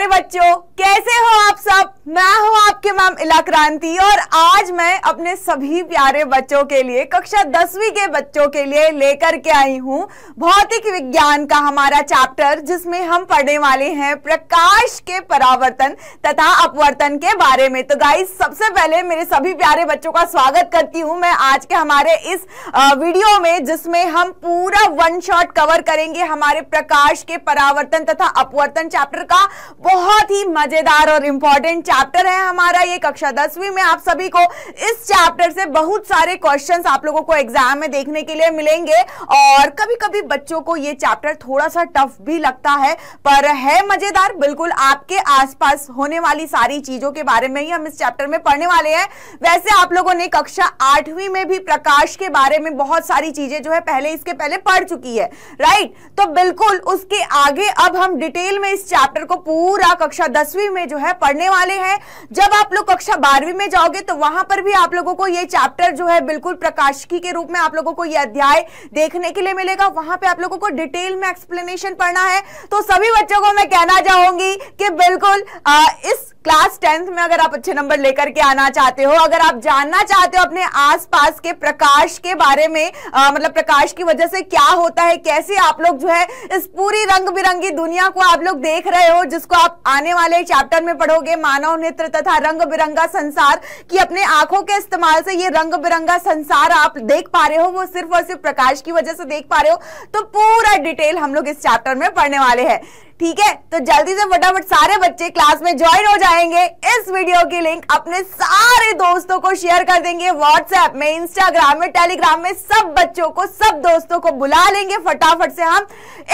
प्यारे बच्चों कैसे हो आप सब मैं हूं आपके मैम इला क्रांति और आज मैं अपने सभी प्यारे बच्चों के लिए कक्षा दसवीं के बच्चों के लिए लेकर के आई हूं भौतिक विज्ञान का हमारा चैप्टर जिसमें हम पढ़ने वाले हैं प्रकाश के परावर्तन तथा अपवर्तन के बारे में तो गाइस सबसे पहले मेरे सभी प्यारे बच्चों का स्वागत करती हूं मैं आज के हमारे इस वीडियो में जिसमें हम पूरा वन शॉट कवर करेंगे हमारे प्रकाश के परावर्तन तथा अपवर्तन चैप्टर का बहुत ही मजेदार और इम्पोर्टेंट चैप्टर है हमारा ये कक्षा दसवीं में आप सभी को इस चैप्टर से बहुत सारे क्वेश्चंस आप लोगों को एग्जाम में देखने के लिए मिलेंगे और कभी कभी बच्चों को ये चैप्टर थोड़ा सा टफ भी लगता है पर है मजेदार बिल्कुल आपके आसपास होने वाली सारी चीजों के बारे में ही हम इस चैप्टर में पढ़ने वाले हैं वैसे आप लोगों ने कक्षा आठवीं में भी प्रकाश के बारे में बहुत सारी चीजें जो है पहले इसके पहले पढ़ चुकी है राइट तो बिल्कुल उसके आगे अब हम डिटेल में इस चैप्टर को पूरा कक्षा दसवीं में जो है पढ़ने वाले हैं जब आप लोग कक्षा बारहवीं में जाओगे तो वहां पर भी आप लोगों को ये चैप्टर जो है बिल्कुल प्रकाशिकी के रूप में आप लोगों को ये अध्याय देखने के लिए मिलेगा वहां पे आप लोगों को डिटेल में एक्सप्लेनेशन पढ़ना है तो सभी बच्चों को मैं कहना चाहूंगी कि बिल्कुल आ, इस क्लास टेंथ में अगर आप अच्छे नंबर लेकर के आना चाहते हो अगर आप जानना चाहते हो अपने आसपास के प्रकाश के बारे में आ, मतलब प्रकाश की वजह से क्या होता है कैसे आप लोग जो है इस पूरी रंग बिरंगी दुनिया को आप लोग देख रहे हो जिसको आप आने वाले चैप्टर में पढ़ोगे मानव नेत्र तथा रंग बिरंगा संसार की अपने आंखों के इस्तेमाल से ये रंग बिरंगा संसार आप देख पा रहे हो वो सिर्फ और सिर्फ प्रकाश की वजह से देख पा रहे हो तो पूरा डिटेल हम लोग इस चैप्टर में पढ़ने वाले हैं ठीक है तो जल्दी से फटाफट सारे बच्चे क्लास में ज्वाइन हो जाएंगे इस वीडियो की लिंक अपने सारे दोस्तों को शेयर कर देंगे व्हाट्सएप में इंस्टाग्राम में टेलीग्राम में सब बच्चों को सब दोस्तों को बुला लेंगे फटाफट से हम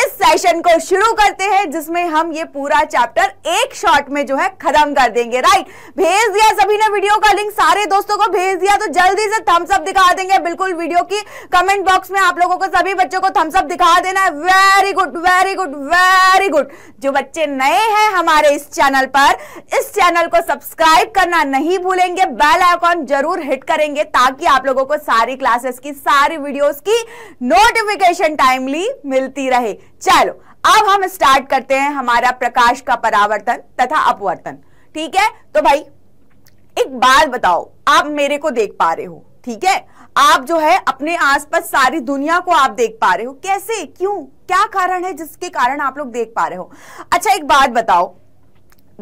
इस सेशन को शुरू करते हैं जिसमें हम ये पूरा चैप्टर एक शॉर्ट में जो है खत्म कर देंगे राइट भेज दिया सभी ने वीडियो का लिंक सारे दोस्तों को भेज दिया तो जल्दी से थम्सअप दिखा देंगे बिल्कुल वीडियो की कमेंट बॉक्स में आप लोगों को सभी बच्चों को थम्सअप दिखा देना है very good very good very good जो बच्चे नए हैं हमारे इस चैनल पर इस चैनल को सब्सक्राइब करना नहीं भूलेंगे बेल आइकॉन जरूर हिट करेंगे ताकि आप लोगों को सारी क्लासेस की सारी वीडियोस की नोटिफिकेशन टाइमली मिलती रहे चलो अब हम स्टार्ट करते हैं हमारा प्रकाश का परावर्तन तथा अपवर्तन ठीक है तो भाई एक बात बताओ आप मेरे को देख पा रहे हो ठीक है आप जो है अपने आसपास सारी दुनिया को आप देख पा रहे हो कैसे क्यों क्या कारण है जिसके कारण आप लोग देख पा रहे हो अच्छा एक बात बताओ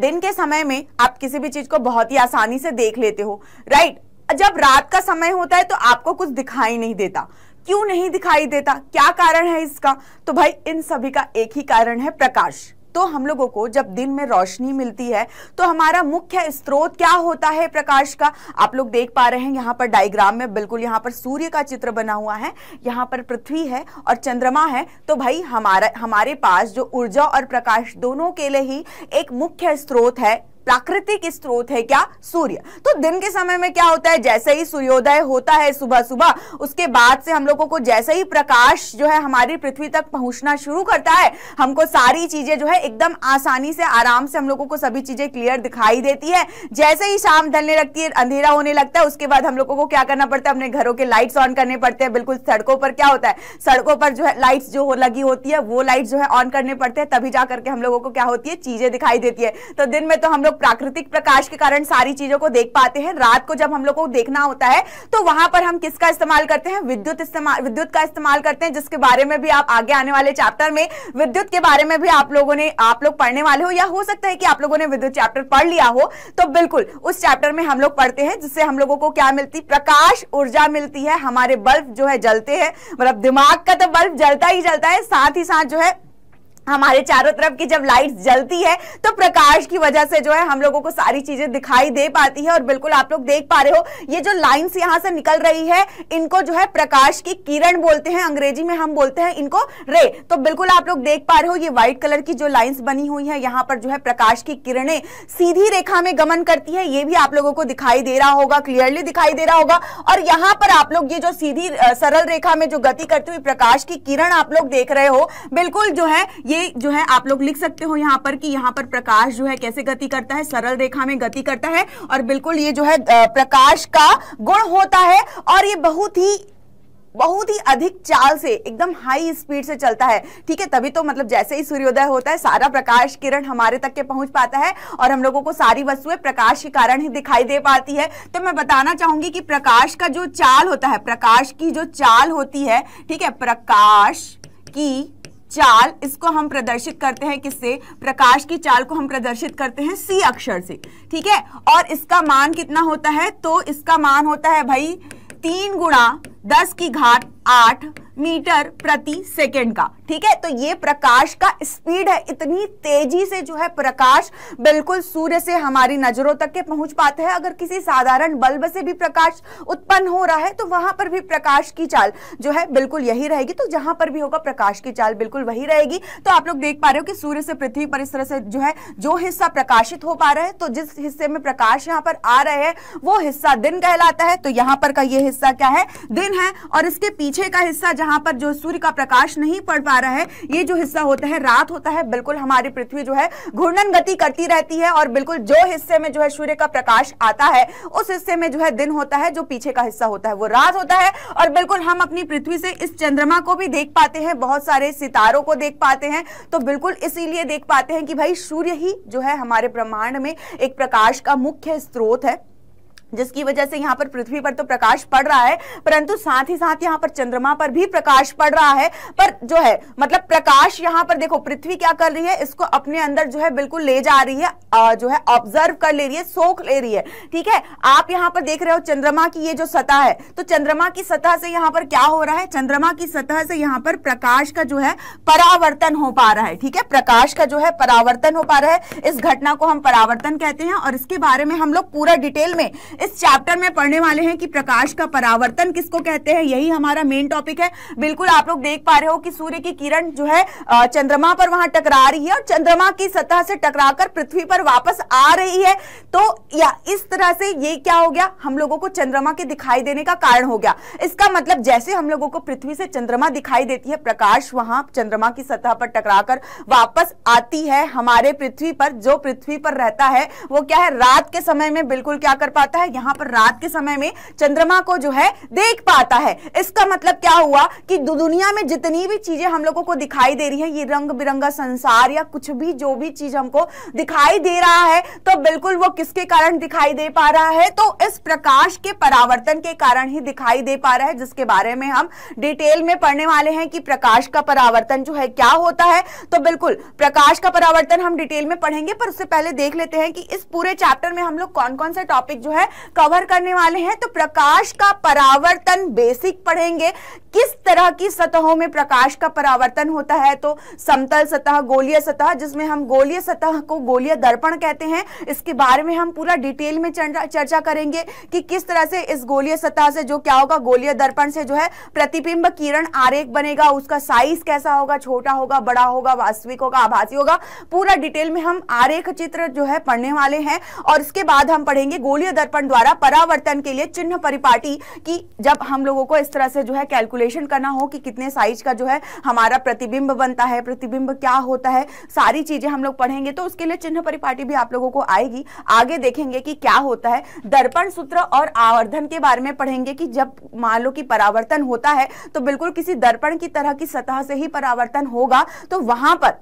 दिन के समय में आप किसी भी चीज को बहुत ही आसानी से देख लेते हो राइट जब रात का समय होता है तो आपको कुछ दिखाई नहीं देता क्यों नहीं दिखाई देता क्या कारण है इसका तो भाई इन सभी का एक ही कारण है प्रकाश तो हम लोगों को जब दिन में रोशनी मिलती है तो हमारा मुख्य स्रोत क्या होता है प्रकाश का आप लोग देख पा रहे हैं यहाँ पर डायग्राम में बिल्कुल यहाँ पर सूर्य का चित्र बना हुआ है यहाँ पर पृथ्वी है और चंद्रमा है तो भाई हमारा हमारे पास जो ऊर्जा और प्रकाश दोनों के लिए ही एक मुख्य स्रोत है प्राकृतिक स्रोत है क्या सूर्य तो दिन के समय में क्या होता है जैसे ही सूर्योदय होता है सुबह सुबह उसके बाद से हम लोगों को जैसे ही प्रकाश जो है हमारी पृथ्वी तक पहुंचना शुरू करता है हमको सारी चीजें जो है एकदम आसानी से आराम से हम लोगों को सभी चीजें क्लियर दिखाई देती है जैसे ही शाम ढलने लगती है अंधेरा होने लगता है उसके बाद हम लोगों को क्या करना पड़ता है अपने घरों के लाइट्स ऑन करने पड़ते हैं बिल्कुल सड़कों पर क्या होता है सड़कों पर जो है लाइट्स जो लगी होती है वो लाइट जो है ऑन करने पड़ते हैं तभी जाकर के हम लोगों को क्या होती है चीजें दिखाई देती है तो दिन में तो हम लोग लोग प्राकृतिक प्रकाश के कारण सारी चीजों को देख पाते हैं रात को जब हम लोग को देखना होता है तो वहां पर हम किसका इस्तेमाल करते हैं विद्युत इस्तेमाल विद्युत का इस्तेमाल करते हैं जिसके बारे में भी आप आगे आने वाले चैप्टर में विद्युत के बारे में भी आप लोगों ने आप लोग पढ़ने वाले हो या हो सकता है कि आप लोगों ने विद्युत चैप्टर पढ़ लिया हो तो बिल्कुल उस चैप्टर में हम लोग पढ़ते हैं जिससे हम लोगों को क्या मिलती प्रकाश ऊर्जा मिलती है हमारे बल्ब जो है जलते हैं मतलब दिमाग का तो बल्ब जलता ही जलता है साथ ही साथ जो है हमारे चारों तरफ की जब लाइट्स जलती है तो प्रकाश की वजह से जो है हम लोगों को सारी चीजें दिखाई दे पाती है और बिल्कुल आप लोग देख पा रहे हो ये जो लाइंस यहाँ से निकल रही है इनको जो है प्रकाश की किरण बोलते हैं अंग्रेजी में हम बोलते हैं इनको रे तो बिल्कुल आप लोग देख पा रहे हो ये व्हाइट कलर की जो लाइन्स बनी हुई है यहाँ पर जो है प्रकाश की किरणें सीधी रेखा में गमन करती है ये भी आप लोगों को दिखाई दे रहा होगा क्लियरली दिखाई दे रहा होगा और यहाँ पर आप लोग ये जो सीधी सरल रेखा में जो गति करती हुई प्रकाश की किरण आप लोग देख रहे हो बिल्कुल जो है ये जो है आप लोग लिख सकते हो यहाँ पर कि यहाँ पर प्रकाश जो है कैसे गति करता है सरल रेखा में गति करता है और बिल्कुल ये जो है प्रकाश का गुण होता है और ये बहुत ही बहुत ही अधिक चाल से एकदम हाई स्पीड से चलता है ठीक है तभी तो मतलब जैसे ही सूर्योदय होता है सारा प्रकाश किरण हमारे तक के पहुंच पाता है और हम लोगों को सारी वस्तुएं प्रकाश के कारण ही दिखाई दे पाती है तो मैं बताना चाहूंगी कि प्रकाश का जो चाल होता है प्रकाश की जो चाल होती है ठीक है प्रकाश की चाल इसको हम प्रदर्शित करते हैं किससे प्रकाश की चाल को हम प्रदर्शित करते हैं सी अक्षर से ठीक है और इसका मान कितना होता है तो इसका मान होता है भाई तीन गुणा दस की घात आठ मीटर प्रति सेकेंड का ठीक है तो ये प्रकाश का स्पीड है इतनी तेजी से जो है प्रकाश बिल्कुल सूर्य से हमारी नजरों तक के पहुंच पाते हैं अगर किसी साधारण बल्ब से भी प्रकाश उत्पन्न हो रहा है तो वहां पर भी प्रकाश की चाल जो है बिल्कुल यही रहेगी तो जहां पर भी होगा प्रकाश की चाल बिल्कुल वही रहेगी तो आप लोग देख पा रहे हो कि सूर्य से पृथ्वी पर इस तरह से जो है जो हिस्सा प्रकाशित हो पा रहा है तो जिस हिस्से में प्रकाश यहाँ पर आ रहे हैं वो हिस्सा दिन कहलाता है तो यहाँ पर का ये हिस्सा क्या है दिन है और इसके पीछे का हिस्सा जहां पर जो सूर्य का प्रकाश नहीं पड़ पा आ रहा है ये जो हिस्सा होता है रात होता है बिल्कुल हमारी पृथ्वी जो है घूर्णन गति करती रहती है और बिल्कुल जो हिस्से में जो है सूर्य का प्रकाश आता है उस हिस्से में जो है दिन होता है जो पीछे का हिस्सा होता है वो रात होता है और बिल्कुल हम अपनी पृथ्वी से इस चंद्रमा को भी देख पाते हैं बहुत सारे सितारों को देख पाते हैं तो बिल्कुल इसीलिए देख पाते हैं कि भाई सूर्य ही जो है हमारे ब्रह्मांड में एक प्रकाश का मुख्य स्रोत है जिसकी वजह से यहाँ पर पृथ्वी पर तो प्रकाश पड़ रहा है परंतु साथ ही साथ यहाँ पर चंद्रमा पर भी प्रकाश पड़ रहा है पर जो है मतलब प्रकाश यहाँ पर देखो पृथ्वी क्या कर रही है इसको अपने अंदर जो है बिल्कुल ले जा रही है जो है ऑब्जर्व कर ले रही है सोख ले रही है ठीक है आप यहाँ पर देख रहे हो चंद्रमा की ये जो सतह है तो चंद्रमा की सतह से यहाँ पर क्या हो रहा है चंद्रमा की सतह से यहाँ पर प्रकाश का जो है परावर्तन हो पा रहा है ठीक है प्रकाश का जो है परावर्तन हो पा रहा है इस घटना को हम परावर्तन कहते हैं और इसके बारे में हम लोग पूरा डिटेल में इस चैप्टर में पढ़ने वाले हैं कि प्रकाश का परावर्तन किसको कहते हैं यही हमारा मेन टॉपिक है बिल्कुल आप लोग देख पा रहे हो कि सूर्य की किरण जो है चंद्रमा पर वहां टकरा रही है और चंद्रमा की सतह से टकराकर पृथ्वी पर वापस आ रही है तो या इस तरह से ये क्या हो गया हम लोगों को चंद्रमा के दिखाई देने का कारण हो गया इसका मतलब जैसे हम लोगों को पृथ्वी से चंद्रमा दिखाई देती है प्रकाश वहां चंद्रमा की सतह पर टकराकर वापस आती है हमारे पृथ्वी पर जो पृथ्वी पर रहता है वो क्या है रात के समय में बिल्कुल क्या कर पाता है यहां पर रात के समय में चंद्रमा को जो है देख पाता है इसका मतलब क्या हुआ कि दुनिया में जितनी भी चीजें हम लोगों को दिखाई दे रही है ये रंग बिरंगा संसार या कुछ भी जो भी चीज हमको दिखाई दे रहा है तो बिल्कुल वो किसके कारण दिखाई दे पा रहा है तो इस प्रकाश के परावर्तन के कारण ही दिखाई दे पा रहा है जिसके बारे में हम डिटेल में पढ़ने वाले हैं कि प्रकाश का परावर्तन जो है क्या होता है तो बिल्कुल प्रकाश का परावर्तन हम डिटेल में पढ़ेंगे पर उससे पहले देख लेते हैं कि इस पूरे चैप्टर में हम लोग कौन कौन से टॉपिक जो है कवर करने वाले हैं तो प्रकाश का परावर्तन बेसिक पढ़ेंगे किस तरह की सतहों में प्रकाश का परावर्तन होता है तो समतल सतह गोलीय सतह जिसमें हम गोलीय सतह को गोलीय दर्पण कहते हैं इसके बारे में हम पूरा डिटेल में चर्चा करेंगे कि किस तरह से इस गोलीय सतह से जो क्या होगा गोलीय दर्पण से जो है प्रतिबिंब किरण आरेख बनेगा उसका साइज कैसा होगा छोटा होगा बड़ा होगा वास्तविक होगा आभासी होगा पूरा डिटेल में हम आरेख चित्र जो है पढ़ने वाले हैं और इसके बाद हम पढ़ेंगे गोलीय दर्पण फंड द्वारा परावर्तन के लिए चिन्ह परिपाटी की जब हम लोगों को इस तरह से जो है कैलकुलेशन करना हो कि कितने साइज का जो है हमारा प्रतिबिंब बनता है प्रतिबिंब क्या होता है सारी चीजें हम लोग पढ़ेंगे तो उसके लिए चिन्ह परिपाटी भी आप लोगों को आएगी आगे देखेंगे कि क्या होता है दर्पण सूत्र और आवर्धन के बारे में पढ़ेंगे कि जब मान लो कि परावर्तन होता है तो बिल्कुल किसी दर्पण की तरह की सतह से ही परावर्तन होगा तो वहां पर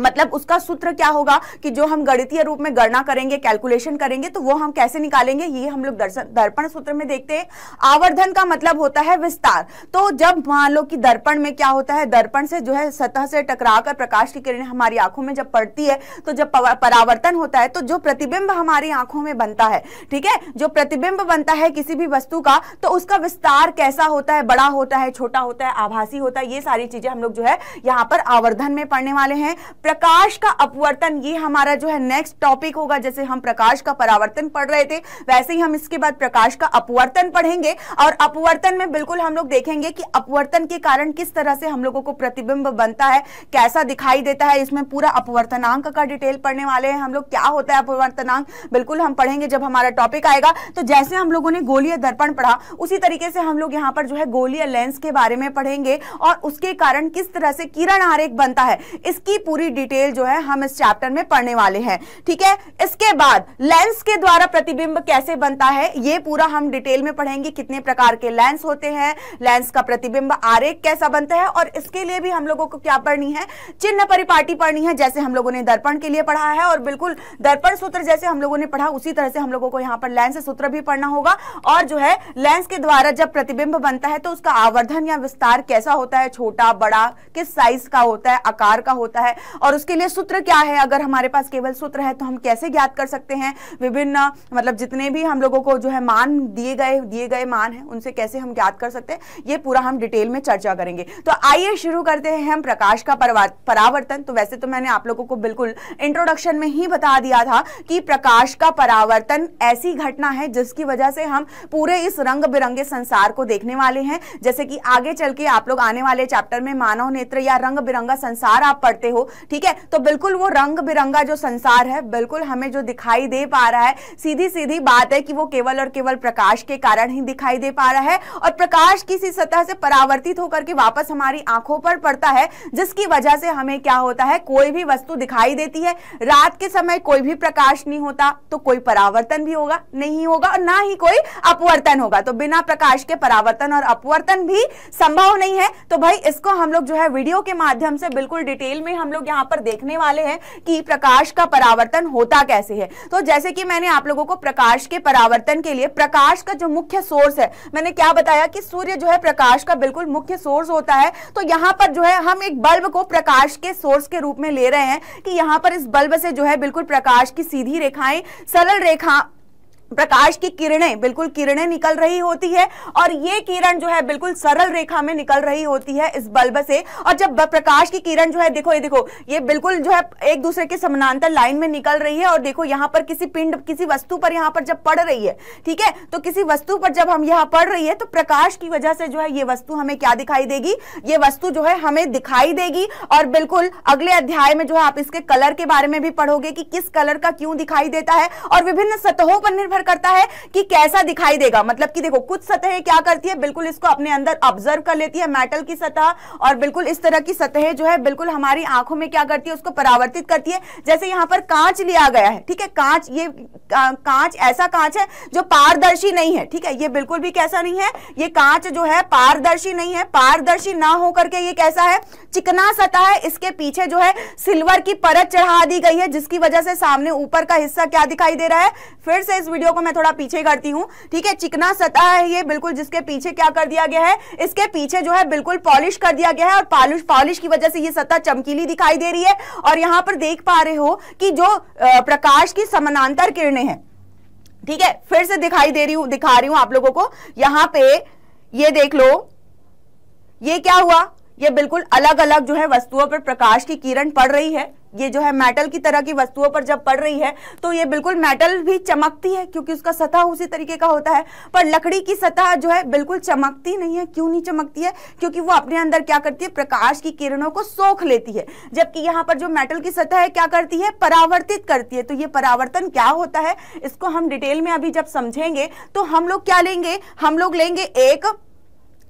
मतलब उसका सूत्र क्या होगा कि जो हम गणितीय रूप में गणना करेंगे कैलकुलेशन करेंगे तो वो हम कैसे निकालेंगे ये हम लोग दर्पण सूत्र में देखते हैं आवर्धन का मतलब होता है विस्तार तो जब मान लो कि दर्पण में क्या होता है दर्पण से जो है सतह से टकराकर प्रकाश की किरण हमारी आंखों में जब पड़ती है तो जब परावर्तन होता है तो जो प्रतिबिंब हमारी आंखों में बनता है ठीक है जो प्रतिबिंब बनता है किसी भी वस्तु का तो उसका विस्तार कैसा होता है बड़ा होता है छोटा होता है आभासी होता है ये सारी चीजें हम लोग जो है यहाँ पर आवर्धन में पढ़ने वाले हैं प्रकाश का अपवर्तन ये हमारा जो है नेक्स्ट टॉपिक होगा जैसे हम प्रकाश का परावर्तन पढ़ रहे थे वैसे ही हम इसके बाद प्रकाश का अपवर्तन पढ़ेंगे और अपवर्तन में बिल्कुल हम लोग देखेंगे कि अपवर्तन के कारण किस तरह से हम लोगों को प्रतिबिंब बनता है कैसा दिखाई देता है इसमें पूरा अपवर्तनांक का डिटेल पढ़ने वाले हैं हम लोग क्या होता है अपवर्तनांक बिल्कुल हम पढ़ेंगे जब हमारा टॉपिक आएगा तो जैसे हम लोगों ने गोलीय दर्पण पढ़ा उसी तरीके से हम लोग यहाँ पर जो है गोलीय लेंस के बारे में पढ़ेंगे और उसके कारण किस तरह से किरण आरेख बनता है इसकी पूरी डिटेल जो है हम इस चैप्टर में पढ़ने वाले हैं ठीक है इसके बाद लेंस के द्वारा प्रतिबिंब कैसे बनता है ये पूरा हम डिटेल में पढ़ेंगे कितने प्रकार के लेंस होते हैं लेंस का प्रतिबिंब आरेख कैसा बनता है और इसके लिए भी हम लोगों को क्या पढ़नी है चिन्ह परिपाटी पढ़नी है जैसे हम लोगों ने दर्पण के लिए पढ़ा है और बिल्कुल दर्पण सूत्र जैसे हम लोगों ने पढ़ा उसी तरह से हम लोगों को यहाँ पर लेंस सूत्र भी पढ़ना होगा और जो है लेंस के द्वारा जब प्रतिबिंब बनता है तो उसका आवर्धन या विस्तार कैसा होता है छोटा बड़ा किस साइज का होता है आकार का होता है और उसके लिए सूत्र क्या है अगर हमारे पास केवल सूत्र है तो हम कैसे ज्ञात कर सकते हैं विभिन्न मतलब जितने भी हम लोगों को जो है मान दिए गए दिए गए मान है उनसे कैसे हम ज्ञात कर सकते हैं ये पूरा हम डिटेल में चर्चा करेंगे तो आइए शुरू करते हैं हम प्रकाश का परावर्तन तो वैसे तो मैंने आप लोगों को बिल्कुल इंट्रोडक्शन में ही बता दिया था कि प्रकाश का परावर्तन ऐसी घटना है जिसकी वजह से हम पूरे इस रंग बिरंगे संसार को देखने वाले हैं जैसे कि आगे चल के आप लोग आने वाले चैप्टर में मानव नेत्र या रंग बिरंगा संसार आप पढ़ते हो ठीक ठीक है तो बिल्कुल वो रंग बिरंगा जो संसार है बिल्कुल हमें जो दिखाई दे पा रहा है सीधी सीधी बात है कि वो केवल और केवल प्रकाश के कारण ही दिखाई दे पा रहा है और प्रकाश किसी सतह से परावर्तित होकर के वापस हमारी आंखों पर पड़ता है जिसकी वजह से हमें क्या होता है कोई भी वस्तु दिखाई देती है रात के समय कोई भी प्रकाश नहीं होता तो कोई परावर्तन भी होगा नहीं होगा और ना ही कोई अपवर्तन होगा तो बिना प्रकाश के परावर्तन और अपवर्तन भी संभव नहीं है तो भाई इसको हम लोग जो है वीडियो के माध्यम से बिल्कुल डिटेल में हम लोग यहाँ यहाँ पर देखने वाले हैं कि प्रकाश का परावर्तन होता कैसे है तो जैसे कि मैंने आप लोगों को प्रकाश के परावर्तन के लिए प्रकाश का जो मुख्य सोर्स है मैंने क्या बताया कि सूर्य जो है प्रकाश का बिल्कुल मुख्य सोर्स होता है तो यहाँ पर जो है हम एक बल्ब को प्रकाश के सोर्स के रूप में ले रहे हैं कि यहाँ पर इस बल्ब से जो है बिल्कुल प्रकाश की सीधी रेखाएं सरल रेखा प्रकाश की किरणें बिल्कुल किरणें निकल रही होती है और ये किरण जो है बिल्कुल सरल रेखा में निकल रही होती है इस बल्ब से और जब प्रकाश की किरण जो है देखो ये देखो ये बिल्कुल जो है एक दूसरे के समानांतर लाइन में निकल रही है और देखो यहाँ पर किसी पिंड किसी वस्तु पर यहाँ पर जब पड़ रही है ठीक है तो किसी वस्तु पर जब हम यहाँ पड़ रही है तो प्रकाश की वजह से जो है ये वस्तु हमें क्या दिखाई देगी ये वस्तु जो है हमें दिखाई देगी और बिल्कुल अगले अध्याय में जो है आप इसके कलर के बारे में भी पढ़ोगे कि किस कलर का क्यों दिखाई देता है और विभिन्न सतहों पर निर्भर निर्भर करता है कि कैसा दिखाई देगा मतलब कि देखो कुछ सतहें क्या करती है बिल्कुल इसको अपने अंदर ऑब्जर्व कर लेती है मेटल की सतह और बिल्कुल इस तरह की सतहें जो है बिल्कुल हमारी आंखों में क्या करती है उसको परावर्तित करती है जैसे यहां पर कांच लिया गया है ठीक है कांच ये कांच ऐसा कांच है जो पारदर्शी नहीं है ठीक है ये बिल्कुल भी कैसा नहीं है ये कांच जो है पारदर्शी नहीं है पारदर्शी ना होकर के ये कैसा है चिकना सतह है इसके पीछे जो है सिल्वर की परत चढ़ा दी गई है जिसकी वजह से सामने ऊपर का हिस्सा क्या दिखाई दे रहा है फिर से इस वीडियो वीडियो को मैं थोड़ा पीछे करती हूँ ठीक है चिकना सतह है ये बिल्कुल जिसके पीछे क्या कर दिया गया है इसके पीछे जो है बिल्कुल पॉलिश कर दिया गया है और पॉलिश पॉलिश की वजह से ये सतह चमकीली दिखाई दे रही है और यहाँ पर देख पा रहे हो कि जो प्रकाश की समानांतर किरणें हैं ठीक है फिर से दिखाई दे रही हूं दिखा रही हूं आप लोगों को यहां पे ये देख लो ये क्या हुआ ये बिल्कुल अलग अलग जो है वस्तुओं पर प्रकाश की किरण पड़ रही है ये जो है मेटल की तरह की वस्तुओं पर जब पड़ रही है तो ये बिल्कुल मेटल भी चमकती है क्योंकि उसका सतह उसी तरीके का होता है पर लकड़ी की सतह जो है बिल्कुल चमकती नहीं है क्यों नहीं चमकती है क्योंकि वो अपने अंदर क्या करती है प्रकाश की किरणों को सोख लेती है जबकि यहाँ पर जो मेटल की सतह है क्या करती है परावर्तित करती है तो ये परावर्तन क्या होता है इसको हम डिटेल में अभी जब समझेंगे तो हम लोग क्या लेंगे हम लोग लेंगे एक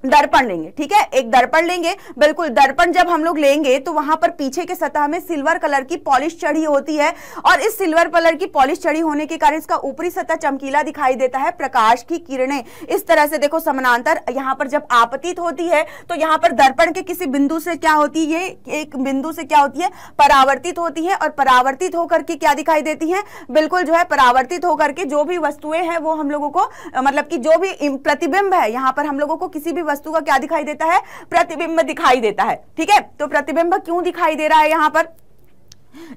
दर्पण लेंगे ठीक है एक दर्पण लेंगे बिल्कुल दर्पण जब हम लोग लेंगे तो वहां पर पीछे के सतह में सिल्वर कलर की पॉलिश चढ़ी होती है और इस सिल्वर कलर की पॉलिश चढ़ी होने के कारण इसका ऊपरी सतह चमकीला दिखाई देता है प्रकाश की किरणें इस तरह से देखो समानांतर यहाँ पर जब आपतित होती है तो यहाँ पर दर्पण के किसी बिंदु से क्या होती है एक बिंदु से क्या होती है परावर्तित होती है और परावर्तित होकर के क्या दिखाई देती है बिल्कुल जो है परावर्तित होकर के जो भी वस्तुएं हैं वो हम लोगों को मतलब की जो भी प्रतिबिंब है यहाँ पर हम लोगों को किसी भी वस्तु का क्या दिखाई देता है प्रतिबिंब दिखाई देता है ठीक है तो प्रतिबिंब क्यों दिखाई दे रहा है यहाँ पर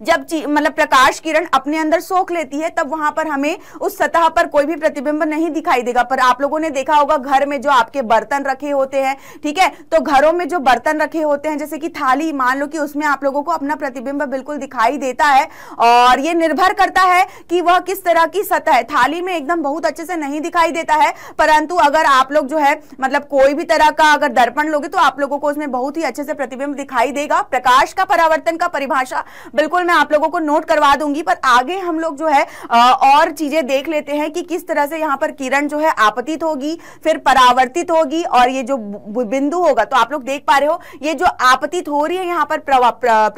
जब मतलब प्रकाश किरण अपने अंदर सोख लेती है तब वहां पर हमें उस सतह पर कोई भी प्रतिबिंब नहीं दिखाई देगा पर आप लोगों ने देखा होगा घर में जो आपके बर्तन रखे होते हैं ठीक है तो घरों में जो बर्तन रखे होते हैं जैसे कि थाली मान लो कि उसमें आप लोगों को अपना प्रतिबिंब बिल्कुल दिखाई देता है और ये निर्भर करता है कि वह किस तरह की सतह है थाली में एकदम बहुत अच्छे से नहीं दिखाई देता है परंतु अगर आप लोग जो है मतलब कोई भी तरह का अगर दर्पण लोगे तो आप लोगों को उसमें बहुत ही अच्छे से प्रतिबिंब दिखाई देगा प्रकाश का परावर्तन का परिभाषा बिल्कुल बिल्कुल मैं आप लोगों को नोट करवा दूंगी पर आगे हम लोग जो है और चीजें देख लेते हैं कि किस तरह से यहाँ पर किरण जो है आपतित होगी फिर परावर्तित होगी और ये जो बिंदु होगा तो आप लोग देख पा रहे हो ये जो आपतित हो रही है यहाँ पर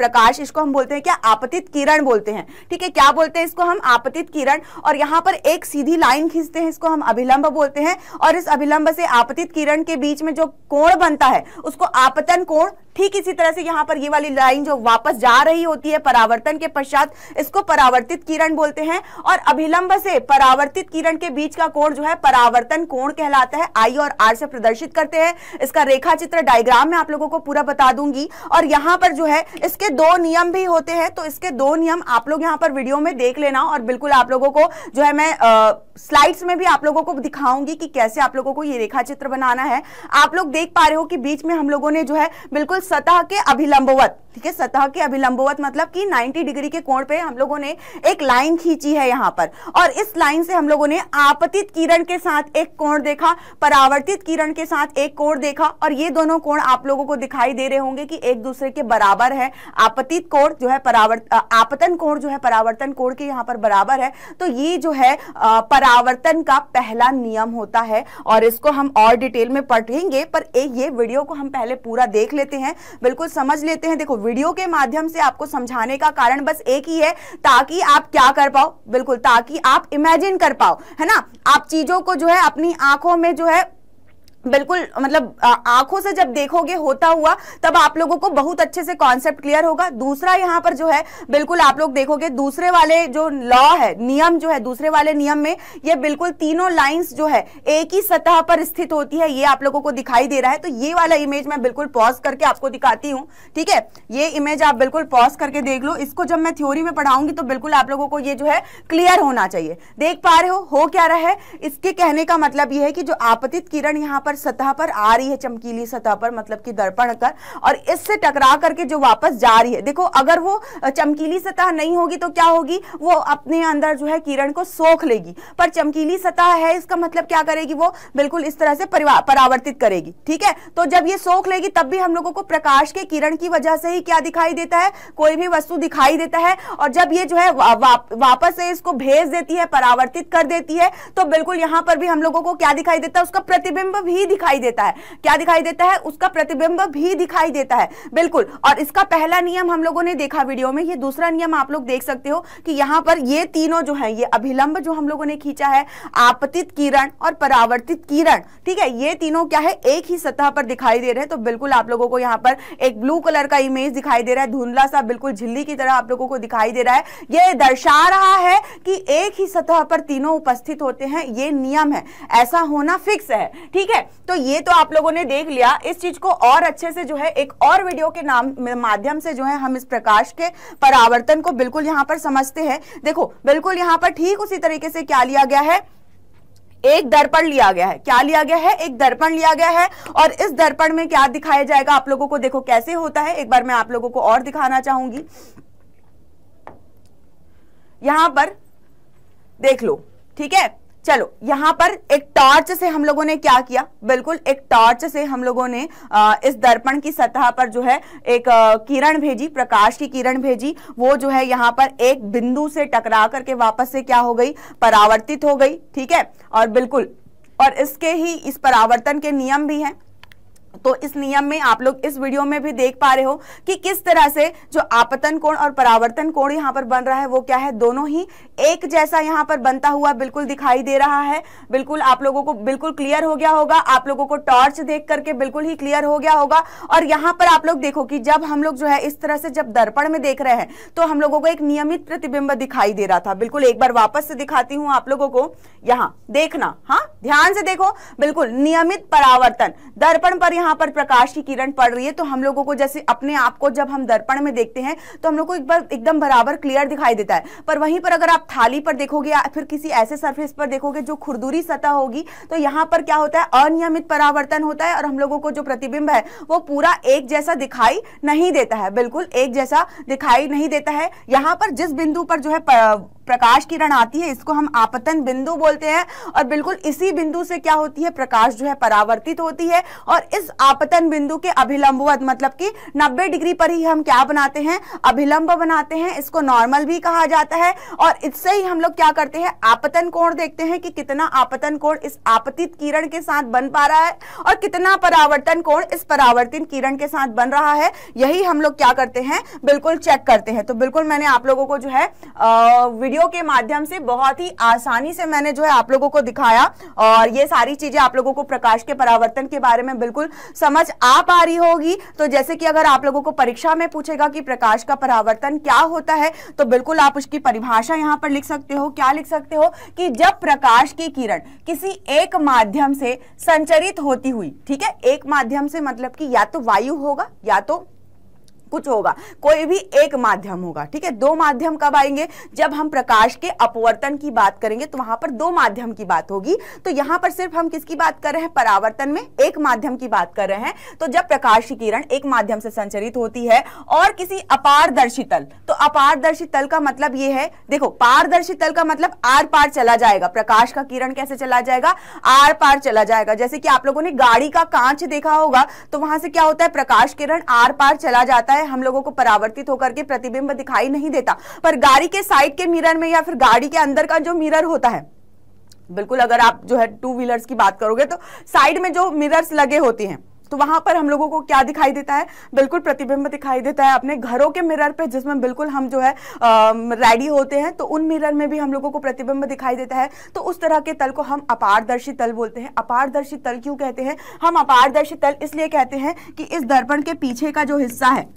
प्रकाश इसको हम बोलते हैं क्या आपतित किरण बोलते हैं ठीक है क्या बोलते हैं इसको हम आपतित किरण और यहाँ पर एक सीधी लाइन खींचते हैं इसको हम अभिलंब बोलते हैं और इस अभिलंब से आपतित किरण के बीच में जो कोण बनता है उसको आपतन कोण ठीक इसी तरह से यहाँ पर ये वाली लाइन जो वापस जा रही होती है परावर्तन के पश्चात इसको परावर्तित किरण बोलते हैं और अभिलंब से परावर्तित किरण के बीच का कोण जो है परावर्तन कोण कहलाता है आई और आर से प्रदर्शित करते हैं इसका रेखा चित्र डायग्राम में आप लोगों को पूरा बता दूंगी और यहाँ पर जो है इसके दो नियम भी होते हैं तो इसके दो नियम आप लोग यहाँ पर वीडियो में देख लेना और बिल्कुल आप लोगों को जो है मैं स्लाइड्स में भी आप लोगों को दिखाऊंगी कि कैसे आप लोगों को ये रेखा चित्र बनाना है आप लोग देख पा रहे हो कि बीच में हम लोगों ने जो है बिल्कुल सतह के अभिलंबवत ठीक है सतह के अभिलंबवत मतलब कि 90 डिग्री के कोण पे हम लोगों ने एक लाइन खींची है यहाँ पर और इस लाइन से हम लोगों ने आपतित किरण के साथ एक कोण देखा परावर्तित किरण के साथ एक कोण देखा और ये दोनों कोण आप लोगों को दिखाई दे रहे होंगे कि एक दूसरे के बराबर है आपतित कोण जो है परावर्त आपतन कोण जो है परावर्तन कोण के यहाँ पर बराबर है तो ये जो है परावर्तन का पहला नियम होता है और इसको हम और डिटेल में पढ़ेंगे पर ये वीडियो को हम पहले पूरा देख लेते हैं बिल्कुल समझ लेते हैं देखो वीडियो के माध्यम से आपको समझाने का कारण बस एक ही है ताकि आप क्या कर पाओ बिल्कुल ताकि आप इमेजिन कर पाओ है ना आप चीजों को जो है अपनी आंखों में जो है बिल्कुल मतलब आंखों से जब देखोगे होता हुआ तब आप लोगों को बहुत अच्छे से कॉन्सेप्ट क्लियर होगा दूसरा यहाँ पर जो है बिल्कुल आप लोग देखोगे दूसरे वाले जो लॉ है नियम जो है दूसरे वाले नियम में ये बिल्कुल तीनों लाइंस जो है एक ही सतह पर स्थित होती है ये आप लोगों को दिखाई दे रहा है तो ये वाला इमेज मैं बिल्कुल पॉज करके आपको दिखाती हूँ ठीक है ये इमेज आप बिल्कुल पॉज करके देख लो इसको जब मैं थ्योरी में पढ़ाऊंगी तो बिल्कुल आप लोगों को ये जो है क्लियर होना चाहिए देख पा रहे हो, क्या रहा है इसके कहने का मतलब ये है कि जो आपतित किरण यहाँ पर पर सतह पर आ रही है चमकीली सतह पर मतलब कि दर्पण कर और इससे टकरा करके जो वापस जा रही है देखो अगर वो चमकीली सतह नहीं होगी तो क्या होगी वो अपने अंदर जो है किरण को सोख लेगी पर चमकीली सतह है इसका मतलब क्या करेगी वो बिल्कुल इस तरह से परावर्तित करेगी ठीक है तो जब ये सोख लेगी तब भी हम लोगों को प्रकाश के किरण की वजह से ही क्या दिखाई देता है कोई भी वस्तु दिखाई देता है और जब ये जो है वा, वा, वापस से इसको भेज देती है परावर्तित कर देती है तो बिल्कुल यहां पर भी हम लोगों को क्या दिखाई देता है उसका प्रतिबिंब भी भी दिखाई देता है क्या दिखाई देता है उसका प्रतिबिंब भी दिखाई देता है बिल्कुल और इसका पहला नियम हम लोगों ने देखा वीडियो में ये दूसरा नियम आप लोग देख सकते हो कि यहां पर ये तीनों जो है ये अभिलंब जो हम लोगों ने खींचा है आपतित किरण और परावर्तित किरण ठीक है ये तीनों क्या है एक ही सतह पर दिखाई दे रहे हैं तो बिल्कुल आप लोगों को यहां पर एक ब्लू कलर का इमेज दिखाई दे रहा है धुंधला सा बिल्कुल झिल्ली की तरह आप लोगों को दिखाई दे रहा है ये दर्शा रहा है कि एक ही सतह पर तीनों उपस्थित होते हैं ये नियम है ऐसा होना फिक्स है ठीक है तो ये तो आप लोगों ने देख लिया इस चीज को और अच्छे से जो है एक और वीडियो के नाम माध्यम से जो है हम इस प्रकाश के परावर्तन को बिल्कुल यहां पर समझते हैं देखो बिल्कुल यहां पर ठीक उसी तरीके से क्या लिया गया है एक दर्पण लिया गया है क्या लिया गया है एक दर्पण लिया गया है और इस दर्पण में क्या दिखाया जाएगा आप लोगों को देखो कैसे होता है एक बार मैं आप लोगों को और दिखाना चाहूंगी यहां पर देख लो ठीक है चलो यहाँ पर एक टॉर्च से हम लोगों ने क्या किया बिल्कुल एक टॉर्च से हम लोगों ने इस दर्पण की सतह पर जो है एक किरण भेजी प्रकाश की किरण भेजी वो जो है यहाँ पर एक बिंदु से टकरा करके वापस से क्या हो गई परावर्तित हो गई ठीक है और बिल्कुल और इसके ही इस परावर्तन के नियम भी हैं तो इस नियम में आप लोग इस वीडियो में भी देख पा रहे हो कि किस तरह से जो आपतन कोण और परावर्तन कोण यहाँ पर बन रहा है वो क्या है दोनों ही एक जैसा यहाँ पर बनता हुआ बिल्कुल दिखाई दे रहा है बिल्कुल आप लोगों को बिल्कुल क्लियर हो गया होगा आप लोगों को टॉर्च देख करके बिल्कुल ही क्लियर हो गया होगा और यहाँ पर आप लोग देखो कि जब हम लोग जो है इस तरह से जब दर्पण में देख रहे हैं तो हम लोगों को एक नियमित प्रतिबिंब दिखाई दे रहा था बिल्कुल एक बार वापस से दिखाती हूँ आप लोगों को यहाँ देखना हाँ ध्यान से देखो बिल्कुल नियमित परावर्तन दर्पण पर यहाँ पर प्रकाश की किरण पड़ रही है तो हम लोगों को जैसे अपने आप को जब हम दर्पण में देखते हैं तो हम लोग को एक बार एकदम बराबर क्लियर दिखाई देता है पर वहीं पर अगर आप थाली पर देखोगे या फिर किसी ऐसे सरफेस पर देखोगे जो खुरदुरी सतह होगी तो यहाँ पर क्या होता है अनियमित परावर्तन होता है और हम लोगों को जो प्रतिबिंब है वो पूरा एक जैसा दिखाई नहीं देता है बिल्कुल एक जैसा दिखाई नहीं देता है यहाँ पर जिस बिंदु पर जो है प्रकाश किरण आती है इसको हम आपतन बिंदु बोलते हैं और बिल्कुल इसी बिंदु से क्या होती है प्रकाश जो है परावर्तित होती है और इस आपतन बिंदु के अभिलंबवत मतलब कि 90 डिग्री पर ही हम क्या बनाते हैं अभिलंब बनाते हैं इसको नॉर्मल भी कहा जाता है और इससे ही हम लोग क्या करते हैं आपतन कोण देखते हैं कि कितना आपतन कोण इस आपतित किरण के साथ बन पा रहा है और कितना परावर्तन कोण इस परावर्तित किरण के साथ बन रहा है यही हम लोग क्या करते हैं बिल्कुल चेक करते हैं तो बिल्कुल मैंने आप लोगों को जो है वीडियो वीडियो के माध्यम से बहुत ही आसानी से मैंने जो है आप लोगों को दिखाया और ये सारी चीजें आप लोगों को प्रकाश के परावर्तन के बारे में बिल्कुल समझ आ पा रही होगी तो जैसे कि अगर आप लोगों को परीक्षा में पूछेगा कि प्रकाश का परावर्तन क्या होता है तो बिल्कुल आप उसकी परिभाषा यहाँ पर लिख सकते हो क्या लिख सकते हो कि जब प्रकाश की किरण किसी एक माध्यम से संचरित होती हुई ठीक है एक माध्यम से मतलब कि या तो वायु होगा या तो कुछ होगा कोई भी एक माध्यम होगा ठीक है दो माध्यम कब आएंगे जब हम प्रकाश के अपवर्तन की बात करेंगे तो वहां पर दो माध्यम की बात होगी तो यहां पर सिर्फ हम किसकी बात कर रहे हैं परावर्तन में एक माध्यम की बात कर रहे हैं तो जब प्रकाश की किरण एक माध्यम से संचरित होती है और किसी अपारदर्शी तल तो अपारदर्शी तल का मतलब यह है देखो पारदर्शी तल का मतलब आर पार चला जाएगा प्रकाश का किरण कैसे चला जाएगा आर पार चला जाएगा जैसे कि आप लोगों ने गाड़ी का कांच देखा होगा तो वहां से क्या होता है प्रकाश किरण आर पार चला जाता है है हम लोगों को परावर्तित होकर के प्रतिबिंब दिखाई नहीं देता पर गाड़ी के साइड के मिरर में या फिर गाड़ी के अंदर का जो मिरर होता है बिल्कुल अगर आप जो है टू व्हीलर्स की बात करोगे तो साइड में जो मिरर्स लगे होते हैं तो वहां पर हम लोगों को क्या दिखाई देता है बिल्कुल प्रतिबिंब दिखाई देता है अपने घरों के मिरर पे जिसमें बिल्कुल हम जो है रेडी होते हैं तो उन मिरर में भी हम लोगों को प्रतिबिंब दिखाई देता है तो उस तरह के तल को हम अपारदर्शी तल बोलते हैं अपारदर्शी तल क्यों कहते हैं हम अपारदर्शी तल इसलिए कहते हैं कि इस दर्पण के पीछे का जो हिस्सा है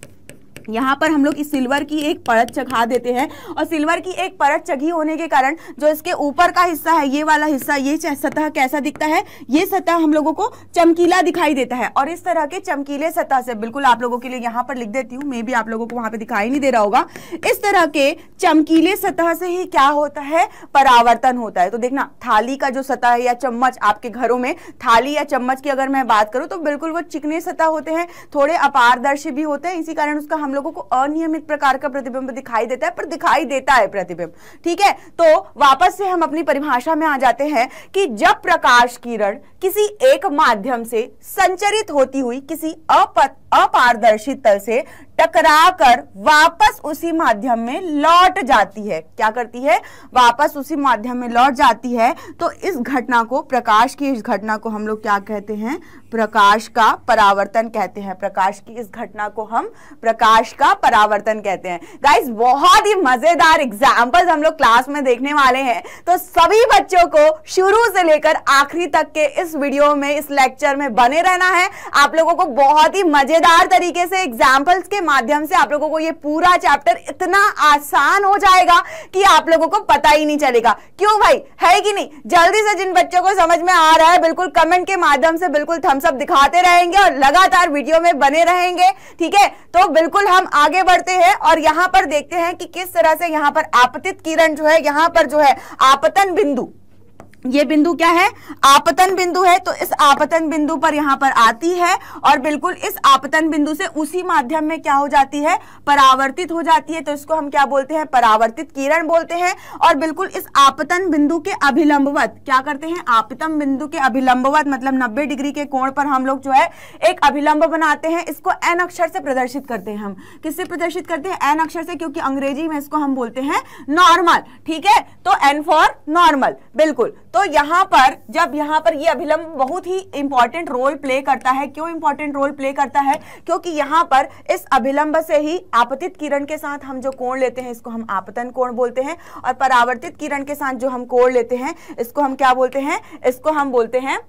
यहाँ पर हम लोग इस सिल्वर की एक परत चढ़ा देते हैं और सिल्वर की एक परत चढ़ी होने के कारण जो इसके ऊपर का हिस्सा है ये वाला हिस्सा ये सतह कैसा दिखता है ये सतह हम लोगों को चमकीला दिखाई देता है और इस तरह के चमकीले सतह से बिल्कुल आप लोगों के लिए यहाँ पर लिख देती हूँ मे भी आप लोगों को वहां पर दिखाई नहीं दे रहा होगा इस तरह के चमकीले सतह से ही क्या होता है परावर्तन होता है तो देखना थाली का जो सतह है या चम्मच आपके घरों में थाली या चम्मच की अगर मैं बात करूँ तो बिल्कुल वो चिकने सतह होते हैं थोड़े अपारदर्शी भी होते हैं इसी कारण उसका हम लोगों को अनियमित प्रकार का प्रतिबिंब दिखाई देता है पर दिखाई देता है प्रतिबिंब ठीक है तो वापस से हम अपनी परिभाषा में आ जाते हैं कि जब प्रकाश किरण किसी एक माध्यम से संचरित होती हुई किसी अप, अपारदर्शी तल से टकरा कर वापस उसी माध्यम में लौट जाती है क्या करती है वापस उसी माध्यम में लौट जाती है तो इस घटना को प्रकाश की इस घटना को हम लोग क्या कहते हैं प्रकाश का परावर्तन कहते हैं प्रकाश की इस घटना को हम प्रकाश का परावर्तन कहते हैं गाइस बहुत ही मजेदार एग्जाम्पल्स हम लोग क्लास में देखने वाले हैं तो सभी बच्चों को शुरू से लेकर आखिरी तक के इस वीडियो में इस लेक्चर में बने रहना है आप लोगों को बहुत ही मजेदार तरीके से एग्जाम्पल्स के माध्यम से आप लोगों को ये पूरा चैप्टर इतना आसान हो जाएगा कि आप लोगों को पता ही नहीं चलेगा क्यों भाई है कि नहीं जल्दी से जिन बच्चों को समझ में आ रहा है बिल्कुल कमेंट के माध्यम से बिल्कुल थम्सअप दिखाते रहेंगे और लगातार वीडियो में बने रहेंगे ठीक है तो बिल्कुल हम आगे बढ़ते हैं और यहां पर देखते हैं कि किस तरह से यहां पर आपतित किरण जो है यहां पर जो है आपतन बिंदु ये बिंदु क्या है आपतन बिंदु है तो इस आपतन बिंदु पर यहां पर आती है और बिल्कुल इस आपतन बिंदु से उसी माध्यम में क्या हो जाती है परावर्तित हो जाती है तो इसको हम क्या बोलते हैं परावर्तित किरण बोलते हैं और बिल्कुल इस आपतन बिंदु के अभिलंबवत क्या करते हैं आपतन बिंदु के अभिलंबवत मतलब नब्बे डिग्री के कोण पर हम लोग जो है एक अभिलंब बनाते हैं इसको एन अक्षर से प्रदर्शित करते हैं हम किससे प्रदर्शित करते हैं एन अक्षर से क्योंकि अंग्रेजी में इसको हम बोलते हैं नॉर्मल ठीक है तो एन फॉर नॉर्मल बिल्कुल तो यहाँ पर जब यहाँ पर ये अभिलंब बहुत ही इंपॉर्टेंट रोल प्ले करता है क्यों इंपॉर्टेंट रोल प्ले करता है क्योंकि यहाँ पर इस अभिलंब से ही आपतित किरण के साथ हम जो कोण लेते हैं इसको हम आपतन कोण बोलते हैं और परावर्तित किरण के साथ जो हम कोण लेते हैं इसको हम क्या बोलते हैं इसको हम बोलते हैं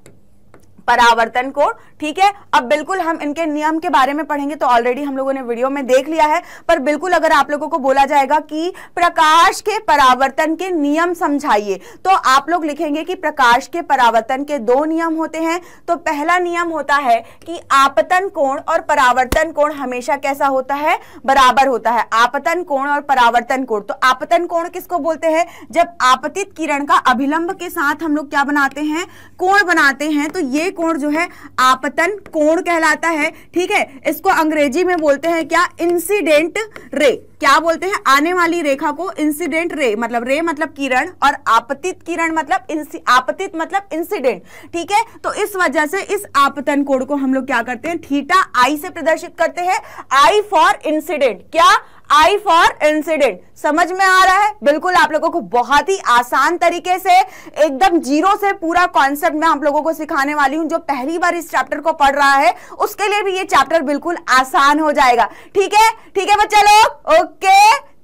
परावर्तन कोण ठीक है अब बिल्कुल हम इनके नियम के बारे में पढ़ेंगे तो ऑलरेडी हम लोगों ने वीडियो में देख लिया है पर बिल्कुल अगर आप लोगों को बोला जाएगा कि प्रकाश के परावर्तन के नियम समझाइए तो आप लोग लिखेंगे कि प्रकाश के परावर्तन के दो नियम होते हैं तो पहला नियम होता है कि आपतन कोण और परावर्तन कोण हमेशा कैसा होता है बराबर होता है आपतन कोण और परावर्तन कोण तो आपतन कोण किसको बोलते हैं जब आपतित किरण का अभिलंब के साथ हम लोग क्या बनाते हैं कोण बनाते हैं तो ये कोण जो है आपतन कोण कहलाता है ठीक है इसको अंग्रेजी में बोलते हैं क्या इंसिडेंट रे क्या बोलते हैं आने वाली रेखा को इंसिडेंट रे मतलब रे मतलब किरण और आपतित किरण मतलब आपतित मतलब इंसिडेंट ठीक है तो इस वजह से इस आपतन कोण को हम लोग क्या करते हैं थीटा आई से प्रदर्शित करते हैं आई फॉर इंसिडेंट क्या आई फॉर इंसिडेंट समझ में आ रहा है बिल्कुल आप लोगों को बहुत ही आसान तरीके से एकदम जीरो से पूरा कॉन्सेप्ट मैं आप लोगों को सिखाने वाली हूं जो पहली बार इस चैप्टर को पढ़ रहा है उसके लिए भी ये चैप्टर बिल्कुल आसान हो जाएगा ठीक है ठीक है बच्चा लोग ओके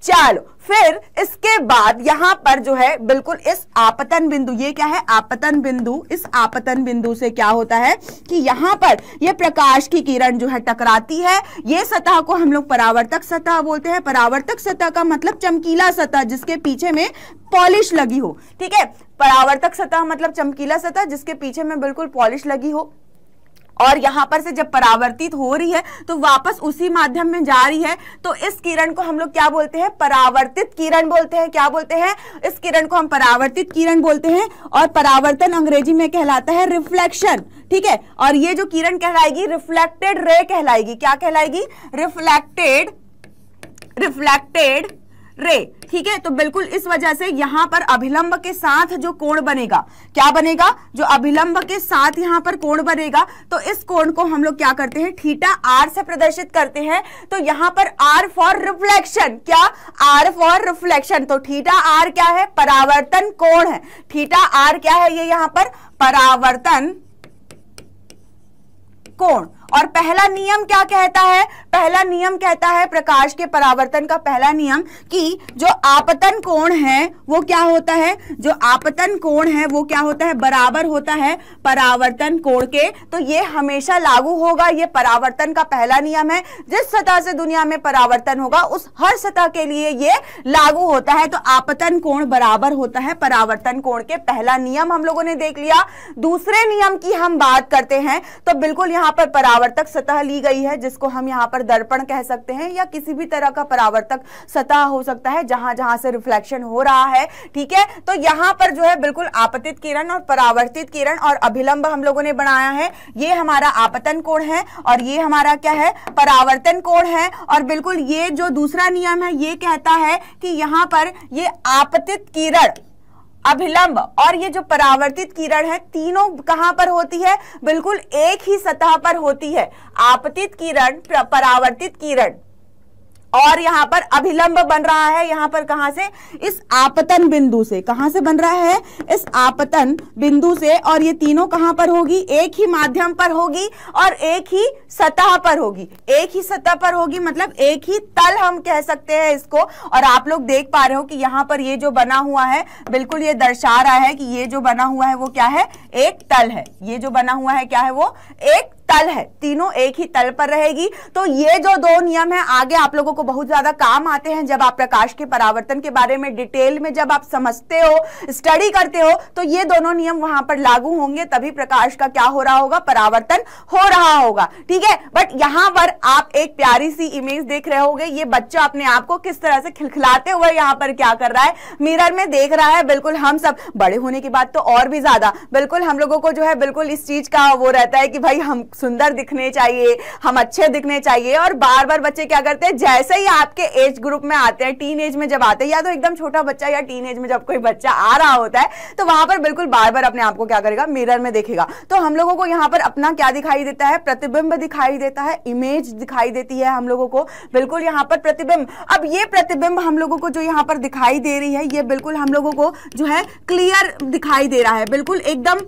चलो फिर इसके बाद यहां पर जो है बिल्कुल इस आपतन बिंदु ये क्या है आपतन बिंदु इस आपतन बिंदु से क्या होता है कि यहां पर ये प्रकाश की किरण जो है टकराती है ये सतह को हम लोग परावर्तक सतह बोलते हैं परावर्तक सतह का मतलब चमकीला सतह जिसके पीछे में पॉलिश लगी हो ठीक है परावर्तक सतह मतलब चमकीला सतह जिसके पीछे में बिल्कुल पॉलिश लगी हो और यहाँ पर से जब परावर्तित हो रही है तो वापस उसी माध्यम में जा रही है तो इस किरण को हम लोग क्या बोलते हैं परावर्तित किरण बोलते हैं क्या बोलते हैं इस किरण को हम परावर्तित किरण बोलते हैं और परावर्तन अंग्रेजी में कहलाता है रिफ्लेक्शन ठीक है और ये जो किरण कहलाएगी रिफ्लेक्टेड रे कहलाएगी क्या कहलाएगी रिफ्लेक्टेड रिफ्लेक्टेड रे ठीक है तो बिल्कुल इस वजह से यहां पर अभिलंब के साथ जो कोण बनेगा क्या बनेगा जो अभिलंब के साथ यहां पर कोण बनेगा तो इस कोण को हम लोग क्या करते हैं थीटा आर से प्रदर्शित करते हैं तो यहां पर आर फॉर रिफ्लेक्शन क्या आर फॉर रिफ्लेक्शन तो थीटा आर क्या है परावर्तन कोण है थीटा आर क्या है ये यहां पर परावर्तन कोण और पहला नियम क्या कहता है पहला नियम कहता है प्रकाश के परावर्तन का पहला नियम कि जो आपतन कोण है वो क्या होता है जो आपतन कोण है वो क्या होता है बराबर होता है परावर्तन कोण के तो ये हमेशा लागू होगा ये परावर्तन का पहला नियम है जिस सतह से दुनिया में परावर्तन होगा उस हर सतह के लिए ये लागू होता है तो आपतन कोण बराबर होता है परावर्तन कोण के पहला नियम हम लोगों ने देख लिया दूसरे नियम की हम बात करते हैं तो बिल्कुल यहां पर परावर्तन परावर्तक सतह ली गई है जिसको हम यहाँ पर दर्पण कह सकते हैं या किसी भी तरह का परावर्तक सतह हो सकता है जहां जहां से रिफ्लेक्शन हो रहा है ठीक है तो यहाँ पर जो है बिल्कुल आपतित किरण और परावर्तित किरण और अभिलंब हम लोगों ने बनाया है ये हमारा आपतन कोण है और ये हमारा क्या है परावर्तन कोण है और बिल्कुल ये जो दूसरा नियम है ये कहता है कि यहाँ पर ये आपतित किरण अभिलंब और ये जो परावर्तित किरण है तीनों कहां पर होती है बिल्कुल एक ही सतह पर होती है आपतित किरण परावर्तित किरण और यहां पर अभिलंब बन रहा है यहाँ पर कहा से इस आपतन बिंदु से कहा से बन रहा है इस आपतन बिंदु से और ये तीनों कहां पर होगी एक ही माध्यम पर होगी और एक ही सतह पर होगी एक ही सतह पर होगी मतलब एक ही तल हम कह सकते हैं इसको और आप लोग देख पा रहे हो कि यहाँ पर ये जो बना हुआ है बिल्कुल ये दर्शा रहा है कि ये जो बना हुआ है वो क्या है एक तल है ये जो बना हुआ है क्या है वो एक तल है तीनों एक ही तल पर रहेगी तो ये जो दो नियम है आगे आप लोगों को बहुत ज्यादा काम आते हैं जब आप प्रकाश के परावर्तन के बारे में डिटेल में जब आप समझते हो स्टडी करते हो तो ये दोनों नियम वहां पर लागू होंगे तभी प्रकाश का क्या हो रहा होगा परावर्तन हो रहा होगा ठीक है बट यहां पर आप एक प्यारी सी इमेज देख रहे होगे ये बच्चा अपने आप को किस तरह से खिलखिलाते हुए यहाँ पर क्या कर रहा है मिरर में देख रहा है बिल्कुल हम सब बड़े होने के बाद तो और भी ज्यादा बिल्कुल हम लोगों को जो है बिल्कुल इस चीज का वो रहता है कि भाई हमको सुंदर दिखने चाहिए हम अच्छे दिखने चाहिए और बार बार बच्चे क्या करते हैं जैसे ही आपके एज ग्रुप में आते हैं टीन एज में जब आते हैं या तो एकदम छोटा बच्चा या टीन एज में जब कोई बच्चा आ रहा होता है तो वहां पर बिल्कुल बार बार अपने आप को क्या करेगा मिरर में देखेगा तो हम लोगों को यहाँ पर अपना क्या दिखाई देता है प्रतिबिंब दिखाई देता है इमेज दिखाई देती है हम लोगों को बिल्कुल यहाँ पर प्रतिबिंब अब ये प्रतिबिंब हम लोगों को जो यहाँ पर दिखाई दे रही है ये बिल्कुल हम लोगों को जो है क्लियर दिखाई दे रहा है बिल्कुल एकदम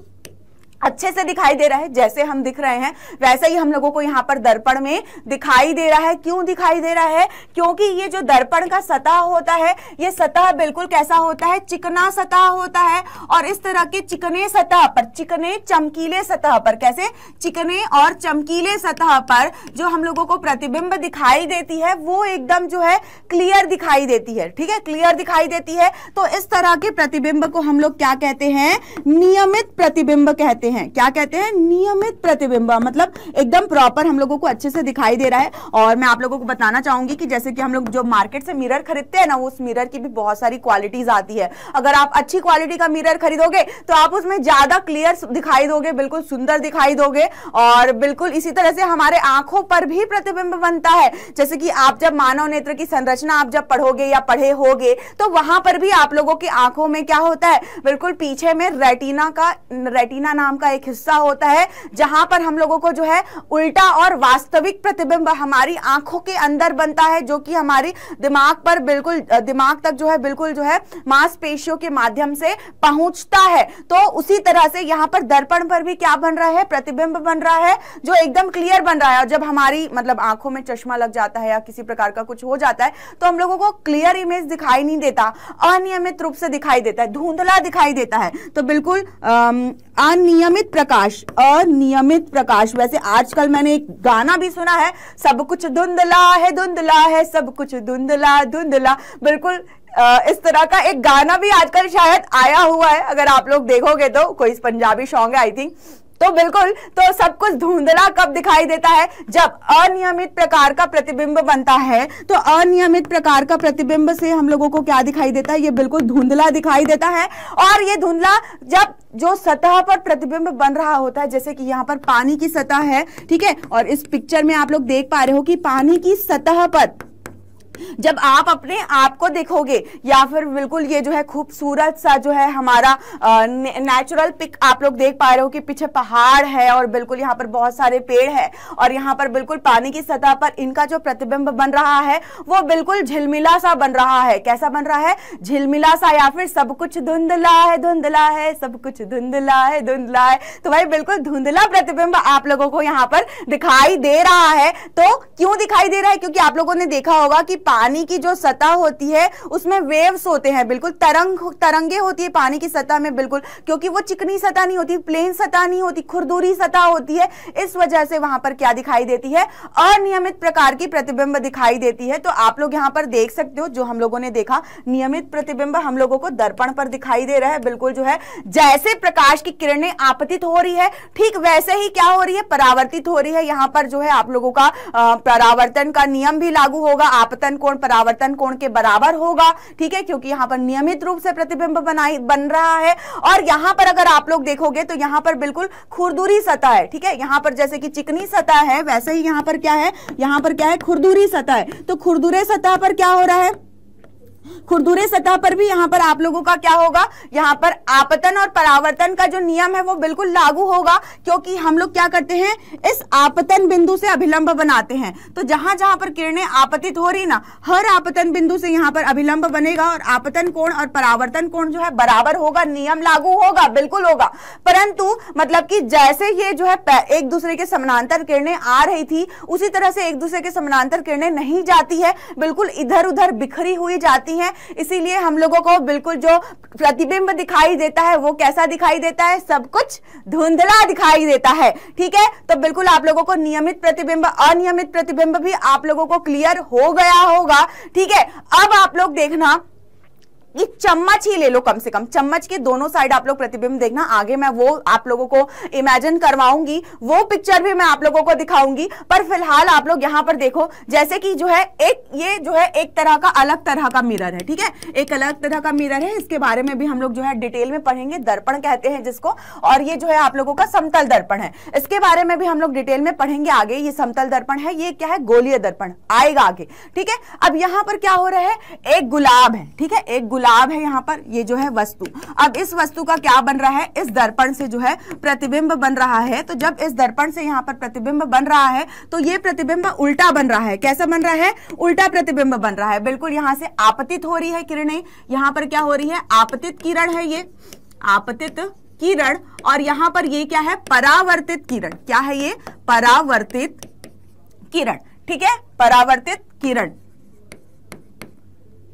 अच्छे से दिखाई दे रहा है जैसे हम दिख रहे हैं वैसे ही हम लोगों को यहाँ पर दर्पण में दिखाई दे रहा है क्यों दिखाई दे रहा है क्योंकि ये जो दर्पण का सतह होता है ये सतह बिल्कुल कैसा होता है चिकना सतह होता है और इस तरह के चिकने सतह पर चिकने चमकीले सतह पर कैसे चिकने और चमकीले सतह पर जो हम लोगों को प्रतिबिंब दिखाई देती है वो एकदम जो है क्लियर दिखाई देती है ठीक है क्लियर दिखाई देती है तो इस तरह के प्रतिबिंब को हम लोग क्या कहते हैं नियमित प्रतिबिंब कहते कहते हैं क्या कहते हैं नियमित प्रतिबिंब मतलब एकदम प्रॉपर हम लोगों को अच्छे से दिखाई दे रहा है और मैं आप लोगों को बताना चाहूंगी कि जैसे कि हम लोग जो मार्केट से मिरर खरीदते हैं ना उस मिरर की भी बहुत सारी क्वालिटीज आती है अगर आप अच्छी क्वालिटी का मिरर खरीदोगे तो आप उसमें ज्यादा क्लियर दिखाई दोगे बिल्कुल सुंदर दिखाई दोगे और बिल्कुल इसी तरह से हमारे आंखों पर भी प्रतिबिंब बनता है जैसे कि आप जब मानव नेत्र की संरचना आप जब पढ़ोगे या पढ़े होगे तो वहां पर भी आप लोगों की आंखों में क्या होता है बिल्कुल पीछे में रेटिना का रेटिना नाम प्रोग्राम का एक हिस्सा होता है जहां पर हम लोगों को जो है उल्टा और वास्तविक प्रतिबिंब हमारी आंखों के अंदर बनता है जो कि हमारी दिमाग पर बिल्कुल दिमाग तक जो है बिल्कुल जो है मांसपेशियों के माध्यम से पहुंचता है तो उसी तरह से यहाँ पर दर्पण पर भी क्या बन रहा है प्रतिबिंब बन रहा है जो एकदम क्लियर बन रहा है और जब हमारी मतलब आंखों में चश्मा लग जाता है या किसी प्रकार का कुछ हो जाता है तो हम लोगों को क्लियर इमेज दिखाई नहीं देता अनियमित रूप से दिखाई देता है धुंधला दिखाई देता है तो बिल्कुल अनियमित अनियमित प्रकाश अनियमित प्रकाश वैसे आजकल मैंने एक गाना भी सुना है सब कुछ धुंधला है धुंधला है सब कुछ धुंधला धुंधला बिल्कुल इस तरह का एक गाना भी आजकल शायद आया हुआ है अगर आप लोग देखोगे तो कोई पंजाबी सॉन्ग है आई थिंक तो बिल्कुल तो सब कुछ धुंधला कब दिखाई देता है जब अनियमित प्रकार का प्रतिबिंब बनता है तो अनियमित प्रकार का प्रतिबिंब से हम लोगों को क्या दिखाई देता है ये बिल्कुल धुंधला दिखाई देता है और ये धुंधला जब जो सतह पर प्रतिबिंब बन रहा होता है जैसे कि यहाँ पर पानी की सतह है ठीक है और इस पिक्चर में आप लोग देख पा रहे हो कि पानी की सतह पर जब आप अपने आप को देखोगे या फिर बिल्कुल ये जो है खूबसूरत सा जो है हमारा नेचुरल पिक आप लोग देख पा रहे हो कि पीछे पहाड़ है और बिल्कुल यहाँ पर बहुत सारे पेड़ है और यहाँ पर बिल्कुल पानी की सतह पर इनका जो प्रतिबिंब बन रहा है वो बिल्कुल झिलमिला सा बन रहा है कैसा बन रहा है झिलमिला सा या फिर सब कुछ धुंधला है धुंधला है सब कुछ धुंधला है धुंधला है तो भाई बिल्कुल धुंधला प्रतिबिंब आप लोगों को यहाँ पर दिखाई दे रहा है तो क्यों दिखाई दे रहा है क्योंकि आप लोगों ने देखा होगा कि पानी की जो सतह होती है उसमें वेव्स होते हैं बिल्कुल तरंग तरंगे होती है पानी की सतह में बिल्कुल क्योंकि वो चिकनी सतह नहीं होती प्लेन सतह नहीं होती खुरदूरी सतह होती है इस वजह से वहां पर क्या दिखाई देती है अनियमित प्रकार की प्रतिबिंब दिखाई देती है तो आप लोग यहाँ पर देख सकते हो जो हम लोगों ने देखा नियमित प्रतिबिंब हम लोगों को दर्पण पर दिखाई दे रहा है बिल्कुल जो है जैसे प्रकाश की किरणें आपतित हो रही है ठीक वैसे ही क्या हो रही है परावर्तित हो रही है यहाँ पर जो है आप लोगों का परावर्तन का नियम भी लागू होगा आपतन परावर्तन कोण परावर्तन कोण के बराबर होगा ठीक है क्योंकि यहां पर नियमित रूप से प्रतिबिंब बनाई बन रहा है और यहां पर अगर आप लोग देखोगे तो यहां पर बिल्कुल खुरदूरी सतह है ठीक है यहां पर जैसे कि चिकनी सतह है वैसे ही यहां पर क्या है यहां पर क्या है खुरदूरी सतह है तो खुरदूरे सतह पर क्या हो रहा है खुरदुरे सतह पर भी यहाँ पर आप लोगों का क्या होगा यहाँ पर आपतन और परावर्तन का जो नियम है वो बिल्कुल लागू होगा क्योंकि हम लोग क्या करते हैं इस आपतन बिंदु से अभिलंब बनाते हैं तो जहां जहां पर किरणें आपतित हो रही ना हर आपतन बिंदु से यहाँ पर अभिलंब बनेगा और आपतन कोण और परावर्तन कोण जो है बराबर होगा नियम लागू होगा बिल्कुल होगा परंतु मतलब कि जैसे ये जो है एक दूसरे के समानांतर किरणें आ रही थी उसी तरह से एक दूसरे के समानांतर किरणें नहीं जाती है बिल्कुल इधर उधर बिखरी हुई जाती नहीं है इसीलिए हम लोगों को बिल्कुल जो प्रतिबिंब दिखाई देता है वो कैसा दिखाई देता है सब कुछ धुंधला दिखाई देता है ठीक है तो बिल्कुल आप लोगों को नियमित प्रतिबिंब अनियमित प्रतिबिंब भी आप लोगों को क्लियर हो गया होगा ठीक है अब आप लोग देखना ये चम्मच ही ले लो कम से कम चम्मच के दोनों साइड आप लोग प्रतिबिंब देखना आगे मैं वो आप लोगों को इमेजिन करवाऊंगी वो पिक्चर भी मैं आप लोगों को दिखाऊंगी पर फिलहाल आप लोग यहां पर देखो जैसे कि जो है एक ये जो है एक तरह का अलग तरह का मिरर है ठीक है एक अलग तरह का मिरर है इसके बारे में भी हम लोग जो है डिटेल में पढ़ेंगे दर्पण कहते हैं जिसको और ये जो है आप लोगों का समतल दर्पण है इसके बारे में भी हम लोग डिटेल में पढ़ेंगे आगे ये समतल दर्पण है ये क्या है गोलीय दर्पण आएगा आगे ठीक है अब यहां पर क्या हो रहा है एक गुलाब है ठीक है एक गुलाब लाभ है यहाँ पर ये जो है वस्तु अब इस वस्तु का क्या बन रहा है इस दर्पण से जो है प्रतिबिंब बन रहा है तो जब इस दर्पण से यहाँ पर प्रतिबिंब बन रहा है तो ये प्रतिबिंब उल्टा बन रहा है कैसा बन रहा है उल्टा प्रतिबिंब बन रहा है बिल्कुल यहाँ से आपतित हो रही है किरणें यहाँ पर क्या हो रही है आपतित किरण है ये आपतित किरण और यहाँ पर ये क्या है परावर्तित किरण क्या है ये परावर्तित किरण ठीक है परावर्तित किरण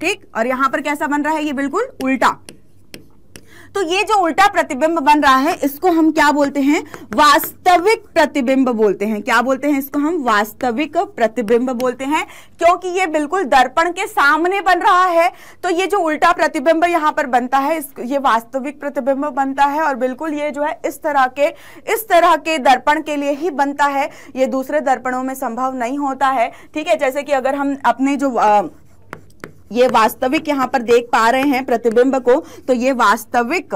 ठीक और यहां पर कैसा बन रहा है ये बिल्कुल उल्टा तो ये जो उल्टा प्रतिबिंब बन रहा है इसको हम क्या बोलते हैं वास्तविक प्रतिबिंब बोलते हैं क्या बोलते हैं इसको हम वास्तविक प्रतिबिंब बोलते हैं क्योंकि ये बिल्कुल दर्पण के सामने बन रहा है तो ये जो उल्टा प्रतिबिंब यहाँ पर बनता है ये वास्तविक प्रतिबिंब बनता है और बिल्कुल ये जो है इस तरह के इस तरह के दर्पण के लिए ही बनता है ये दूसरे दर्पणों में संभव नहीं होता है ठीक है जैसे कि अगर हम अपने जो आ, ये वास्तविक यहाँ पर देख पा रहे हैं प्रतिबिंब को तो ये वास्तविक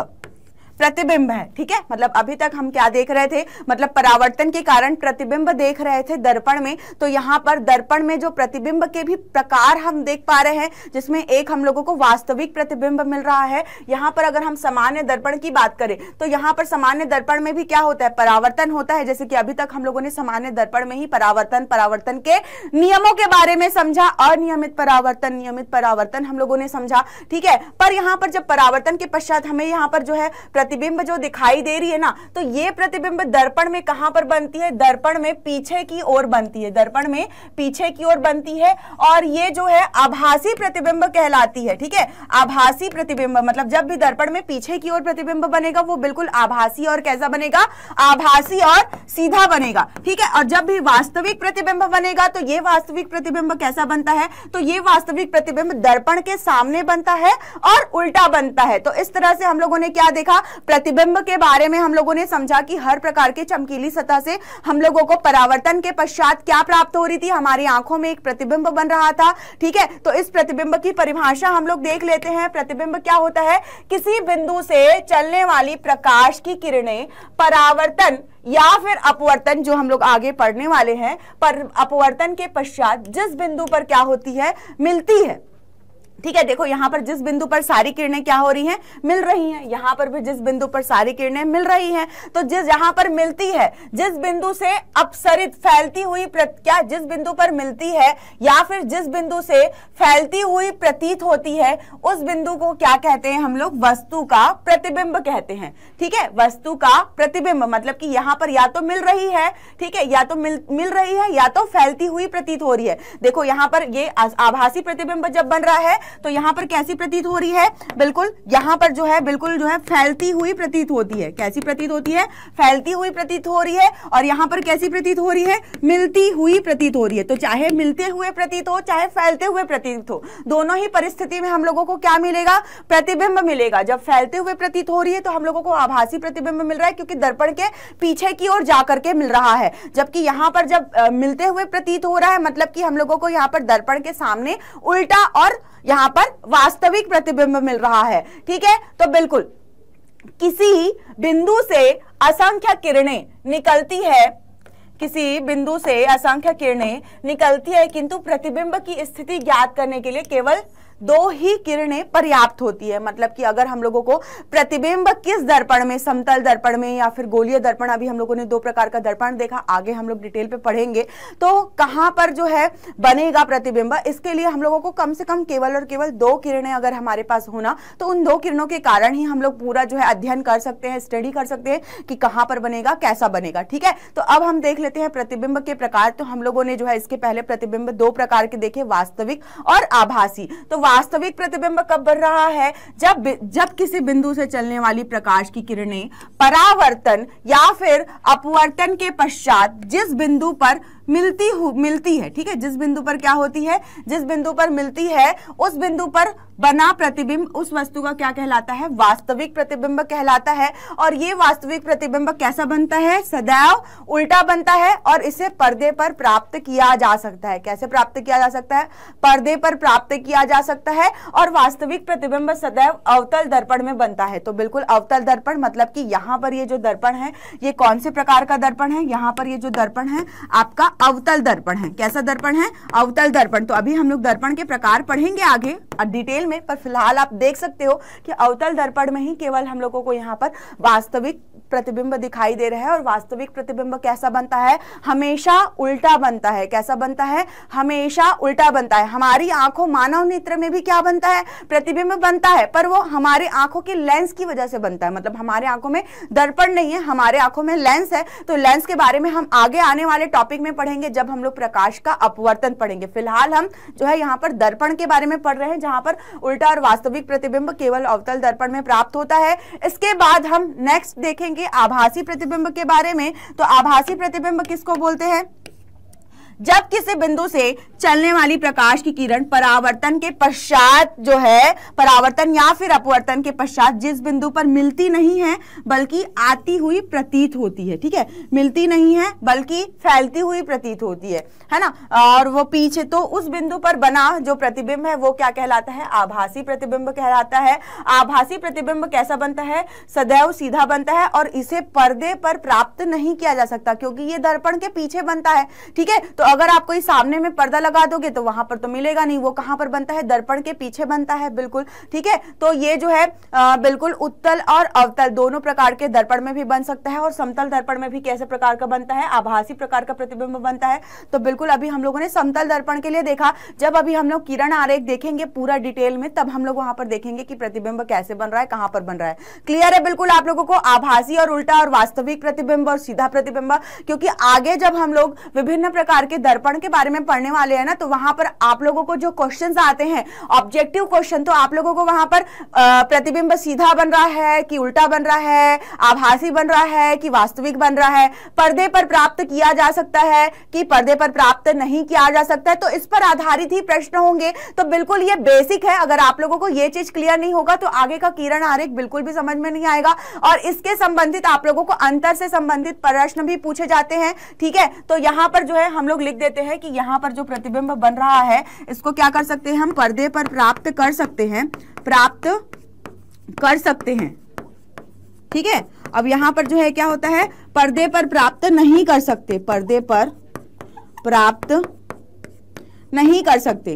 प्रतिबिंब है ठीक है मतलब अभी तक हम क्या देख रहे थे मतलब परावर्तन के कारण प्रतिबिंब देख रहे थे दर्पण में तो यहाँ पर दर्पण में जो प्रतिबिंब के भी प्रकार हम देख पा रहे हैं जिसमें एक हम लोगों को वास्तविक प्रतिबिंब मिल रहा है यहाँ पर अगर हम सामान्य दर्पण की बात करें तो यहाँ पर सामान्य दर्पण में भी क्या होता है परावर्तन होता है जैसे कि अभी तक हम लोगों ने सामान्य दर्पण में ही परावर्तन परावर्तन के नियमों के बारे में समझा अनियमित परावर्तन नियमित परावर्तन हम लोगों ने समझा ठीक है पर यहाँ पर जब परावर्तन के पश्चात हमें यहाँ पर जो है प्रतिबिंब जो दिखाई दे रही है ना तो ये प्रतिबिंब दर्पण में कहां पर बनती है दर्पण में पीछे की ओर बनती है दर्पण में पीछे की ओर बनती है और ये जो है आभासी प्रतिबिंब कहलाती है ठीक है आभासी प्रतिबिंब मतलब जब भी दर्पण में पीछे की ओर प्रतिबिंब बनेगा वो बिल्कुल आभासी और कैसा बनेगा आभासी और सीधा बनेगा ठीक है और जब भी वास्तविक प्रतिबिंब बनेगा तो ये वास्तविक प्रतिबिंब कैसा बनता है तो ये वास्तविक प्रतिबिंब दर्पण के सामने बनता है और उल्टा बनता है तो इस तरह से हम लोगों ने क्या देखा प्रतिबिंब के बारे में हम लोगों ने समझा कि हर प्रकार के चमकीली सतह से हम लोगों को परावर्तन के पश्चात क्या प्राप्त हो रही थी हमारी आंखों में एक प्रतिबिंब बन रहा था ठीक है तो इस प्रतिबिंब की परिभाषा हम लोग देख लेते हैं प्रतिबिंब क्या होता है किसी बिंदु से चलने वाली प्रकाश की किरणें परावर्तन या फिर अपवर्तन जो हम लोग आगे पढ़ने वाले हैं पर अपवर्तन के पश्चात जिस बिंदु पर क्या होती है मिलती है ठीक है देखो यहाँ पर जिस बिंदु पर सारी किरणें क्या हो रही हैं मिल रही हैं यहां पर भी जिस बिंदु पर सारी किरणें मिल रही हैं तो जिस यहाँ पर मिलती है जिस बिंदु से अपसरित फैलती हुई क्या जिस बिंदु पर मिलती है या फिर जिस बिंदु से फैलती हुई प्रतीत होती है उस बिंदु को क्या कहते हैं हम लोग वस्तु का प्रतिबिंब कहते हैं ठीक है वस्तु का प्रतिबिंब मतलब कि यहाँ पर या तो मिल रही है ठीक है या तो मिल मिल रही है या तो फैलती हुई प्रतीत हो रही है देखो यहाँ पर ये आभासी प्रतिबिंब जब बन रहा है तो यहाँ पर कैसी प्रतीत हो रही है बिल्कुल यहाँ पर जो है बिल्कुल जो है फैलती हुई प्रतीत होती है कैसी प्रतीत होती है फैलती हुई प्रतीत हो रही है और यहाँ पर कैसी प्रतीत हो रही है मिलती हुई प्रतीत हो रही है तो चाहे मिलते हुए प्रतीत हो चाहे फैलते हुए प्रतीत हो दोनों ही परिस्थिति में हम लोगों को क्या मिलेगा प्रतिबिंब मिलेगा जब फैलते हुए प्रतीत हो रही है तो हम लोगों को आभासी प्रतिबिंब मिल रहा है क्योंकि दर्पण के पीछे की ओर जाकर के मिल रहा है जबकि यहाँ पर जब मिलते हुए प्रतीत हो रहा है मतलब कि हम लोगों को यहाँ पर दर्पण के सामने उल्टा और यहां पर वास्तविक प्रतिबिंब मिल रहा है ठीक है तो बिल्कुल किसी बिंदु से असंख्य किरणें निकलती है किसी बिंदु से असंख्य किरणें निकलती है किंतु प्रतिबिंब की स्थिति ज्ञात करने के लिए केवल दो ही किरणें पर्याप्त होती है मतलब कि अगर हम लोगों को प्रतिबिंब किस दर्पण में समतल दर्पण में या फिर गोलीय दर्पण अभी हम लोगों ने दो प्रकार का दर्पण देखा आगे हम लोग डिटेल पे पढ़ेंगे तो कहां पर जो है बनेगा प्रतिबिंब इसके लिए हम लोगों को कम से कम केवल और केवल दो किरणें अगर हमारे पास होना तो उन दो किरणों के कारण ही हम लोग पूरा जो है अध्ययन कर सकते हैं स्टडी कर सकते हैं कि कहां पर बनेगा कैसा बनेगा ठीक है तो अब हम देख लेते हैं प्रतिबिंब के प्रकार तो हम लोगों ने जो है इसके पहले प्रतिबिंब दो प्रकार के देखे वास्तविक और आभासी तो वास्तविक प्रतिबिंब कब बन रहा है जब जब किसी बिंदु से चलने वाली प्रकाश की किरणें परावर्तन या फिर अपवर्तन के पश्चात जिस बिंदु पर मिलती मिलती है ठीक है जिस बिंदु पर क्या होती है जिस बिंदु पर मिलती है उस बिंदु पर बना प्रतिबिंब उस वस्तु का क्या कहलाता है वास्तविक प्रतिबिंब कहलाता है और ये वास्तविक प्रतिबिंब कैसा बनता है सदैव उल्टा बनता है और इसे पर्दे पर प्राप्त किया जा सकता है कैसे प्राप्त किया जा सकता है पर्दे पर प्राप्त किया जा सकता है और वास्तविक प्रतिबिंब सदैव अवतल दर्पण में बनता है तो बिल्कुल अवतल दर्पण मतलब कि यहाँ पर ये जो दर्पण है ये कौन से प्रकार का दर्पण है यहाँ पर ये जो दर्पण है आपका अवतल दर्पण है कैसा दर्पण है अवतल दर्पण तो अभी हम लोग दर्पण के प्रकार पढ़ेंगे आगे डिटेल में पर फिलहाल आप देख सकते हो कि अवतल दर्पण में ही केवल हम लोगों को यहाँ पर वास्तविक प्रतिबिंब दिखाई दे रहा है और वास्तविक प्रतिबिंब कैसा बनता है हमेशा उल्टा बनता है कैसा बनता है हमेशा उल्टा बनता है हमारी आंखों मानव नेत्र में भी क्या बनता है प्रतिबिंब बनता है पर वो हमारे आंखों के लेंस की वजह से बनता है मतलब हमारे आंखों में दर्पण नहीं है हमारे आंखों में लेंस है तो लेंस के बारे में हम आगे आने वाले टॉपिक में पढ़ेंगे जब हम लोग प्रकाश का अपवर्तन पढ़ेंगे फिलहाल हम जो है यहाँ पर दर्पण के बारे में पढ़ रहे हैं जहां पर उल्टा और वास्तविक प्रतिबिंब केवल अवतल दर्पण में प्राप्त होता है इसके बाद हम नेक्स्ट देखेंगे आभासी प्रतिबिंब के बारे में तो आभासी प्रतिबिंब किसको बोलते हैं जब किसी बिंदु से चलने वाली प्रकाश की किरण परावर्तन के पश्चात जो है परावर्तन या फिर अपवर्तन के पश्चात जिस बिंदु पर मिलती नहीं है बल्कि आती हुई प्रतीत होती है ठीक है मिलती नहीं है बल्कि फैलती हुई प्रतीत होती है है ना और वो पीछे तो उस बिंदु पर बना जो प्रतिबिंब है वो क्या कहलाता है आभासी प्रतिबिंब कहलाता है आभासी प्रतिबिंब कैसा बनता है सदैव सीधा बनता है और इसे पर्दे पर प्राप्त नहीं किया जा सकता क्योंकि ये दर्पण के पीछे बनता है ठीक है तो अगर आप कोई सामने में पर्दा लगा दोगे तो वहां पर तो मिलेगा नहीं वो कहां पर बनता है दर्पण के पीछे बनता है बिल्कुल ठीक है तो ये जो है आ, बिल्कुल उत्तल और अवतल दोनों प्रकार के दर्पण में भी बन सकता है और समतल दर्पण में भी कैसे प्रकार का बनता है आभासी प्रकार का प्रतिबिंब बनता है तो बिल्कुल अभी हम लोगों ने समतल दर्पण के लिए देखा जब अभी हम लोग किरण आरेख देखेंगे पूरा डिटेल में तब हम लोग वहां पर देखेंगे कि प्रतिबिंब कैसे बन रहा है कहां पर बन रहा है क्लियर है बिल्कुल आप लोगों को आभासी और उल्टा और वास्तविक प्रतिबिंब और सीधा प्रतिबिंब क्योंकि आगे जब हम लोग विभिन्न प्रकार के के दर्पण के बारे में पढ़ने वाले हैं ना तो वहां पर आप लोगों को जो क्वेश्चन आते हैं ऑब्जेक्टिव क्वेश्चन तो आप लोगों को वहां पर प्रतिबिंब सीधा बन रहा है कि उल्टा बन रहा है आभासी बन रहा है कि वास्तविक बन रहा है पर्दे पर प्राप्त किया जा सकता है कि पर्दे पर प्राप्त नहीं किया जा सकता है तो इस पर आधारित ही प्रश्न होंगे तो बिल्कुल ये बेसिक है अगर आप लोगों को ये चीज क्लियर नहीं होगा तो आगे का किरण आरेख बिल्कुल भी समझ में नहीं आएगा और इसके संबंधित आप लोगों को अंतर से संबंधित प्रश्न भी पूछे जाते हैं ठीक है तो यहां पर जो है हम लोग लिख देते हैं कि यहाँ पर जो प्रतिबिंब बन रहा है इसको क्या कर सकते हैं हम पर्दे पर प्राप्त कर सकते हैं प्राप्त कर सकते हैं ठीक है अब यहाँ पर जो है क्या होता है पर्दे पर प्राप्त नहीं कर सकते पर्दे पर प्राप्त नहीं कर सकते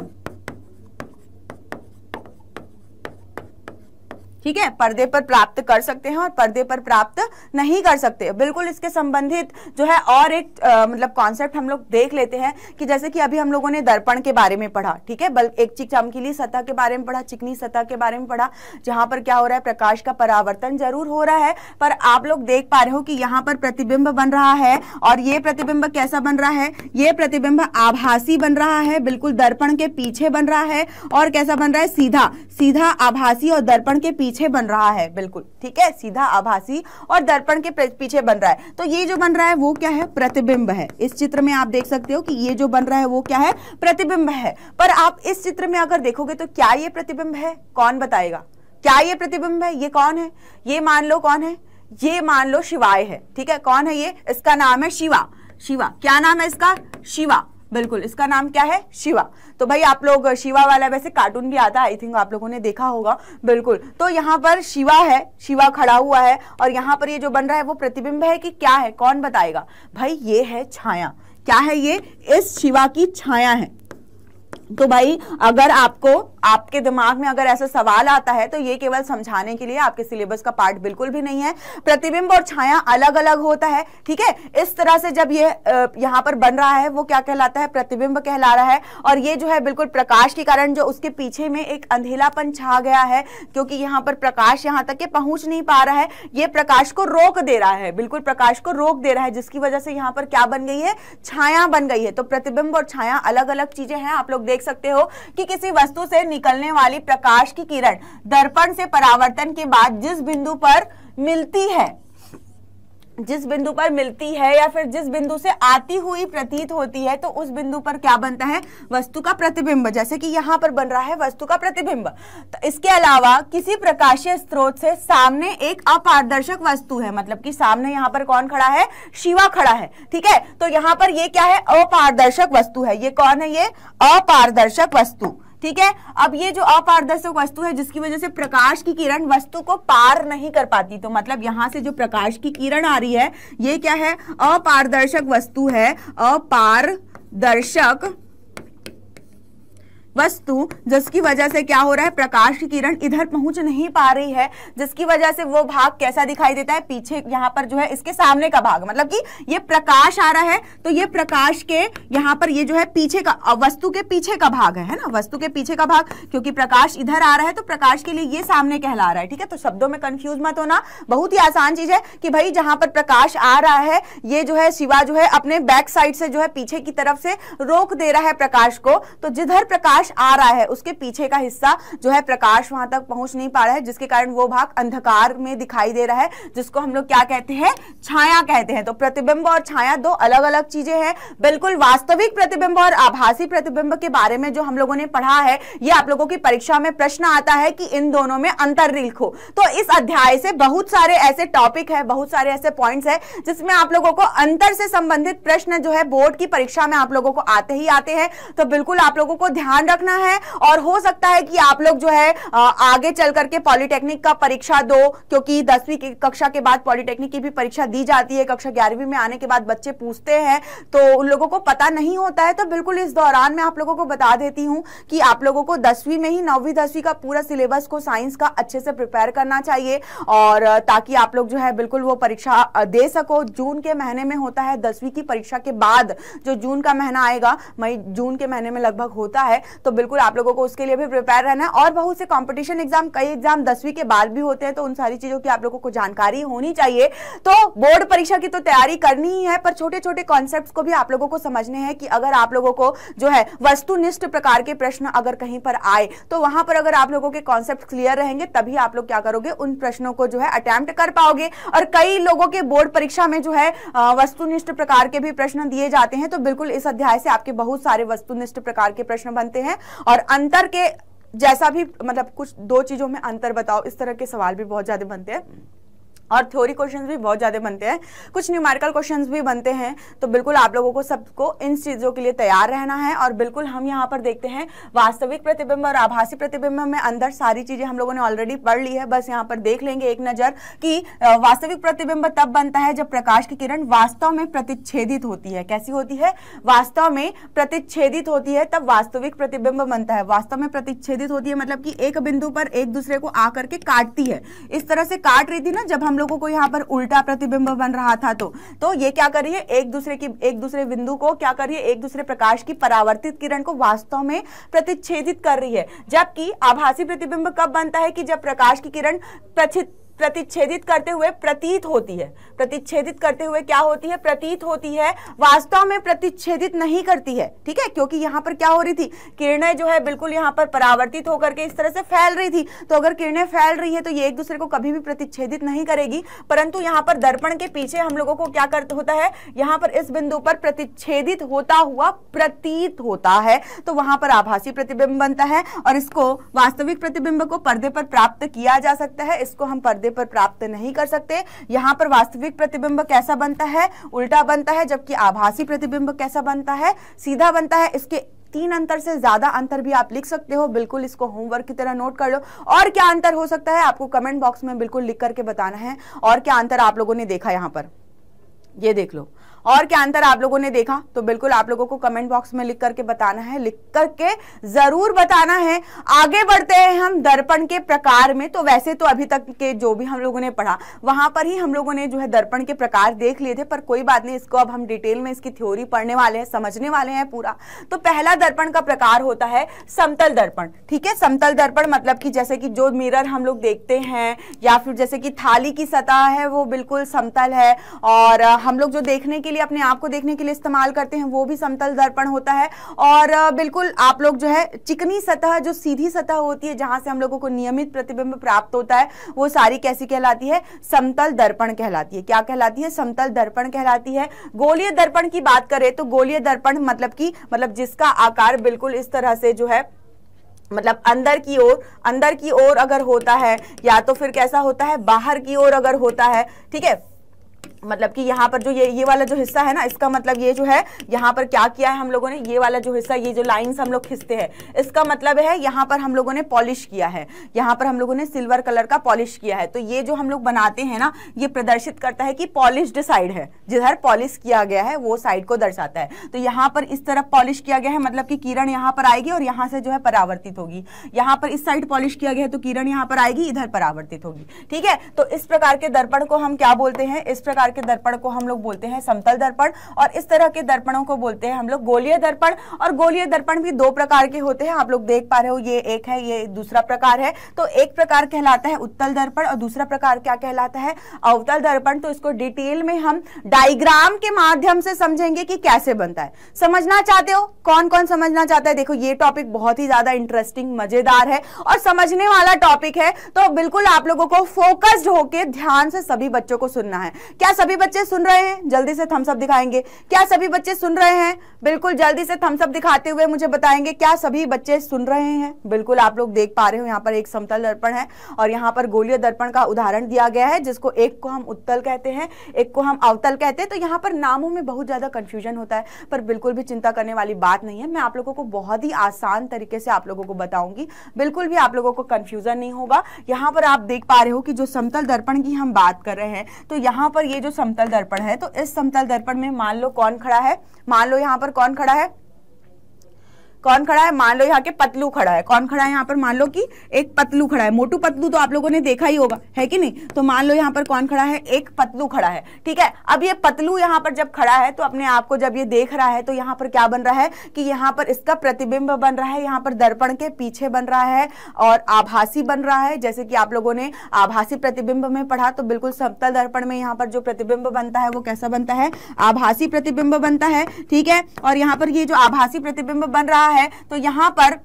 ठीक है पर्दे पर प्राप्त कर सकते हैं और पर्दे पर प्राप्त नहीं कर सकते बिल्कुल इसके संबंधित जो है और एक आ, मतलब कॉन्सेप्ट हम लोग देख लेते हैं कि जैसे कि अभी हम लोगों ने दर्पण के बारे में पढ़ा ठीक है बल्कि एक चिक चमकीली सतह के बारे में पढ़ा चिकनी सतह के बारे में पढ़ा जहां पर क्या हो रहा है प्रकाश का परावर्तन जरूर हो रहा है पर आप लोग देख पा रहे हो कि यहाँ पर प्रतिबिंब बन रहा है और ये प्रतिबिंब कैसा बन रहा है ये प्रतिबिंब आभासी बन रहा है बिल्कुल दर्पण के पीछे बन रहा है और कैसा बन रहा है सीधा सीधा आभासी और दर्पण के पीछे पीछे बन रहा है बिल्कुल ठीक है सीधा आभासी और दर्पण के पीछे बन रहा है तो ये जो बन रहा है वो क्या है प्रतिबिंब है इस चित्र में आप देख सकते हो कि ये जो बन रहा है वो क्या है प्रतिबिंब है पर आप इस चित्र में अगर देखोगे तो क्या ये प्रतिबिंब है कौन बताएगा क्या ये प्रतिबिंब है ये कौन है ये मान लो कौन है ये मान लो शिवाय है ठीक है कौन है ये इसका नाम है शिवा शिवा क्या नाम है इसका शिवा बिल्कुल इसका नाम क्या है शिवा तो भाई आप लोग शिवा वाला वैसे कार्टून भी आता है आई थिंक आप लोगों ने देखा होगा बिल्कुल तो यहाँ पर शिवा है शिवा खड़ा हुआ है और यहाँ पर ये जो बन रहा है वो प्रतिबिंब है कि क्या है कौन बताएगा भाई ये है छाया क्या है ये इस शिवा की छाया है तो भाई अगर आपको आपके दिमाग में अगर ऐसा सवाल आता है तो ये केवल समझाने के लिए आपके सिलेबस का पार्ट बिल्कुल भी नहीं है प्रतिबिंब और छाया अलग अलग होता है ठीक है इस तरह से जब ये यहाँ पर बन रहा है वो क्या कहलाता है प्रतिबिंब कहला रहा है और ये जो है बिल्कुल प्रकाश के कारण जो उसके पीछे में एक अंधेलापन छा गया है क्योंकि यहाँ पर प्रकाश यहाँ तक के पहुंच नहीं पा रहा है ये प्रकाश को रोक दे रहा है बिल्कुल प्रकाश को रोक दे रहा है जिसकी वजह से यहाँ पर क्या बन गई है छाया बन गई है तो प्रतिबिंब और छाया अलग अलग चीजें हैं आप लोग देख देख सकते हो कि किसी वस्तु से निकलने वाली प्रकाश की किरण दर्पण से परावर्तन के बाद जिस बिंदु पर मिलती है जिस बिंदु पर मिलती है या फिर जिस बिंदु से आती हुई प्रतीत होती है तो उस बिंदु पर क्या बनता है वस्तु का प्रतिबिंब जैसे कि यहाँ पर बन रहा है वस्तु का प्रतिबिंब तो इसके अलावा किसी प्रकाशीय स्रोत से सामने एक अपारदर्शक वस्तु है मतलब कि सामने यहाँ पर कौन खड़ा है शिवा खड़ा है ठीक है तो यहाँ पर यह क्या है अपारदर्शक वस्तु है ये कौन है ये अपारदर्शक वस्तु ठीक है अब ये जो अपारदर्शक वस्तु है जिसकी वजह से प्रकाश की किरण वस्तु को पार नहीं कर पाती तो मतलब यहां से जो प्रकाश की किरण आ रही है ये क्या है अपारदर्शक वस्तु है अपारदर्शक वस्तु जिसकी वजह से क्या हो रहा है प्रकाश की किरण इधर पहुंच नहीं पा रही है जिसकी वजह से वो भाग कैसा दिखाई देता है पीछे यहाँ पर जो है इसके सामने का भाग मतलब कि ये प्रकाश आ रहा है तो ये प्रकाश के यहाँ पर ये जो है पीछे का वस्तु के पीछे का भाग है, है ना वस्तु के पीछे का भाग क्योंकि प्रकाश इधर आ रहा है तो प्रकाश के लिए ये सामने कहला रहा है ठीक है तो शब्दों में कंफ्यूज मत होना बहुत ही आसान चीज है कि भाई जहां पर प्रकाश आ रहा है ये जो है शिवा जो है अपने बैक साइड से जो है पीछे की तरफ से रोक दे रहा है प्रकाश को तो जिधर प्रकाश प्रकाश आ रहा है उसके पीछे का हिस्सा जो है प्रकाश वहां तक पहुंच नहीं पा रहा है जिसके कारण वो भाग अंधकार में दिखाई दे रहा है जिसको हम लोग क्या कहते हैं छाया कहते हैं तो प्रतिबिंब और छाया दो अलग अलग चीजें हैं बिल्कुल वास्तविक प्रतिबिंब और आभासी प्रतिबिंब के बारे में जो हम लोगों ने पढ़ा है ये आप लोगों की परीक्षा में प्रश्न आता है कि इन दोनों में अंतर लिखो तो इस अध्याय से बहुत सारे ऐसे टॉपिक है बहुत सारे ऐसे पॉइंट्स है जिसमें आप लोगों को अंतर से संबंधित प्रश्न जो है बोर्ड की परीक्षा में आप लोगों को आते ही आते हैं तो बिल्कुल आप लोगों को ध्यान रखना है और हो सकता है कि आप लोग जो है आगे चल करके पॉलिटेक्निक का परीक्षा दो क्योंकि दसवीं कक्षा के बाद पॉलिटेक्निक की भी परीक्षा दी जाती है कक्षा ग्यारहवीं में आने के बाद बच्चे पूछते हैं तो उन लोगों को पता नहीं होता है तो बिल्कुल इस दौरान मैं आप लोगों को बता देती हूँ कि आप लोगों को दसवीं में ही नौवीं दसवीं का पूरा सिलेबस को साइंस का अच्छे से प्रिपेयर करना चाहिए और ताकि आप लोग जो है बिल्कुल वो परीक्षा दे सको जून के महीने में होता है दसवीं की परीक्षा के बाद जो जून का महीना आएगा मई जून के महीने में लगभग होता है तो बिल्कुल आप लोगों को उसके लिए भी प्रिपेयर रहना है और बहुत से कॉम्पिटिशन एग्जाम कई एग्जाम दसवीं के बाद भी होते हैं तो उन सारी चीज़ों की आप लोगों को जानकारी होनी चाहिए तो बोर्ड परीक्षा की तो तैयारी करनी ही है पर छोटे छोटे कॉन्सेप्ट को भी आप लोगों को समझने हैं कि अगर आप लोगों को जो है वस्तुनिष्ठ प्रकार के प्रश्न अगर कहीं पर आए तो वहां पर अगर आप लोगों के कॉन्सेप्ट क्लियर रहेंगे तभी आप लोग क्या करोगे उन प्रश्नों को जो है अटैम्प्ट कर पाओगे और कई लोगों के बोर्ड परीक्षा में जो है वस्तुनिष्ठ प्रकार के भी प्रश्न दिए जाते हैं तो बिल्कुल इस अध्याय से आपके बहुत सारे वस्तुनिष्ठ प्रकार के प्रश्न बनते हैं हैं और अंतर के जैसा भी मतलब कुछ दो चीज़ों में अंतर बताओ इस तरह के सवाल भी बहुत ज़्यादा बनते हैं और थ्योरी क्वेश्चंस भी बहुत ज़्यादा बनते हैं कुछ न्यूमेरिकल क्वेश्चंस भी बनते हैं तो बिल्कुल आप लोगों को सबको इन चीज़ों के लिए तैयार रहना है और बिल्कुल हम यहाँ पर देखते हैं वास्तविक प्रतिबिंब और आभासी प्रतिबिंब में अंदर सारी चीज़ें हम लोगों ने ऑलरेडी पढ़ ली है बस यहाँ पर देख लेंगे एक नज़र कि वास्तविक प्रतिबिंब तब बनता है जब प्रकाश की किरण वास्तव में प्रतिच्छेदित होती है कैसी होती है वास्तव में प्रतिच्छेदित होती है तब वास्तविक प्रतिबिंब बनता है वास्तव में प्रतिच्छेदित होती है मतलब कि एक बिंदु पर एक दूसरे को आकर के काटती है इस तरह से काट रही थी ना जब हम लोगों को यहाँ पर उल्टा प्रतिबिंब बन रहा था तो तो ये क्या करिए एक दूसरे की एक दूसरे बिंदु को क्या करिए एक दूसरे प्रकाश की परावर्तित किरण को वास्तव में प्रतिच्छेदित कर रही है जबकि आभासी प्रतिबिंब कब बनता है कि जब प्रकाश की किरण प्रचित प्रतिच्छेदित करते हुए प्रतीत होती है प्रतिच्छेदित करते हुए क्या होती है प्रतीत होती है वास्तव में प्रतिच्छेदित नहीं करती है ठीक है क्योंकि यहां पर क्या हो रही थी किरणें जो है बिल्कुल यहां पर परावर्तित होकर के इस तरह से फैल रही थी तो अगर किरणें फैल रही है तो ये एक दूसरे को कभी भी प्रतिच्छेदित नहीं करेगी परंतु यहां पर दर्पण के पीछे हम लोगों को क्या करता होता है यहां पर इस बिंदु पर प्रतिच्छेदित होता हुआ प्रतीत होता है तो वहां पर आभासी प्रतिबिंब बनता है और इसको वास्तविक प्रतिबिंब को पर्दे पर प्राप्त किया जा सकता है इसको हम पर्दे चेहरे पर प्राप्त नहीं कर सकते यहाँ पर वास्तविक प्रतिबिंब कैसा बनता है उल्टा बनता है जबकि आभासी प्रतिबिंब कैसा बनता है सीधा बनता है इसके तीन अंतर से ज्यादा अंतर भी आप लिख सकते हो बिल्कुल इसको होमवर्क की तरह नोट कर लो और क्या अंतर हो सकता है आपको कमेंट बॉक्स में बिल्कुल लिख करके बताना है और क्या अंतर आप लोगों ने देखा यहाँ पर ये देख लो और क्या अंतर आप लोगों ने देखा तो बिल्कुल आप लोगों को कमेंट बॉक्स में लिख करके बताना है लिख करके जरूर बताना है आगे बढ़ते हैं हम दर्पण के प्रकार में तो वैसे तो अभी तक के जो भी हम लोगों ने पढ़ा वहां पर ही हम लोगों ने जो है दर्पण के प्रकार देख लिए थे पर कोई बात नहीं इसको अब हम डिटेल में इसकी थ्योरी पढ़ने वाले हैं समझने वाले हैं पूरा तो पहला दर्पण का प्रकार होता है समतल दर्पण ठीक है समतल दर्पण मतलब कि जैसे कि जो मिरर हम लोग देखते हैं या फिर जैसे कि थाली की सतह है वो बिल्कुल समतल है और हम लोग जो देखने के के लिए अपने आप को देखने के लिए इस्तेमाल करते हैं वो भी समतल दर्पण होता है और बिल्कुल आप लोग जो है चिकनी सतह जो सीधी सतह होती है जहां से हम लोगों को नियमित प्रतिबिंब प्राप्त होता है वो सारी कैसी कहलाती है समतल दर्पण कहलाती है क्या कहलाती है समतल दर्पण कहलाती है गोलीय दर्पण की बात करें तो गोलीय दर्पण मतलब की मतलब जिसका आकार बिल्कुल इस तरह से जो है मतलब अंदर की ओर अंदर की ओर अगर होता है या तो फिर कैसा होता है बाहर की ओर अगर होता है ठीक है मतलब कि यहाँ पर जो ये ये वाला जो हिस्सा है ना इसका मतलब ये जो है यहाँ पर क्या किया है हम लोगों ने ये वाला जो हिस्सा ये जो लाइंस हम लोग खींचते हैं इसका मतलब है यहाँ पर हम लोगों ने पॉलिश किया है यहाँ पर हम लोगों ने सिल्वर कलर का पॉलिश किया है तो ये जो हम लोग बनाते हैं ना ये प्रदर्शित करता है कि पॉलिश साइड है जिधर पॉलिश किया गया है वो साइड को दर्शाता है तो यहाँ पर इस तरफ पॉलिश किया गया है मतलब कि किरण यहाँ पर आएगी और यहाँ से जो है परावर्तित होगी यहाँ पर इस साइड पॉलिश किया गया है तो किरण यहाँ पर आएगी इधर परावर्तित होगी ठीक है तो इस प्रकार के दर्पण को हम क्या बोलते हैं इस प्रकार प्रकार के दर्पण को हम लोग बोलते हैं समतल दर्पण और इस तरह के दर्पणों को बोलते हैं हम लोग गोलीय दर्पण और गोलीय दर्पण भी दो प्रकार के होते हैं आप लोग देख पा रहे हो ये एक है ये दूसरा प्रकार है तो एक प्रकार कहलाता है उत्तल दर्पण और दूसरा प्रकार क्या कहलाता है अवतल दर्पण तो इसको डिटेल में हम डायग्राम के माध्यम से समझेंगे कि कैसे बनता है समझना चाहते हो कौन कौन समझना चाहता है देखो ये टॉपिक बहुत ही ज्यादा इंटरेस्टिंग मजेदार है और समझने वाला टॉपिक है तो बिल्कुल आप लोगों को फोकस्ड होकर ध्यान से सभी बच्चों को सुनना है क्या सभी बच्चे सुन रहे हैं जल्दी से थम्सअप दिखाएंगे क्या सभी बच्चे सुन रहे हैं बिल्कुल जल्दी से थम्सअप दिखाते हुए मुझे बताएंगे क्या सभी बच्चे सुन रहे हैं बिल्कुल आप लोग देख पा रहे हो यहाँ पर एक समतल दर्पण है और यहाँ पर गोलीय दर्पण का उदाहरण दिया गया है जिसको एक को हम उत्तल कहते हैं एक को हम अवतल कहते हैं तो यहाँ पर नामों में बहुत ज्यादा कंफ्यूजन होता है पर बिल्कुल भी चिंता करने वाली बात नहीं है मैं आप लोगों को बहुत ही आसान तरीके से आप लोगों को बताऊंगी बिल्कुल भी आप लोगों को कंफ्यूजन नहीं होगा यहाँ पर आप देख पा रहे हो कि जो समतल दर्पण की हम बात कर रहे हैं तो यहाँ पर ये जो समतल दर्पण है तो इस समतल दर्पण में मान लो कौन खड़ा है मान लो यहाँ पर कौन खड़ा है कौन खड़ा है मान लो यहाँ के पतलू खड़ा है कौन खड़ा है यहाँ पर मान लो कि एक पतलू खड़ा है मोटू पतलू तो आप लोगों ने देखा ही होगा है कि नहीं तो मान लो यहाँ पर कौन खड़ा है एक पतलू खड़ा है ठीक है अब ये पतलू यहाँ पर जब खड़ा है तो अपने आप को जब ये देख रहा है तो यहाँ पर क्या बन रहा है कि यहाँ पर इसका प्रतिबिंब बन रहा है यहाँ पर दर्पण के पीछे बन रहा है और आभासी बन रहा है जैसे कि आप लोगों ने आभासी प्रतिबिंब में पढ़ा तो बिल्कुल सप्तल दर्पण में यहाँ पर जो प्रतिबिंब बनता है वो कैसा बनता है आभासी प्रतिबिंब बनता है ठीक है और यहाँ पर ये जो आभासी प्रतिबिंब बन रहा है तो यहाँ पर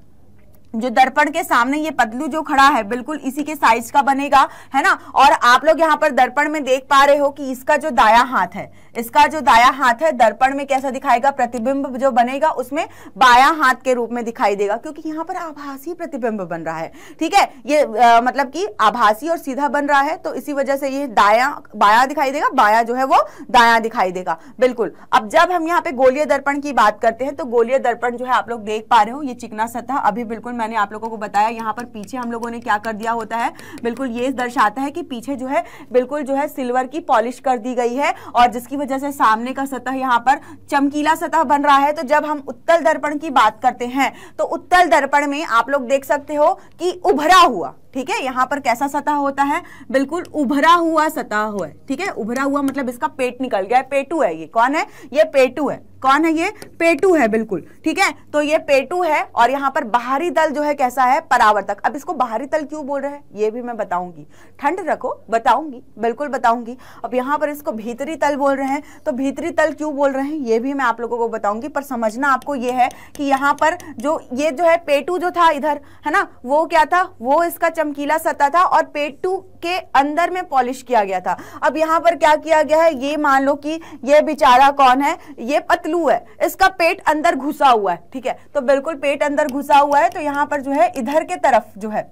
जो दर्पण के सामने ये पतलू जो खड़ा है बिल्कुल इसी के साइज का बनेगा है ना और आप लोग यहाँ पर दर्पण में देख पा रहे हो कि इसका जो दाया हाथ है इसका जो दाया हाथ है दर्पण में कैसा दिखाएगा प्रतिबिंब जो बनेगा उसमें बाया हाथ के रूप में दिखाई देगा क्योंकि यहाँ पर आभासी प्रतिबिंब बन रहा है ठीक है ये आ, मतलब कि आभासी और सीधा बन रहा है तो इसी वजह से ये दाया बाया दिखाई देगा बाया जो है वो दाया दिखाई देगा बिल्कुल अब जब हम यहाँ पे गोलीय दर्पण की बात करते हैं तो गोलीय दर्पण जो है आप लोग देख पा रहे हो ये चिकना सतह अभी बिल्कुल मैंने आप लोगों को बताया यहाँ पर पीछे हम लोगों ने क्या कर दिया होता है बिल्कुल ये दर्शाता है कि पीछे जो है बिल्कुल जो है सिल्वर की पॉलिश कर दी गई है और जिसकी वजह से सामने का सतह यहाँ पर चमकीला सतह बन रहा है तो जब हम उत्तल दर्पण की बात करते हैं तो उत्तल दर्पण में आप लोग देख सकते हो कि उभरा हुआ ठीक है यहां पर कैसा सतह होता है बिल्कुल उभरा हुआ सतह हुआ ठीक है उभरा हुआ मतलब इसका पेट निकल गया है पेटू है ये कौन है ये पेटू है कौन है ये पेटू है बिल्कुल ठीक है तो ये पेटू है और यहां पर बाहरी दल जो है कैसा है परावर्तक अब इसको बाहरी तल क्यों बोल रहे हैं ये भी मैं बताऊंगी ठंड रखो बताऊंगी बिल्कुल बताऊंगी अब यहां पर इसको भीतरी तल बोल रहे हैं तो भीतरी तल क्यों बोल रहे हैं ये भी मैं आप लोगों को बताऊंगी पर समझना आपको ये है कि यहां पर जो ये जो है पेटू जो था इधर है ना वो क्या था वो इसका चमकीला सतह था और पेट टू के अंदर में पॉलिश किया गया था अब यहाँ पर क्या किया गया है ये मान लो कि ये बेचारा कौन है ये पतलू है इसका पेट अंदर घुसा हुआ है ठीक है तो बिल्कुल पेट अंदर घुसा हुआ है तो यहाँ पर जो है इधर के तरफ जो है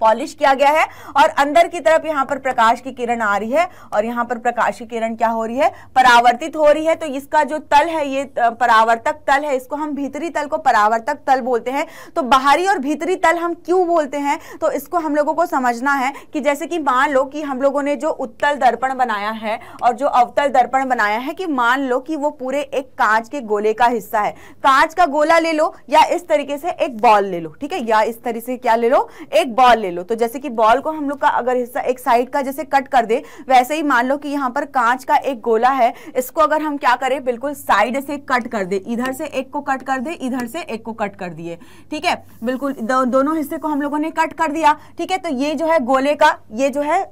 पॉलिश किया गया है और अंदर की तरफ यहाँ पर प्रकाश की किरण आ रही है और यहाँ पर प्रकाश की किरण क्या हो रही है परावर्तित हो रही है तो इसका जो तल है ये परावर्तक तल है इसको हम भीतरी तल को परावर्तक तल बोलते हैं तो बाहरी और भीतरी तल हम क्यों बोलते हैं तो इसको हम लोगों को समझना है कि जैसे कि मान लो कि हम लोगों ने जो उत्तल दर्पण बनाया है और जो अवतल दर्पण बनाया है कि मान लो कि वो पूरे एक कांच के गोले का हिस्सा है कांच का गोला ले लो या इस तरीके से एक बॉल ले लो ठीक है या इस तरीके से क्या ले लो एक बॉल ले लो तो जैसे कि बॉल को हम लोग का अगर हिस्सा एक साइड का जैसे कट कर दे वैसे ही मान लो कि यहाँ पर कांच का एक गोला है इसको अगर हम क्या करें बिल्कुल साइड से कट कर दे इधर से एक को कट कर दे इधर से एक को कट कर दिए ठीक है बिल्कुल दो, दोनों हिस्से को हम लोगों ने कट कर दिया ठीक है तो ये जो है गोले का ये जो है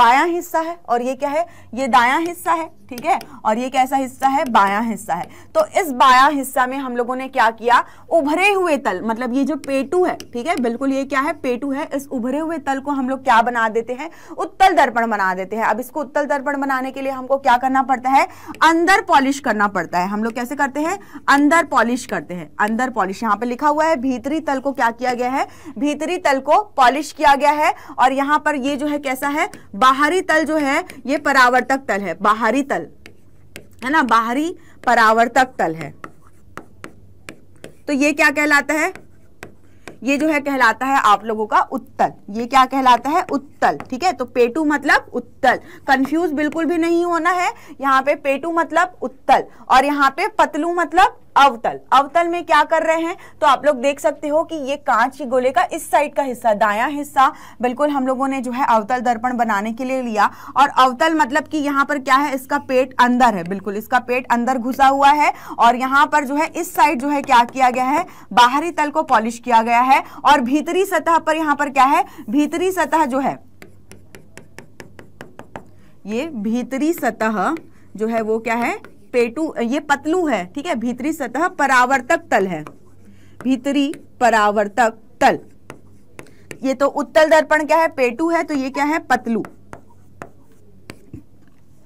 बाया हिस्सा है और ये क्या है ये दाया हिस्सा है ठीक है और ये कैसा हिस्सा है बायां हिस्सा है तो इस बायां हिस्सा में हम लोगों ने क्या किया उभरे हुए तल मतलब ये जो पेटू है ठीक है बिल्कुल ये क्या है पेटू है इस उभरे हुए तल को हम लोग क्या बना देते हैं उत्तल दर्पण बना देते हैं अब इसको उत्तल दर्पण बनाने के लिए हमको क्या करना पड़ता है अंदर पॉलिश करना पड़ता है हम लोग कैसे करते हैं अंदर पॉलिश करते हैं अंदर पॉलिश यहाँ पे लिखा हुआ है भीतरी तल को क्या किया गया है भीतरी तल को पॉलिश किया गया है और यहाँ पर ये जो है कैसा है बाहरी तल जो है ये परावर्तक तल है बाहरी तल है ना बाहरी परावर्तक तल है तो ये क्या कहलाता है ये जो है कहलाता है आप लोगों का उत्तल ये क्या कहलाता है उत्तल ठीक है तो पेटू मतलब उत्तल कंफ्यूज बिल्कुल भी नहीं होना है यहाँ पे पेटू मतलब उत्तल और यहाँ पे पतलू मतलब अवतल अवतल में क्या कर रहे हैं तो आप लोग देख सकते हो कि ये कांच की गोले का इस साइड का हिस्सा दाया हिस्सा बिल्कुल हम लोगों ने जो है अवतल दर्पण बनाने के लिए लिया और अवतल मतलब कि यहाँ पर क्या है इसका पेट अंदर है बिल्कुल इसका पेट अंदर घुसा हुआ है और यहाँ पर जो है इस साइड जो है क्या किया गया है बाहरी तल को पॉलिश किया गया है और भीतरी सतह पर यहाँ पर क्या है भीतरी सतह जो है ये भीतरी सतह जो है वो क्या है पेटू ये पतलू है ठीक है भीतरी सतह परावर्तक तल है भीतरी परावर्तक तल ये तो उत्तल दर्पण क्या है पेटू है तो ये क्या है पतलू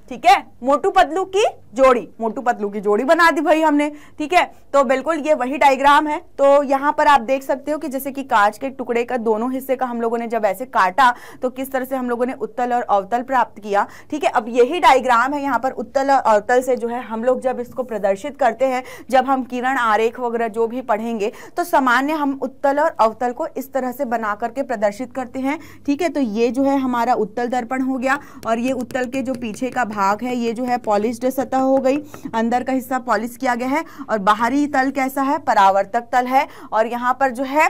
ठीक है मोटू पतलू की जोड़ी मोटू पतलू की जोड़ी बना दी भाई हमने ठीक है तो बिल्कुल ये वही डायग्राम है तो यहाँ पर आप देख सकते हो कि जैसे कि कांच के टुकड़े का दोनों हिस्से का हम लोगों ने जब ऐसे काटा तो किस तरह से हम लोगों ने उत्तल और अवतल प्राप्त किया ठीक है अब यही डायग्राम है यहाँ पर उत्तल और अवतल से जो है हम लोग जब इसको प्रदर्शित करते हैं जब हम किरण आरेख वगैरह जो भी पढ़ेंगे तो सामान्य हम उत्तल और अवतल को इस तरह से बना करके प्रदर्शित करते हैं ठीक है तो ये जो है हमारा उत्तल दर्पण हो गया और ये उत्तल के जो पीछे का भाग है ये जो है पॉलिश सतह सतह हो गई अंदर का हिस्सा पॉलिश किया गया है और बाहरी तल कैसा है परावर्तक तल है और यहाँ पर जो है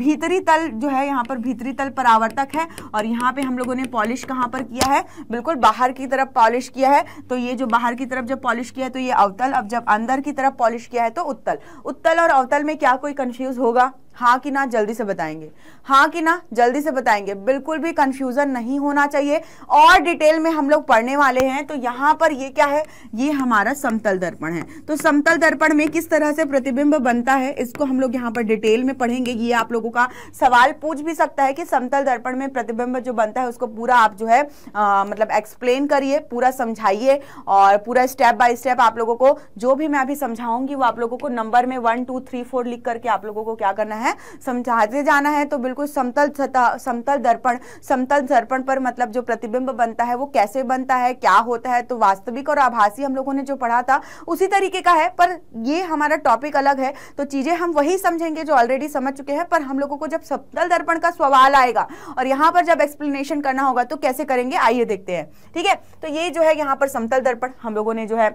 भीतरी तल जो है यहाँ पर भीतरी तल परावर्तक है और यहाँ पे हम लोगों ने पॉलिश कहाँ पर किया है बिल्कुल बाहर की तरफ पॉलिश किया है तो ये जो बाहर की तरफ जब पॉलिश किया है तो ये अवतल अब जब अंदर की तरफ पॉलिश किया है तो उत्तल उत्तल और अवतल में क्या कोई कन्फ्यूज होगा हाँ कि ना जल्दी से बताएंगे हाँ कि ना जल्दी से बताएंगे बिल्कुल भी कंफ्यूजन नहीं होना चाहिए और डिटेल में हम लोग पढ़ने वाले हैं तो यहाँ पर ये क्या है ये हमारा समतल दर्पण है तो समतल दर्पण में किस तरह से प्रतिबिंब बनता है इसको हम लोग यहाँ पर डिटेल में पढ़ेंगे ये आप लोगों का सवाल पूछ भी सकता है कि समतल दर्पण में प्रतिबिंब जो बनता है उसको पूरा आप जो है आ, मतलब एक्सप्लेन करिए पूरा समझाइए और पूरा स्टेप बाय स्टेप आप लोगों को जो भी मैं अभी समझाऊंगी वो आप लोगों को नंबर में वन टू थ्री फोर लिख करके आप लोगों को क्या करना है है समझाते जाना है तो बिल्कुल समतल सतह समतल दर्पण समतल दर्पण पर मतलब जो प्रतिबिंब बनता है वो कैसे बनता है क्या होता है तो वास्तविक और आभासी हम लोगों ने जो पढ़ा था उसी तरीके का है पर ये हमारा टॉपिक अलग है तो चीज़ें हम वही समझेंगे जो ऑलरेडी समझ चुके हैं पर हम लोगों को जब समतल दर्पण का सवाल आएगा और यहाँ पर जब एक्सप्लेनेशन करना होगा तो कैसे करेंगे आइए देखते हैं ठीक है तो ये जो है यहाँ पर समतल दर्पण हम लोगों ने जो है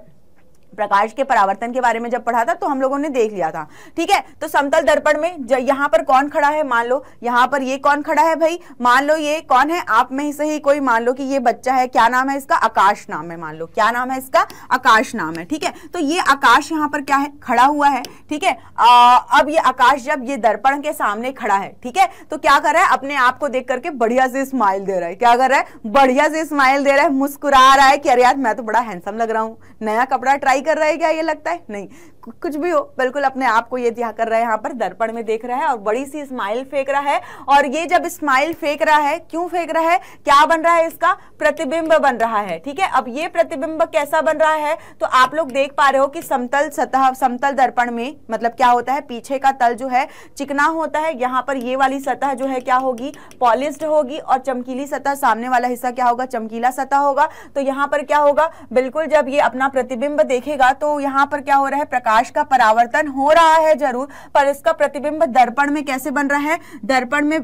प्रकाश के परावर्तन के बारे में जब पढ़ा था तो हम लोगों ने देख लिया था ठीक है तो समतल दर्पण में यहाँ पर कौन खड़ा है मान लो यहाँ पर ये कौन खड़ा है भाई मान लो ये कौन है आप में से ही कोई मान लो कि ये बच्चा है क्या नाम है इसका आकाश नाम है मान लो क्या नाम है इसका आकाश नाम है ठीक है तो ये आकाश यहाँ पर क्या है खड़ा हुआ है ठीक है अब ये आकाश जब ये दर्पण के सामने खड़ा है ठीक है तो क्या कर रहा है अपने आप को देख करके बढ़िया से स्माइल दे रहा है क्या कर रहा है बढ़िया से स्माइल दे रहा है मुस्कुरा रहा है कि अरे यार मैं तो बड़ा हैंडसम लग रहा हूँ नया कपड़ा ट्राई कर रहा है क्या ये लगता है नहीं कुछ भी हो बिल्कुल अपने आप को ये दिया कर रहा है यहाँ पर दर्पण में देख रहा है और बड़ी सी स्माइल फेंक रहा है और ये जब स्माइल फेंक रहा है क्यों फेंक रहा है क्या बन रहा है इसका प्रतिबिंब बन रहा है ठीक है अब ये प्रतिबिंब कैसा बन रहा है तो आप लोग देख पा रहे हो कि समतल सतह समतल दर्पण में मतलब क्या होता है पीछे का तल जो है चिकना होता है यहाँ पर ये वाली सतह जो है क्या होगी पॉलिस्ड होगी और चमकीली सतह सामने वाला हिस्सा क्या होगा चमकीला सतह होगा तो यहाँ पर क्या होगा बिल्कुल जब ये अपना प्रतिबिंब देखेगा तो यहाँ पर क्या हो रहा है प्रकाश प्रकाश का परावर्तन हो रहा है जरूर पर इसका प्रतिबिंब दर्पण में कैसे बन रहा है दर्पण में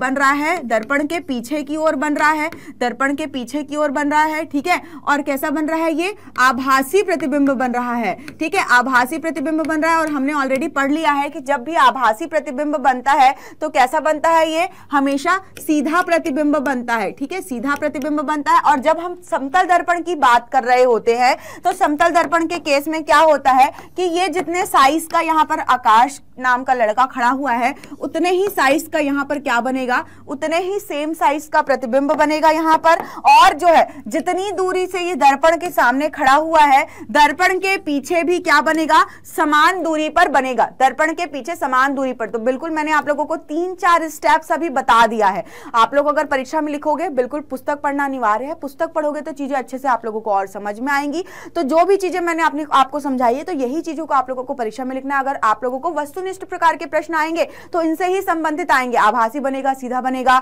बन रहा है दर्पण के पीछे की ओर बन रहा है दर्पण के पीछे की ओर बन रहा है ठीक है और कैसा बन रहा है ये आभासी प्रतिबिंब बन रहा है ठीक है आभासी प्रतिबिंब बन रहा है और हमने ऑलरेडी पढ़ लिया है कि जब भी आभासी प्रतिबिंब बनता है तो कैसा बनता है ये हमेशा सीधा प्रतिबिंब बनता है ठीक है सीधा प्रतिबिंब बनता है और जब हम समतल दर्पण की बात कर रहे होते हैं तो समतल दर्पण के केस में क्या होता है कि ये जितने साइज का यहाँ पर आकाश नाम का लड़का खड़ा हुआ है उतने ही साइज का यहाँ पर क्या बनेगा उतने ही सेम साइज का प्रतिबिंब बनेगा यहाँ पर और जो है जितनी दूरी से ये दर्पण के सामने खड़ा हुआ है दर्पण के पीछे भी क्या बनेगा समान दूरी पर बनेगा दर्पण के पीछे समान दूरी पर तो बिल्कुल मैंने आप लोगों को तीन चार स्टेप्स अभी बता दिया है आप लोग अगर परीक्षा में लिखोगे बिल्कुल पुस्तक पढ़ना अनिवार्य है पुस्तक पढ़ोगे तो चीजें अच्छे से आप लोगों को और समझ में आएंगी तो जो भी चीजें मैंने आपको समझाई है तो यही यही चीजों को आप लोगों को परीक्षा में लिखना अगर आप लोगों को वस्तुनिष्ठ प्रकार के प्रश्न आएंगे तो इनसे ही संबंधित आएंगे आभासी बनेगा सीधा बनेगा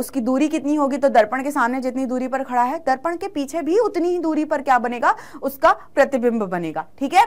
उसकी दूरी कितनी होगी तो दर्पण के सामने जितनी दूरी पर खड़ा है दर्पण के पीछे भी उतनी ही दूरी पर क्या बनेगा उसका प्रतिबिंब बनेगा ठीक है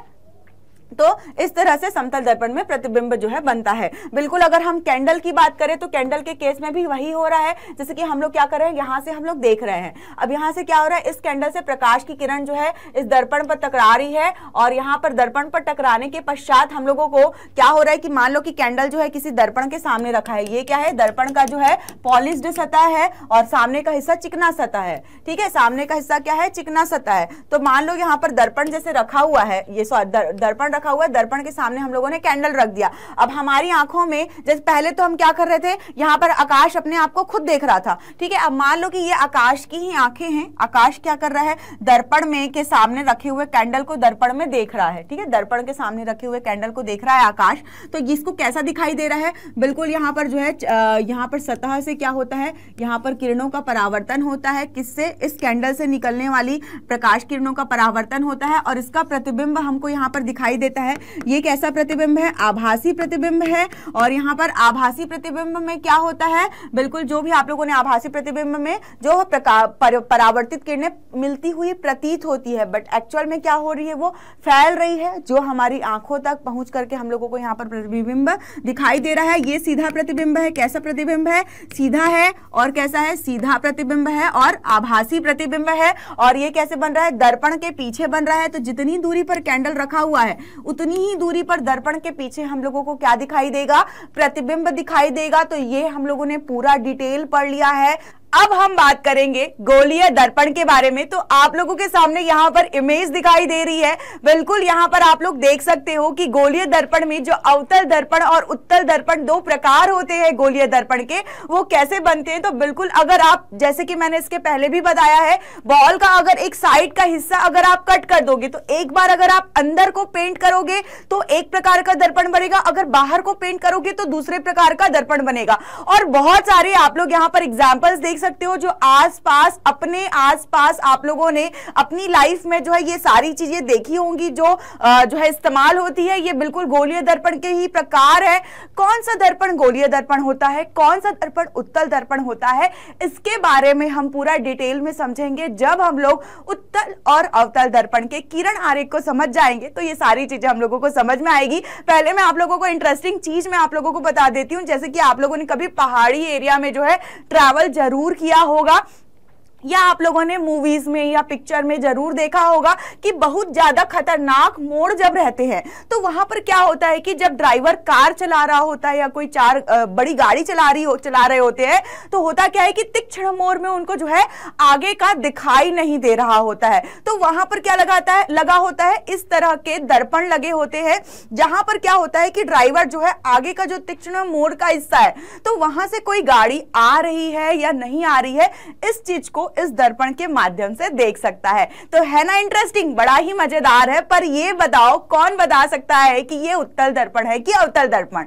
तो इस तरह से समतल दर्पण में प्रतिबिंब जो है बनता है बिल्कुल अगर हम कैंडल की बात करें तो कैंडल के केस में भी वही हो रहा है जैसे कि हम लोग क्या कर रहे हैं यहां से हम लोग देख रहे हैं अब यहां से क्या हो रहा है इस कैंडल से प्रकाश की किरण जो है इस दर्पण पर टकरा रही है और यहां पर दर्पण पर टकराने के पश्चात हम लोगों को क्या हो रहा है कि मान लो कि कैंडल जो है किसी दर्पण के सामने रखा है ये क्या है दर्पण का जो है पॉलिश्ड सतह है और सामने का हिस्सा चिकना सतह है ठीक है सामने का हिस्सा क्या है चिकना सतह है तो मान लो यहां पर दर्पण जैसे रखा हुआ है ये सॉरी दर्पण रखा हुआ है दर्पण के सामने हम लोगों ने कैंडल रख दिया अब हमारी आंखों में जैसे पहले तो हम क्या कर रहे थे यहाँ पर आकाश अपने आप को खुद देख रहा था ठीक है अब मान लो कि ये आकाश की ही आंखें हैं आकाश क्या कर रहा है दर्पण में के सामने रखे हुए कैंडल को दर्पण में देख रहा है ठीक है दर्पण के सामने रखे हुए कैंडल को देख रहा है आकाश तो इसको कैसा दिखाई दे रहा है बिल्कुल यहाँ पर जो है यहाँ पर सतह से क्या होता है यहाँ पर किरणों का परावर्तन होता है किससे इस कैंडल से निकलने वाली प्रकाश किरणों का परावर्तन होता है और इसका प्रतिबिंब हमको यहाँ पर दिखाई देता देता है ये कैसा प्रतिबिंब है आभासी प्रतिबिंब है और यहाँ पर आभासी प्रतिबिंब में क्या होता है बिल्कुल जो भी आप लोगों ने आभासी प्रतिबिंब में जो पर, परावर्तित किरणें मिलती हुई प्रतीत होती है बट एक्चुअल में क्या हो रही है वो फैल रही है जो हमारी आंखों तक पहुंच करके हम लोगों को यहाँ पर प्रतिबिंब दिखाई दे रहा है ये सीधा प्रतिबिंब है कैसा प्रतिबिंब है सीधा है और कैसा है सीधा प्रतिबिंब है और आभासी प्रतिबिंब है और ये कैसे बन रहा है दर्पण के पीछे बन रहा है तो जितनी दूरी पर कैंडल रखा हुआ है उतनी ही दूरी पर दर्पण के पीछे हम लोगों को क्या दिखाई देगा प्रतिबिंब दिखाई देगा तो ये हम लोगों ने पूरा डिटेल पढ़ लिया है अब हम बात करेंगे गोलीय दर्पण के बारे में तो आप लोगों के सामने यहाँ पर इमेज दिखाई दे रही है बिल्कुल यहाँ पर आप लोग देख सकते हो कि गोलीय दर्पण में जो अवतल दर्पण और उत्तल दर्पण दो प्रकार होते हैं गोलीय दर्पण के वो कैसे बनते हैं तो बिल्कुल अगर आप जैसे कि मैंने इसके पहले भी बताया है बॉल का अगर एक साइड का हिस्सा अगर आप कट कर दोगे तो एक बार अगर आप अंदर को पेंट करोगे तो एक प्रकार का दर्पण बनेगा अगर बाहर को पेंट करोगे तो दूसरे प्रकार का दर्पण बनेगा और बहुत सारे आप लोग यहाँ पर एग्जाम्पल्स देख सकते हो जो आसपास अपने आसपास आप लोगों ने अपनी लाइफ में जो है ये सारी चीजें देखी होंगी जो जो है इस्तेमाल होती है ये बिल्कुल गोलीय दर्पण के ही प्रकार है कौन सा दर्पण गोलीय दर्पण होता है कौन सा दर्पण उत्तल दर्पण होता है इसके बारे में हम पूरा डिटेल में समझेंगे जब हम लोग उत्तल और अवतल दर्पण के किरण आरेख को समझ जाएंगे तो ये सारी चीजें हम लोगों को समझ में आएगी पहले मैं आप लोगों को इंटरेस्टिंग चीज मैं आप लोगों को बता देती हूँ जैसे कि आप लोगों ने कभी पहाड़ी एरिया में जो है ट्रैवल जरूर किया होगा या आप लोगों ने मूवीज में या पिक्चर में जरूर देखा होगा कि बहुत ज्यादा खतरनाक मोड़ जब रहते हैं तो वहां पर क्या होता है कि जब ड्राइवर कार चला रहा होता है या कोई चार बड़ी गाड़ी चला रही हो, चला रहे होते हैं तो होता क्या है कि तीक्ष्ण मोड़ में उनको जो है आगे का दिखाई नहीं दे रहा होता है तो वहां पर क्या लगाता है लगा होता है इस तरह के दर्पण लगे होते हैं जहां पर क्या होता है कि ड्राइवर जो है आगे का जो तीक्ष्ण मोड़ का हिस्सा है तो वहां से कोई गाड़ी आ रही है या नहीं आ रही है इस चीज को इस दर्पण के माध्यम से देख सकता है तो है ना इंटरेस्टिंग बड़ा ही मजेदार है पर यह बताओ कौन बता सकता है कि यह उत्तल दर्पण है कि अवतल दर्पण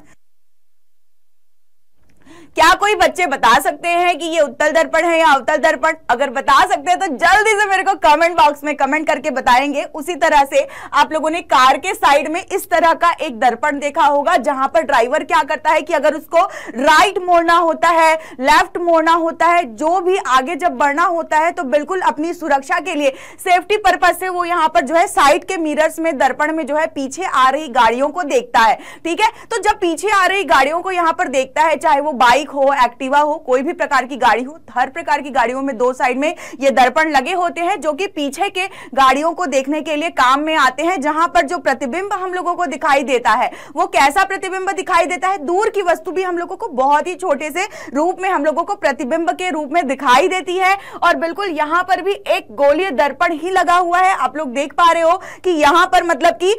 क्या कोई बच्चे बता सकते हैं कि ये उत्तल दर्पण है या अवतल दर्पण अगर बता सकते हैं तो जल्दी से मेरे को कमेंट बॉक्स में कमेंट करके बताएंगे उसी तरह से आप लोगों ने कार के साइड में इस तरह का एक दर्पण देखा होगा जहां पर ड्राइवर क्या करता है कि अगर उसको राइट मोड़ना होता है लेफ्ट मोड़ना होता है जो भी आगे जब बढ़ना होता है तो बिल्कुल अपनी सुरक्षा के लिए सेफ्टी पर्पज से वो यहाँ पर जो है साइड के मिरर्स में दर्पण में जो है पीछे आ रही गाड़ियों को देखता है ठीक है तो जब पीछे आ रही गाड़ियों को यहाँ पर देखता है चाहे वो बाइक हो एक्टिवा हो कोई भी प्रकार की गाड़ी हो हर प्रकार की गाड़ियों में दो साइड में ये दर्पण लगे होते हैं जो कि पीछे के गाड़ियों को देखने के लिए काम में आते हैं जहां पर जो प्रतिबिंब हम लोगों को दिखाई देता है वो कैसा प्रतिबिंब दिखाई देता है दूर की वस्तु भी हम लोगों को बहुत ही छोटे से रूप में हम लोगों को प्रतिबिंब के रूप में दिखाई देती है और बिल्कुल यहाँ पर भी एक गोलीय दर्पण ही लगा हुआ है आप लोग देख पा रहे हो कि यहाँ पर मतलब की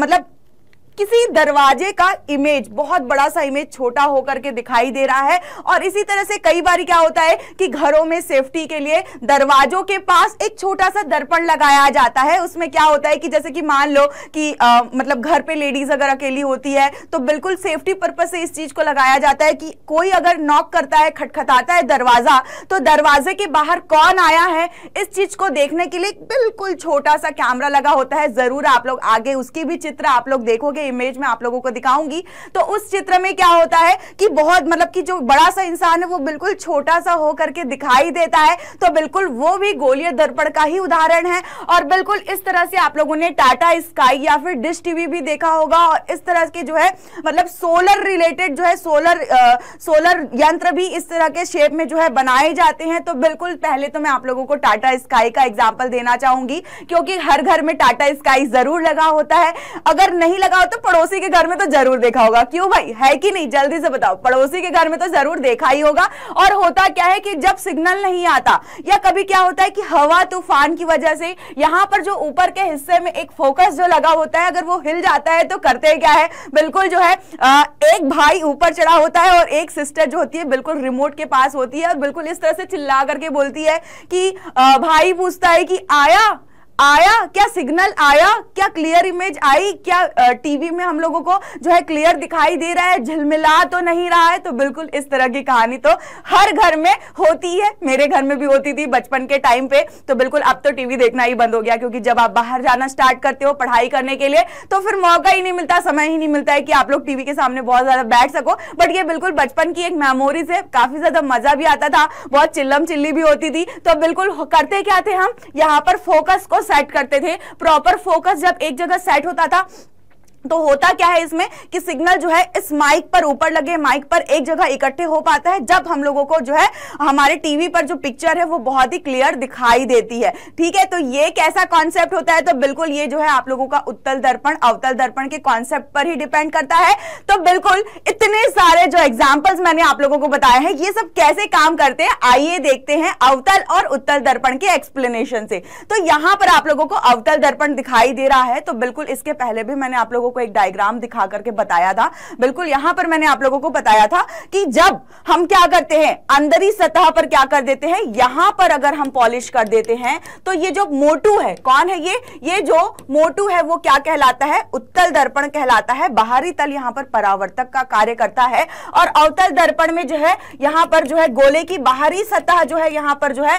मतलब किसी दरवाजे का इमेज बहुत बड़ा सा इमेज छोटा होकर के दिखाई दे रहा है और इसी तरह से कई बार क्या होता है कि घरों में सेफ्टी के लिए दरवाजों के पास एक छोटा सा दर्पण लगाया जाता है उसमें क्या होता है कि जैसे कि मान लो कि आ, मतलब घर पे लेडीज अगर अकेली होती है तो बिल्कुल सेफ्टी पर्पज से इस चीज को लगाया जाता है कि कोई अगर नॉक करता है खटखटाता है दरवाजा तो दरवाजे के बाहर कौन आया है इस चीज को देखने के लिए बिल्कुल छोटा सा कैमरा लगा होता है जरूर आप लोग आगे उसकी भी चित्र आप लोग देखोगे वाले इमेज में आप लोगों को दिखाऊंगी तो उस चित्र में क्या होता है कि बहुत मतलब कि जो बड़ा सा इंसान है वो बिल्कुल छोटा सा हो करके दिखाई देता है तो बिल्कुल वो भी गोलीय दर्पण का ही उदाहरण है और बिल्कुल इस तरह से आप लोगों ने टाटा स्काई या फिर डिश टीवी भी देखा होगा और इस तरह के जो है मतलब सोलर रिलेटेड जो है सोलर आ, सोलर यंत्र भी इस तरह के शेप में जो है बनाए जाते हैं तो बिल्कुल पहले तो मैं आप लोगों को टाटा स्काई का एग्जाम्पल देना चाहूंगी क्योंकि हर घर में टाटा स्काई जरूर लगा होता है अगर नहीं लगा तो पड़ोसी के घर में तो जरूर देखा होगा क्यों भाई है कि नहीं जल्दी से बताओ पड़ोसी के घर में तो जरूर देखा ही होगा और होता क्या है कि जब सिग्नल नहीं आता या कभी क्या होता है कि हवा तूफान की वजह से यहां पर जो ऊपर के हिस्से में एक फोकस जो लगा होता है अगर वो हिल जाता है तो करते क्या है बिल्कुल जो है एक भाई ऊपर चढ़ा होता है और एक सिस्टर जो होती है बिल्कुल रिमोट के पास होती है और बिल्कुल इस तरह से चिल्ला करके बोलती है कि भाई पूछता है कि आया आया क्या सिग्नल आया क्या क्लियर इमेज आई क्या टीवी में हम लोगों को जो है क्लियर दिखाई दे रहा है झिलमिला तो नहीं रहा है तो बिल्कुल इस तरह की कहानी तो हर घर में होती है मेरे घर में भी होती थी बचपन के टाइम पे तो बिल्कुल अब तो टीवी देखना ही बंद हो गया क्योंकि जब आप बाहर जाना स्टार्ट करते हो पढ़ाई करने के लिए तो फिर मौका ही नहीं मिलता समय ही नहीं मिलता है कि आप लोग टीवी के सामने बहुत ज्यादा बैठ सको बट ये बिल्कुल बचपन की एक मेमोरीज है काफी ज्यादा मजा भी आता था बहुत चिल्लम चिल्ली भी होती थी तो बिल्कुल करते क्या थे हम यहाँ पर फोकस को सेट करते थे प्रॉपर फोकस जब एक जगह सेट होता था तो होता क्या है इसमें कि सिग्नल जो है इस माइक पर ऊपर लगे माइक पर एक जगह इकट्ठे हो पाता है जब हम लोगों को जो है हमारे टीवी पर जो पिक्चर है वो बहुत ही क्लियर दिखाई देती है ठीक है तो ये कैसा कॉन्सेप्ट होता है तो बिल्कुल ये जो है आप लोगों का उत्तल दर्पण अवतल दर्पण के कॉन्सेप्ट पर ही डिपेंड करता है तो बिल्कुल इतने सारे जो एग्जाम्पल्स मैंने आप लोगों को बताए हैं ये सब कैसे काम करते हैं आइए देखते हैं अवतल और उत्तल दर्पण के एक्सप्लेनेशन से तो यहां पर आप लोगों को अवतल दर्पण दिखाई दे रहा है तो बिल्कुल इसके पहले भी मैंने आप लोगों को एक डायग्राम दिखा करके बताया था बिल्कुल यहां पर मैंने आप लोगों को बताया था कि जब हम क्या करते हैं अंदर ही सतह पर क्या कर देते हैं यहां पर अगर हम पॉलिश कर देते हैं तो ये जो मोटू है कौन है ये ये जो मोटू है वो क्या कहलाता है उत्तल दर्पण कहलाता है बाहरी तल यहां पर परावर्तक का कार्य करता है और अवतल दर्पण में जो है यहां पर जो है गोले की बाहरी सतह जो है यहां पर जो है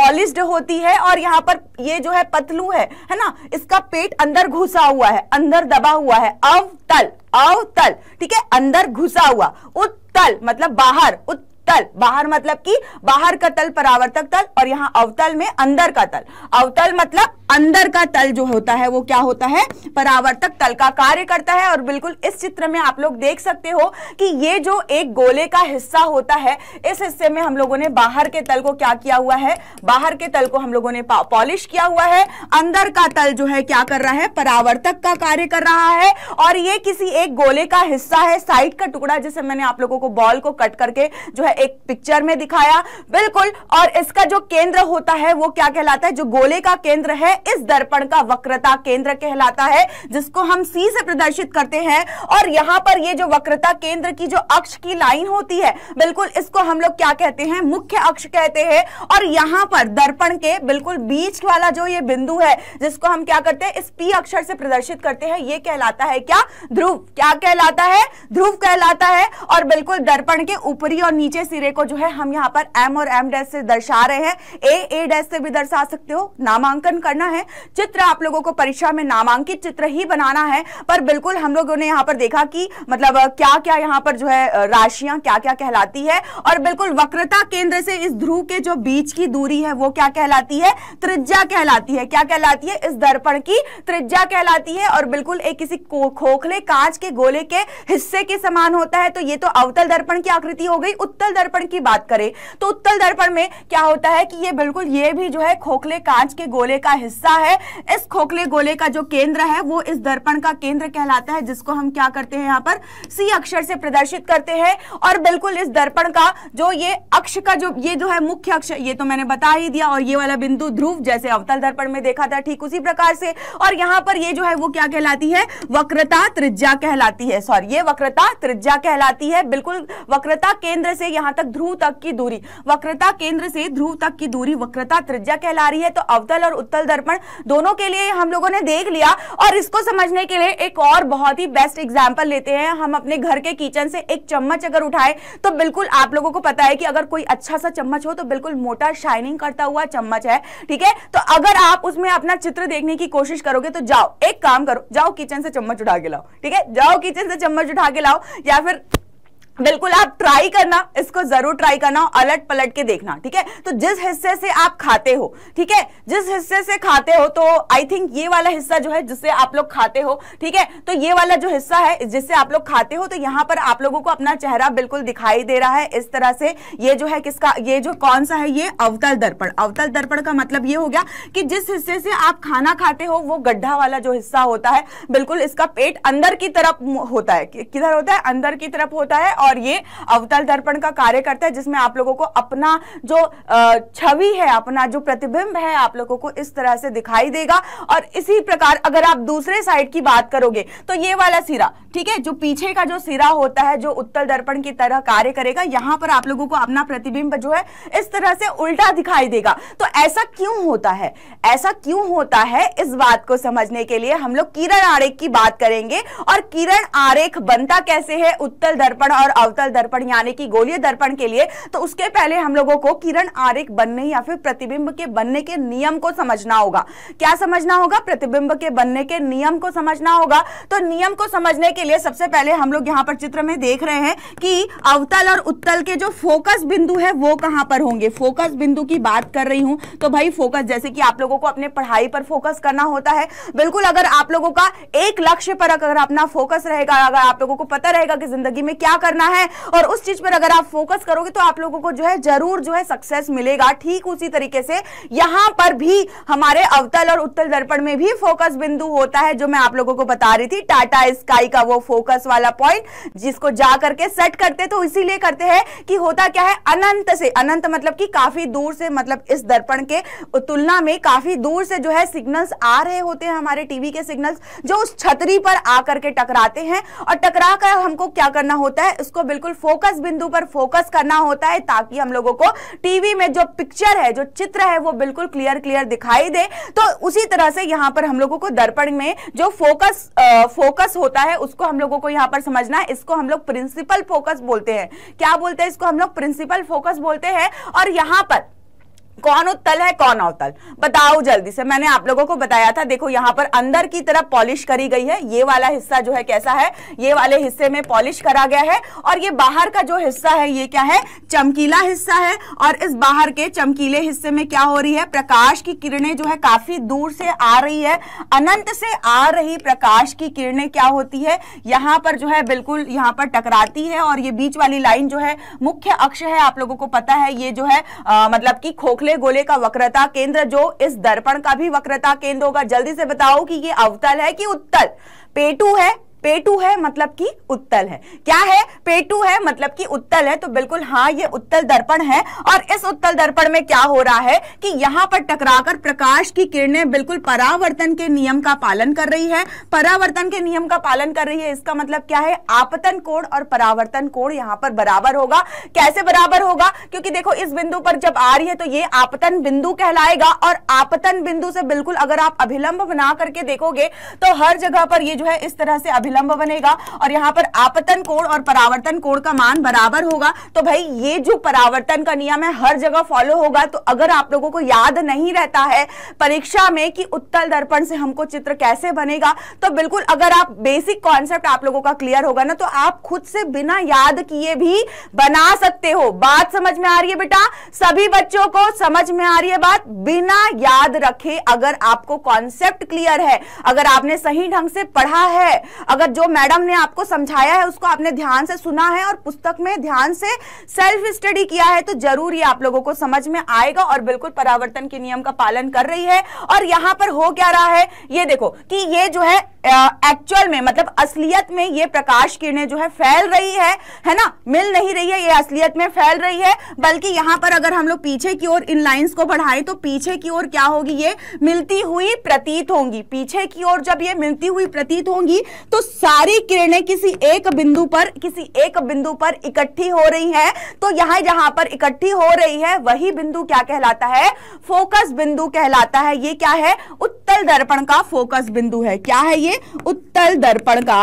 पॉलिश्ड होती है और यहां पर ये जो है पतलू है है ना इसका पेट अंदर घुसा हुआ है अंदर दबा हुआ हुआ है अवतल अवतल ठीक है अंदर घुसा हुआ उत्तल मतलब बाहर उत्तल तल बाहर मतलब कि बाहर का तल परावर्तक तल और यहाँ अवतल में अंदर का तल अवतल मतलब अंदर का तल जो होता है वो क्या होता है परावर्तक तल का कार्य करता है और बिल्कुल इस चित्र में आप लोग देख सकते हो कि ये जो एक गोले का हिस्सा होता है इस हिस्से में हम लोगों ने बाहर के तल को क्या किया हुआ है बाहर के तल को हम लोगों ने पॉलिश किया हुआ है अंदर का तल जो है क्या कर रहा है परावर्तक का कार्य कर रहा है और ये किसी एक गोले का हिस्सा है साइड का टुकड़ा जिसे मैंने आप लोगों को बॉल को कट करके जो है एक पिक्चर में दिखाया बिल्कुल और इसका जो केंद्र होता है वो क्या कहलाता है जो गोले का केंद्र है इस दर्पण का वक्रता केंद्र कहलाता है जिसको हम सी से प्रदर्शित करते हैं और यहां पर ये जो वक्रता केंद्र की जो अक्ष की लाइन होती है बिल्कुल इसको हम लोग क्या कहते हैं मुख्य अक्ष कहते हैं और यहां पर दर्पण के बिल्कुल बीच वाला जो ये बिंदु है जिसको हम क्या करते हैं इस पी अक्षर से प्रदर्शित करते हैं ये कहलाता है क्या ध्रुव क्या कहलाता है ध्रुव कहलाता है और बिल्कुल दर्पण के ऊपरी और नीचे सिरे को जो है हम यहाँ पर एम और एम डैश से दर्शा रहे हैं ए ए डैश से भी दर्शा सकते हो नामांकन करना है चित्र आप लोगों को परीक्षा में नामांकित चित्र ही बनाना है पर बिल्कुल हम लोगों ने यहाँ पर देखा कि मतलब क्या क्या यहाँ पर जो है राशियां क्या क्या कहलाती है और बिल्कुल वक्रता केंद्र से इस ध्रुव के जो बीच की दूरी है वो क्या कहलाती है त्रिज्या कहलाती है क्या कहलाती है इस दर्पण की त्रिज्या कहलाती है और बिल्कुल एक किसी खोखले कांच के गोले के हिस्से के समान होता है तो ये तो अवतल दर्पण की आकृति हो गई उत्तल दर्पण की बात करें तो उत्तल दर्पण में क्या होता है कि ये बिल्कुल ये भी जो है खोखले कांच के गोले का हिस्सा है इस खोखले गोले का जो केंद्र है वो इस दर्पण का केंद्र कहलाता है जिसको हम क्या करते हैं यहाँ पर सी अक्षर से प्रदर्शित करते हैं और बिल्कुल इस दर्पण का जो ये अक्ष का जो ये जो है मुख्य अक्ष ये तो मैंने बता ही दिया और ये वाला बिंदु ध्रुव जैसे अवतल दर्पण में देखा था ठीक उसी प्रकार से और यहाँ पर ये जो है वो क्या कहलाती है वक्रता त्रिज्या कहलाती है सॉरी ये वक्रता त्रिज्या कहलाती है बिल्कुल वक्रता केंद्र से यहाँ तक ध्रुव तक की दूरी वक्रता केंद्र से ध्रुव तक की दूरी वक्रता त्रिज्या कहला रही है तो अवतल और उत्तल दर्पण दोनों के लिए हम लोगों ने देख लिया और इसको समझने के लिए एक और बहुत ही बेस्ट एग्जाम्पल लेते हैं हम अपने घर के किचन से एक चम्मच अगर उठाए तो बिल्कुल आप लोगों को पता है कि अगर कोई अच्छा सा चम्मच हो तो बिल्कुल मोटा शाइनिंग करता हुआ चम्मच है ठीक है तो अगर आप उसमें अपना चित्र देखने की कोशिश करोगे तो जाओ एक काम करो जाओ किचन से चम्मच उठा के लाओ ठीक है जाओ किचन से चम्मच उठा के लाओ या फिर बिल्कुल आप ट्राई करना इसको जरूर ट्राई करना अलट पलट के देखना ठीक है तो जिस हिस्से से आप खाते हो ठीक है जिस हिस्से से खाते हो तो आई थिंक ये वाला हिस्सा जो है जिससे आप लोग खाते हो ठीक है तो ये वाला जो हिस्सा है जिससे आप लोग खाते हो तो यहाँ पर आप लोगों को अपना चेहरा बिल्कुल दिखाई दे रहा है इस तरह से ये जो है किसका ये जो कौन सा है ये अवतल दर्पण अवतल दर्पण का मतलब ये हो गया कि जिस हिस्से से आप खाना खाते हो वो गड्ढा वाला जो हिस्सा होता है बिल्कुल इसका पेट अंदर की तरफ होता है किधर होता है अंदर की तरफ होता है और और ये अवतल दर्पण का कार्य करता है जिसमें आप लोगों को अपना जो छवि है अपना जो प्रतिबिंब है आप लोगों को इस तरह से दिखाई देगा और इसी प्रकार अगर आप दूसरे साइड की बात करोगे तो ये वाला सिरा ठीक है जो पीछे का जो सिरा होता है जो उत्तल दर्पण की तरह कार्य करेगा यहां पर आप लोगों को अपना प्रतिबिंब जो है इस तरह से उल्टा दिखाई देगा तो ऐसा क्यों होता है ऐसा क्यों होता है इस बात को समझने के लिए हम लोग किरण आरेख की बात करेंगे और किरण आरेख बनता कैसे है उत्तल दर्पण और अवतल दर्पण यानी कि गोलीय दर्पण के लिए तो उसके पहले हम लोगों को किरण आरेख बनने या फिर प्रतिबिंब के बनने के नियम को समझना होगा क्या समझना होगा प्रतिबिंब के बनने के नियम को समझना होगा तो नियम को समझने के लिए सबसे पहले हम लोग यहाँ पर चित्र में देख रहे हैं कि अवतल और उत्तल के जो फोकस बिंदु है वो कहां पर होंगे फोकस बिंदु की बात कर रही हूं तो भाई फोकस जैसे कि आप लोगों को अपने पढ़ाई पर फोकस करना होता है बिल्कुल अगर आप लोगों का एक लक्ष्य पर अगर अपना फोकस रहेगा अगर आप लोगों को पता रहेगा कि जिंदगी में क्या करना करना है और उस चीज पर अगर आप फोकस करोगे तो आप लोगों को जो है जरूर जो है सक्सेस मिलेगा ठीक उसी तरीके से यहां पर भी हमारे अवतल और उत्तल दर्पण में भी फोकस बिंदु होता है जो मैं आप लोगों को बता रही थी टाटा स्काई का वो फोकस वाला पॉइंट जिसको जा करके सेट करते तो इसीलिए करते हैं कि होता क्या है अनंत से अनंत मतलब कि काफी दूर से मतलब इस दर्पण के तुलना में काफी दूर से जो है सिग्नल्स आ रहे होते हैं हमारे टीवी के सिग्नल्स जो उस छतरी पर आकर के टकराते हैं और टकरा कर हमको क्या करना होता है उसको बिल्कुल फोकस बिंदु पर फोकस करना होता है ताकि हम लोगों को टीवी में जो पिक्चर है जो चित्र है वो बिल्कुल क्लियर क्लियर दिखाई दे तो उसी तरह से यहाँ पर हम लोगों को दर्पण में जो फोकस फोकस होता है उसको हम लोगों को यहाँ पर समझना है इसको हम लोग प्रिंसिपल फोकस बोलते हैं क्या बोलते हैं इसको हम लोग प्रिंसिपल फोकस बोलते हैं और यहाँ पर कौन उत्तल है कौन अवतल बताओ जल्दी से मैंने आप लोगों को बताया था देखो यहाँ पर अंदर की तरफ पॉलिश करी गई है ये वाला हिस्सा जो है कैसा है ये वाले हिस्से में पॉलिश करा गया है और ये बाहर का जो हिस्सा है ये क्या है चमकीला हिस्सा है और इस बाहर के चमकीले हिस्से में क्या हो रही है प्रकाश की किरणें जो है काफी दूर से आ रही है अनंत से आ रही प्रकाश की किरणें क्या होती है यहाँ पर जो है बिल्कुल यहाँ पर टकराती है और ये बीच वाली लाइन जो है मुख्य अक्ष है आप लोगों को पता है ये जो है मतलब की खोखले खुले गोले का वक्रता केंद्र जो इस दर्पण का भी वक्रता केंद्र होगा जल्दी से बताओ कि ये अवतल है कि उत्तल पेटू है पेटू है मतलब कि उत्तल है क्या है पेटू है मतलब कि उत्तल है तो बिल्कुल हाँ ये उत्तल दर्पण है और इस उत्तल दर्पण में क्या हो रहा है कि यहाँ पर टकराकर प्रकाश की किरणें बिल्कुल परावर्तन के नियम का पालन कर रही है परावर्तन के नियम का पालन कर रही है इसका मतलब क्या है आपतन कोण और परावर्तन कोण यहाँ पर बराबर होगा कैसे बराबर होगा क्योंकि देखो इस बिंदु पर जब आ रही है तो ये आपतन बिंदु कहलाएगा और आपतन बिंदु से बिल्कुल अगर आप अभिलंब बना करके देखोगे तो हर जगह पर ये जो है इस तरह से अभिलंब विलंब बनेगा और यहाँ पर आपतन कोण और परावर्तन कोण का मान बराबर होगा तो भाई ये जो परावर्तन का नियम है हर जगह फॉलो होगा तो अगर आप लोगों को याद नहीं रहता है परीक्षा में कि उत्तल दर्पण से हमको चित्र कैसे बनेगा तो बिल्कुल अगर आप बेसिक कॉन्सेप्ट आप लोगों का क्लियर होगा ना तो आप खुद से बिना याद किए भी बना सकते हो बात समझ में आ रही है बेटा सभी बच्चों को समझ में आ रही है बात बिना याद रखे अगर आपको कॉन्सेप्ट क्लियर है अगर आपने सही ढंग से पढ़ा है अगर जो मैडम ने आपको समझाया है उसको आपने ध्यान से सुना है और पुस्तक में ध्यान से सेल्फ स्टडी किया है तो जरूर ये आप लोगों को समझ में आएगा और बिल्कुल परावर्तन के नियम का पालन कर रही है और यहां पर हो क्या रहा है ये देखो कि ये जो है एक्चुअल में मतलब असलियत में ये प्रकाश किरणें जो है फैल रही है है ना मिल नहीं रही है ये असलियत में फैल रही है बल्कि यहां पर अगर हम लोग पीछे की ओर इन लाइंस को बढ़ाएं तो पीछे की ओर क्या होगी ये मिलती हुई प्रतीत होंगी पीछे की ओर जब ये मिलती हुई प्रतीत होंगी तो सारी किरणें किसी एक बिंदु पर किसी एक बिंदु पर इकट्ठी हो रही है तो यहाँ जहां पर इकट्ठी हो रही है वही बिंदु क्या कहलाता है फोकस बिंदु कहलाता है ये क्या है उत्तल दर्पण का फोकस बिंदु है क्या है ये उत्तल दर्पण का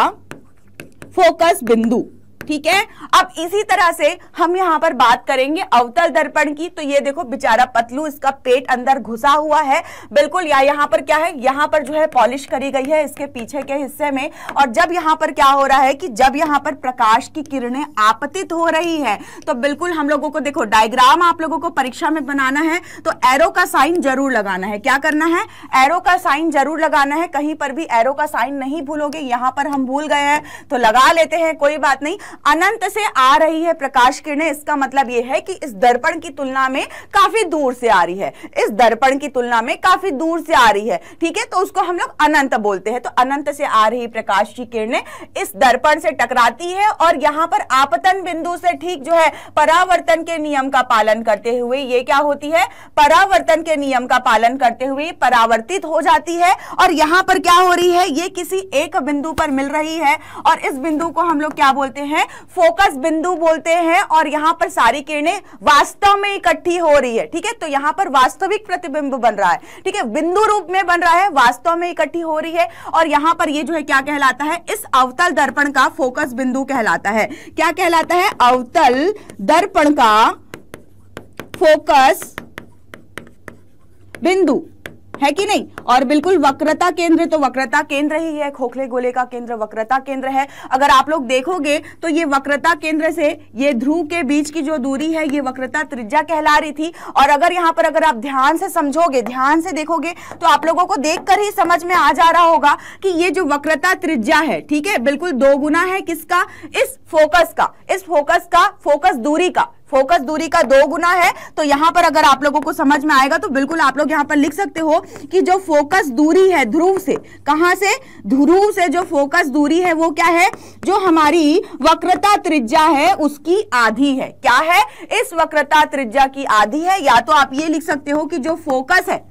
फोकस बिंदु ठीक है अब इसी तरह से हम यहाँ पर बात करेंगे अवतल दर्पण की तो ये देखो बेचारा पतलू इसका पेट अंदर घुसा हुआ है बिल्कुल या यहाँ पर क्या है यहां पर जो है पॉलिश करी गई है इसके पीछे के हिस्से में और जब यहाँ पर क्या हो रहा है कि जब यहाँ पर प्रकाश की किरणें आपतित हो रही है तो बिल्कुल हम लोगों को देखो डायग्राम आप लोगों को परीक्षा में बनाना है तो एरो का साइन जरूर लगाना है क्या करना है एरो का साइन जरूर लगाना है कहीं पर भी एरो का साइन नहीं भूलोगे यहां पर हम भूल गए हैं तो लगा लेते हैं कोई बात नहीं अनंत से आ रही है प्रकाश किरणें इसका मतलब यह है कि इस दर्पण की तुलना में काफी दूर से आ रही है इस दर्पण की तुलना में काफी दूर से आ रही है ठीक है तो उसको हम लोग अनंत बोलते हैं तो अनंत से आ रही प्रकाश की किरणें इस दर्पण से टकराती है और यहां पर आपतन बिंदु से ठीक जो है परावर्तन के नियम का पालन करते हुए ये क्या होती है परावर्तन के नियम का पालन करते हुए परावर्तित हो जाती है और यहां पर क्या हो रही है ये किसी एक बिंदु पर मिल रही है और इस बिंदु को हम लोग क्या बोलते हैं फोकस बिंदु बोलते हैं और यहां पर सारी किरणें वास्तव में इकट्ठी हो रही है ठीक है तो यहां पर वास्तविक प्रतिबिंब बन रहा है ठीक है बिंदु रूप में बन रहा है वास्तव में इकट्ठी हो रही है और यहां पर ये जो है क्या कहलाता है इस अवतल दर्पण का फोकस बिंदु कहलाता है क्या कहलाता है अवतल दर्पण का फोकस बिंदु है कि नहीं और बिल्कुल वक्रता केंद्र तो वक्रता केंद्र ही है खोखले गोले का केंद्र वक्रता केंद्र है अगर आप लोग देखोगे तो ये वक्रता केंद्र से ये ध्रुव के बीच की जो दूरी है ये वक्रता त्रिज्या कहला रही थी और अगर यहाँ पर अगर आप ध्यान से समझोगे ध्यान से देखोगे तो आप लोगों को देख ही समझ में आ जा रहा होगा कि ये जो वक्रता त्रिज्या है ठीक है बिल्कुल दो गुना है किसका इस फोकस का इस फोकस का फोकस दूरी का फोकस दूरी का दो गुना है तो यहां पर अगर आप लोगों को समझ में आएगा तो बिल्कुल आप लोग यहां पर लिख सकते हो कि जो फोकस दूरी है ध्रुव से कहां से ध्रुव से जो फोकस दूरी है वो क्या है जो हमारी वक्रता त्रिज्या है उसकी आधी है क्या है इस वक्रता त्रिज्या की आधी है या तो आप ये लिख सकते हो कि जो फोकस है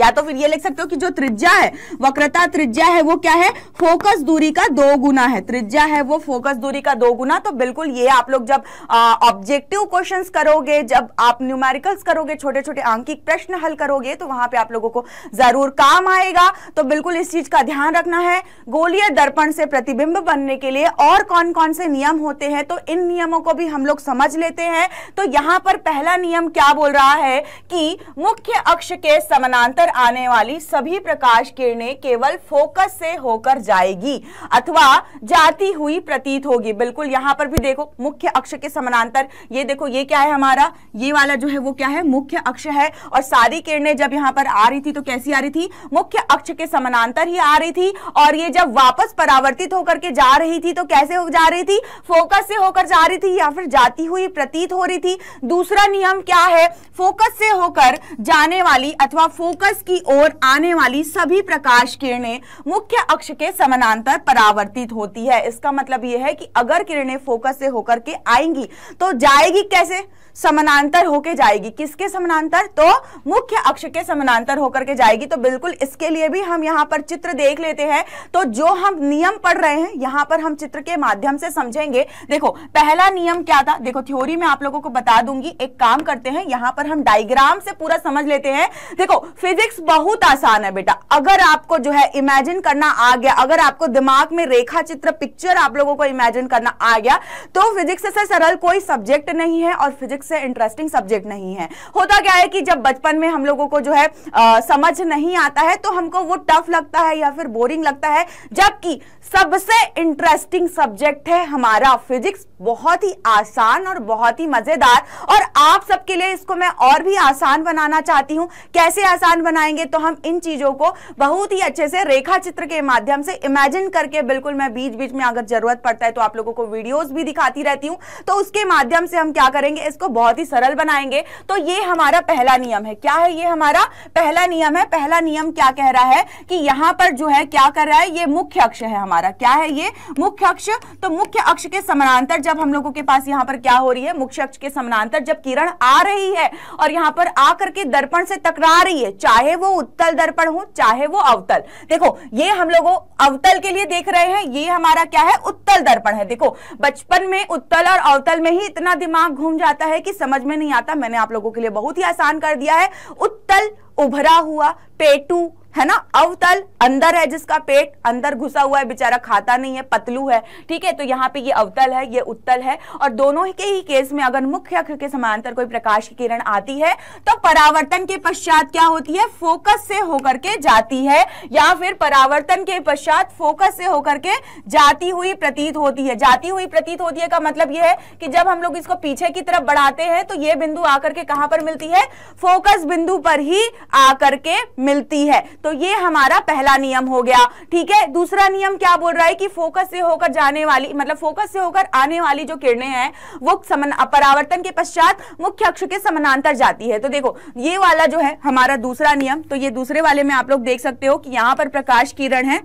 या तो फिर ये लिख सकते हो कि जो त्रिज्या है वक्रता त्रिज्या है वो क्या है फोकस दूरी का दो गुना है त्रिज्या है वो फोकस दूरी का दो गुना तो बिल्कुल ये आप लोग जब ऑब्जेक्टिव क्वेश्चंस करोगे जब आप न्यूमेरिकल्स करोगे छोटे छोटे आंकिक प्रश्न हल करोगे तो वहां पे आप लोगों को जरूर काम आएगा तो बिल्कुल इस चीज का ध्यान रखना है गोलीय दर्पण से प्रतिबिंब बनने के लिए और कौन कौन से नियम होते हैं तो इन नियमों को भी हम लोग समझ लेते हैं तो यहां पर पहला नियम क्या बोल रहा है कि मुख्य अक्ष के समानांतर अंदर आने वाली सभी प्रकाश किरणें केवल फोकस से होकर जाएगी अथवा जाती हुई प्रतीत होगी बिल्कुल यहां पर भी देखो मुख्य अक्ष के समानांतर ये देखो ये क्या है हमारा ये वाला जो है वो क्या है मुख्य अक्ष है और सारी किरणें जब यहाँ पर आ रही थी तो कैसी आ रही थी मुख्य अक्ष के समानांतर ही आ रही थी और ये जब वापस परावर्तित होकर के जा रही थी तो कैसे हो जा रही थी फोकस से होकर जा रही थी या फिर जाती हुई प्रतीत हो रही थी दूसरा नियम क्या है फोकस से होकर जाने वाली अथवा फोकस फोकस की ओर आने वाली सभी प्रकाश किरणें मुख्य अक्ष के समानांतर परावर्तित होती है इसका मतलब यह है कि अगर किरणें फोकस से होकर के आएंगी तो जाएगी कैसे समानांतर होकर जाएगी किसके समानांतर तो मुख्य अक्ष के समानांतर होकर के जाएगी तो बिल्कुल इसके लिए भी हम यहां पर चित्र देख लेते हैं तो जो हम नियम पढ़ रहे हैं यहां पर हम चित्र के माध्यम से समझेंगे देखो पहला नियम क्या था देखो थ्योरी में आप लोगों को बता दूंगी एक काम करते हैं यहां पर हम डायग्राम से पूरा समझ लेते हैं देखो फिजिक्स फिजिक्स बहुत आसान है बेटा अगर आपको जो है इमेजिन करना आ गया अगर आपको दिमाग में रेखा चित्र पिक्चर आप लोगों को इमेजिन करना आ गया तो फिजिक्स से सरल कोई सब्जेक्ट नहीं है और फिजिक्स से इंटरेस्टिंग सब्जेक्ट नहीं है होता क्या है कि जब बचपन में हम लोगों को जो है आ, समझ नहीं आता है तो हमको वो टफ लगता है या फिर बोरिंग लगता है जबकि सबसे इंटरेस्टिंग सब्जेक्ट है हमारा फिजिक्स बहुत ही आसान और बहुत ही मजेदार और आप सबके लिए इसको मैं और भी आसान बनाना चाहती हूँ कैसे आसान बना बनाएंगे तो हम इन चीजों को बहुत ही अच्छे से रेखा चित्र के माध्यम से इमेजिन करके बिल्कुल मैं बीच बीच में अगर जरूरत पड़ता है तो आप लोगों को वीडियोस भी दिखाती रहती हूँ तो उसके माध्यम से हम क्या करेंगे इसको बहुत ही सरल बनाएंगे तो ये हमारा पहला नियम है क्या है ये हमारा पहला नियम है पहला नियम क्या कह रहा है कि यहाँ पर जो है क्या कर रहा है ये मुख्य अक्ष है हमारा क्या है ये मुख्य अक्ष तो मुख्य अक्ष के समानांतर जब हम लोगों के पास यहाँ पर क्या हो रही है मुख्य अक्ष के समानांतर जब किरण आ रही है और यहाँ पर आकर के दर्पण से टकरा रही है चाहे चाहे वो उत्तल दर्पण हो चाहे वो अवतल देखो ये हम लोग अवतल के लिए देख रहे हैं ये हमारा क्या है उत्तल दर्पण है देखो बचपन में उत्तल और अवतल में ही इतना दिमाग घूम जाता है कि समझ में नहीं आता मैंने आप लोगों के लिए बहुत ही आसान कर दिया है उत्तल उभरा हुआ पेटू है ना अवतल अंदर है जिसका पेट अंदर घुसा हुआ है बेचारा खाता नहीं है पतलू है ठीक है तो यहाँ पे ये अवतल है ये उत्तल है और दोनों के ही केस में अगर मुख्य अक्ष के समांतर कोई प्रकाश की किरण आती है तो परावर्तन के पश्चात क्या होती है फोकस से होकर के जाती है या फिर परावर्तन के पश्चात फोकस से होकर के जाती हुई प्रतीत होती है जाती हुई प्रतीत होती है का मतलब यह है कि जब हम लोग इसको पीछे की तरफ बढ़ाते हैं तो ये बिंदु आकर के कहां पर मिलती है फोकस बिंदु पर ही आकर के मिलती है तो ये हमारा पहला नियम हो गया ठीक है दूसरा नियम क्या बोल रहा है कि फोकस से होकर जाने वाली मतलब फोकस से होकर आने वाली जो किरणें हैं वो समन परावर्तन के पश्चात मुख्य अक्ष के समानांतर जाती है तो देखो ये वाला जो है हमारा दूसरा नियम तो ये दूसरे वाले में आप लोग देख सकते हो कि यहां पर प्रकाश किरण है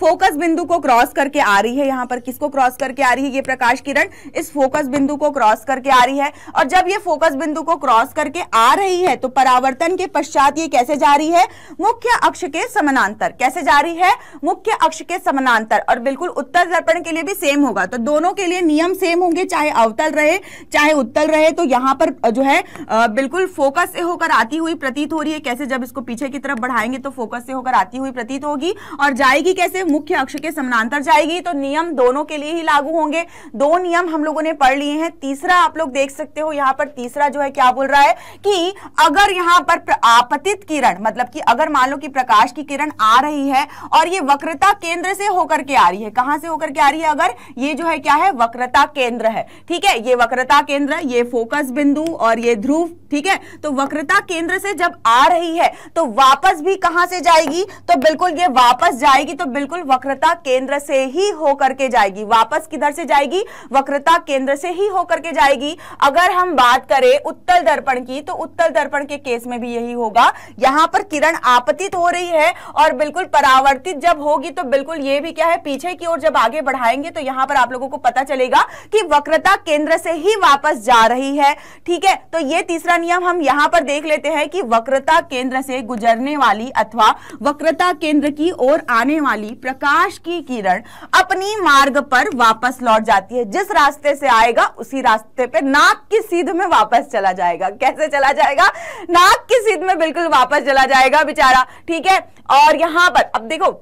फोकस बिंदु को क्रॉस करके आ रही है यहाँ पर किसको क्रॉस करके आ रही है ये प्रकाश किरण इस फोकस बिंदु को क्रॉस करके आ रही है और जब ये फोकस बिंदु को क्रॉस करके आ रही है तो परावर्तन के पश्चात ये कैसे जा रही है मुख्य अक्ष के समानांतर कैसे जा रही है मुख्य अक्ष के समानांतर और बिल्कुल उत्तर दर्पण के लिए भी सेम होगा तो दोनों के लिए नियम सेम होंगे चाहे अवतल रहे चाहे उत्तल रहे तो यहाँ पर जो है बिल्कुल फोकस से होकर आती हुई प्रतीत हो रही है कैसे जब इसको पीछे की तरफ बढ़ाएंगे तो फोकस से होकर आती हुई प्रतीत होगी और जाएगी कैसे मुख्य अक्ष के समानांतर जाएगी तो नियम दोनों के लिए ही लागू होंगे दो नियम हम लोगों ने पढ़ लिए हैं तीसरा आप लोग देख सकते हो यहाँ पर तीसरा जो है क्या बोल रहा है कि अगर यहाँ पर आपतित किरण मतलब कि अगर मान लो कि प्रकाश की किरण आ रही है और ये वक्रता केंद्र से होकर के आ रही है कहां से होकर के आ रही है अगर ये जो है क्या है वक्रता केंद्र है ठीक है ये वक्रता केंद्र ये फोकस बिंदु और ये ध्रुव ठीक है तो वक्रता केंद्र से जब आ रही है तो वापस भी कहां से जाएगी तो बिल्कुल ये वापस जाएगी तो बिल्कुल बिल्कुल वक्रता केंद्र से ही होकर के जाएगी वापस किधर से जाएगी वक्रता केंद्र से ही होकर के जाएगी अगर हम बात करें उत्तल दर्पण की तो उत्तल दर्पण के केस में भी यही होगा यहां पर किरण आपतित हो रही है और बिल्कुल परावर्तित जब होगी तो बिल्कुल ये भी क्या है पीछे की ओर जब आगे बढ़ाएंगे तो यहां पर आप लोगों को पता चलेगा कि वक्रता केंद्र से ही वापस जा रही है ठीक है तो ये तीसरा नियम हम यहां पर देख लेते हैं कि वक्रता केंद्र से गुजरने वाली अथवा वक्रता केंद्र की ओर आने वाली प्रकाश की किरण अपनी मार्ग पर वापस लौट जाती है जिस रास्ते से आएगा उसी रास्ते पे नाक की सीध में वापस चला जाएगा कैसे चला जाएगा नाक की सीध में बिल्कुल वापस चला जाएगा बेचारा ठीक है और यहां पर अब देखो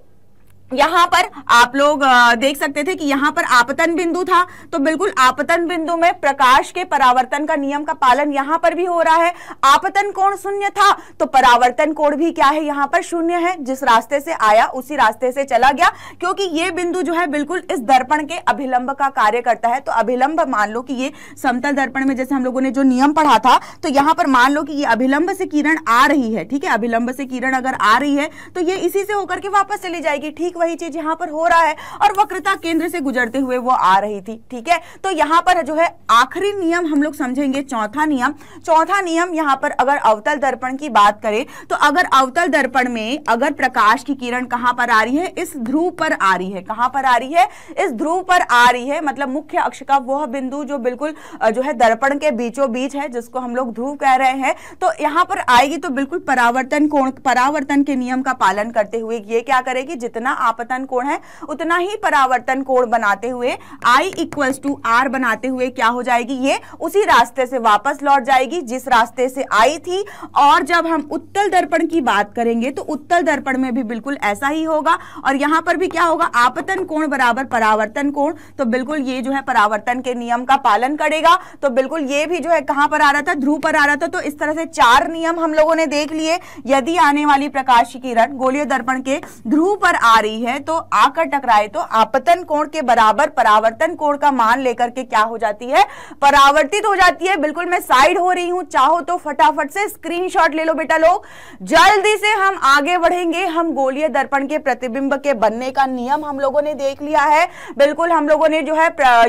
यहाँ पर आप लोग देख सकते थे कि यहाँ पर आपतन बिंदु था तो बिल्कुल आपतन बिंदु में प्रकाश के परावर्तन का नियम का पालन यहाँ पर भी हो रहा है आपतन कोण शून्य था तो परावर्तन कोण भी क्या है यहाँ पर शून्य है जिस रास्ते से आया उसी रास्ते से चला गया क्योंकि ये बिंदु जो है बिल्कुल इस दर्पण के अभिलंब का कार्य करता है तो अभिलंब मान लो कि ये समतल दर्पण में जैसे हम लोगों ने जो नियम पढ़ा था तो यहाँ पर मान लो कि ये अभिलंब से किरण आ रही है ठीक है अभिलंब से किरण अगर आ रही है तो ये इसी से होकर के वापस चली जाएगी ठीक ठीक वही चीज यहां पर हो रहा है और वक्रता केंद्र से गुजरते हुए वो आ रही थी ठीक है तो यहां पर जो है आखिरी नियम हम लोग समझेंगे चौथा नियम चौथा नियम यहां पर अगर अवतल दर्पण की बात करें तो अगर अवतल दर्पण में अगर प्रकाश की किरण कहां पर आ रही है इस ध्रुव पर आ रही है कहां पर आ रही है इस ध्रुव पर आ रही है मतलब मुख्य अक्ष का वह बिंदु जो बिल्कुल जो है दर्पण के बीचों बीच है जिसको हम लोग ध्रुव कह रहे हैं तो यहां पर आएगी तो बिल्कुल परावर्तन कोण परावर्तन के नियम का पालन करते हुए ये क्या करेगी जितना आपतन कोण है उतना ही परावर्तन कोण बनाते हुए आई इक्वल्स टू आर बनाते हुए क्या हो जाएगी ये उसी रास्ते से वापस लौट जाएगी जिस रास्ते से आई थी और जब हम उत्तल दर्पण की बात करेंगे तो उत्तल दर्पण में भी बिल्कुल ऐसा ही होगा और यहां पर भी क्या होगा आपतन कोण बराबर परावर्तन कोण तो बिल्कुल ये जो है परावर्तन के नियम का पालन करेगा तो बिल्कुल ये भी जो है कहां पर आ रहा था ध्रुव पर आ रहा था तो इस तरह से चार नियम हम लोगों ने देख लिए यदि आने वाली प्रकाश की किरण गोलीय दर्पण के ध्रुव पर आ रही गई है तो आकर टकराए तो आपतन कोण के बराबर परावर्तन कोण का मान लेकर के क्या हो जाती है परावर्तित हो जाती है बिल्कुल मैं साइड हो रही हूं चाहो तो फटाफट से स्क्रीनशॉट ले लो बेटा लोग जल्दी से हम आगे बढ़ेंगे हम गोलीय दर्पण के प्रतिबिंब के बनने का नियम हम लोगों ने देख लिया है बिल्कुल हम लोगों ने जो है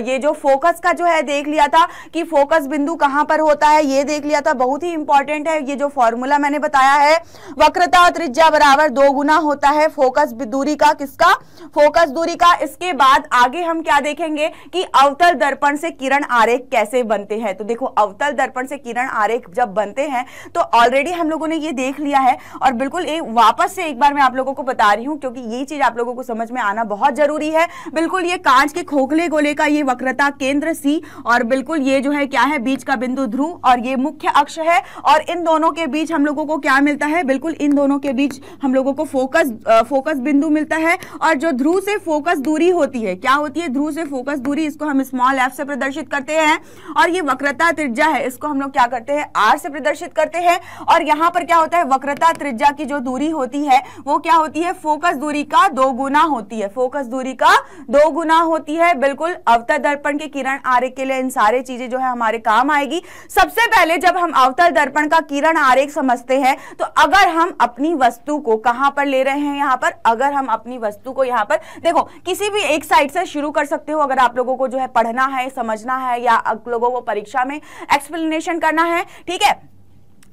ये जो फोकस का जो है देख लिया था कि फोकस बिंदु कहां पर होता है ये देख लिया था बहुत ही इंपॉर्टेंट है ये जो फॉर्मूला मैंने बताया है वक्रता त्रिज्या बराबर दो गुना होता है फोकस दूरी का किसका फोकस दूरी का इसके बाद आगे हम क्या देखेंगे कि अवतल दर्पण से किरण आरेख कैसे बनते हैं तो देखो अवतल दर्पण से किरण आरेख जब बनते हैं तो ऑलरेडी हम लोगों ने ये देख लिया है और बिल्कुल एक वापस से एक बार मैं आप लोगों को बता रही हूं क्योंकि ये चीज आप लोगों को समझ में आना बहुत जरूरी है बिल्कुल ये कांच के खोखले गोले का ये वक्रता केंद्र सी और बिल्कुल ये जो है क्या है बीच का बिंदु ध्रुव और ये मुख्य अक्ष है और इन दोनों के बीच हम लोगों को क्या मिलता है बिल्कुल इन दोनों के बीच हम लोगों को फोकस फोकस बिंदु मिलता है है और जो ध्रुव से फोकस दूरी होती है क्या होती है ध्रुव से फोकस दूरी इसको हम स्मॉल एफ से प्रदर्शित करते हैं और ये वक्रता त्रिज्या है इसको हम लोग क्या करते हैं आर से प्रदर्शित करते हैं और यहाँ पर क्या होता है वक्रता त्रिज्या की जो दूरी होती है वो क्या होती है फोकस दूरी का दो गुना होती है फोकस दूरी का दो गुना होती है बिल्कुल अवतर दर्पण के किरण आरेख के लिए इन सारे चीजें जो है हमारे काम आएगी सबसे पहले जब हम अवतर दर्पण का किरण आरेख समझते हैं तो अगर हम अपनी वस्तु को कहां पर ले रहे हैं यहां पर अगर हम अपनी अपनी वस्तु को यहाँ पर देखो किसी भी एक साइड से शुरू कर सकते हो अगर आप लोगों को जो है पढ़ना है समझना है या आप लोगों को परीक्षा में एक्सप्लेनेशन करना है ठीक है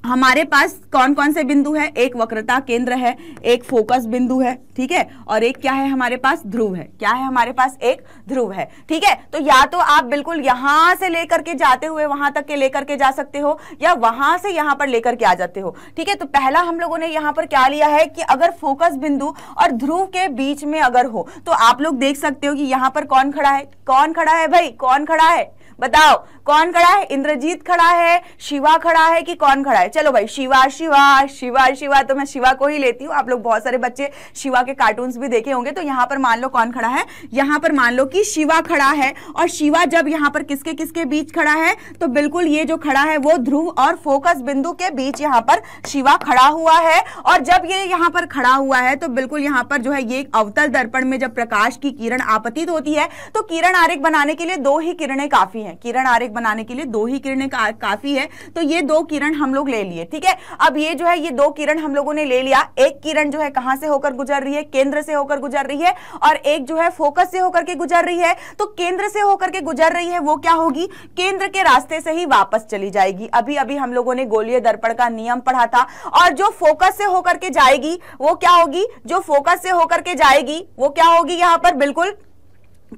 हमारे पास कौन कौन से बिंदु है एक वक्रता केंद्र है एक फोकस बिंदु है ठीक है और एक क्या है हमारे पास ध्रुव है क्या है हमारे पास एक ध्रुव है ठीक है तो या तो आप बिल्कुल यहां से लेकर के जाते हुए वहां तक के लेकर के जा सकते हो या वहां से यहां पर लेकर के आ जाते हो ठीक है तो पहला हम लोगों ने यहां पर क्या लिया है कि अगर फोकस बिंदु और ध्रुव के बीच में अगर हो तो आप लोग देख सकते हो कि यहां पर कौन खड़ा है कौन खड़ा है भाई कौन खड़ा है बताओ कौन खड़ा है इंद्रजीत खड़ा है शिवा खड़ा है कि कौन खड़ा है चलो भाई शिवा शिवा शिवा शिवा तो मैं शिवा को ही लेती हूँ आप लोग बहुत सारे बच्चे शिवा के कार्टून भी देखे होंगे तो यहाँ पर मान लो कौन खड़ा है यहाँ पर मान लो कि शिवा खड़ा है और शिवा जब यहाँ पर किसके किसके बीच खड़ा है तो बिल्कुल ये जो खड़ा है वो ध्रुव और फोकस बिंदु के बीच यहाँ पर शिवा खड़ा हुआ है और जब ये यहाँ पर खड़ा हुआ है तो बिल्कुल यहाँ पर जो है ये अवतल दर्पण में जब प्रकाश की किरण आपतित होती है तो किरण आरेख बनाने के लिए दो ही किरणें काफी हैं किरण आरेख बनाने के लिए दो ही किरणें का, काफी है तो ये दो किरण हम लोग ले लिए ठीक है अब ये जो है ये दो किरण हम लोगों ने ले लिया एक किरण जो है कहां से होकर गुजर रही है केंद्र से होकर गुजर रही है और एक जो है फोकस से होकर के गुजर रही है तो केंद्र से होकर के गुजर रही है वो क्या होगी केंद्र के रास्ते से ही वापस चली जाएगी अभी अभी हम लोगों ने गोलीय दर्पण का नियम पढ़ा था और जो फोकस से होकर के जाएगी वो क्या होगी जो फोकस से होकर के जाएगी वो क्या होगी यहां पर बिल्कुल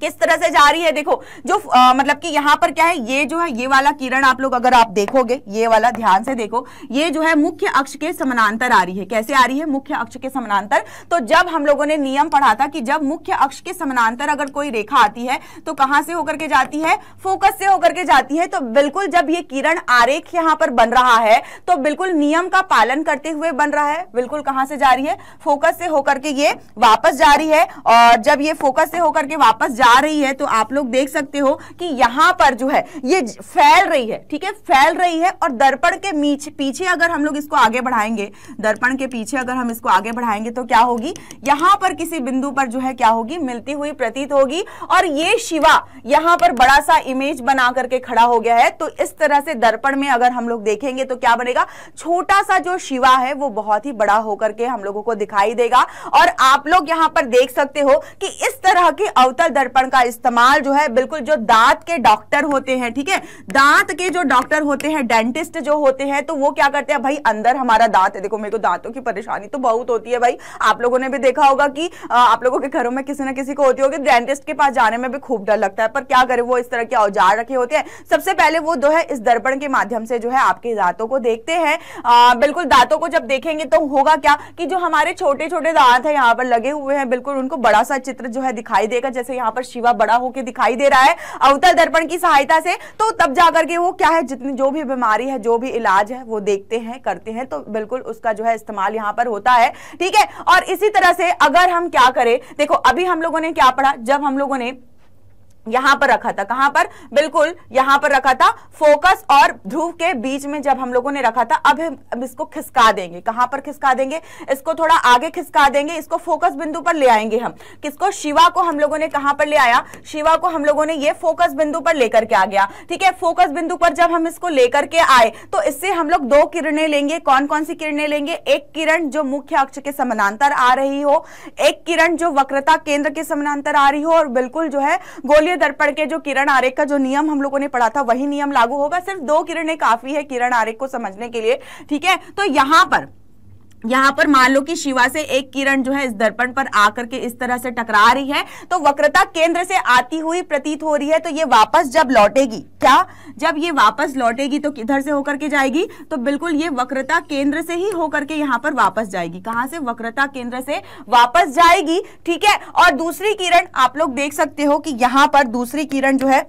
किस तरह से जा रही है देखो जो आ, मतलब कि यहाँ पर क्या है ये जो है ये वाला किरण आप लोग अगर आप देखोगे ये वाला ध्यान से देखो ये जो है मुख्य अक्ष के समानांतर आ रही है कैसे आ रही है मुख्य अक्ष के समानांतर तो जब हम लोगों ने नियम पढ़ा था कि जब मुख्य अक्ष के समानांतर अगर कोई रेखा आती है तो कहां से होकर के जाती है फोकस से होकर के जाती है तो बिल्कुल जब ये किरण आरेख यहाँ पर बन रहा है तो बिल्कुल नियम का पालन करते हुए बन रहा है बिल्कुल कहां से जा रही है फोकस से होकर के ये वापस जा रही है और जब ये फोकस से होकर के वापस जा आ रही है तो आप लोग देख सकते हो कि यहां पर जो है ये फैल रही है ठीक है फैल रही है और दर्पण के पीछे अगर हम लोग इसको आगे बढ़ाएंगे दर्पण के पीछे अगर हम इसको आगे बढ़ाएंगे तो क्या होगी यहां पर किसी बिंदु पर जो है क्या होगी मिलती हुई प्रतीत होगी और ये शिवा यहां पर बड़ा सा इमेज बना करके खड़ा हो गया है तो इस तरह से दर्पण में अगर हम लोग देखेंगे तो क्या बनेगा छोटा सा जो शिवा है वो बहुत ही बड़ा होकर के हम लोगों को दिखाई देगा और आप लोग यहां पर देख सकते हो कि इस तरह के अवतल दर्पण दर्पण का इस्तेमाल जो है बिल्कुल जो दांत के डॉक्टर होते हैं ठीक है दांत के जो डॉक्टर होते हैं डेंटिस्ट जो होते हैं तो वो क्या करते हैं भाई अंदर हमारा दांत है देखो मेरे को दांतों की परेशानी तो बहुत होती है भाई आप लोगों ने भी देखा होगा कि आप लोगों के घरों में किसी ना किसी को होती होगी डेंटिस्ट के पास जाने में भी खूब डर लगता है पर क्या करे वो इस तरह के औजार रखे होते हैं सबसे पहले वो जो है इस दर्पण के माध्यम से जो है आपके दांतों को देखते हैं बिल्कुल दांतों को जब देखेंगे तो होगा क्या कि जो हमारे छोटे छोटे दांत है यहाँ पर लगे हुए हैं बिल्कुल उनको बड़ा सा चित्र जो है दिखाई देगा जैसे यहाँ पर शिवा बड़ा होकर दिखाई दे रहा है अवतल दर्पण की सहायता से तो तब जाकर के वो क्या है जितनी जो भी बीमारी है जो भी इलाज है वो देखते हैं करते हैं तो बिल्कुल उसका जो है इस्तेमाल यहाँ पर होता है ठीक है और इसी तरह से अगर हम क्या करें देखो अभी हम लोगों ने क्या पढ़ा जब हम लोगों ने यहां पर रखा था कहां पर बिल्कुल यहां पर रखा था फोकस और ध्रुव के बीच में जब हम लोगों ने रखा था अब हम इसको खिसका देंगे कहां पर खिसका देंगे इसको थोड़ा आगे खिसका देंगे इसको फोकस बिंदु पर ले आएंगे हम किसको शिवा को हम लोगों ने कहां पर ले आया शिवा को हम लोगों ने ये फोकस बिंदु पर लेकर के आ गया ठीक है फोकस बिंदु पर जब हम इसको लेकर के आए तो इससे हम लोग दो किरणें लेंगे कौन कौन सी किरणें लेंगे एक किरण जो मुख्य अक्ष के समानांतर आ रही हो एक किरण जो वक्रता केंद्र के समानांतर आ रही हो और बिल्कुल जो है गोलिय सूर्य दर्पण के जो किरण आर्य का जो नियम हम लोगों ने पढ़ा था वही नियम लागू होगा सिर्फ दो किरणें काफी है किरण आर्य को समझने के लिए ठीक है तो यहां पर यहाँ पर मान लो कि शिवा से एक किरण जो है इस दर्पण पर आकर के इस तरह से टकरा रही है तो वक्रता केंद्र से आती हुई प्रतीत हो रही है तो ये वापस जब लौटेगी क्या जब ये वापस लौटेगी तो किधर से होकर के जाएगी तो बिल्कुल ये वक्रता केंद्र से ही होकर के यहाँ पर वापस जाएगी कहाँ से वक्रता केंद्र से वापस जाएगी ठीक है और दूसरी किरण आप लोग देख सकते हो कि यहाँ पर दूसरी किरण जो है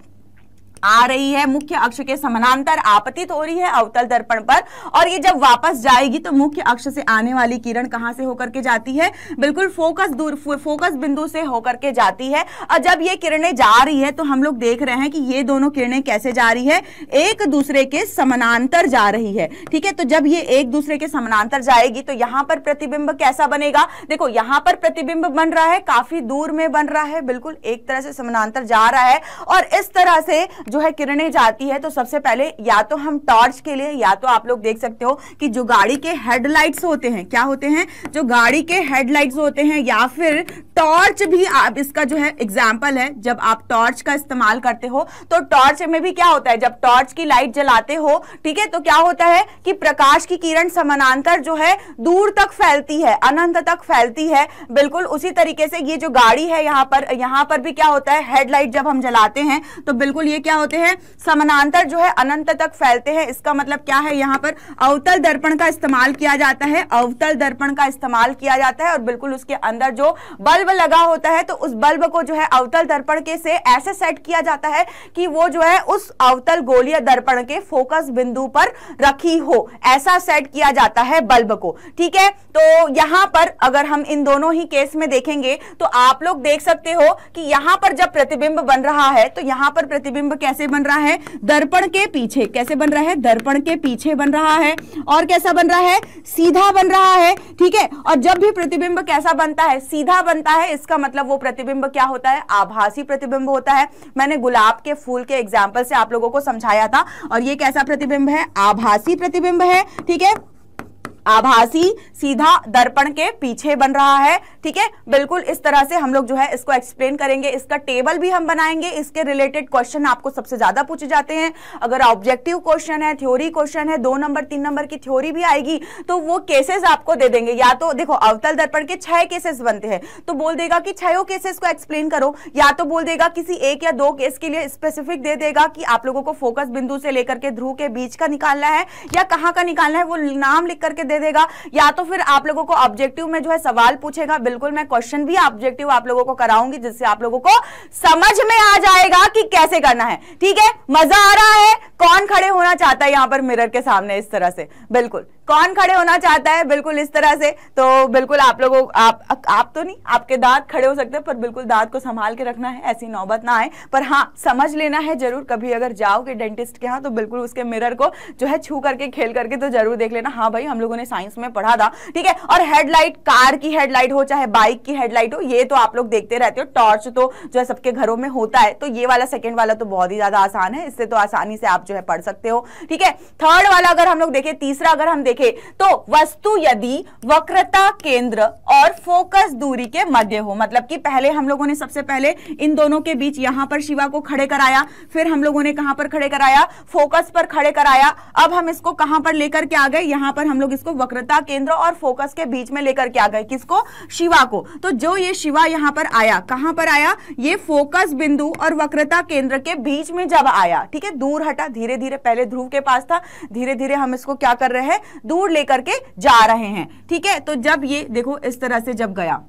आ रही है मुख्य अक्ष के समानांतर आपतित हो रही है अवतल दर्पण पर और ये जब वापस जाएगी तो मुख्य अक्ष से आने वाली किरण कहां से होकर के जाती है बिल्कुल फोकस दूर फोकस बिंदु से होकर के जाती है और जब ये किरणें जा रही है तो हम लोग देख रहे हैं कि ये दोनों किरणें कैसे जा रही है एक दूसरे के समानांतर जा रही है ठीक है तो जब ये एक दूसरे के समानांतर जाएगी तो यहाँ पर प्रतिबिंब कैसा बनेगा देखो यहाँ पर प्रतिबिंब बन रहा है काफी दूर में बन रहा है बिल्कुल एक तरह से समानांतर जा रहा है और इस तरह से जो है किरणें जाती है तो सबसे पहले या तो हम टॉर्च के लिए या तो आप लोग देख सकते हो कि जो गाड़ी के हेडलाइट्स होते हैं क्या होते हैं जो गाड़ी के हेडलाइट्स होते हैं या फिर टॉर्च भी आप इसका जो है एग्जाम्पल है जब आप टॉर्च का इस्तेमाल करते हो तो टॉर्च में भी क्या होता है जब टॉर्च की लाइट जलाते हो ठीक है तो क्या होता है कि प्रकाश की किरण समानांतर जो है दूर तक फैलती है अनंत तक फैलती है बिल्कुल उसी तरीके से ये जो गाड़ी है यहाँ पर यहाँ पर भी क्या होता है हेडलाइट जब हम जलाते हैं तो बिल्कुल ये क्या होते हैं समानांतर जो है अनंत तक फैलते हैं इसका मतलब क्या है यहाँ पर अवतल दर्पण का इस्तेमाल किया जाता है अवतल दर्पण का इस्तेमाल किया जाता है और बिल्कुल उसके अंदर जो बल्ब केबल लगा होता है तो उस बल्ब को जो है अवतल दर्पण के से ऐसे सेट किया जाता है कि वो जो है उस अवतल गोलीय दर्पण के फोकस बिंदु पर रखी हो ऐसा सेट किया जाता है बल्ब को ठीक है तो यहां पर अगर हम इन दोनों ही केस में देखेंगे तो आप लोग देख सकते हो कि यहां पर जब प्रतिबिंब बन रहा है तो यहां पर प्रतिबिंब कैसे बन रहा है दर्पण के पीछे कैसे बन रहा है दर्पण के पीछे बन रहा है और कैसा बन रहा है सीधा बन रहा है ठीक है और जब भी प्रतिबिंब कैसा बनता है सीधा बनता है इसका मतलब वो प्रतिबिंब क्या होता है आभासी प्रतिबिंब होता है मैंने गुलाब के फूल के एग्जाम्पल से आप लोगों को समझाया था और ये कैसा प्रतिबिंब है आभासी प्रतिबिंब है ठीक है आभासी सीधा दर्पण के पीछे बन रहा है ठीक है बिल्कुल इस तरह से हम लोग जो है इसको एक्सप्लेन करेंगे इसका टेबल भी हम बनाएंगे इसके रिलेटेड क्वेश्चन आपको सबसे ज्यादा पूछे जाते हैं अगर ऑब्जेक्टिव क्वेश्चन है थ्योरी क्वेश्चन है दो नंबर तीन नंबर की थ्योरी भी आएगी तो वो केसेस आपको दे देंगे या तो देखो अवतल दर्पण के छह केसेस बनते हैं तो बोल देगा कि छयों केसेस को एक्सप्लेन करो या तो बोल देगा किसी एक या दो केस के लिए स्पेसिफिक दे देगा कि आप लोगों को फोकस बिंदु से लेकर के ध्रुव के बीच का निकालना है या कहाँ का निकालना है वो नाम लिख करके दे देगा या तो फिर आप लोगों को ऑब्जेक्टिव में जो है सवाल पूछेगा बिल्कुल मैं क्वेश्चन भी ऑब्जेक्टिव आप लोगों को कराऊंगी जिससे आप लोगों को समझ में आ जाएगा कि कैसे करना है ठीक है मजा आ रहा है कौन खड़े होना चाहता है यहां पर मिरर के सामने इस तरह से बिल्कुल कौन खड़े होना चाहता है बिल्कुल इस तरह से तो बिल्कुल आप लोगों आप आप तो नहीं आपके दांत खड़े हो सकते हैं पर बिल्कुल दांत को संभाल के रखना है ऐसी नौबत ना आए पर हाँ समझ लेना है जरूर कभी अगर जाओगे डेंटिस्ट के यहाँ तो बिल्कुल उसके मिरर को जो है छू करके खेल करके तो जरूर देख लेना हाँ भाई हम लोगों ने साइंस में पढ़ा था ठीक है और हेडलाइट कार की हेडलाइट हो चाहे बाइक की हेडलाइट हो ये तो आप लोग देखते रहते हो टॉर्च तो जो है सबके घरों में होता है तो ये वाला सेकेंड वाला तो बहुत ही ज्यादा आसान है इससे तो आसानी से आप जो है पढ़ सकते हो ठीक है थर्ड वाला अगर हम लोग देखें तीसरा अगर हम देखें देखे तो वस्तु यदि वक्रता केंद्र और फोकस दूरी के मध्य हो मतलब कि पहले हम लोगों ने सबसे पहले इन दोनों के बीच यहां पर शिवा को खड़े कराया फिर हम लोगों ने कहां पर खड़े कराया फोकस पर खड़े कराया अब हम इसको कहां पर लेकर के आ गए यहां पर हम लोग इसको वक्रता केंद्र और फोकस के बीच में लेकर के आ गए किसको शिवा को तो जो ये शिवा यहां पर आया कहां पर आया ये फोकस बिंदु और वक्रता केंद्र के बीच में जब आया ठीक है दूर हटा धीरे धीरे पहले ध्रुव के पास था धीरे धीरे हम इसको क्या कर रहे हैं दूर लेकर के जा रहे हैं ठीक है तो जब ये देखो इस तरह से जब गया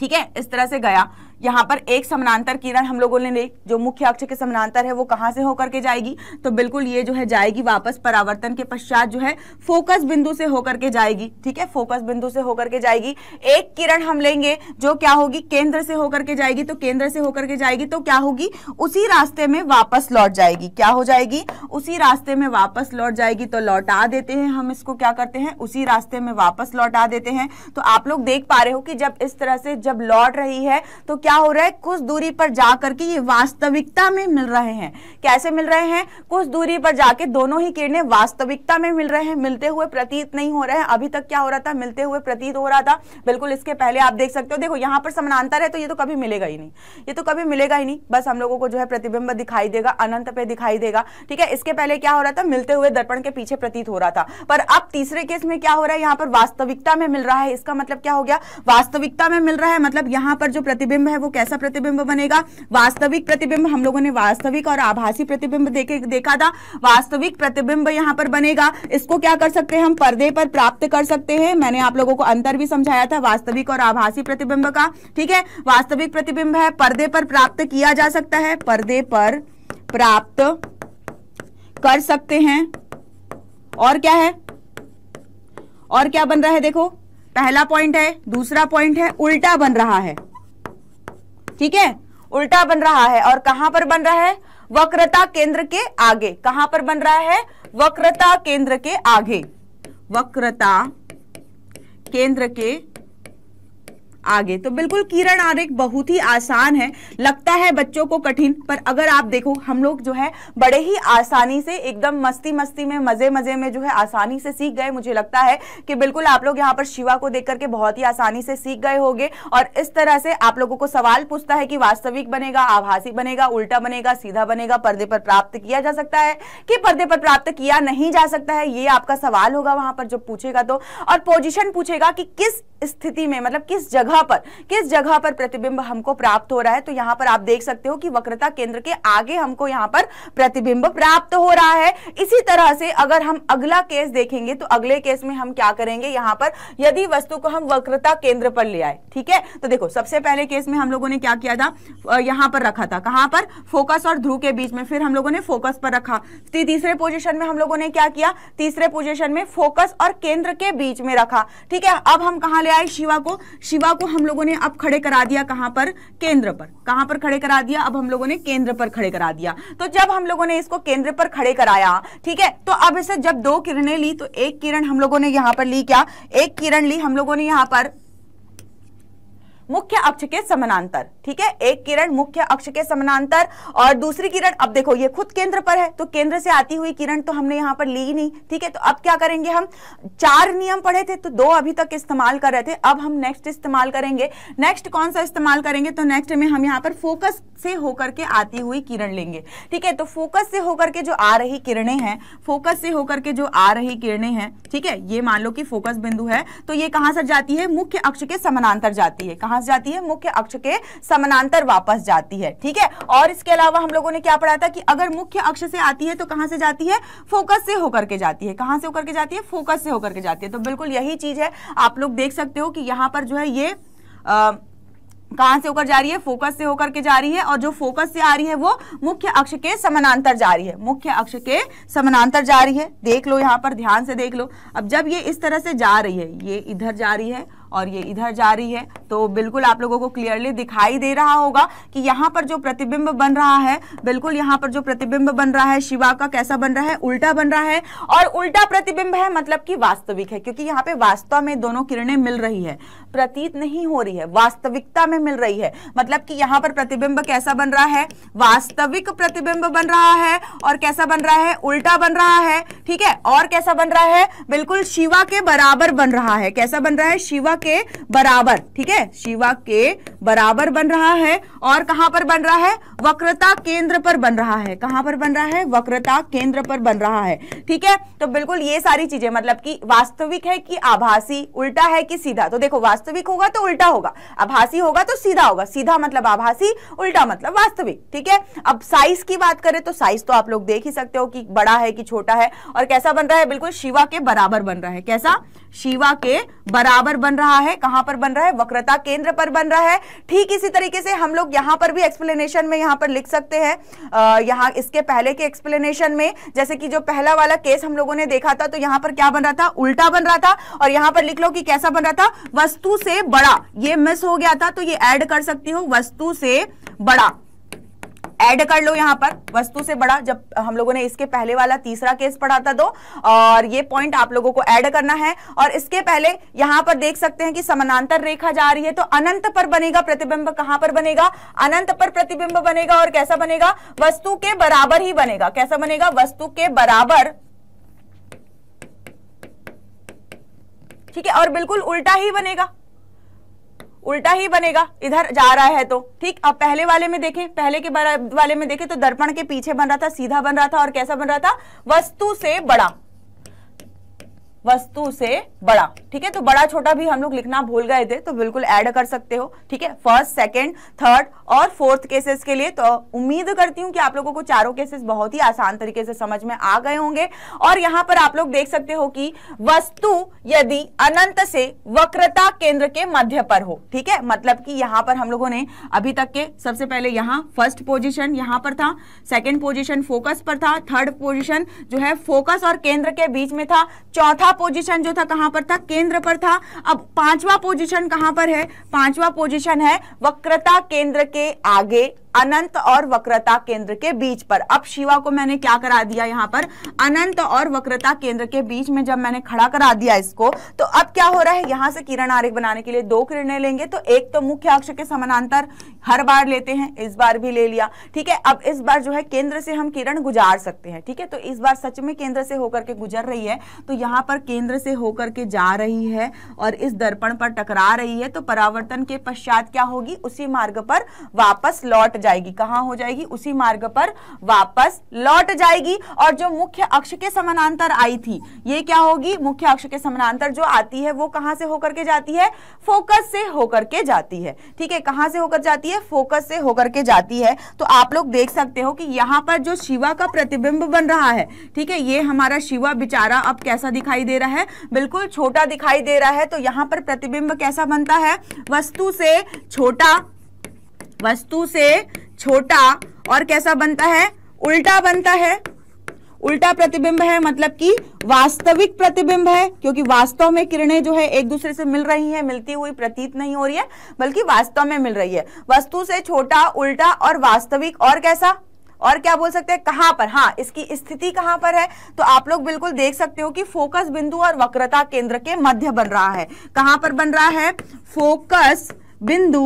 ठीक है इस तरह से गया यहाँ पर एक समानांतर किरण हम लोगों ने ली जो मुख्य अक्ष के समानांतर है वो कहाँ से होकर के जाएगी तो बिल्कुल ये जो है जाएगी वापस परावर्तन के पश्चात जो है फोकस बिंदु से होकर के जाएगी ठीक है फोकस बिंदु से होकर के जाएगी एक किरण हम लेंगे जो क्या होगी केंद्र से होकर के जाएगी तो केंद्र से होकर के जाएगी तो क्या होगी उसी रास्ते में वापस लौट जाएगी क्या हो जाएगी उसी रास्ते में वापस लौट जाएगी तो लौटा देते हैं हम इसको क्या करते हैं उसी रास्ते में वापस लौटा देते हैं तो आप लोग देख पा रहे हो कि जब इस तरह से जब लौट रही है तो क्या हो रहा है कुछ दूरी पर जाकर के ये वास्तविकता में मिल रहे हैं कैसे मिल रहे हैं कुछ दूरी पर जाके दोनों ही किरणें वास्तविकता में मिल रहे हैं मिलते हुए प्रतीत नहीं हो रहे हैं अभी तक क्या हो रहा था मिलते हुए प्रतीत हो रहा था बिल्कुल इसके पहले आप देख सकते हो देखो यहाँ पर समानांतर है तो ये तो कभी मिलेगा ही नहीं ये तो कभी मिलेगा ही नहीं बस हम लोगों को जो है प्रतिबिंब दिखाई देगा अनंत पे दिखाई देगा ठीक है इसके पहले क्या हो रहा था मिलते हुए दर्पण के पीछे प्रतीत हो रहा था पर अब तीसरे केस में क्या हो रहा है यहाँ पर वास्तविकता में मिल रहा है इसका मतलब क्या हो गया वास्तविकता में मिल रहा है मतलब यहाँ पर जो प्रतिबिंब है वो कैसा प्रतिबिंब बनेगा वास्तविक प्रतिबिंब हम लोगों ने वास्तविक और आभासी प्रतिबिंब देखे देखा था वास्तविक प्रतिबिंब यहाँ पर बनेगा इसको क्या कर सकते हैं हम पर्दे पर प्राप्त कर सकते हैं मैंने आप लोगों को अंतर भी समझाया था वास्तविक और आभासी प्रतिबिंब का ठीक है वास्तविक प्रतिबिंब है पर्दे पर प्राप्त किया जा सकता है पर्दे पर प्राप्त कर सकते हैं और क्या है और क्या बन रहा है देखो पहला पॉइंट है दूसरा पॉइंट है उल्टा बन रहा है ठीक है उल्टा बन रहा है और कहां पर बन रहा है वक्रता केंद्र के आगे कहां पर बन रहा है वक्रता केंद्र के आगे वक्रता केंद्र के आगे तो बिल्कुल किरण आरेख बहुत ही आसान है लगता है बच्चों को कठिन पर अगर आप देखो हम लोग जो है बड़े ही आसानी से एकदम मस्ती मस्ती में मजे मजे में जो है आसानी से सीख गए मुझे लगता है कि बिल्कुल आप लोग यहाँ पर शिवा को देख करके बहुत ही आसानी से सीख गए होंगे और इस तरह से आप लोगों को सवाल पूछता है कि वास्तविक बनेगा आभासी बनेगा उल्टा बनेगा सीधा बनेगा पर्दे पर प्राप्त किया जा सकता है कि पर्दे पर प्राप्त किया नहीं जा सकता है ये आपका सवाल होगा वहां पर जो पूछेगा तो और पोजिशन पूछेगा कि किस स्थिति में मतलब किस जगह जगह पर किस जगह पर प्रतिबिंब हमको प्राप्त हो रहा है तो यहां पर आप देख सकते हो कि वक्रता केंद्र के आगे हमको यहां पर प्रतिबिंब प्राप्त हो रहा है इसी तरह से अगर हम अगला केस देखेंगे तो अगले केस में हम क्या करेंगे यहां पर यदि वस्तु को हम वक्रता केंद्र पर ले आए ठीक है तो देखो सबसे पहले केस में हम लोगों ने क्या किया था यहां पर रखा था कहां पर फोकस और ध्रुव के बीच में फिर हम लोगों ने फोकस पर रखा तीसरे पोजिशन में हम लोगों ने क्या किया तीसरे पोजिशन में फोकस और केंद्र के बीच में रखा ठीक है अब हम कहा ले आए शिवा को शिवा को हम लोगों ने अब खड़े करा दिया कहां पर केंद्र पर कहां पर खड़े करा दिया अब हम लोगों ने केंद्र पर खड़े करा दिया तो जब हम लोगों ने इसको केंद्र पर खड़े कराया ठीक है तो अब इसे जब दो किरणें ली तो एक किरण हम लोगों ने यहां पर ली क्या एक किरण ली हम लोगों ने यहां पर मुख्य अक्ष के समानांतर ठीक है एक किरण मुख्य अक्ष के समानांतर और दूसरी किरण अब देखो ये खुद केंद्र पर है तो केंद्र से आती हुई किरण तो हमने यहाँ पर ली नहीं ठीक है तो अब क्या करेंगे हम चार नियम पढ़े थे तो दो अभी तक इस्तेमाल कर रहे थे अब हम नेक्स्ट इस्तेमाल करेंगे नेक्स्ट कौन सा इस्तेमाल करेंगे तो नेक्स्ट में हम यहाँ पर फोकस से होकर के आती हुई किरण लेंगे ठीक है तो फोकस से होकर के जो आ रही किरणें हैं फोकस से होकर के जो आ रही किरणें हैं ठीक है ये मान लो कि फोकस बिंदु है तो ये कहां से जाती है मुख्य अक्ष के समानांतर जाती है कहां कहां से जाती है मुख्य अक्ष के समानांतर वापस जाती है ठीक है और इसके अलावा हम लोगों ने क्या पढ़ा था कि अगर मुख्य अक्ष से आती है तो कहां से जाती है फोकस से होकर के जाती है कहां से होकर के जाती है फोकस से होकर के जाती है तो बिल्कुल यही चीज है आप लोग देख सकते हो कि यहां पर जो है ये कहां से होकर जा रही है फोकस से होकर के जा रही है और जो फोकस से आ रही है वो मुख्य अक्ष के समानांतर जा रही है मुख्य अक्ष के समानांतर जा रही है देख लो यहां पर ध्यान से देख लो अब जब ये इस तरह से जा रही है ये इधर जा रही है और ये इधर जा रही है तो बिल्कुल आप लोगों को क्लियरली दिखाई दे रहा होगा कि यहाँ पर जो प्रतिबिंब बन रहा है बिल्कुल यहाँ पर जो प्रतिबिंब बन रहा है शिवा का कैसा बन रहा है उल्टा बन रहा है और उल्टा प्रतिबिंब है मतलब कि वास्तविक है क्योंकि यहाँ पे वास्तव में दोनों किरणें मिल रही है प्रतीत नहीं हो रही है वास्तविकता में मिल रही है मतलब कि यहाँ पर प्रतिबिंब कैसा बन रहा है वास्तविक प्रतिबिंब बन रहा है और कैसा बन रहा है उल्टा बन रहा है ठीक है और कैसा बन रहा है बिल्कुल शिवा के बराबर बन रहा है कैसा बन रहा है शिवा के बराबर ठीक है शिवा के बराबर बन रहा है और कहां पर बन रहा है वक्रता केंद्र पर बन रहा है कहां पर बन रहा है वक्रता केंद्र पर बन रहा है ठीक है तो बिल्कुल ये सारी चीजें मतलब कि वास्तविक है कि आभासी उल्टा है कि सीधा तो देखो वास्तविक होगा तो उल्टा होगा आभासी होगा तो सीधा होगा सीधा मतलब आभासी उल्टा मतलब वास्तविक ठीक है अब साइज की बात करें तो साइज तो आप लोग देख ही सकते हो कि बड़ा है कि छोटा है और कैसा बन रहा है बिल्कुल शिवा के बराबर बन रहा है कैसा शिवा के बराबर बन रहा रहा है कहां पर बन रहा है वक्रता केंद्र पर बन रहा है ठीक इसी तरीके से हम लोग यहां पर भी एक्सप्लेनेशन में यहां पर लिख सकते हैं यहां इसके पहले के एक्सप्लेनेशन में जैसे कि जो पहला वाला केस हम लोगों ने देखा था तो यहां पर क्या बन रहा था उल्टा बन रहा था और यहां पर लिख लो कि कैसा बन रहा था वस्तु से बड़ा ये मिस हो गया था तो ये एड कर सकती हो वस्तु से बड़ा ऐड कर लो यहाँ पर वस्तु से बड़ा जब हम लोगों ने इसके पहले वाला तीसरा केस पढ़ा था दो और ये पॉइंट आप लोगों को ऐड करना है और इसके पहले यहाँ पर देख सकते हैं कि समानांतर रेखा जा रही है तो अनंत पर बनेगा प्रतिबिंब कहां पर बनेगा अनंत पर प्रतिबिंब बनेगा और कैसा बनेगा वस्तु के बराबर ही बनेगा कैसा बनेगा वस्तु के बराबर ठीक है और बिल्कुल उल्टा ही बनेगा उल्टा ही बनेगा इधर जा रहा है तो ठीक अब पहले वाले में देखें पहले के वाले में देखें तो दर्पण के पीछे बन रहा था सीधा बन रहा था और कैसा बन रहा था वस्तु से बड़ा वस्तु से बड़ा ठीक है तो बड़ा छोटा भी हम लोग लिखना भूल गए थे तो बिल्कुल ऐड कर सकते हो ठीक है फर्स्ट सेकेंड थर्ड और फोर्थ केसेस के लिए तो उम्मीद करती हूँ कि आप लोगों को चारों केसेस बहुत ही आसान तरीके से समझ में आ गए होंगे और यहाँ पर आप लोग देख सकते हो कि वस्तु यदि अनंत से वक्रता केंद्र के मध्य पर हो ठीक है मतलब कि यहाँ पर हम लोगों ने अभी तक के सबसे पहले यहाँ फर्स्ट पोजिशन यहाँ पर था सेकेंड पोजिशन फोकस पर था थर्ड पोजिशन जो है फोकस और केंद्र के बीच में था चौथा पोजीशन जो था कहां पर था केंद्र पर था अब पांचवा पोजीशन कहां पर है पांचवा पोजीशन है वक्रता केंद्र के आगे अनंत और वक्रता केंद्र के बीच पर अब शिवा को मैंने क्या करा दिया यहाँ पर अनंत और वक्रता केंद्र के बीच में जब मैंने खड़ा करा दिया इसको तो अब क्या हो रहा है यहां से किरण आरेख बनाने के लिए दो किरणें लेंगे तो एक तो मुख्य अक्ष के समानांतर हर बार लेते हैं इस बार भी ले लिया ठीक है अब इस बार जो है केंद्र से हम किरण गुजार सकते हैं ठीक है तो इस बार सच में केंद्र से होकर के गुजर रही है तो यहाँ पर केंद्र से होकर के जा रही है और इस दर्पण पर टकरा रही है तो परावर्तन के पश्चात क्या होगी उसी मार्ग पर वापस लौट जाएगी कहां हो जाएगी उसी मार्ग पर वापस लौट जाएगी और जो मुख्य अक्ष के समानांतर आई थी ये क्या होगी मुख्य अक्ष के समानांतर जो आती है वो कहां से होकर के जाती है फोकस से होकर के जाती है ठीक है कहां से होकर जाती है फोकस से होकर के जाती है तो आप लोग देख सकते हो कि यहां पर जो शिवा का प्रतिबिंब बन रहा है ठीक है ये हमारा शिवा बिचारा अब कैसा दिखाई दे रहा है बिल्कुल छोटा दिखाई दे रहा है तो यहां पर प्रतिबिंब कैसा बनता है वस्तु से छोटा वस्तु से छोटा और कैसा बनता है उल्टा बनता है उल्टा प्रतिबिंब है मतलब कि वास्तविक प्रतिबिंब है क्योंकि वास्तव में किरणें जो है एक दूसरे से मिल रही हैं मिलती हुई प्रतीत नहीं हो रही है बल्कि वास्तव में मिल रही है वस्तु से छोटा उल्टा और वास्तविक और कैसा और क्या बोल सकते हैं कहां पर हाँ इसकी स्थिति कहां पर है तो आप लोग बिल्कुल देख सकते हो कि फोकस बिंदु और वक्रता केंद्र के मध्य बन रहा है कहां पर बन रहा है फोकस बिंदु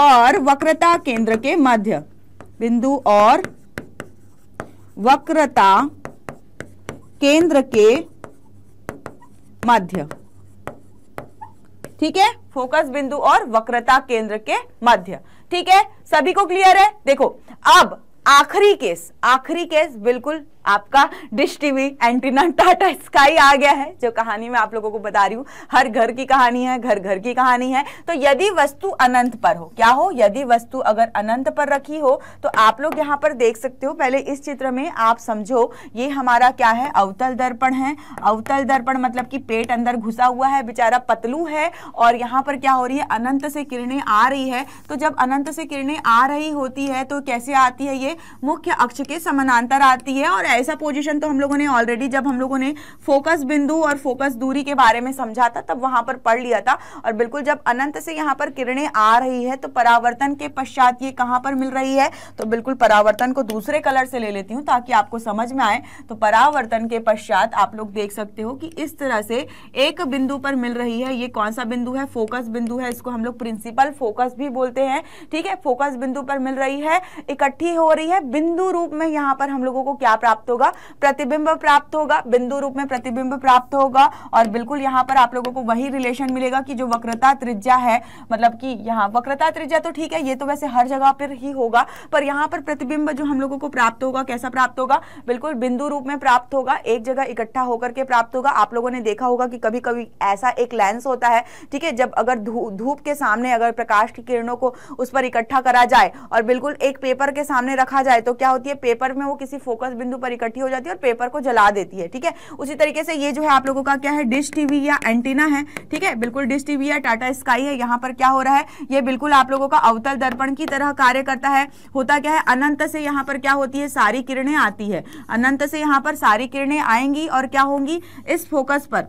और वक्रता केंद्र के मध्य बिंदु और वक्रता केंद्र के मध्य ठीक है फोकस बिंदु और वक्रता केंद्र के मध्य ठीक है सभी को क्लियर है देखो अब आखिरी केस आखिरी केस बिल्कुल आपका dish TV antenna Tata Sky आ गया है जो कहानी मैं आप लोगों को बता रही हूँ हर घर की कहानी है घर घर की कहानी है तो यदि वस्तु अनंत पर हो क्या हो यदि वस्तु अगर अनंत पर रखी हो तो आप लोग यहाँ पर देख सकते हो पहले इस चित्र में आप समझो ये हमारा क्या है अवतल दर्पण है अवतल दर्पण मतलब कि पेट अंदर घुसा हुआ है बेचारा पतलू है और यहाँ पर क्या हो रही है अनंत से किरणें आ रही है तो जब अनंत से किरणें आ रही होती है तो कैसे आती है ये मुख्य अक्ष के समानांतर आती है और ऐसा पोजिशन तो हम लोगों ने ऑलरेडी जब हम लोगों ने फोकस बिंदु और फोकस दूरी के बारे में समझा था तब वहां पर पढ़ लिया था और बिल्कुल जब अनंत से यहाँ पर किरणें आ रही है तो परावर्तन के पश्चात ये कहाँ पर मिल रही है तो बिल्कुल परावर्तन को दूसरे कलर से ले लेती हूँ ताकि आपको समझ में आए तो परावर्तन के पश्चात आप लोग देख सकते हो कि इस तरह से एक बिंदु पर मिल रही है ये कौन सा बिंदु है फोकस बिंदु है इसको हम लोग प्रिंसिपल फोकस भी बोलते हैं ठीक है फोकस बिंदु पर मिल रही है इकट्ठी हो रही है बिंदु रूप में यहाँ पर हम लोगों को क्या प्राप्त प्राप्त होगा प्रतिबिंब प्राप्त होगा बिंदु रूप में प्रतिबिंब प्राप्त होगा और बिल्कुल यहाँ पर आप लोगों को वही रिलेशन मिलेगा कि जो वक्रता त्रिज्या है मतलब कि यहाँ वक्रता त्रिज्या तो ठीक है ये तो वैसे हर जगह पर ही होगा पर यहाँ पर प्रतिबिंब जो हम लोगों को प्राप्त होगा कैसा प्राप्त होगा बिल्कुल बिंदु रूप में प्राप्त होगा एक जगह इकट्ठा होकर के प्राप्त होगा आप लोगों ने देखा होगा कि कभी कभी ऐसा एक लेंस होता है ठीक है जब अगर धूप के सामने अगर प्रकाश की किरणों को उस पर इकट्ठा करा जाए और बिल्कुल एक पेपर के सामने रखा जाए तो क्या होती है पेपर में वो किसी फोकस बिंदु पर इकट्ठी हो जाती है और पेपर को जला देती है ठीक है उसी तरीके से ये जो है आप लोगों का क्या है डिश टीवी या एंटीना है ठीक है बिल्कुल डिश टीवी या टाटा स्काई है यहाँ पर क्या हो रहा है ये बिल्कुल आप लोगों का अवतल दर्पण की तरह कार्य करता है होता क्या है अनंत से यहाँ पर क्या होती है सारी किरणें आती है अनंत से यहाँ पर सारी किरणें आएंगी और क्या होंगी इस फोकस पर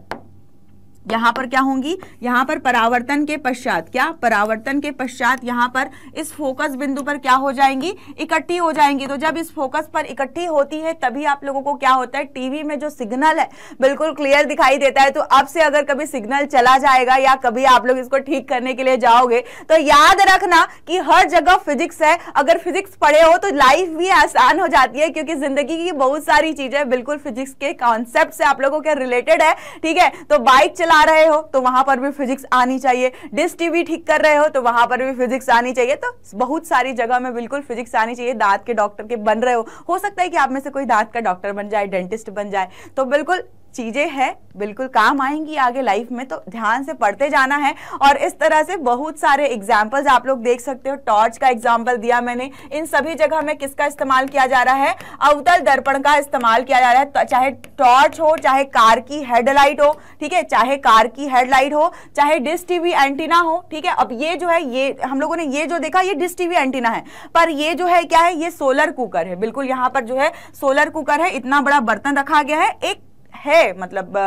यहाँ पर क्या होंगी यहाँ पर परावर्तन के पश्चात क्या परावर्तन के पश्चात यहाँ पर इस फोकस बिंदु पर क्या हो जाएंगी इकट्ठी हो जाएंगी तो जब इस फोकस पर इकट्ठी होती है तभी आप लोगों को क्या होता है टीवी में जो सिग्नल है बिल्कुल क्लियर दिखाई देता है तो अब से अगर कभी सिग्नल चला जाएगा या कभी आप लोग इसको ठीक करने के लिए जाओगे तो याद रखना कि हर जगह फिजिक्स है अगर फिजिक्स पढ़े हो तो लाइफ भी आसान हो जाती है क्योंकि जिंदगी की बहुत सारी चीजें बिल्कुल फिजिक्स के कॉन्सेप्ट से आप लोगों के रिलेटेड है ठीक है तो बाइक चला बता रहे हो तो वहां पर भी फिजिक्स आनी चाहिए डिस टीवी ठीक कर रहे हो तो वहां पर भी फिजिक्स आनी चाहिए तो बहुत सारी जगह में बिल्कुल फिजिक्स आनी चाहिए दांत के डॉक्टर के बन रहे हो हो सकता है कि आप में से कोई दांत का डॉक्टर बन जाए डेंटिस्ट बन जाए तो बिल्कुल चीज़ें हैं बिल्कुल काम आएंगी आगे लाइफ में तो ध्यान से पढ़ते जाना है और इस तरह से बहुत सारे एग्जाम्पल्स आप लोग देख सकते हो टॉर्च का एग्जाम्पल दिया मैंने इन सभी जगह में किसका इस्तेमाल किया जा रहा है अवतल दर्पण का इस्तेमाल किया जा रहा है चाहे टॉर्च हो चाहे कार की हेडलाइट हो ठीक है चाहे कार की हेडलाइट हो चाहे डिस टीवी एंटीना हो ठीक है अब ये जो है ये हम लोगों ने ये जो देखा ये डिस टीवी एंटीना है पर ये जो है क्या है ये सोलर कुकर है बिल्कुल यहाँ पर जो है सोलर कुकर है इतना बड़ा बर्तन रखा गया है एक है मतलब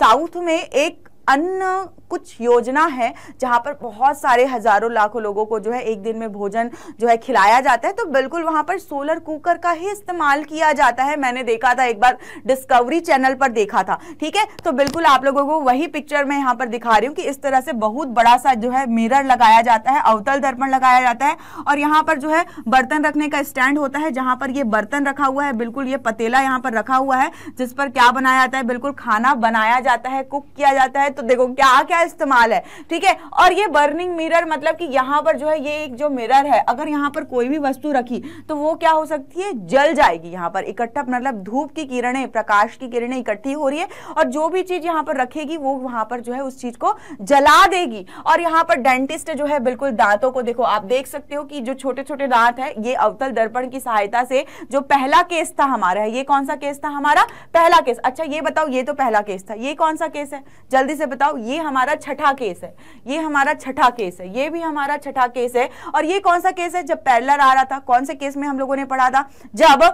साउथ में एक अन्य कुछ योजना है जहां पर बहुत सारे हज़ारों लाखों लोगों को जो है एक दिन में भोजन जो है खिलाया जाता है तो बिल्कुल वहां पर सोलर कुकर का ही इस्तेमाल किया जाता है मैंने देखा था एक बार डिस्कवरी चैनल पर देखा था ठीक है तो बिल्कुल आप लोगों को वही पिक्चर में यहाँ पर दिखा रही हूँ कि इस तरह से बहुत बड़ा सा जो है मिरर लगाया जाता है अवतल दर्पण लगाया जाता है और यहाँ पर जो है बर्तन रखने का स्टैंड होता है जहां पर ये बर्तन रखा हुआ है बिल्कुल ये पतेला यहाँ पर रखा हुआ है जिस पर क्या बनाया जाता है बिल्कुल खाना बनाया जाता है कुक किया जाता है तो देखो क्या क्या क्या इस्तेमाल है ठीक है और ये बर्निंग मिरर मतलब कि यहाँ पर जो है ये एक जो मिरर है अगर यहाँ पर कोई भी वस्तु रखी तो वो क्या हो सकती है जल जाएगी यहाँ पर इकट्ठा मतलब धूप की किरणें प्रकाश की किरणें इकट्ठी हो रही है और जो भी चीज यहाँ पर रखेगी वो वहां पर जो है उस चीज को जला देगी और यहाँ पर डेंटिस्ट जो है बिल्कुल दांतों को देखो आप देख सकते हो कि जो छोटे छोटे दांत है ये अवतल दर्पण की सहायता से जो पहला केस था हमारा है ये कौन सा केस था हमारा पहला केस अच्छा ये बताओ ये तो पहला केस था ये कौन सा केस है जल्दी से बताओ ये हमारा हमारा छठा केस है ये हमारा छठा केस है ये भी हमारा छठा केस है और ये कौन सा केस है जब पैरलर आ रहा था कौन से केस में हम लोगों ने पढ़ा था जब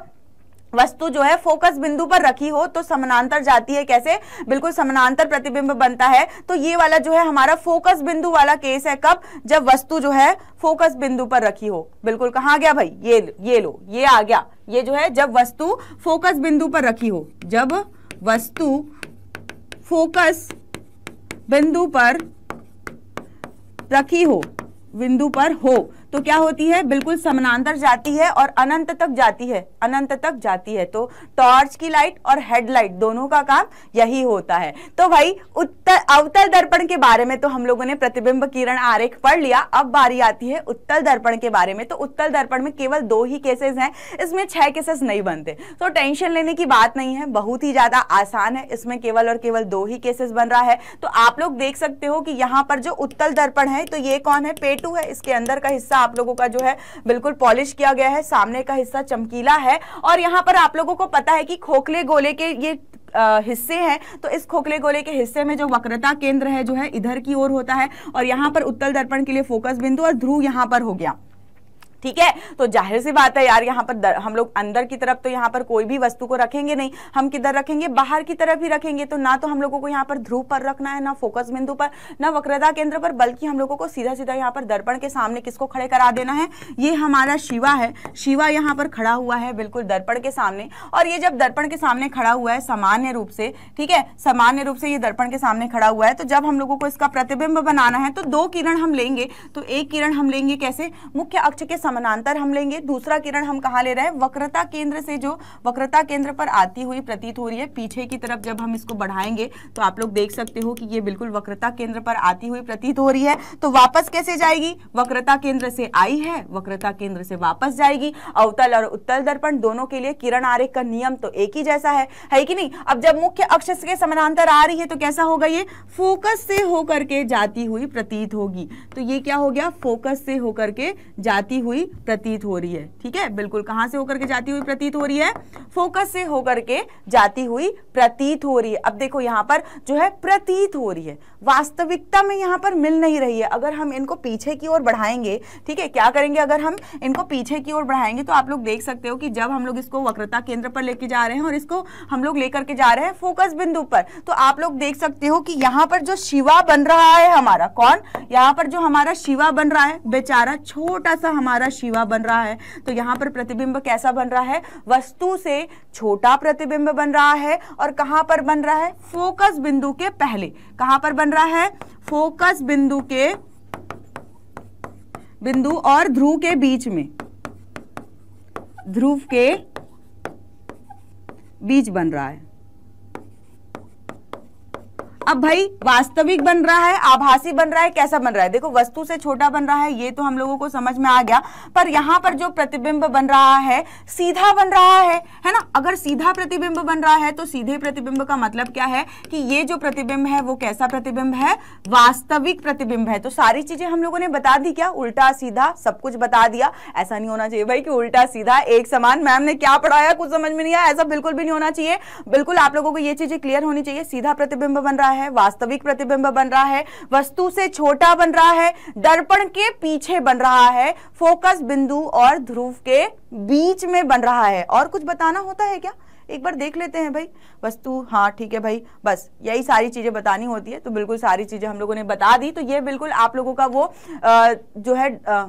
वस्तु जो है फोकस बिंदु पर रखी हो तो समानांतर जाती है कैसे बिल्कुल समानांतर प्रतिबिंब बनता है तो ये वाला जो है हमारा फोकस बिंदु वाला केस है कब जब वस्तु जो है फोकस बिंदु पर रखी हो बिल्कुल कहा गया भाई ये ये लो ये आ गया ये जो है जब वस्तु फोकस बिंदु पर रखी हो जब वस्तु फोकस बिंदु पर रखी हो बिंदु पर हो तो क्या होती है बिल्कुल समानांतर जाती है और अनंत तक जाती है अनंत तक जाती है तो टॉर्च की लाइट और हेडलाइट दोनों का काम यही होता है तो भाई उत्तर अवतल दर्पण के बारे में तो हम लोगों ने प्रतिबिंब किरण आरेख पढ़ लिया अब बारी आती है उत्तल दर्पण के बारे में तो उत्तल दर्पण में केवल दो ही केसेस हैं इसमें छह केसेस नहीं बनते तो टेंशन लेने की बात नहीं है बहुत ही ज्यादा आसान है इसमें केवल और केवल दो ही केसेस बन रहा है तो आप लोग देख सकते हो कि यहाँ पर जो उत्तल दर्पण है तो ये कौन है पेटू है इसके अंदर का हिस्सा आप लोगों का जो है बिल्कुल पॉलिश किया गया है सामने का हिस्सा चमकीला है और यहाँ पर आप लोगों को पता है कि खोखले गोले के ये हिस्से हैं तो इस खोखले गोले के हिस्से में जो वक्रता केंद्र है जो है इधर की ओर होता है और यहाँ पर उत्तल दर्पण के लिए फोकस बिंदु और ध्रुव यहाँ पर हो गया ठीक है तो जाहिर सी बात है यार यहाँ पर हम लोग अंदर की तरफ तो यहाँ पर कोई भी वस्तु को रखेंगे नहीं हम किधर रखेंगे बाहर की तरफ ही रखेंगे तो ना तो हम लोगों को यहाँ पर ध्रुव पर रखना है ना फोकस बिंदु पर ना वक्रता केंद्र पर बल्कि हम लोगों को सीधा सीधा यहाँ पर दर्पण के सामने किसको खड़े करा देना है ये हमारा शिवा है शिवा यहाँ पर खड़ा हुआ है बिल्कुल दर्पण के सामने और ये जब दर्पण के सामने खड़ा हुआ है सामान्य रूप से ठीक है सामान्य रूप से ये दर्पण के सामने खड़ा हुआ है तो जब हम लोगों को इसका प्रतिबिंब बनाना है तो दो किरण हम लेंगे तो एक किरण हम लेंगे कैसे मुख्य अक्ष के समानांतर हम लेंगे दूसरा किरण हम कहा ले रहे हैं वक्रता केंद्र से जो वक्रता केंद्र पर आती हुई प्रतीत हो रही है पीछे की तरफ जब हम इसको बढ़ाएंगे तो आप लोग देख सकते हो कि ये बिल्कुल वक्रता केंद्र पर आती हुई प्रतीत हो रही है तो वापस कैसे जाएगी वक्रता केंद्र से आई है वक्रता केंद्र से वापस जाएगी अवतल और उत्तल दर्पण दोनों के लिए किरण आरेख का नियम तो एक ही जैसा है है कि नहीं अब जब मुख्य अक्ष के समानांतर आ रही है तो कैसा होगा ये फोकस से होकर के जाती हुई प्रतीत होगी तो ये क्या हो गया फोकस से होकर के जाती हुई हुई प्रतीत हो रही है ठीक है बिल्कुल कहां से होकर के जाती हुई प्रतीत हो रही है फोकस से होकर के जाती हुई प्रतीत हो रही है अब देखो यहां पर जो है प्रतीत हो रही है वास्तविकता में यहाँ पर मिल नहीं रही है अगर हम इनको पीछे की ओर बढ़ाएंगे ठीक है क्या करेंगे अगर हम इनको पीछे की ओर बढ़ाएंगे तो आप लोग देख सकते हो कि जब हम लोग इसको वक्रता केंद्र पर लेके जा रहे हैं और इसको हम लोग लेकर के जा रहे हैं फोकस बिंदु पर तो आप लोग देख सकते हो कि यहाँ पर जो शिवा बन रहा है हमारा कौन यहाँ पर जो हमारा शिवा बन रहा है बेचारा छोटा सा हमारा शिवा बन रहा है तो यहाँ पर प्रतिबिंब कैसा बन रहा है वस्तु से छोटा प्रतिबिंब बन रहा है और कहाँ पर बन रहा है फोकस बिंदु के पहले कहां पर बन रहा है फोकस बिंदु के बिंदु और ध्रुव के बीच में ध्रुव के बीच बन रहा है अब भाई वास्तविक बन रहा है आभासी बन रहा है कैसा बन रहा है देखो वस्तु से छोटा बन रहा है ये तो हम लोगों को समझ में आ गया पर यहाँ पर जो प्रतिबिंब बन रहा है सीधा बन रहा है है ना अगर सीधा प्रतिबिंब बन रहा है तो सीधे प्रतिबिंब का मतलब क्या है कि ये जो प्रतिबिंब है वो कैसा प्रतिबिंब है वास्तविक प्रतिबिंब है तो सारी चीजें हम लोगों ने बता दी क्या उल्टा सीधा सब कुछ बता दिया ऐसा नहीं होना चाहिए भाई कि उल्टा सीधा एक समान मैम ने क्या पढ़ाया कुछ समझ में नहीं आया ऐसा बिल्कुल भी नहीं होना चाहिए बिल्कुल आप लोगों को ये चीजें क्लियर होनी चाहिए सीधा प्रतिबिंब बन रहा है है वास्तविक प्रतिबिंब बन रहा है वस्तु से छोटा बन रहा है दर्पण के पीछे बन रहा है फोकस बिंदु और ध्रुव के बीच में बन रहा है और कुछ बताना होता है क्या एक बार देख लेते हैं भाई वस्तु हाँ ठीक है भाई बस यही सारी चीज़ें बतानी होती है तो बिल्कुल सारी चीज़ें हम लोगों ने बता दी तो ये बिल्कुल आप लोगों का वो आ, जो है आ,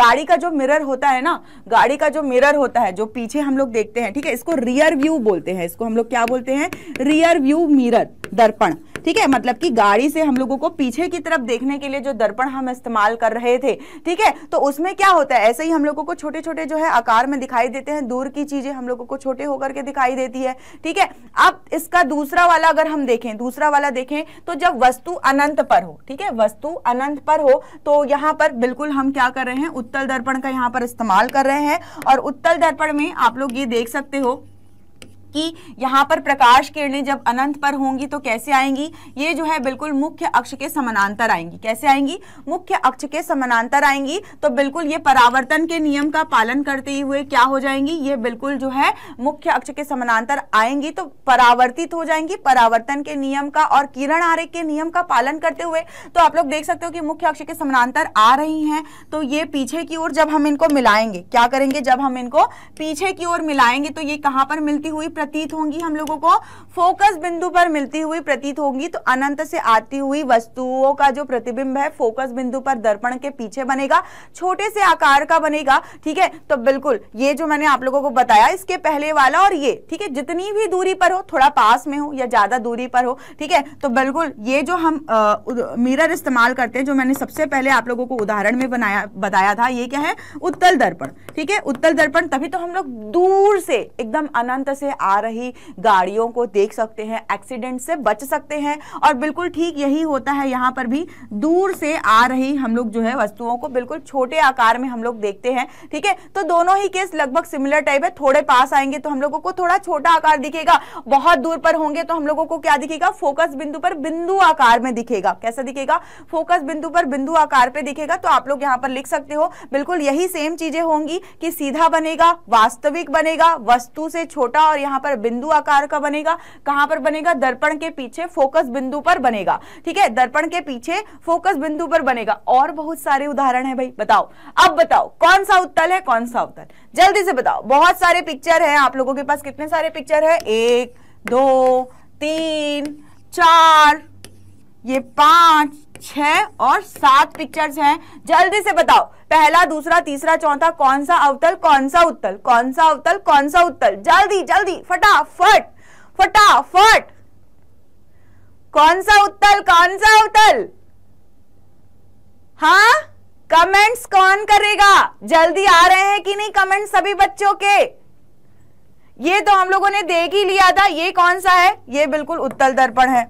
गाड़ी का जो मिरर होता है ना गाड़ी का जो मिरर होता है जो पीछे हम लोग देखते हैं ठीक है इसको रियर व्यू बोलते हैं इसको हम लोग क्या बोलते हैं रियर व्यू मिरर दर्पण ठीक है मतलब कि गाड़ी से हम लोगों को पीछे की तरफ देखने के लिए जो दर्पण हम इस्तेमाल कर रहे थे ठीक है तो उसमें क्या होता है ऐसे ही हम लोगों को छोटे छोटे जो है आकार में दिखाई देते हैं दूर की चीजें हम लोगों को छोटे होकर के दिखाई देते देती है ठीक है अब इसका दूसरा वाला अगर हम देखें दूसरा वाला देखें तो जब वस्तु अनंत पर हो ठीक है वस्तु अनंत पर हो तो यहाँ पर बिल्कुल हम क्या कर रहे हैं उत्तल दर्पण का यहाँ पर इस्तेमाल कर रहे हैं और उत्तल दर्पण में आप लोग ये देख सकते हो कि यहाँ पर प्रकाश किरणें जब अनंत पर होंगी तो कैसे आएंगी ये जो है बिल्कुल मुख्य अक्ष के समानांतर आएंगी कैसे आएंगी मुख्य अक्ष के समानांतर आएंगी तो बिल्कुल ये परावर्तन के नियम का पालन करते हुए क्या हो जाएंगी ये बिल्कुल जो है मुख्य अक्ष के समानांतर आएंगी तो परावर्तित हो जाएंगी परावर्तन के नियम का और किरण आरेख के नियम का पालन करते हुए तो आप लोग देख सकते हो कि मुख्य अक्ष के समानांतर आ रही है तो ये पीछे की ओर जब हम इनको मिलाएंगे क्या करेंगे जब हम इनको पीछे की ओर मिलाएंगे तो ये कहाँ पर मिलती हुई प्रतीत होंगी हम लोगों को फोकस बिंदु पर मिलती हुई प्रतीत होंगी तो अनंत से आती हुई वस्तुओं का जो प्रतिबिंब है फोकस बिंदु पर दर्पण के पीछे बनेगा छोटे से आकार का बनेगा ठीक है तो बिल्कुल ये जो मैंने आप लोगों को बताया इसके पहले वाला और ये ठीक है जितनी भी दूरी पर हो थोड़ा पास में हो या ज्यादा दूरी पर हो ठीक है तो बिल्कुल ये जो हम मिरर इस्तेमाल करते हैं जो मैंने सबसे पहले आप लोगों को उदाहरण में बनाया बताया था ये क्या है उत्तल दर्पण ठीक है उत्तल दर्पण तभी तो हम लोग दूर से एकदम अनंत से आ रही गाड़ियों को देख सकते हैं एक्सीडेंट से बच सकते हैं और बिल्कुल ठीक यही होता है यहाँ पर भी दूर से आ रही हम लोग जो है वस्तुओं को बिल्कुल छोटे आकार में हम लोग देखते हैं ठीक है तो दोनों ही केस लगभग सिमिलर टाइप है थोड़े पास आएंगे तो हम लोगों को थोड़ा छोटा आकार दिखेगा बहुत दूर पर होंगे तो हम लोगों को क्या दिखेगा फोकस बिंदु पर बिंदु आकार में दिखेगा कैसा दिखेगा फोकस बिंदु पर बिंदु आकार पे दिखेगा तो आप लोग यहाँ पर लिख सकते हो बिल्कुल यही सेम चीजें होंगी कि सीधा बनेगा वास्तविक बनेगा वस्तु से छोटा और यहाँ कहां पर बिंदु आकार का बनेगा कहां पर बनेगा दर्पण के पीछे फोकस बिंदु पर बनेगा ठीक है दर्पण के पीछे फोकस बिंदु पर बनेगा और बहुत सारे उदाहरण है भाई बताओ अब बताओ कौन सा उत्तल है कौन सा उत्तल जल्दी से बताओ बहुत सारे पिक्चर है आप लोगों के पास कितने सारे पिक्चर है एक दो तीन चार ये पांच छह और सात पिक्चर्स हैं जल्दी से बताओ पहला दूसरा तीसरा चौथा कौन सा अवतल कौन सा उत्तल कौन सा अवतल कौन सा उत्तल जल्दी जल्दी फटाफट फटाफट कौन सा उत्तल कौन सा अवतल हाँ कमेंट्स कौन करेगा जल्दी आ रहे हैं कि नहीं कमेंट्स सभी बच्चों के ये तो हम लोगों ने देख ही लिया था ये कौन सा है ये बिल्कुल उत्तल दर्पण है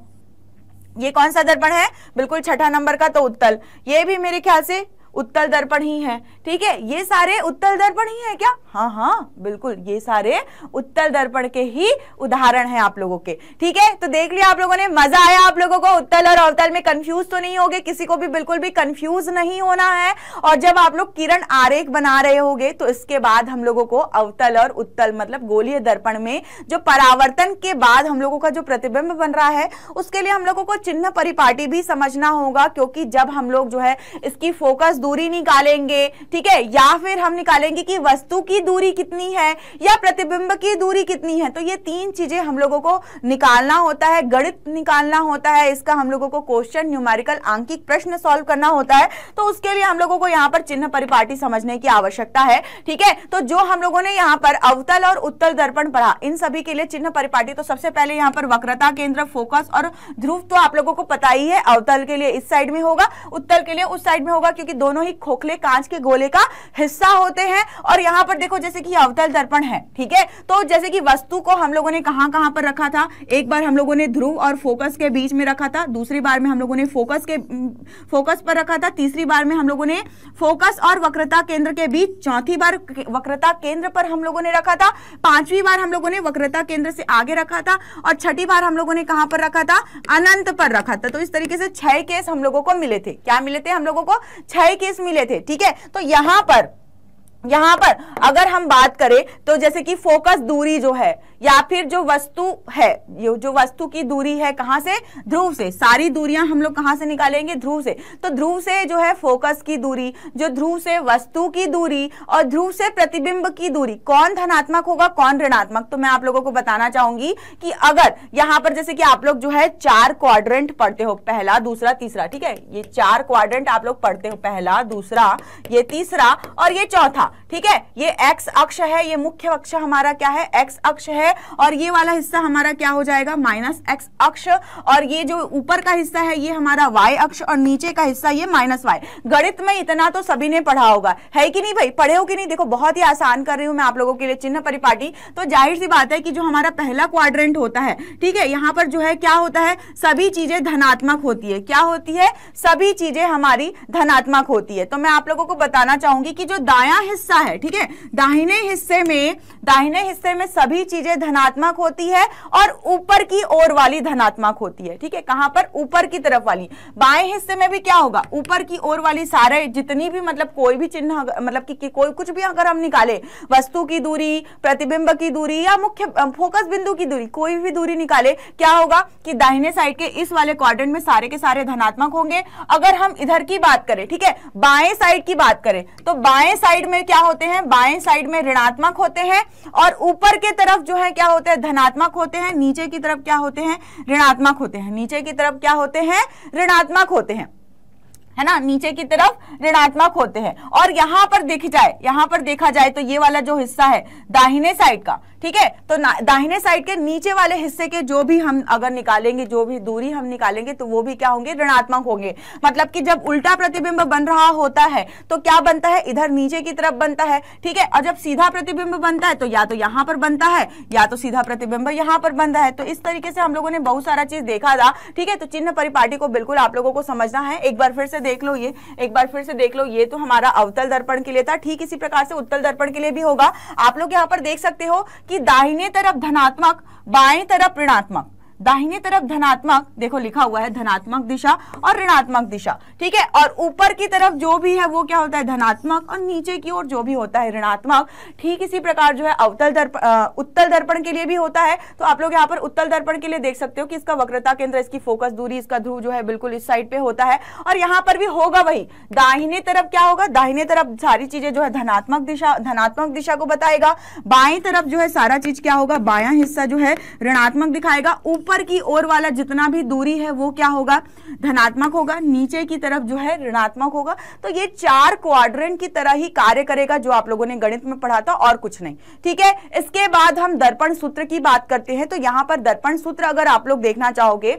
ये कौन सा दर्पण है बिल्कुल छठा नंबर का तो उत्तल ये भी मेरे ख्याल से उत्तल दर्पण ही है ठीक है ये सारे उत्तल दर्पण ही है क्या हाँ हाँ बिल्कुल ये सारे उत्तल दर्पण के ही उदाहरण है आप लोगों के ठीक है तो देख लिया आप लोगों ने मजा आया आप लोगों को उत्तल और अवतल में कंफ्यूज तो नहीं होगे किसी को भी बिल्कुल भी कंफ्यूज नहीं होना है और जब आप लोग किरण आरेख बना रहे होगे तो इसके बाद हम लोगों को अवतल और उत्तल मतलब गोलीय दर्पण में जो परावर्तन के बाद हम लोगों का जो प्रतिबिंब बन रहा है उसके लिए हम लोगों को चिन्ह परिपाटी भी समझना होगा क्योंकि जब हम लोग जो है इसकी फोकस दूरी निकालेंगे ठीक है या फिर हम निकालेंगे कि वस्तु की दूरी कितनी है या प्रतिबिंब की दूरी कितनी है तो ये तीन चीजें हम लोगों को निकालना होता है गणित निकालना होता है इसका हम लोगों को क्वेश्चन न्यूमेरिकल आंकिक प्रश्न सॉल्व करना होता है तो उसके लिए हम लोगों को यहाँ पर चिन्ह परिपाटी समझने की आवश्यकता है ठीक है तो जो हम लोगों ने यहाँ पर अवतल और उत्तल दर्पण पढ़ा इन सभी के लिए चिन्ह परिपाटी तो सबसे पहले यहाँ पर वक्रता केंद्र फोकस और ध्रुव तो आप लोगों को पता ही है अवतल के लिए इस साइड में होगा उत्तल के लिए उस साइड में होगा क्योंकि दोनों दोनों ही खोखले कांच के गोले का हिस्सा होते हैं और यहां पर देखो जैसे कि अवतल दर्पण है ठीक है तो जैसे कि वस्तु को हम लोगों ने कहां कहां पर रखा था एक बार हम लोगों ने ध्रुव और फोकस के बीच में रखा था दूसरी बार में हम लोगों ने फोकस के फोकस पर रखा था तीसरी बार में हम लोगों ने फोकस और वक्रता केंद्र के बीच चौथी बार वक्रता केंद्र पर हम लोगों ने रखा था पांचवी बार हम लोगों ने वक्रता केंद्र से आगे रखा था और छठी बार हम लोगों ने कहां पर रखा था अनंत पर रखा था तो इस तरीके से छह केस हम लोगों को मिले थे क्या मिले थे हम लोगों को छह केस मिले थे ठीक है तो यहां पर यहाँ पर अगर हम बात करें तो जैसे कि फोकस दूरी जो है या फिर जो वस्तु है जो वस्तु की दूरी है कहाँ से ध्रुव से सारी दूरियां हम लोग कहाँ से निकालेंगे ध्रुव से तो ध्रुव से जो है फोकस की दूरी जो ध्रुव से वस्तु की दूरी और ध्रुव से प्रतिबिंब की दूरी कौन धनात्मक होगा कौन ऋणात्मक तो मैं आप लोगों को बताना चाहूंगी कि अगर यहाँ पर जैसे कि आप लोग जो है चार क्वाड्रेंट पढ़ते हो पहला दूसरा तीसरा ठीक है ये चार क्वाड्रेंट आप लोग पढ़ते हो पहला दूसरा ये तीसरा और ये चौथा ठीक है ये एक्स अक्ष है ये मुख्य अक्ष हमारा क्या है एक्स अक्ष है और ये वाला हिस्सा हमारा क्या हो जाएगा माइनस एक्स अक्ष और ये जो ऊपर का हिस्सा है ये हमारा वाई अक्ष और नीचे का हिस्सा ये माइनस वाई गणित में इतना तो सभी ने पढ़ा होगा है कि नहीं भाई पढ़े हो कि नहीं देखो बहुत ही आसान कर रही हूँ मैं आप लोगों के लिए चिन्ह परिपाटी तो जाहिर सी बात है कि जो हमारा पहला क्वाड्रेंट होता है ठीक है यहाँ पर जो है क्या होता है सभी चीजें धनात्मक होती है क्या होती है सभी चीजें हमारी धनात्मक होती है तो मैं आप लोगों को बताना चाहूंगी कि जो दाया हिस्सा हिस्सा है ठीक है दाहिने हिस्से में दाहिने हिस्से में सभी चीजें धनात्मक होती है और ऊपर की ओर वाली धनात्मक होती है ठीक है कहां पर ऊपर की तरफ वाली बाएं हिस्से में भी क्या होगा ऊपर की ओर वाली सारे जितनी भी मतलब कोई भी चिन्ह मतलब कि, कि कोई कुछ भी अगर हम निकाले वस्तु की दूरी प्रतिबिंब की दूरी या मुख्य फोकस बिंदु की दूरी कोई भी दूरी निकाले क्या होगा कि दाहिने साइड के इस वाले क्वाड्रेंट में सारे के सारे धनात्मक होंगे अगर हम इधर की बात करें ठीक है बाएं साइड की बात करें तो बाएं साइड में क्या होते हैं बाएं साइड में ऋणात्मक होते हैं और ऊपर के तरफ जो है क्या होते हैं धनात्मक होते हैं नीचे की तरफ क्या होते हैं ऋणात्मक होते हैं नीचे की तरफ क्या होते हैं ऋणात्मक होते हैं है ना नीचे की तरफ ऋणात्मक होते हैं और यहां पर देख जाए यहां पर देखा जाए तो ये वाला जो हिस्सा है दाहिने साइड का ठीक है तो दाहिने साइड के नीचे वाले हिस्से के जो भी हम अगर निकालेंगे जो भी दूरी हम निकालेंगे तो वो भी क्या होंगे ऋणात्मक होंगे मतलब कि जब उल्टा प्रतिबिंब बन रहा होता है तो क्या बनता है इधर नीचे की तरफ बनता है ठीक है और जब सीधा प्रतिबिंब बनता है तो या तो यहां पर बनता है या तो सीधा प्रतिबिंब यहां पर बनता है तो इस तरीके से हम लोगों ने बहुत सारा चीज देखा था ठीक है तो चिन्ह परिपाटी को बिल्कुल आप लोगों को समझना है एक बार फिर से देख लो ये एक बार फिर से देख लो ये तो हमारा अवतल दर्पण के लिए था ठीक इसी प्रकार से उत्तल दर्पण के लिए भी होगा आप लोग यहाँ पर देख सकते हो कि दाहिने तरफ धनात्मक बाएं तरफ ऋणात्मक दाहिनी तरफ धनात्मक देखो लिखा हुआ है धनात्मक दिशा और ऋणात्मक दिशा ठीक है और ऊपर की तरफ जो भी है वो क्या होता है धनात्मक और नीचे की ओर जो भी होता है ऋणात्मक ठीक इसी प्रकार जो है अवतल दर्पण उत्तल दर्पण के लिए भी होता है तो आप लोग यहाँ पर उत्तल दर्पण के लिए देख सकते हो कि इसका वक्रता केंद्र इसकी फोकस दूरी इसका ध्रुव जो है बिल्कुल इस साइड पे होता है और यहाँ पर भी होगा वही दाहिने तरफ क्या होगा दाहिने तरफ सारी चीजें जो है धनात्मक दिशा धनात्मक दिशा को बताएगा बाई तरफ जो है सारा चीज क्या होगा बाया हिस्सा जो है ऋणात्मक दिखाएगा ऊपर ऊपर की ओर वाला जितना भी दूरी है वो क्या होगा धनात्मक होगा नीचे की तरफ जो है ऋणात्मक होगा तो ये चार क्वाड्रेंट की तरह ही कार्य करेगा जो आप लोगों ने गणित में पढ़ा था और कुछ नहीं ठीक है इसके बाद हम दर्पण सूत्र की बात करते हैं तो यहाँ पर दर्पण सूत्र अगर आप लोग देखना चाहोगे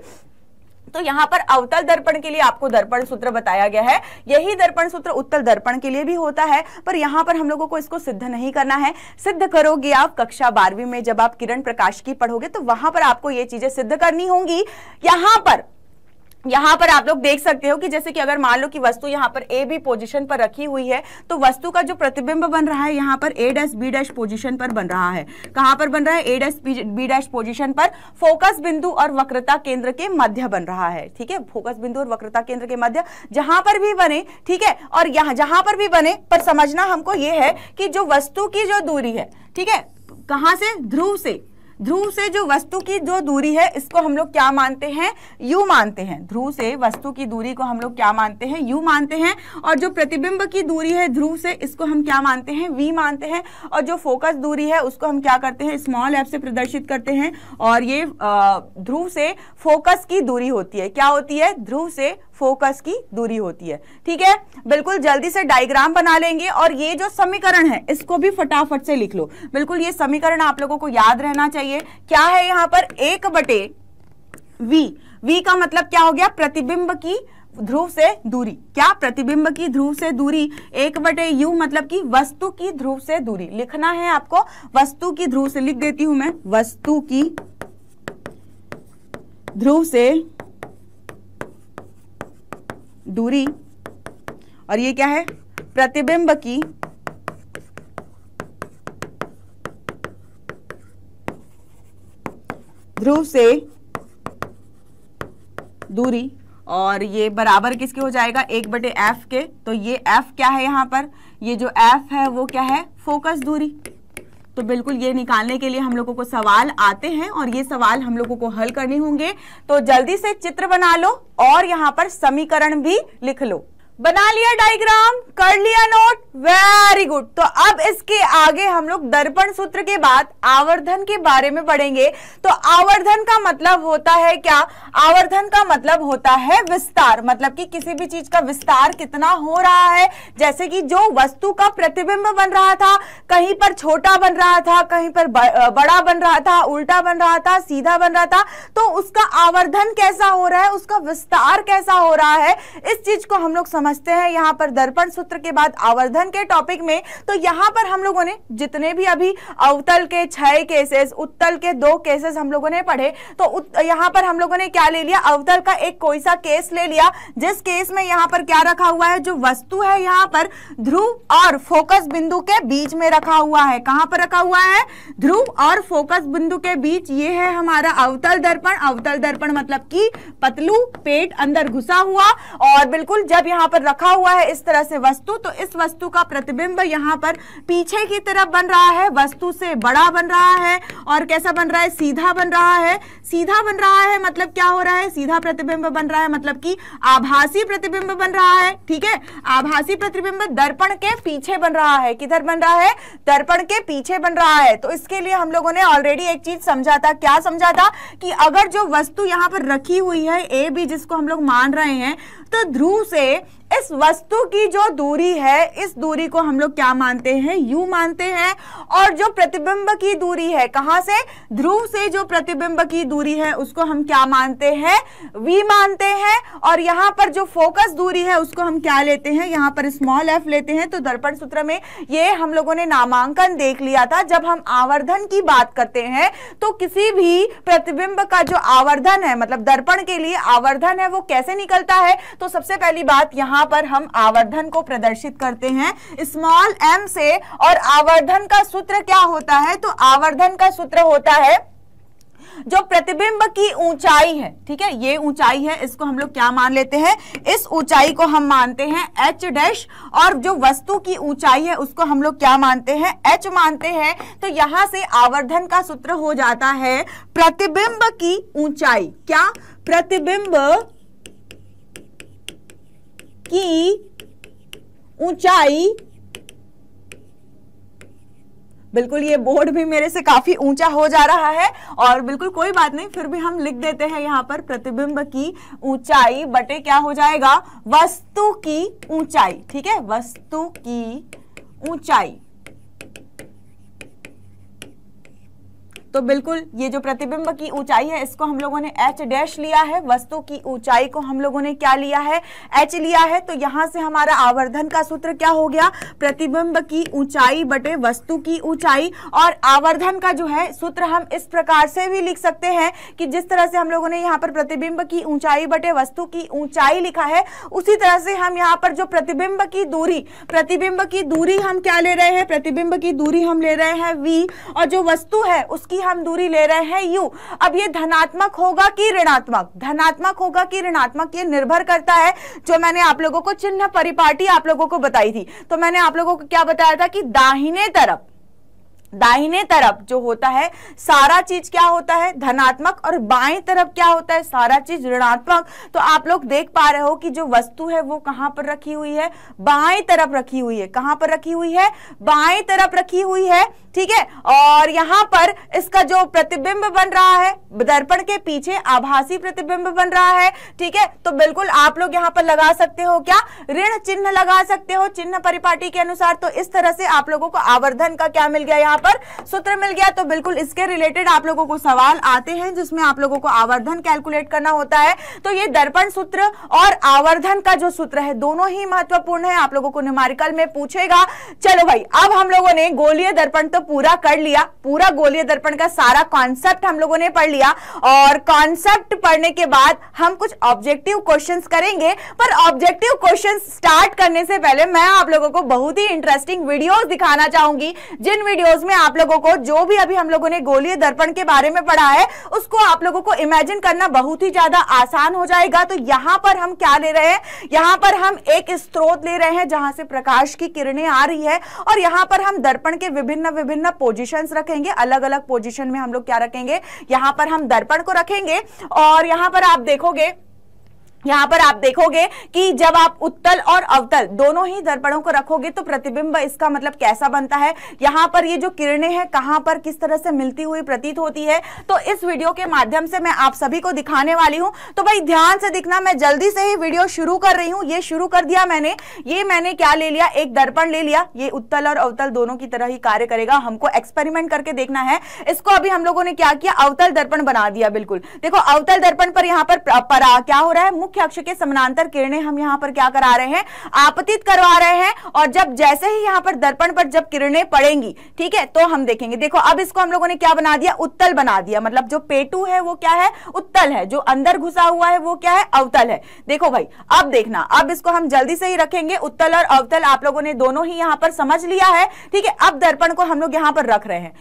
तो यहाँ पर अवतल दर्पण के लिए आपको दर्पण सूत्र बताया गया है यही दर्पण सूत्र उत्तल दर्पण के लिए भी होता है पर यहाँ पर हम लोगों को इसको सिद्ध नहीं करना है सिद्ध करोगे आप कक्षा बारहवीं में जब आप किरण प्रकाश की पढ़ोगे तो वहां पर आपको ये चीजें सिद्ध करनी होंगी यहाँ पर यहाँ पर आप लोग देख सकते हो कि जैसे कि अगर मान लो कि वस्तु यहाँ पर ए बी पोजिशन पर रखी हुई है तो वस्तु का जो प्रतिबिंब बन रहा है यहाँ पर A dash B dash position पर बन रहा है कहाँ पर बन रहा है A dash B dash position पर फोकस बिंदु और वक्रता केंद्र के मध्य बन रहा है ठीक है फोकस बिंदु और वक्रता केंद्र के मध्य जहां पर भी बने ठीक है और यहाँ जहां पर भी बने पर समझना हमको ये है कि जो वस्तु की जो दूरी है ठीक है कहाँ से ध्रुव से ध्रुव से जो वस्तु की जो दूरी है इसको हम लोग क्या मानते हैं यू मानते हैं ध्रुव से वस्तु की दूरी को हम लोग क्या मानते हैं यू मानते हैं और जो प्रतिबिंब की दूरी है ध्रुव से इसको हम क्या मानते हैं वी मानते हैं और जो फोकस दूरी है उसको हम क्या करते हैं स्मॉल एप से प्रदर्शित करते हैं और ये ध्रुव से फोकस की दूरी होती है क्या होती है ध्रुव से फोकस की दूरी होती है ठीक है बिल्कुल जल्दी से डायग्राम बना लेंगे और ये जो समीकरण है इसको भी फटाफट से लिख लो बिल्कुल ये समीकरण आप लोगों को याद रहना चाहिए क्या है यहां पर एक बटे वी वी का मतलब क्या हो गया प्रतिबिंब की ध्रुव से दूरी क्या प्रतिबिंब की ध्रुव से दूरी एक बटे यू मतलब की वस्तु की ध्रुव से दूरी लिखना है आपको वस्तु की ध्रुव से लिख देती हूं मैं वस्तु की ध्रुव से दूरी और ये क्या है प्रतिबिंब की ध्रुव से दूरी और ये बराबर किसके हो जाएगा एक बटे एफ के तो ये एफ क्या है यहां पर ये जो एफ है वो क्या है फोकस दूरी तो बिल्कुल ये निकालने के लिए हम लोगों को सवाल आते हैं और ये सवाल हम लोगों को हल करने होंगे तो जल्दी से चित्र बना लो और यहाँ पर समीकरण भी लिख लो बना लिया डायग्राम कर लिया नोट वेरी गुड तो अब इसके आगे हम लोग दर्पण सूत्र के बाद आवर्धन के बारे में पढ़ेंगे तो आवर्धन का मतलब होता है क्या आवर्धन का मतलब होता है विस्तार मतलब कि किसी भी चीज का विस्तार कितना हो रहा है जैसे कि जो वस्तु का प्रतिबिंब बन रहा था कहीं पर छोटा बन रहा था कहीं पर बड़ा बन रहा था उल्टा बन रहा था सीधा बन रहा था तो उसका आवर्धन कैसा हो रहा है उसका विस्तार कैसा हो रहा है इस चीज को हम लोग समझ समझते हैं यहाँ पर दर्पण सूत्र के बाद आवर्धन के टॉपिक में तो यहाँ पर हम लोगों ने जितने भी अभी अवतल के छह केसेस उत्तल के दो केसेस हम लोगों ने पढ़े तो यहाँ पर हम लोगों ने क्या ले लिया अवतल का एक कोई सा केस ले लिया जिस केस में यहाँ पर क्या रखा हुआ है जो वस्तु है यहाँ पर ध्रुव और फोकस बिंदु के बीच में रखा हुआ है कहाँ पर रखा हुआ है ध्रुव और फोकस बिंदु के बीच ये है हमारा अवतल दर्पण अवतल दर्पण मतलब कि पतलू पेट अंदर घुसा हुआ और बिल्कुल जब यहाँ पर पर रखा हुआ है इस तरह से वस्तु तो इस वस्तु का प्रतिबिंब यहाँ पर पीछे की तरफ बन रहा है वस्तु से बड़ा बन रहा है और कैसा बन रहा है सीधा बन रहा है सीधा बन रहा है मतलब क्या हो रहा है सीधा प्रतिबिंब बन रहा है मतलब कि आभासी प्रतिबिंब बन रहा है ठीक है आभासी प्रतिबिंब दर्पण के पीछे बन रहा है किधर बन रहा है दर्पण के पीछे बन रहा है तो इसके लिए हम लोगों ने ऑलरेडी एक चीज समझा था क्या समझा था कि अगर जो वस्तु यहाँ पर रखी हुई है ए बी जिसको हम लोग मान रहे हैं सप्त ध्रुव से इस वस्तु की जो दूरी है इस दूरी को हम लोग क्या मानते हैं यू मानते हैं और जो प्रतिबिंब की दूरी है कहाँ से ध्रुव से जो प्रतिबिंब की दूरी है उसको हम क्या मानते हैं वी मानते हैं और यहाँ पर जो फोकस दूरी है उसको हम क्या लेते हैं यहाँ पर स्मॉल एफ लेते हैं तो दर्पण सूत्र में ये हम लोगों ने नामांकन देख लिया था जब हम आवर्धन की बात करते हैं तो किसी भी प्रतिबिंब का जो आवर्धन है मतलब दर्पण के लिए आवर्धन है वो कैसे निकलता है तो सबसे पहली बात यहां पर हम आवर्धन को प्रदर्शित करते हैं स्मॉल एम से और आवर्धन का सूत्र क्या होता है तो आवर्धन का सूत्र होता है जो प्रतिबिंब की ऊंचाई है ठीक है ये ऊंचाई है इसको हम लोग क्या मान लेते हैं इस ऊंचाई को हम मानते हैं एच डैश और जो वस्तु की ऊंचाई है उसको हम लोग क्या मानते हैं एच मानते हैं तो यहां से आवर्धन का सूत्र हो जाता है प्रतिबिंब की ऊंचाई क्या प्रतिबिंब की ऊंचाई बिल्कुल ये बोर्ड भी मेरे से काफी ऊंचा हो जा रहा है और बिल्कुल कोई बात नहीं फिर भी हम लिख देते हैं यहां पर प्रतिबिंब की ऊंचाई बटे क्या हो जाएगा वस्तु की ऊंचाई ठीक है वस्तु की ऊंचाई तो बिल्कुल ये जो प्रतिबिंब की ऊंचाई है इसको हम लोगों ने एच डैश लिया है वस्तु की ऊंचाई को हम लोगों ने क्या लिया है एच लिया है तो यहां से हमारा आवर्धन का सूत्र क्या हो गया प्रतिबिंब की ऊंचाई बटे वस्तु की ऊंचाई और आवर्धन का जो है सूत्र हम इस प्रकार से भी लिख सकते हैं कि जिस तरह से हम लोगों ने यहाँ पर प्रतिबिंब की ऊंचाई बटे वस्तु की ऊंचाई लिखा है उसी तरह से हम यहाँ पर जो प्रतिबिंब की दूरी प्रतिबिंब की दूरी हम क्या ले रहे हैं प्रतिबिंब की दूरी हम ले रहे हैं वी और जो वस्तु है उसकी हम दूरी ले रहे हैं यू अब ये धनात्मक होगा कि ऋणात्मक धनात्मक होगा कि ऋणात्मक ये निर्भर करता है जो मैंने आप लोगों को चिन्ह परिपाटी आप लोगों को बताई थी तो मैंने आप लोगों को क्या बताया था कि दाहिने तरफ दाहिने तरफ जो होता है सारा चीज क्या होता है धनात्मक और बाएं तरफ क्या होता है सारा चीज ऋणात्मक तो आप लोग देख पा रहे हो कि जो वस्तु है वो कहां पर रखी हुई है बाएं तरफ रखी हुई है कहां पर रखी हुई है बाएं तरफ रखी हुई है ठीक है और यहां पर इसका जो प्रतिबिंब बन रहा है दर्पण के पीछे आभासी प्रतिबिंब बन रहा है ठीक है तो बिल्कुल आप लोग यहाँ पर लगा सकते हो क्या ऋण चिन्ह लगा सकते हो चिन्ह परिपाटी के अनुसार तो इस तरह से आप लोगों को आवर्धन का क्या मिल गया यहां यहाँ पर सूत्र मिल गया तो बिल्कुल इसके रिलेटेड आप लोगों को सवाल आते हैं जिसमें आप लोगों को आवर्धन कैलकुलेट करना होता है तो ये दर्पण सूत्र और आवर्धन का जो सूत्र है दोनों ही महत्वपूर्ण है आप लोगों को निमारिकल में पूछेगा चलो भाई अब हम लोगों ने गोलीय दर्पण तो पूरा कर लिया पूरा गोलीय दर्पण का सारा कॉन्सेप्ट हम लोगों ने पढ़ लिया और कॉन्सेप्ट पढ़ने के बाद हम कुछ ऑब्जेक्टिव क्वेश्चंस करेंगे पर ऑब्जेक्टिव क्वेश्चंस स्टार्ट करने से पहले मैं आप लोगों को बहुत ही इंटरेस्टिंग वीडियोस दिखाना चाहूंगी जिन वीडियोस में आप लोगों को जो भी अभी हम लोगों ने गोलीय दर्पण के बारे में पढ़ा है उसको आप लोगों को इमेजिन करना बहुत ही ज्यादा आसान हो जाएगा तो यहाँ पर हम क्या ले रहे हैं यहाँ पर हम एक स्त्रोत ले रहे हैं जहां से प्रकाश की किरणें आ रही है और यहाँ पर हम दर्पण के विभिन्न विभिन्न पोजिशन रखेंगे अलग अलग पोजिशन में हम लोग क्या रखेंगे यहाँ पर हम दर्पण को रखेंगे और यहाँ पर आप देखोगे यहाँ पर आप देखोगे कि जब आप उत्तल और अवतल दोनों ही दर्पणों को रखोगे तो प्रतिबिंब इसका मतलब कैसा बनता है यहाँ पर ये जो किरणें हैं कहाँ पर किस तरह से मिलती हुई प्रतीत होती है तो इस वीडियो के माध्यम से मैं आप सभी को दिखाने वाली हूँ तो भाई ध्यान से दिखना मैं जल्दी से ही वीडियो शुरू कर रही हूँ ये शुरू कर दिया मैंने ये मैंने क्या ले लिया एक दर्पण ले लिया ये उत्तल और अवतल दोनों की तरह ही कार्य करेगा हमको एक्सपेरिमेंट करके देखना है इसको अभी हम लोगों ने क्या किया अवतल दर्पण बना दिया बिल्कुल देखो अवतल दर्पण पर यहाँ पर क्या हो रहा है मुख्य मुख्य अक्ष के समानांतर किरणें हम यहाँ पर क्या करा रहे हैं आपतित करवा रहे हैं और जब जैसे ही यहाँ पर दर्पण पर जब किरणें पड़ेंगी ठीक है तो हम देखेंगे देखो अब इसको हम लोगों ने क्या बना दिया उत्तल बना दिया मतलब जो पेटू है वो क्या है उत्तल है जो अंदर घुसा हुआ है वो क्या है अवतल है देखो भाई अब देखना अब इसको हम जल्दी से ही रखेंगे उत्तल और अवतल आप लोगों ने दोनों ही यहाँ पर समझ लिया है ठीक है अब दर्पण को हम लोग यहाँ पर रख रहे हैं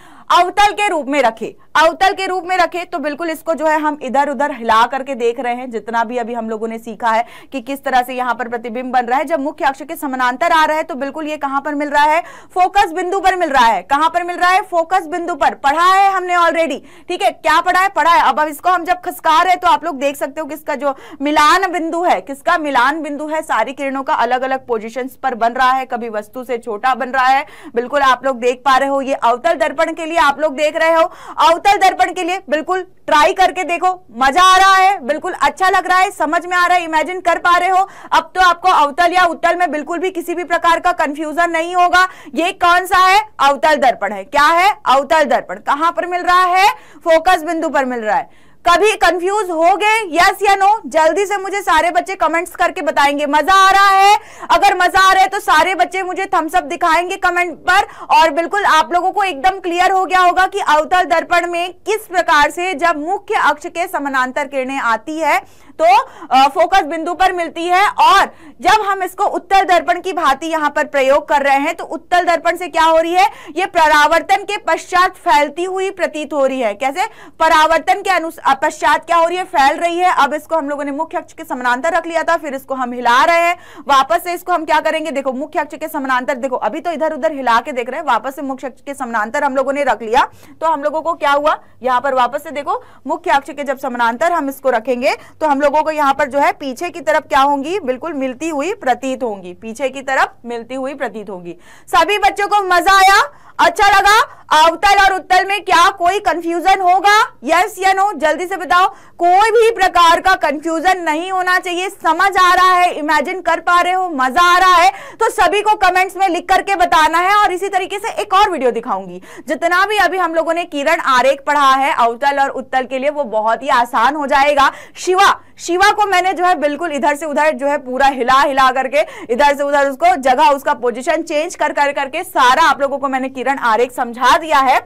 अवतल के रूप में रखे अवतल के रूप में रखे तो बिल्कुल इसको जो है हम इधर उधर हिला करके देख रहे हैं जितना भी अभी हम लोग लोगों ने सीखा है कि किस तरह से यहां पर प्रतिबिंब बन रहा है जब मुख्य अक्ष के समानांतर आ रहा है तो बिल्कुल ये कहां पर मिल रहा है फोकस बिंदु पर मिल रहा है कहां पर मिल रहा है फोकस बिंदु पर पढ़ा है हमने ऑलरेडी ठीक है क्या पढ़ा है पढ़ा है अब अब इसको हम जब खसका रहे तो आप लोग देख सकते हो किसका जो मिलान बिंदु है किसका मिलान बिंदु है सारी किरणों का अलग अलग पोजिशन पर बन रहा है कभी वस्तु से छोटा बन रहा है बिल्कुल आप लोग देख पा रहे हो ये अवतल दर्पण के लिए आप लोग देख रहे हो अवतल दर्पण के लिए बिल्कुल ट्राई करके देखो मजा आ रहा है बिल्कुल अच्छा लग रहा है समझ समझ में आ रहा है इमेजिन कर पा रहे हो अब तो आपको अवतल या उत्तल में बिल्कुल भी किसी भी प्रकार का कंफ्यूजन नहीं होगा ये कौन सा है अवतल दर्पण है क्या है अवतल दर्पण कहां पर मिल रहा है फोकस बिंदु पर मिल रहा है कभी कंफ्यूज हो गए यस या नो जल्दी से मुझे सारे बच्चे कमेंट्स करके बताएंगे मजा आ रहा है अगर मजा आ रहा है तो सारे बच्चे मुझे थम्स अप दिखाएंगे कमेंट पर और बिल्कुल आप लोगों को एकदम क्लियर हो गया होगा कि अवतल दर्पण में किस प्रकार से जब मुख्य अक्ष के समानांतर किरणें आती है तो फोकस बिंदु पर मिलती है और जब हम इसको उत्तर दर्पण की भांति यहां पर प्रयोग कर रहे हैं तो उत्तर दर्पण से क्या हो रही है ये परावर्तन के पश्चात फैलती हुई प्रतीत हो रही है कैसे परावर्तन के अनुसार पश्चात क्या हो रही है फैल रही है अब इसको हम लोगों ने मुख्य अक्ष के समानांतर रख लिया था फिर इसको हम हिला रहे हैं वापस से इसको हम क्या करेंगे देखो मुख्य अक्ष के समानांतर देखो अभी तो इधर उधर हिला के देख रहे हैं वापस से मुख्य अक्ष के समानांतर हम लोगों ने रख लिया तो हम लोगों को क्या हुआ यहां पर वापस से देखो मुख्य अक्ष के जब समानांतर हम इसको रखेंगे तो हम लोग लोगों को यहाँ पर जो है पीछे की तरफ क्या होंगी बिल्कुल मिलती हुई प्रतीत होंगी पीछे की तरफ मिलती हुई प्रतीत होगी सभी बच्चों को मजा आया अच्छा लगा अवतल और उत्तल में क्या कोई कंफ्यूजन होगा यस या नो जल्दी से बताओ कोई भी प्रकार का कंफ्यूजन नहीं होना चाहिए समझ आ रहा है इमेजिन कर पा रहे हो मजा आ रहा है तो सभी को कमेंट्स में लिख करके बताना है और इसी तरीके से एक और वीडियो दिखाऊंगी जितना भी अभी हम लोगों ने किरण आरेख पढ़ा है अवतल और उत्तल के लिए वो बहुत ही आसान हो जाएगा शिवा शिवा को मैंने जो है बिल्कुल इधर से उधर जो है पूरा हिला हिला करके इधर से उधर उसको जगह उसका पोजिशन चेंज कर कर करके सारा आप लोगों को मैंने किरण विकिरण आरेख समझा दिया है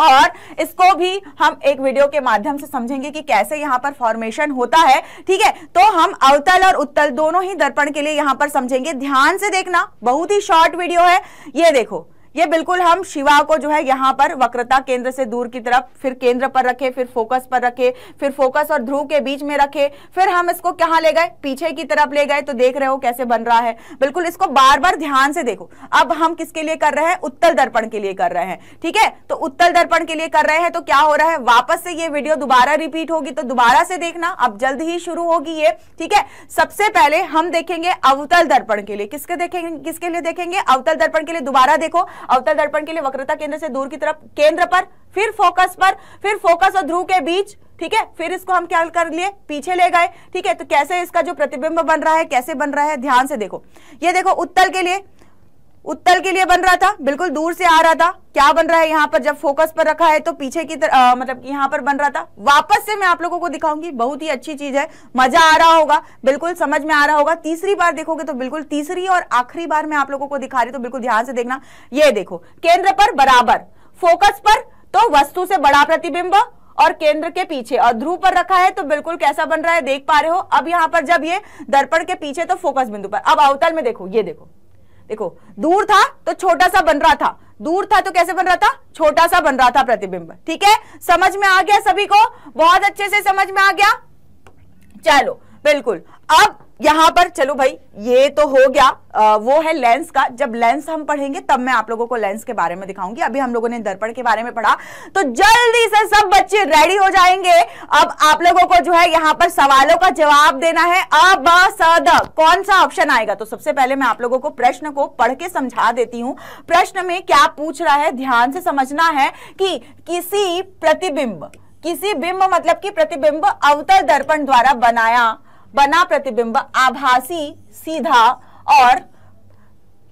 और इसको भी हम एक वीडियो के माध्यम से समझेंगे कि कैसे यहां पर फॉर्मेशन होता है ठीक है तो हम अवतल और उत्तल दोनों ही दर्पण के लिए यहां पर समझेंगे ध्यान से देखना बहुत ही शॉर्ट वीडियो है ये देखो ये बिल्कुल हम शिवा को जो है यहाँ पर वक्रता केंद्र से दूर की तरफ फिर केंद्र पर रखे फिर फोकस पर रखे फिर फोकस और ध्रुव के बीच में रखे फिर हम इसको कहाँ ले गए पीछे की तरफ ले गए तो देख रहे हो कैसे बन रहा है बिल्कुल इसको बार बार ध्यान से देखो अब हम किसके लिए कर रहे हैं उत्तल दर्पण के लिए कर रहे हैं ठीक है तो उत्तल दर्पण के लिए कर रहे हैं तो क्या हो रहा है वापस से ये वीडियो दोबारा रिपीट होगी तो दोबारा से देखना अब जल्द ही शुरू होगी ये ठीक है सबसे पहले हम देखेंगे अवतल दर्पण के लिए किसके देखेंगे किसके लिए देखेंगे अवतल दर्पण के लिए दोबारा देखो अवतल दर्पण के लिए वक्रता केंद्र से दूर की तरफ केंद्र पर फिर फोकस पर फिर फोकस और ध्रुव के बीच ठीक है फिर इसको हम क्या कर लिए पीछे ले गए ठीक है तो कैसे इसका जो प्रतिबिंब बन रहा है कैसे बन रहा है ध्यान से देखो ये देखो उत्तल के लिए उत्तल के लिए बन रहा था बिल्कुल दूर से आ रहा था क्या बन रहा है यहाँ पर जब फोकस पर रखा है तो पीछे की तरह मतलब यहाँ पर बन रहा था वापस से मैं आप लोगों को दिखाऊंगी बहुत ही अच्छी चीज है मजा आ रहा होगा बिल्कुल समझ में आ रहा होगा तीसरी बार देखोगे तो बिल्कुल तीसरी और आखिरी बार मैं आप लोगों को दिखा रही तो बिल्कुल ध्यान से देखना यह देखो केंद्र पर बराबर फोकस पर तो वस्तु से बड़ा प्रतिबिंब और केंद्र के पीछे और ध्रुव पर रखा है तो बिल्कुल कैसा बन रहा है देख पा रहे हो अब यहां पर जब ये दर्पण के पीछे तो फोकस बिंदु पर अब अवतल में देखो ये देखो देखो दूर था तो छोटा सा बन रहा था दूर था तो कैसे बन रहा था छोटा सा बन रहा था प्रतिबिंब ठीक है समझ में आ गया सभी को बहुत अच्छे से समझ में आ गया चलो बिल्कुल अब यहां पर चलो भाई ये तो हो गया आ, वो है लेंस का जब लेंस हम पढ़ेंगे तब मैं आप लोगों को लेंस के बारे में दिखाऊंगी अभी हम लोगों ने दर्पण के बारे में पढ़ा तो जल्दी से सब बच्चे रेडी हो जाएंगे अब आप लोगों को जो है यहां पर सवालों का जवाब देना है अब सद कौन सा ऑप्शन आएगा तो सबसे पहले मैं आप लोगों को प्रश्न को पढ़ के समझा देती हूं प्रश्न में क्या पूछ रहा है ध्यान से समझना है कि किसी प्रतिबिंब किसी बिंब मतलब कि प्रतिबिंब अवतर दर्पण द्वारा बनाया बना प्रतिबिंब आभासी सीधा और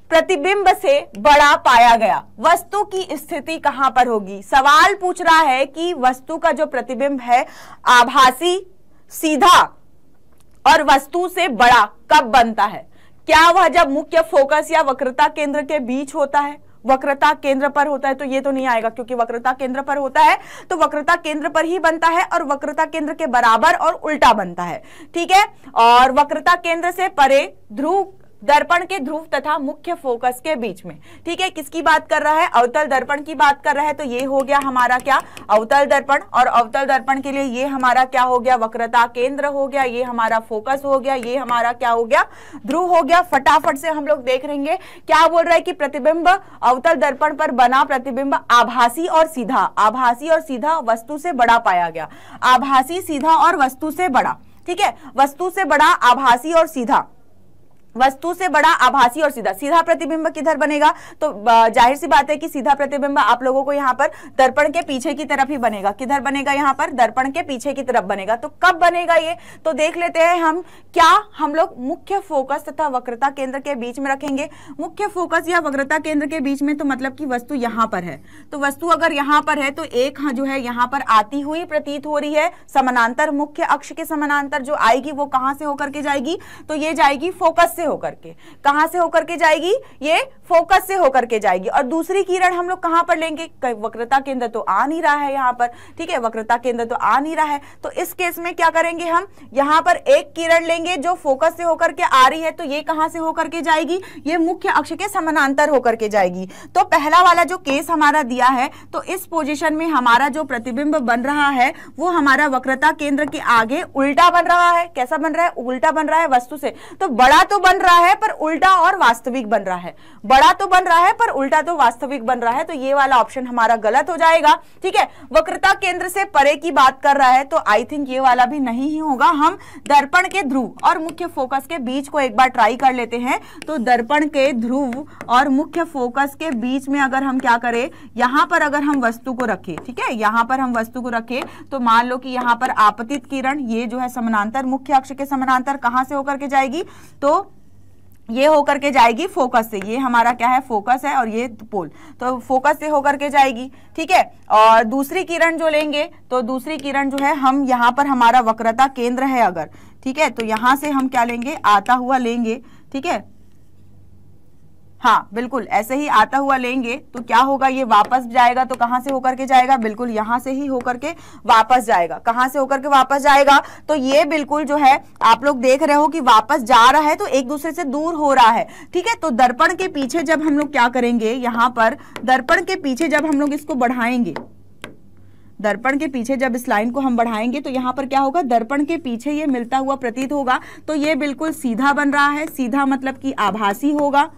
प्रतिबिंब से बड़ा पाया गया वस्तु की स्थिति कहां पर होगी सवाल पूछ रहा है कि वस्तु का जो प्रतिबिंब है आभासी सीधा और वस्तु से बड़ा कब बनता है क्या वह जब मुख्य फोकस या वक्रता केंद्र के बीच होता है वक्रता केंद्र पर होता है तो ये तो नहीं आएगा क्योंकि वक्रता केंद्र पर होता है तो वक्रता केंद्र पर ही बनता है और वक्रता केंद्र के बराबर और उल्टा बनता है ठीक है और वक्रता केंद्र से परे ध्रुव दर्पण के ध्रुव तथा मुख्य फोकस के बीच में ठीक है किसकी बात कर रहा है अवतल दर्पण की बात कर रहा है तो ये हो गया हमारा क्या अवतल दर्पण और अवतल दर्पण के लिए ये हमारा क्या हो गया वक्रता केंद्र हो गया ये हमारा फोकस हो गया ये हमारा क्या हो गया ध्रुव हो गया फटाफट से हम लोग देख रहे क्या बोल रहा है कि प्रतिबिंब अवतल दर्पण पर बना प्रतिबिंब आभासी और सीधा आभासी और सीधा वस्तु से बड़ा पाया गया आभासी सीधा और वस्तु से बड़ा ठीक है वस्तु से बड़ा आभासी और सीधा वस्तु से बड़ा आभासी और सीधा सीधा प्रतिबिंब किधर बनेगा तो जाहिर सी बात है कि सीधा प्रतिबिंब आप लोगों को यहाँ पर दर्पण के पीछे की तरफ ही बनेगा किधर बनेगा यहाँ पर दर्पण के पीछे की तरफ बनेगा तो कब बनेगा ये तो देख लेते हैं हम क्या हम लोग मुख्य फोकस तथा वक्रता केंद्र के बीच में रखेंगे मुख्य फोकस या वक्रता केंद्र के बीच में तो मतलब की वस्तु यहाँ पर है तो वस्तु अगर यहाँ पर है तो एक हाँ जो है यहाँ पर आती हुई प्रतीत हो रही है समानांतर मुख्य अक्ष के समानांतर जो आएगी वो कहाँ से होकर के जाएगी तो ये जाएगी फोकस से होकर के कहाँ से होकर के जाएगी ये फोकस से होकर के जाएगी और दूसरी किरण हम लोग कहाँ पर लेंगे वक्रता केंद्र तो आ नहीं रहा है यहाँ पर ठीक है वक्रता केंद्र तो आ नहीं रहा है तो इस केस में क्या करेंगे हम यहाँ पर एक किरण लेंगे जो फोकस से होकर के आ रही है तो ये कहाँ से होकर के जाएगी ये मुख्य अक्ष के समानांतर होकर के जाएगी तो पहला वाला जो केस हमारा दिया है तो इस पोजिशन में हमारा जो प्रतिबिंब बन रहा है वो हमारा वक्रता केंद्र के आगे उल्टा बन रहा है कैसा बन रहा है उल्टा बन रहा है वस्तु से तो बड़ा तो बन बन रहा है पर उल्टा और वास्तविक बन रहा है बड़ा तो बन रहा है पर उल्टा तो वास्तविक बन रहा है तो ये वाला ऑप्शन हमारा गलत हो जाएगा ठीक है वक्रता केंद्र से परे की बात कर रहा है तो आई थिंक ये वाला भी नहीं ही होगा हम दर्पण के ध्रुव और मुख्य फोकस के बीच को एक बार ट्राई कर लेते हैं तो दर्पण के ध्रुव और मुख्य फोकस के बीच में अगर हम क्या करें यहां पर अगर हम वस्तु को रखें ठीक है यहां पर हम वस्तु को रखें तो मान लो कि यहां पर आपतित किरण ये जो है समानांतर मुख्य अक्ष के समानांतर कहां से होकर के जाएगी तो ये होकर के जाएगी फोकस से ये हमारा क्या है फोकस है और ये पोल तो फोकस से होकर के जाएगी ठीक है और दूसरी किरण जो लेंगे तो दूसरी किरण जो है हम यहाँ पर हमारा वक्रता केंद्र है अगर ठीक है तो यहां से हम क्या लेंगे आता हुआ लेंगे ठीक है हाँ बिल्कुल ऐसे ही आता हुआ लेंगे तो क्या होगा ये वापस जाएगा तो कहां से होकर के जाएगा बिल्कुल यहां से ही होकर के वापस जाएगा कहां से होकर के वापस जाएगा तो ये बिल्कुल जो है आप लोग देख रहे हो कि वापस जा रहा है तो एक दूसरे से दूर हो रहा है ठीक है तो दर्पण के पीछे जब हम लोग क्या करेंगे यहां पर दर्पण के पीछे जब हम लोग इसको बढ़ाएंगे दर्पण के पीछे जब इस लाइन को हम बढ़ाएंगे तो यहाँ पर क्या होगा दर्पण के पीछे ये मिलता हुआ प्रतीत होगा तो ये बिल्कुल सीधा बन रहा है सीधा मतलब कि आभासी होगा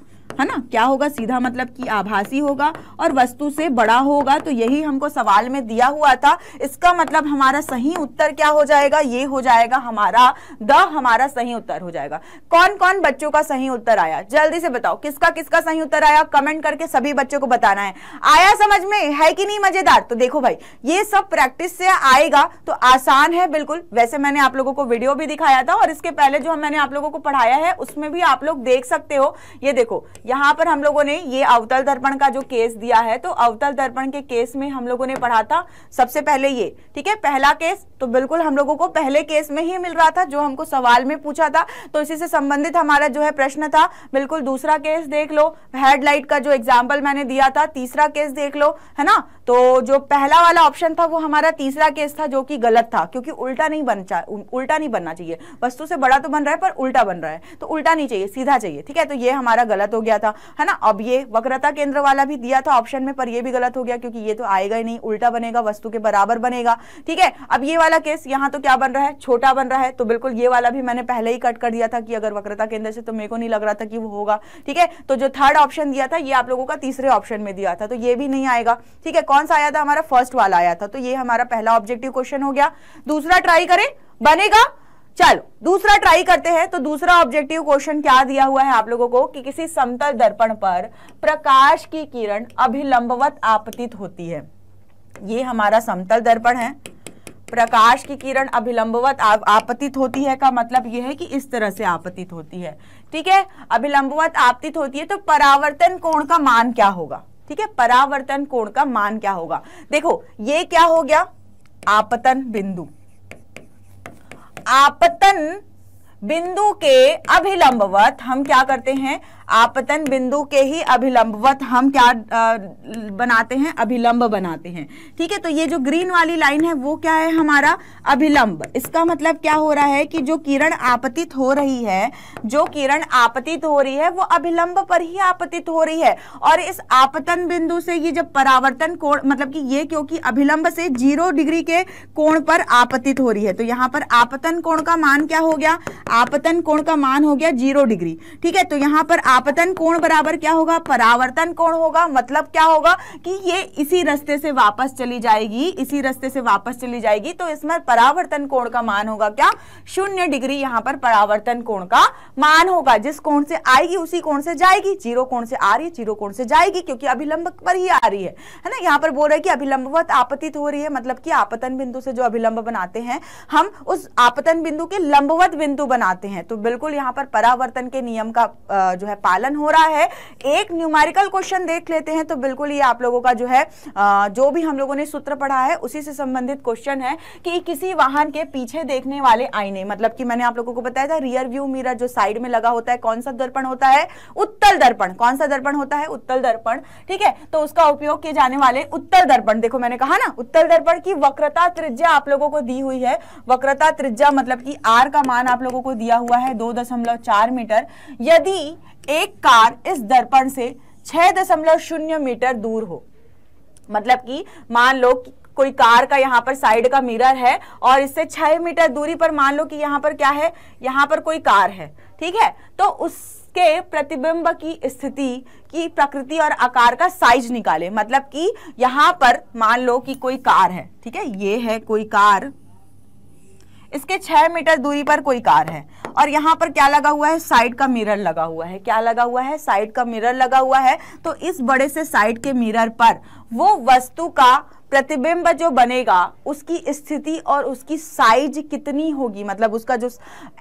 है ना क्या होगा सीधा मतलब कि आभासी होगा और वस्तु से बड़ा होगा तो यही हमको सवाल में दिया हुआ था इसका मतलब हमारा सही उत्तर क्या हो जाएगा ये हो जाएगा हमारा द हमारा सही उत्तर हो जाएगा कौन कौन बच्चों का सही उत्तर आया जल्दी से बताओ किसका किसका सही उत्तर आया कमेंट करके सभी बच्चों को बताना है आया समझ में है कि नहीं मजेदार तो देखो भाई ये सब प्रैक्टिस से आएगा तो आसान है बिल्कुल वैसे मैंने आप लोगों को वीडियो भी दिखाया था और इसके पहले जो मैंने आप लोगों को पढ़ाया है उसमें भी आप लोग देख सकते हो ये देखो यहाँ पर हम लोगों ने ये अवतल दर्पण का जो केस दिया है तो अवतल दर्पण के केस में हम लोगों ने पढ़ा था सबसे पहले ये ठीक है पहला केस तो बिल्कुल हम लोगों को पहले केस में ही मिल रहा था जो हमको सवाल में पूछा था तो इसी से संबंधित हमारा जो है प्रश्न था बिल्कुल दूसरा केस देख लो हेडलाइट का जो एग्जाम्पल मैंने दिया था तीसरा केस देख लो है ना तो जो पहला वाला ऑप्शन था वो हमारा तीसरा केस था जो कि गलत था क्योंकि उल्टा नहीं बन उल्टा नहीं बनना चाहिए वस्तु से बड़ा तो बन रहा है पर उल्टा बन रहा है तो उल्टा नहीं चाहिए सीधा चाहिए ठीक है तो ये हमारा गलत हो गया था है ना अब ये वक्रता केंद्र वाला भी दिया था ऑप्शन में पर ये भी गलत हो गया क्योंकि ये तो आएगा ही नहीं उल्टा बनेगा वस्तु के बराबर बनेगा ठीक है अब ये वाला केस यहाँ तो क्या बन रहा है छोटा बन रहा है तो बिल्कुल ये वाला भी मैंने पहले ही कट कर दिया था कि अगर वक्रता केंद्र से तो मेरे को नहीं लग रहा था कि वो होगा ठीक है तो जो थर्ड ऑप्शन दिया था ये आप लोगों का तीसरे ऑप्शन में दिया था तो ये भी नहीं आएगा ठीक है कौन सा आया था हमारा फर्स्ट वाला आया था तो ये हमारा पहला ऑब्जेक्टिव क्वेश्चन हो गया दूसरा ट्राई करें बनेगा चलो दूसरा ट्राई करते हैं तो दूसरा ऑब्जेक्टिव क्वेश्चन क्या दिया हुआ है आप लोगों को कि किसी समतल दर्पण पर प्रकाश की किरण अभिलंबवत आपतित होती है ये हमारा समतल दर्पण है प्रकाश की किरण अभिलंबवत आप, आपतित होती है का मतलब यह है कि इस तरह से आपतित होती है ठीक है अभिलंबवत आपतित होती है तो परावर्तन कोण का मान क्या होगा ठीक है परावर्तन कोण का मान क्या होगा देखो ये क्या हो गया आपतन बिंदु आपतन बिंदु के अभिलंबवत हम क्या करते हैं आपतन बिंदु के ही अभिलंबवत हम क्या आ, बनाते हैं अभिलंब बनाते हैं ठीक है तो ये जो ग्रीन वाली लाइन है वो क्या है हमारा अभिलंब इसका मतलब क्या हो रहा है कि जो किरण आपतित हो रही है जो किरण आपतित हो रही है वो अभिलंब पर ही आपतित हो रही है और इस आपतन बिंदु से ये जब परावर्तन कोण मतलब कि ये क्योंकि अभिलंब से जीरो डिग्री के कोण पर आपतित हो रही है तो यहाँ पर आपतन कोण का मान क्या हो गया आपतन कोण का मान हो गया जीरो डिग्री ठीक है तो यहाँ पर आप आपतन कोण बराबर क्या होगा परावर्तन कोण होगा मतलब क्या होगा कि ये इसी रस्ते से वापस चली जाएगी इसी रस्ते से वापस चली जाएगी तो इसमें परावर्तन कोण का मान होगा क्या शून्य डिग्री यहां पर परावर्तन कोण का मान होगा जिस कोण से आएगी उसी कोण से जाएगी जीरो कोण से आ रही है जीरो कोण से जाएगी क्योंकि अभिलंबक पर ही आ रही है है ना यहाँ पर बोल रहे हैं कि अभिलंबवत आपतित हो रही है मतलब कि आपतन बिंदु से जो अभिलंब बनाते हैं हम उस आपतन बिंदु के लंबवत बिंदु बनाते हैं तो बिल्कुल यहाँ पर परावर्तन के नियम का जो है पालन हो रहा है एक न्यूमेरिकल क्वेश्चन देख लेते हैं तो बिल्कुल ये आप लोगों का जो है जो भी हम लोगों ने सूत्र पढ़ा है उसी से संबंधित क्वेश्चन है कि किसी वाहन के पीछे देखने वाले आईने मतलब कि मैंने आप लोगों को बताया था रियर व्यू मिरर जो साइड में लगा होता है कौन सा दर्पण होता है उत्तल दर्पण कौन सा दर्पण होता है उत्तल दर्पण ठीक है तो उसका उपयोग किए जाने वाले उत्तल दर्पण देखो मैंने कहा ना उत्तल दर्पण की वक्रता त्रिज्या आप लोगों को दी हुई है वक्रता त्रिज्या मतलब की आर का मान आप लोगों को दिया हुआ है दो मीटर यदि एक कार इस दर्पण से छह दशमलव शून्य मीटर दूर हो मतलब कि मान लो कि कोई कार का यहाँ पर साइड का मिरर है और इससे छह मीटर दूरी पर मान लो कि यहाँ पर क्या है यहाँ पर कोई कार है ठीक है तो उसके प्रतिबिंब की स्थिति की प्रकृति और आकार का साइज निकाले मतलब कि यहाँ पर मान लो कि कोई कार है ठीक है ये है कोई कार इसके छह मीटर दूरी पर कोई कार है और यहाँ पर क्या लगा हुआ है साइड का मिरर लगा हुआ है क्या लगा हुआ है साइड का मिरर लगा हुआ है तो इस बड़े से साइड के मिरर पर वो वस्तु का प्रतिबिंब जो बनेगा उसकी स्थिति और उसकी साइज कितनी होगी मतलब उसका जो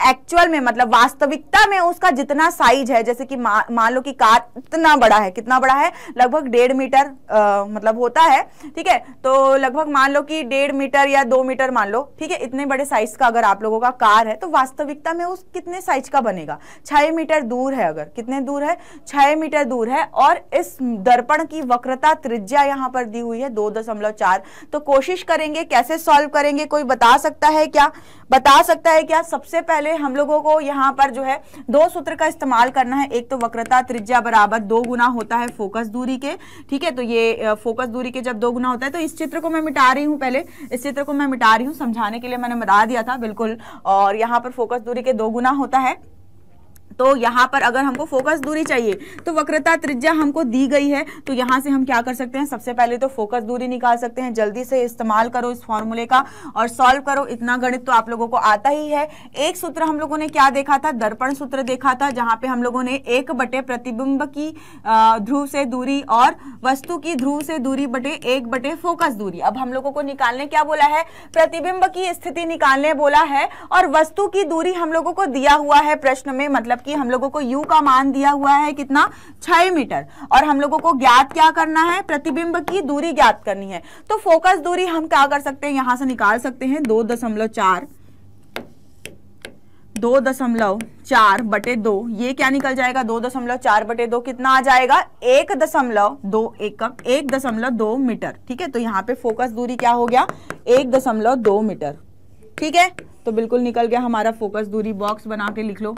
एक्चुअल में मतलब वास्तविकता में उसका जितना साइज है जैसे कि मान लो कि कार इतना बड़ा है कितना बड़ा है लगभग डेढ़ मीटर आ, मतलब होता है ठीक है तो लगभग मान लो कि डेढ़ मीटर या दो मीटर मान लो ठीक है इतने बड़े साइज का अगर आप लोगों का कार है तो वास्तविकता में उस कितने साइज का बनेगा छः मीटर दूर है अगर कितने दूर है छः मीटर दूर है और इस दर्पण की वक्रता त्रिज्या यहाँ पर दी हुई है दो दशमलव चार तो कोशिश करेंगे कैसे सॉल्व करेंगे कोई बता सकता है क्या बता सकता है क्या सबसे पहले हम लोगों को यहाँ पर जो है दो सूत्र का इस्तेमाल करना है एक तो वक्रता त्रिज्या बराबर दो गुना होता है फोकस दूरी के ठीक है तो ये फोकस दूरी के जब दो गुना होता है तो इस चित्र को मैं मिटा रही हूँ पहले इस चित्र को मैं मिटा रही हूँ समझाने के लिए मैंने बता दिया था बिल्कुल और यहाँ पर फोकस दूरी के दो गुना होता है तो यहाँ पर अगर हमको फोकस दूरी चाहिए तो वक्रता त्रिज्या हमको दी गई है तो यहाँ से हम क्या कर सकते हैं सबसे पहले तो फोकस दूरी निकाल सकते हैं जल्दी से इस्तेमाल करो इस फॉर्मूले का और सॉल्व करो इतना गणित तो आप लोगों को आता ही है एक सूत्र हम लोगों ने क्या देखा था दर्पण सूत्र देखा था जहाँ पे हम लोगों ने एक बटे प्रतिबिंब की ध्रुव से दूरी और वस्तु की ध्रुव से दूरी बटे एक बटे फोकस दूरी अब हम लोगों को निकालने क्या बोला है प्रतिबिंब की स्थिति निकालने बोला है और वस्तु की दूरी हम लोगों को दिया हुआ है प्रश्न में मतलब कि हम लोगों को यू का मान दिया हुआ है कितना छह मीटर और हम लोगों को ज्ञात क्या करना है प्रतिबिंब की दूरी ज्ञात करनी है तो फोकस दूरी हम क्या कर सकते हैं यहां से निकाल सकते हैं दो दशमलव चार दो दशमलव चार बटे दो ये क्या निकल जाएगा दो दशमलव चार बटे दो कितना आ जाएगा एक दशमलव दो एकम एक दशमलव दो मीटर ठीक है तो यहाँ पे फोकस दूरी क्या हो गया एक दशमलव दो मीटर ठीक है तो बिल्कुल निकल गया हमारा फोकस दूरी बॉक्स बना के लिख लो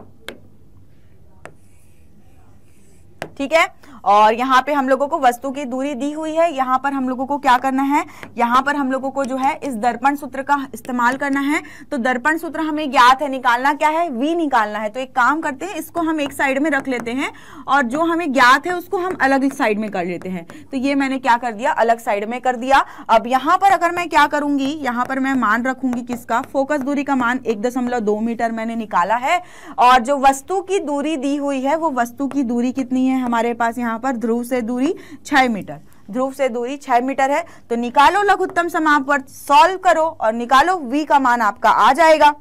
ठीक है और यहाँ पे हम लोगों को वस्तु की दूरी दी हुई है यहाँ पर हम लोगों को क्या करना है यहाँ पर हम लोगों को जो है इस दर्पण सूत्र का इस्तेमाल करना है तो दर्पण सूत्र हमें ज्ञात है निकालना क्या है वी निकालना है तो एक काम करते हैं इसको हम एक साइड में रख लेते हैं और जो हमें ज्ञात है उसको हम अलग साइड में कर लेते हैं तो ये मैंने क्या कर दिया अलग साइड में कर दिया अब यहाँ पर अगर मैं क्या करूंगी यहाँ पर मैं मान रखूंगी किसका फोकस दूरी का मान एक दशमलव दो मीटर मैंने निकाला है और जो वस्तु की दूरी दी हुई है वो वस्तु की दूरी कितनी है हमारे पास यहाँ पर ध्रुव से दूरी छः मीटर ध्रुव से दूरी छह मीटर है तो निकालो लघुत्तम समापवर्त सॉल्व करो और निकालो v का मान आपका आ जाएगा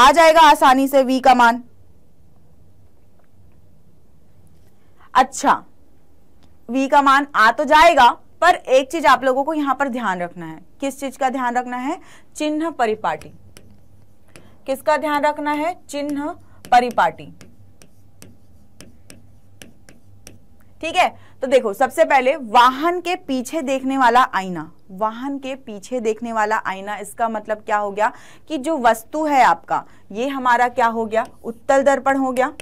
आ जाएगा आसानी से v का मान अच्छा v का मान आ तो जाएगा पर एक चीज आप लोगों को यहां पर ध्यान रखना है किस चीज का ध्यान रखना है चिन्ह परिपाटी किसका ध्यान रखना है चिन्ह परिपाटी ठीक है तो देखो सबसे पहले वाहन के पीछे देखने वाला आईना वाहन के पीछे देखने वाला आईना इसका मतलब क्या हो गया कि जो वस्तु है आपका ये हमारा क्या हो गया उत्तल दर्पण हो गया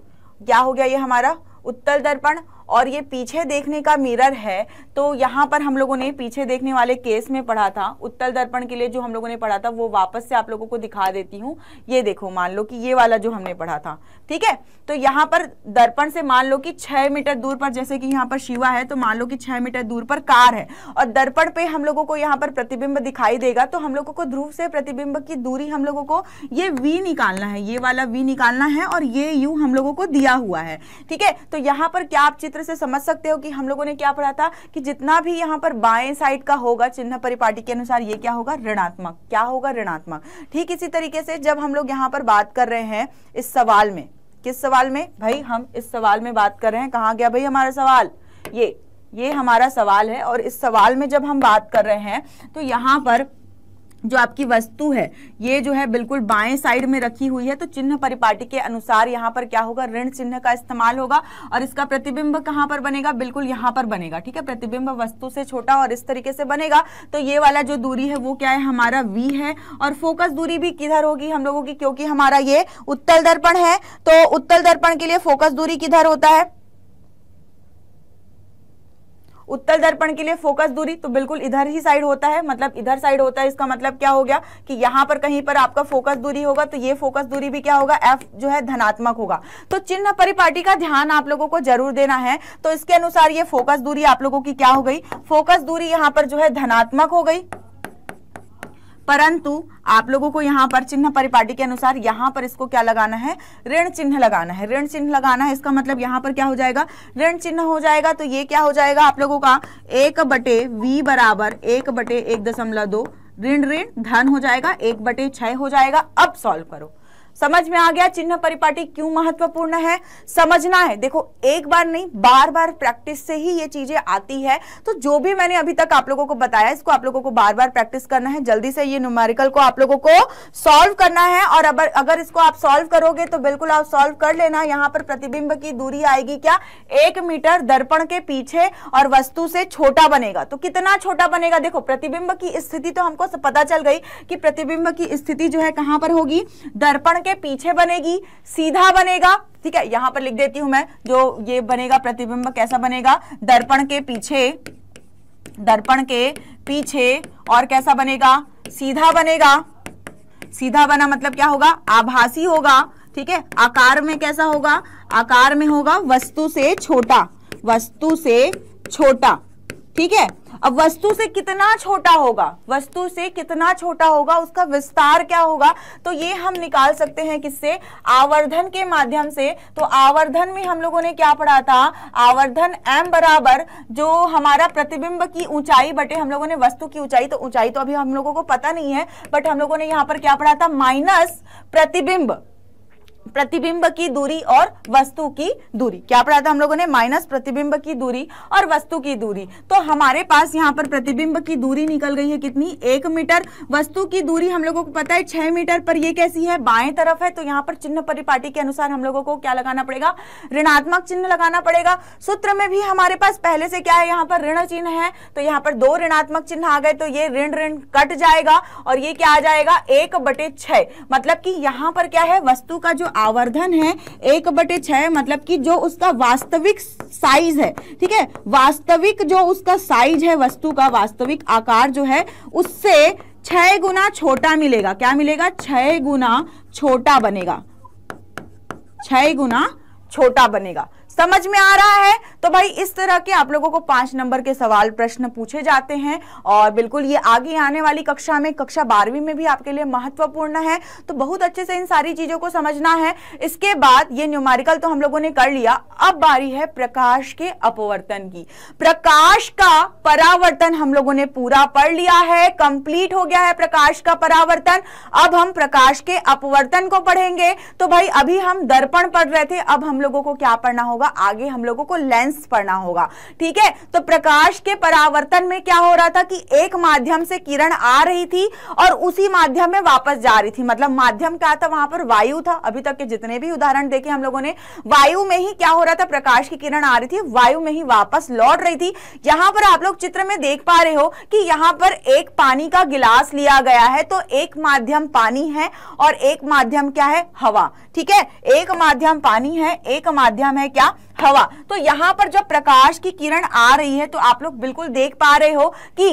क्या हो गया ये हमारा उत्तल दर्पण और ये पीछे देखने का मिरर है तो यहाँ पर हम लोगों ने पीछे देखने वाले केस में पढ़ा था उत्तल दर्पण के लिए जो हम लोगों ने पढ़ा था वो वापस से आप लोगों को दिखा देती हूँ ये देखो मान लो कि ये वाला जो हमने पढ़ा था ठीक है तो यहाँ पर दर्पण से मान लो कि छः मीटर दूर पर जैसे कि यहाँ पर शिवा है तो मान लो कि छः मीटर दूर पर कार है और दर्पण पे हम लोगों को यहाँ पर प्रतिबिंब दिखाई देगा तो हम लोगों को ध्रुव से प्रतिबिंब की दूरी हम लोगों को ये वी निकालना है ये वाला वी निकालना है और ये यू हम लोगों को दिया हुआ है ठीक है तो यहाँ पर क्या आप चित्र से समझ सकते हो कि हम लोगों ने क्या पढ़ा था कि जितना भी यहाँ पर बाएं साइड का होगा चिन्ह परिपाटी के अनुसार ये क्या होगा ऋणात्मक क्या होगा ऋणात्मक ठीक इसी तरीके से जब हम लोग यहाँ पर बात कर रहे हैं इस सवाल में किस सवाल में भाई हम इस सवाल में बात कर रहे हैं कहाँ गया भाई हमारा सवाल ये ये हमारा सवाल है और इस सवाल में जब हम बात कर रहे हैं तो यहाँ पर जो आपकी वस्तु है ये जो है बिल्कुल बाएं साइड में रखी हुई है तो चिन्ह परिपाटी के अनुसार यहाँ पर क्या होगा ऋण चिन्ह का इस्तेमाल होगा और इसका प्रतिबिंब कहाँ पर बनेगा बिल्कुल यहाँ पर बनेगा ठीक है प्रतिबिंब वस्तु से छोटा और इस तरीके से बनेगा तो ये वाला जो दूरी है वो क्या है हमारा वी है और फोकस दूरी भी किधर होगी हम लोगों की क्योंकि हमारा ये उत्तल दर्पण है तो उत्तल दर्पण के लिए फोकस दूरी किधर होता है उत्तल दर्पण के लिए फोकस दूरी तो बिल्कुल इधर ही साइड होता है मतलब इधर साइड होता है इसका मतलब क्या हो गया कि यहाँ पर कहीं पर आपका फोकस दूरी होगा तो ये फोकस दूरी भी क्या होगा एफ जो है धनात्मक होगा तो चिन्ह परिपाटी का ध्यान आप लोगों को जरूर देना है तो इसके अनुसार ये फोकस दूरी आप लोगों की क्या हो गई फोकस दूरी यहाँ पर जो है धनात्मक हो गई परंतु आप लोगों को यहाँ पर चिन्ह परिपाटी के अनुसार यहाँ पर इसको क्या लगाना है ऋण चिन्ह लगाना है ऋण चिन्ह लगाना है इसका मतलब यहाँ पर क्या हो जाएगा ऋण चिन्ह हो जाएगा तो ये क्या हो जाएगा आप लोगों का एक बटे वी बराबर एक बटे एक दशमलव दो ऋण ऋण धन हो जाएगा एक बटे छ हो जाएगा अब सॉल्व करो समझ में आ गया चिन्ह परिपाटी क्यों महत्वपूर्ण है समझना है देखो एक बार नहीं बार बार प्रैक्टिस से ही ये चीजें आती है तो जो भी मैंने अभी तक आप लोगों को बताया इसको आप लोगों को बार बार प्रैक्टिस करना है जल्दी से ये न्यूमेरिकल को आप लोगों को सॉल्व करना है और अगर अगर इसको आप सॉल्व करोगे तो बिल्कुल आप सॉल्व कर लेना यहाँ पर प्रतिबिंब की दूरी आएगी क्या एक मीटर दर्पण के पीछे और वस्तु से छोटा बनेगा तो कितना छोटा बनेगा देखो प्रतिबिंब की स्थिति तो हमको पता चल गई कि प्रतिबिंब की स्थिति जो है कहां पर होगी दर्पण के पीछे बनेगी सीधा बनेगा ठीक है यहां पर लिख देती हूं मैं जो ये बनेगा प्रतिबिंब कैसा बनेगा दर्पण के पीछे दर्पण के पीछे और कैसा बनेगा सीधा बनेगा सीधा बना मतलब क्या होगा आभासी होगा ठीक है आकार में कैसा होगा आकार में होगा वस्तु से छोटा वस्तु से छोटा ठीक है अब वस्तु से कितना छोटा होगा वस्तु से कितना छोटा होगा उसका विस्तार क्या होगा तो ये हम निकाल सकते हैं किससे आवर्धन के माध्यम से तो आवर्धन में हम लोगों ने क्या पढ़ा था आवर्धन एम बराबर जो हमारा प्रतिबिंब की ऊंचाई बटे हम लोगों ने वस्तु की ऊंचाई तो ऊंचाई तो अभी हम लोगों को पता नहीं है बट हम लोगों ने यहाँ पर क्या पढ़ा था माइनस प्रतिबिंब प्रतिबिंब की दूरी और वस्तु की दूरी क्या पढ़ा था हम लोगों ने माइनस प्रतिबिंब की दूरी और वस्तु की दूरी तो हमारे पास यहाँ पर प्रतिबिंब की दूरी निकल गई है कितनी एक मीटर वस्तु की दूरी हम लोगों को पता है छह मीटर पर ये कैसी है बाएं तरफ है तो यहाँ पर चिन्ह परिपाटी के अनुसार हम लोगों को क्या लगाना पड़ेगा ऋणात्मक चिन्ह लगाना पड़ेगा सूत्र में भी हमारे पास पहले से क्या है यहाँ पर ऋण चिन्ह है तो यहाँ पर दो ऋणात्मक चिन्ह आ गए तो ये ऋण ऋण कट जाएगा और ये क्या आ जाएगा एक बटे छह मतलब कि यहाँ पर क्या है वस्तु का जो आवर्धन है एक बटे छः मतलब कि जो उसका वास्तविक साइज है ठीक है वास्तविक जो उसका साइज है वस्तु का वास्तविक आकार जो है उससे छह गुना छोटा मिलेगा क्या मिलेगा छः गुना छोटा बनेगा छः गुना छोटा बनेगा समझ में आ रहा है तो भाई इस तरह के आप लोगों को पांच नंबर के सवाल प्रश्न पूछे जाते हैं और बिल्कुल ये आगे आने वाली कक्षा में कक्षा बारहवीं में भी आपके लिए महत्वपूर्ण है तो बहुत अच्छे से इन सारी चीजों को समझना है इसके बाद ये न्यूमारिकल तो हम लोगों ने कर लिया अब बारी है प्रकाश के अपवर्तन की प्रकाश का परावर्तन हम लोगों ने पूरा पढ़ लिया है कंप्लीट हो गया है प्रकाश का परावर्तन अब हम प्रकाश के अपवर्तन को पढ़ेंगे तो भाई अभी हम दर्पण पढ़ रहे थे अब हम लोगों को क्या पढ़ना होगा होगा आगे हम लोगों को लेंस पढ़ना होगा ठीक है तो प्रकाश के परावर्तन में क्या हो रहा था कि एक माध्यम से किरण आ रही थी और उसी माध्यम में वापस जा रही थी मतलब माध्यम क्या था वहां पर वायु था अभी तक के जितने भी उदाहरण देखे हम लोगों ने वायु में ही क्या हो रहा था प्रकाश की किरण आ रही थी वायु में ही वापस लौट रही थी यहां पर आप लोग चित्र में देख पा रहे हो कि यहां पर एक पानी का गिलास लिया गया है तो एक माध्यम पानी है और एक माध्यम क्या है हवा ठीक है एक माध्यम पानी है एक माध्यम है क्या हवा तो यहाँ पर जब प्रकाश की किरण आ रही है तो आप लोग बिल्कुल देख पा रहे हो कि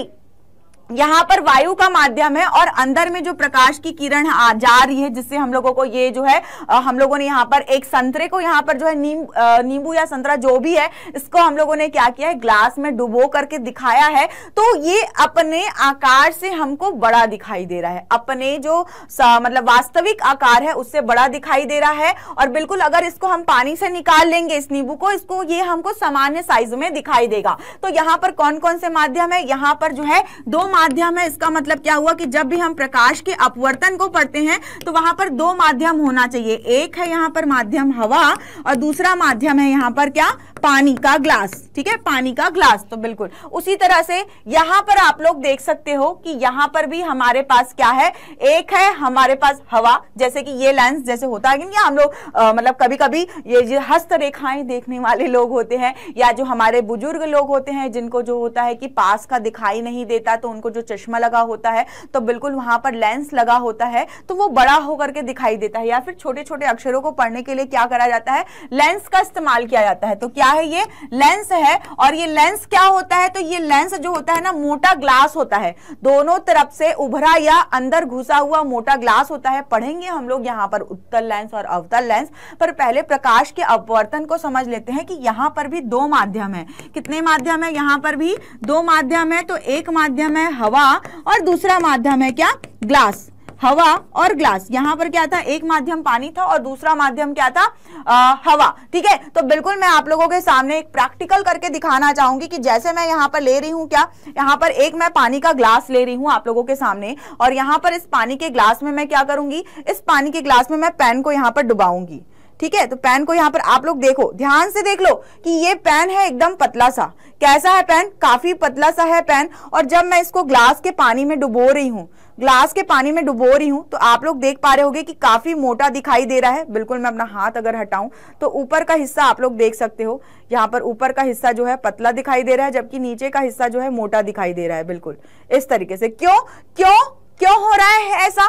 यहाँ पर वायु का माध्यम है और अंदर में जो प्रकाश की किरण जा रही है जिससे हम लोगों को ये जो है हम लोगों ने यहाँ पर एक संतरे को यहाँ पर जो है नीम नींबू या संतरा जो भी है इसको हम लोगों ने क्या किया है ग्लास में डुबो करके दिखाया है तो ये अपने आकार से हमको बड़ा दिखाई दे रहा है अपने जो मतलब वास्तविक आकार है उससे बड़ा दिखाई दे रहा है और बिल्कुल अगर इसको हम पानी से निकाल लेंगे इस नींबू को इसको ये हमको सामान्य साइज में दिखाई देगा तो यहाँ पर कौन कौन से माध्यम है यहाँ पर जो है दो माध्यम है इसका मतलब क्या हुआ कि जब भी हम प्रकाश के अपवर्तन को पढ़ते हैं तो वहां पर दो माध्यम होना चाहिए एक है यहाँ पर माध्यम हवा और दूसरा माध्यम है यहाँ पर क्या पानी का ग्लास ठीक है पानी का ग्लास तो बिल्कुल उसी तरह से यहाँ पर आप लोग देख सकते हो कि यहाँ पर भी हमारे पास क्या है एक है हमारे पास हवा जैसे कि ये लेंस जैसे होता है क्योंकि हम लोग मतलब कभी कभी ये हस्त रेखाएं देखने वाले लोग होते हैं या जो हमारे बुजुर्ग लोग होते हैं जिनको जो होता है कि पास का दिखाई नहीं देता तो उनको जो चश्मा लगा होता है तो बिल्कुल वहां पर लेंस लगा होता है तो वो बड़ा होकर के दिखाई देता है या फिर छोटे छोटे अक्षरों को पढ़ने के लिए क्या करा जाता है लेंस का इस्तेमाल किया जाता है तो क्या है ये लेंस है और ये लेंस क्या होता है तो ये लेंस जो होता है ना मोटा ग्लास होता है दोनों तरफ से उभरा या अंदर घुसा हुआ मोटा ग्लास होता है पढ़ेंगे हम लोग यहाँ पर उत्तर लेंस और अवतल लेंस पर पहले प्रकाश के अपवर्तन को समझ लेते हैं कि यहाँ पर भी दो माध्यम है कितने माध्यम है यहाँ पर भी दो माध्यम है तो एक माध्यम है हवा और दूसरा माध्यम है क्या ग्लास हवा और ग्लास यहाँ पर क्या था एक माध्यम पानी था और दूसरा माध्यम क्या था आ, हवा ठीक है तो बिल्कुल मैं आप लोगों के सामने एक प्रैक्टिकल करके दिखाना चाहूंगी कि जैसे मैं यहाँ पर ले रही हूं क्या यहाँ पर एक मैं पानी का ग्लास ले रही हूं आप लोगों के सामने और यहाँ पर इस पानी के ग्लास में मैं क्या करूंगी इस पानी के ग्लास में मैं पेन को यहां पर डुबाऊंगी ठीक है तो पेन को यहाँ पर आप लोग देखो ध्यान से देख लो कि ये पेन है एकदम पतला सा कैसा है पेन काफी पतला सा है पेन और जब मैं इसको ग्लास के पानी में डुबो रही हूँ ग्लास के पानी में डुबो रही हूँ तो आप लोग देख पा रहे होंगे कि काफी मोटा दिखाई दे रहा है बिल्कुल मैं अपना हाथ अगर हटाऊं तो ऊपर का हिस्सा आप लोग देख सकते हो यहाँ पर ऊपर का हिस्सा जो है पतला दिखाई दे रहा है जबकि नीचे का हिस्सा जो है मोटा दिखाई दे रहा है बिल्कुल इस तरीके से क्यों क्यों क्यों हो रहा है ऐसा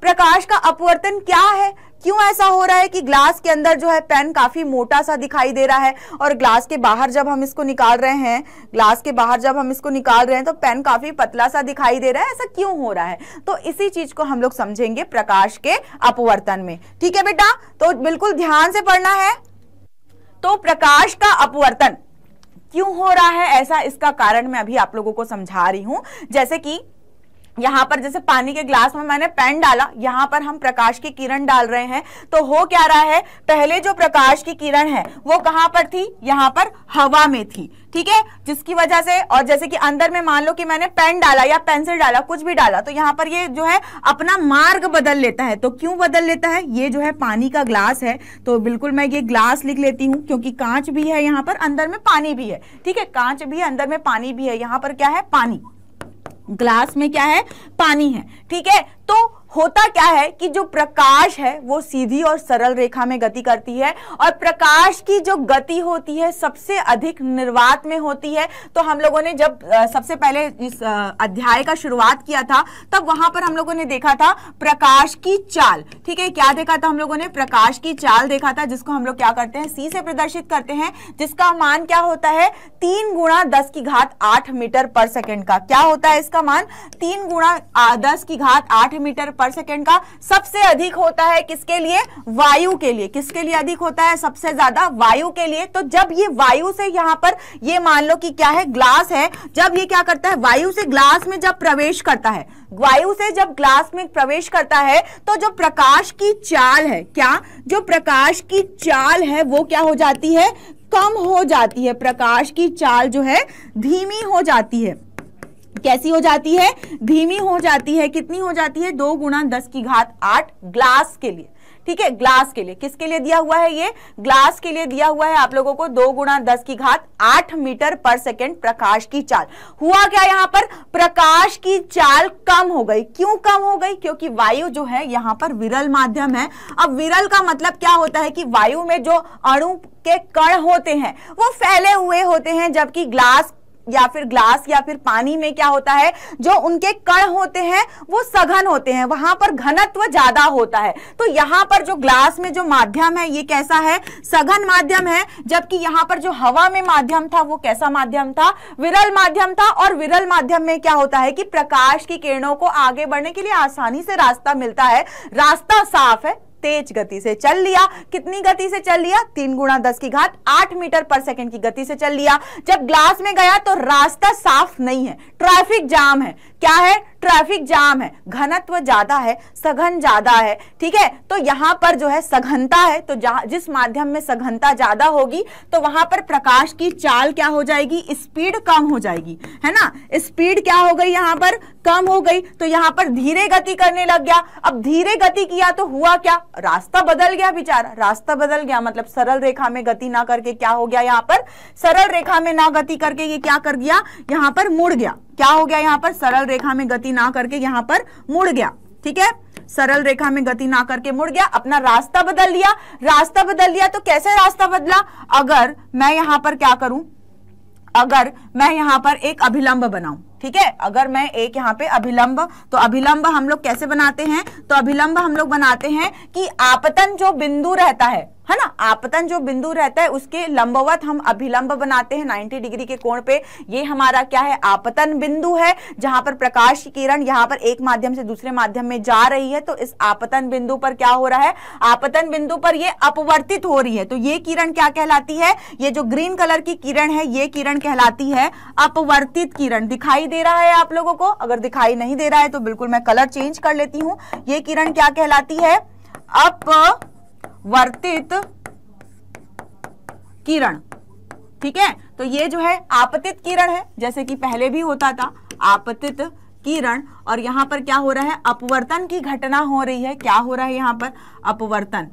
प्रकाश का अपवर्तन क्या है क्यों ऐसा हो रहा है कि ग्लास के अंदर जो है पेन काफी मोटा सा दिखाई दे रहा है और ग्लास के बाहर जब हम इसको निकाल रहे हैं ग्लास के बाहर जब हम इसको निकाल रहे हैं तो पेन काफी पतला सा दिखाई दे रहा है ऐसा क्यों हो रहा है तो इसी चीज को हम लोग समझेंगे प्रकाश के अपवर्तन में ठीक है बेटा तो बिल्कुल ध्यान से पढ़ना है तो प्रकाश का अपवर्तन क्यों हो रहा है ऐसा इसका कारण मैं अभी आप लोगों को समझा रही हूं जैसे कि यहाँ पर जैसे पानी के ग्लास में मैंने पेन डाला यहाँ पर हम प्रकाश की किरण डाल रहे हैं तो हो क्या रहा है पहले जो प्रकाश की किरण है वो कहाँ पर थी यहाँ पर हवा में थी ठीक है जिसकी वजह से और जैसे कि अंदर में मान लो कि मैंने पेन डाला या पेंसिल डाला कुछ भी डाला तो यहाँ पर ये जो है अपना मार्ग बदल लेता है तो क्यों बदल लेता है ये जो है पानी का ग्लास है तो बिल्कुल मैं ये ग्लास लिख लेती हूँ क्योंकि कांच भी है यहाँ पर अंदर में पानी भी है ठीक है कांच भी अंदर में पानी भी है यहाँ पर क्या है पानी ग्लास में क्या है पानी है ठीक है तो होता क्या है कि जो प्रकाश है वो सीधी और सरल रेखा में गति करती है और प्रकाश की जो गति होती है सबसे अधिक निर्वात में होती है तो हम लोगों ने जब सबसे पहले इस अध्याय का शुरुआत किया था तब वहां पर हम लोगों ने देखा था प्रकाश की चाल ठीक है क्या देखा था हम लोगों ने प्रकाश की चाल देखा था जिसको हम लोग क्या करते हैं सी से प्रदर्शित करते हैं जिसका मान क्या होता है तीन गुणा दस की घात आठ मीटर पर सेकेंड का क्या होता है इसका मान तीन गुणा दस की घात आठ मीटर पर पर सेकेंड का सबसे अधिक होता है किसके लिए वायु के लिए किसके लिए अधिक होता है सबसे ज्यादा वायु के लिए तो जब ये वायु से यहाँ पर ये मान लो कि क्या है ग्लास है जब ये क्या करता है वायु से ग्लास में जब प्रवेश करता है वायु से जब ग्लास में प्रवेश करता है तो जो प्रकाश की चाल है क्या जो प्रकाश की चाल है वो क्या हो जाती है कम हो जाती है प्रकाश की चाल जो है धीमी हो जाती है कैसी हो जाती है धीमी हो जाती है कितनी हो जाती है दो गुणा दस की घात आठ ग्लास के लिए ठीक है ग्लास के लिए किसके लिए दिया हुआ है ये ग्लास के लिए दिया हुआ है आप लोगों को दो गुणा दस की घात आठ मीटर पर सेकेंड प्रकाश की चाल हुआ क्या यहाँ पर प्रकाश की चाल कम हो गई क्यों कम हो गई क्योंकि वायु जो है यहाँ पर विरल माध्यम है अब विरल का मतलब क्या होता है कि वायु में जो अणु के कण होते हैं वो फैले हुए होते हैं जबकि ग्लास या फिर ग्लास या फिर पानी में क्या होता है जो उनके कण होते हैं वो सघन होते हैं वहां पर घनत्व ज्यादा होता है तो यहां पर जो ग्लास में जो माध्यम है ये कैसा है सघन माध्यम है जबकि यहां पर जो हवा में माध्यम था वो कैसा माध्यम था विरल माध्यम था और विरल माध्यम में क्या होता है कि प्रकाश की किरणों को आगे बढ़ने के लिए आसानी से रास्ता मिलता है रास्ता साफ है तेज गति से चल लिया कितनी गति से चल लिया तीन गुणा दस की घात आठ मीटर पर सेकेंड की गति से चल लिया जब ग्लास में गया तो रास्ता साफ नहीं है ट्रैफिक जाम है क्या है ट्रैफिक जाम है घनत्व ज्यादा है सघन ज्यादा है ठीक है तो यहां पर जो है सघनता है तो जिस माध्यम में सघनता ज्यादा होगी तो वहां पर प्रकाश की चाल क्या हो जाएगी स्पीड कम हो जाएगी है ना स्पीड क्या हो गई यहां पर कम हो गई तो यहां पर धीरे गति करने लग गया अब धीरे गति किया तो हुआ क्या रास्ता बदल गया बेचारा रास्ता बदल गया मतलब सरल रेखा में गति ना करके क्या हो गया यहाँ पर सरल रेखा में ना गति करके ये क्या कर गया यहाँ पर मुड़ गया क्या हो गया यहाँ पर सरल रेखा में गति ना करके यहाँ पर मुड़ गया ठीक है सरल रेखा में गति ना करके मुड़ गया अपना रास्ता बदल लिया रास्ता बदल लिया तो कैसे रास्ता बदला अगर मैं यहाँ पर क्या करूं अगर मैं यहाँ पर एक अभिलंब बनाऊं ठीक है अगर मैं एक यहाँ पे अभिलंब तो अभिलंब हम लोग कैसे बनाते हैं तो अभिलंब हम लोग बनाते हैं कि आपतन जो बिंदु रहता है है ना आपतन जो बिंदु रहता है उसके लंबवत हम अभिलंब बनाते हैं 90 डिग्री के कोण पे ये हमारा क्या है आपतन बिंदु है जहां पर प्रकाश की किरण यहाँ पर एक माध्यम से दूसरे माध्यम में जा रही है तो इस आपतन बिंदु पर क्या हो रहा है आपतन बिंदु पर ये अपवर्तित हो रही है तो ये किरण क्या कहलाती है ये जो ग्रीन कलर की किरण है ये किरण कहलाती है अपवर्तित किरण दिखाई दे रहा है आप लोगों को अगर दिखाई नहीं दे रहा है तो बिल्कुल मैं कलर चेंज कर लेती हूँ ये किरण क्या कहलाती है अप वर्तित किरण ठीक है तो ये जो है आपतित किरण है जैसे कि पहले भी होता था आपतित किरण और यहां पर क्या हो रहा है अपवर्तन की घटना हो रही है क्या हो रहा है यहाँ पर अपवर्तन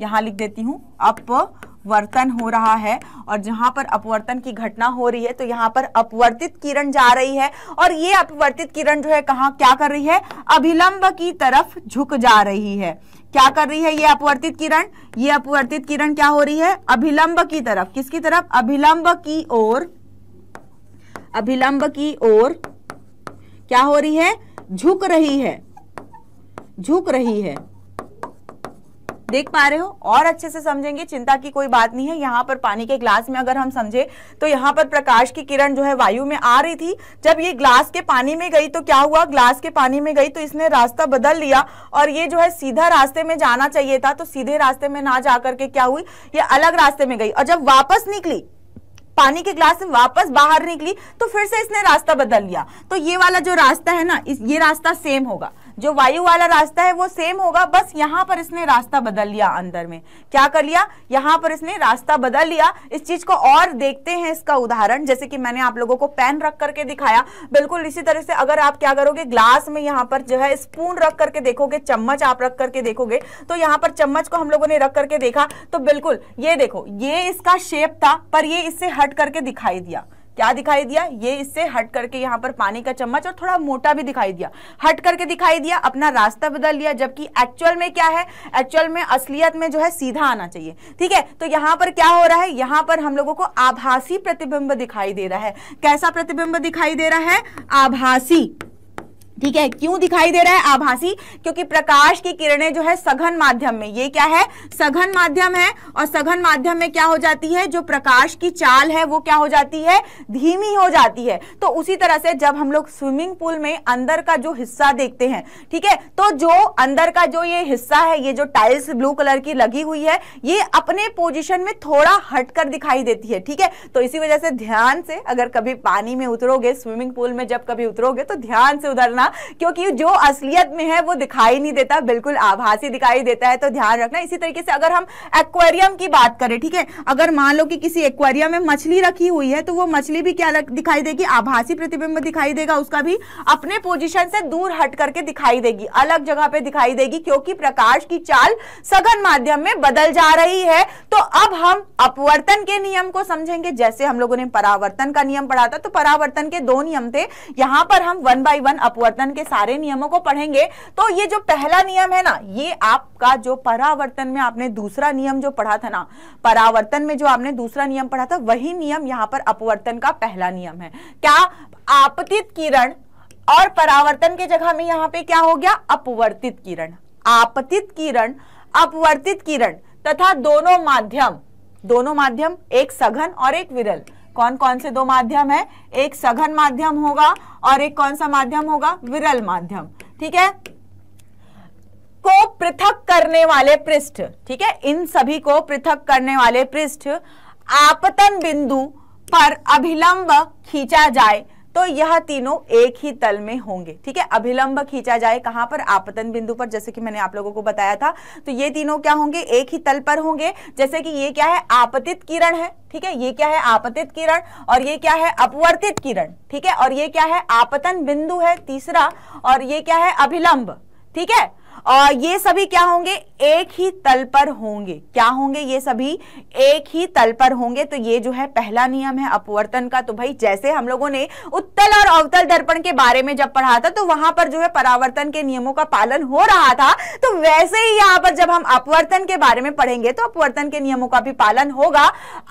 यहाँ लिख देती हूँ अपवर्तन हो रहा है और जहां पर अपवर्तन की घटना हो रही है तो यहाँ पर अपवर्तित किरण जा रही है और ये अपवर्तित किरण जो है कहा क्या कर रही है अभिलंब की तरफ झुक जा रही है क्या कर रही है ये अपवर्तित किरण ये अपवर्तित किरण क्या हो रही है अभिलंब की तरफ किसकी तरफ अभिलंब की ओर अभिलंब की ओर क्या हो रही है झुक रही है झुक रही है देख पा रहे हो और अच्छे से समझेंगे चिंता की कोई बात नहीं है यहाँ पर पानी के ग्लास में अगर हम समझे तो यहाँ पर प्रकाश की किरण जो है वायु में आ रही थी जब ये ग्लास के पानी में गई तो क्या हुआ ग्लास के पानी में गई तो इसने रास्ता बदल लिया और ये जो है सीधा रास्ते में जाना चाहिए था तो सीधे रास्ते में ना जा करके क्या हुई ये अलग रास्ते में गई और जब वापस निकली पानी के ग्लास से वापस बाहर निकली तो फिर से इसने रास्ता बदल लिया तो ये वाला जो रास्ता है ना ये रास्ता सेम होगा जो वायु वाला रास्ता है वो सेम होगा बस यहाँ पर इसने रास्ता बदल लिया अंदर में क्या कर लिया यहाँ पर इसने रास्ता बदल लिया इस चीज को और देखते हैं इसका उदाहरण जैसे कि मैंने आप लोगों को पेन रख करके दिखाया बिल्कुल इसी तरह से अगर आप क्या करोगे ग्लास में यहाँ पर जो है स्पून रख करके देखोगे चम्मच आप रख करके देखोगे तो यहाँ पर चम्मच को हम लोगों ने रख करके देखा तो बिल्कुल ये देखो ये इसका शेप था पर ये इससे हट करके दिखाई दिया क्या दिखाई दिया ये इससे हट करके यहाँ पर पानी का चम्मच और थोड़ा मोटा भी दिखाई दिया हट करके दिखाई दिया अपना रास्ता बदल लिया जबकि एक्चुअल में क्या है एक्चुअल में असलियत में जो है सीधा आना चाहिए ठीक है तो यहाँ पर क्या हो रहा है यहाँ पर हम लोगों को आभासी प्रतिबिंब दिखाई दे रहा है कैसा प्रतिबिंब दिखाई दे रहा है आभासी ठीक है क्यों दिखाई दे रहा है आभासी क्योंकि प्रकाश की किरणें जो है सघन माध्यम में ये क्या है सघन माध्यम है और सघन माध्यम में क्या हो जाती है जो प्रकाश की चाल है वो क्या हो जाती है धीमी हो जाती है तो उसी तरह से जब हम लोग स्विमिंग पूल में अंदर का जो हिस्सा देखते हैं ठीक है तो जो अंदर का जो ये हिस्सा है ये जो टाइल्स ब्लू कलर की लगी हुई है ये अपने पोजिशन में थोड़ा हटकर दिखाई देती है ठीक है तो इसी वजह से ध्यान से अगर कभी पानी में उतरोगे स्विमिंग पूल में जब कभी उतरोगे तो ध्यान से उधरना रखना क्योंकि जो असलियत में है वो दिखाई नहीं देता बिल्कुल आभासी दिखाई देता है तो ध्यान रखना इसी तरीके से अगर हम एक्वेरियम की बात करें ठीक है अगर मान लो कि किसी एक्वेरियम में मछली रखी हुई है तो वो मछली भी क्या दिखाई देगी आभासी प्रतिबिंब दिखाई देगा उसका भी अपने पोजिशन से दूर हट करके दिखाई देगी अलग जगह पर दिखाई देगी क्योंकि प्रकाश की चाल सघन माध्यम में बदल जा रही है तो अब हम अपवर्तन के नियम को समझेंगे जैसे हम लोगों ने परावर्तन का नियम पढ़ा था तो परावर्तन के दो नियम थे यहां पर हम वन बाय वन अपवर्तन परावर्तन के सारे नियमों को पढ़ेंगे तो ये जो पहला नियम है ना ये आपका जो परावर्तन में आपने दूसरा नियम जो पढ़ा था ना परावर्तन में जो आपने दूसरा नियम पढ़ा था वही नियम यहाँ पर अपवर्तन का पहला नियम है क्या आपतित किरण और परावर्तन के जगह में यहाँ पे क्या हो गया अपवर्तित किरण आपतित किरण अपवर्तित किरण तथा दोनों माध्यम दोनों माध्यम एक सघन और एक विरल कौन कौन से दो माध्यम है एक सघन माध्यम होगा और एक कौन सा माध्यम होगा विरल माध्यम ठीक है को पृथक करने वाले पृष्ठ ठीक है इन सभी को पृथक करने वाले पृष्ठ आपतन बिंदु पर अभिलंब खींचा जाए तो यह तीनों एक ही तल में होंगे ठीक है अभिलंब खींचा जाए कहां पर आपतन बिंदु पर जैसे कि मैंने आप लोगों को बताया था तो ये तीनों क्या होंगे एक ही तल पर होंगे जैसे कि ये क्या है आपतित किरण है ठीक है ये क्या है आपतित किरण और ये क्या है अपवर्तित किरण ठीक है और ये क्या है आपतन बिंदु है तीसरा और ये क्या है अभिलंब ठीक है और ये सभी क्या होंगे एक ही तल पर होंगे क्या होंगे ये सभी एक ही तल पर होंगे तो ये जो है पहला नियम है अपवर्तन का तो भाई जैसे हम लोगों ने उत्तल और अवतल दर्पण के बारे में जब पढ़ा था तो वहां पर जो है परावर्तन के नियमों का पालन हो रहा था तो वैसे ही यहां पर जब हम अपवर्तन के बारे में पढ़ेंगे तो अपवर्तन के नियमों का भी पालन होगा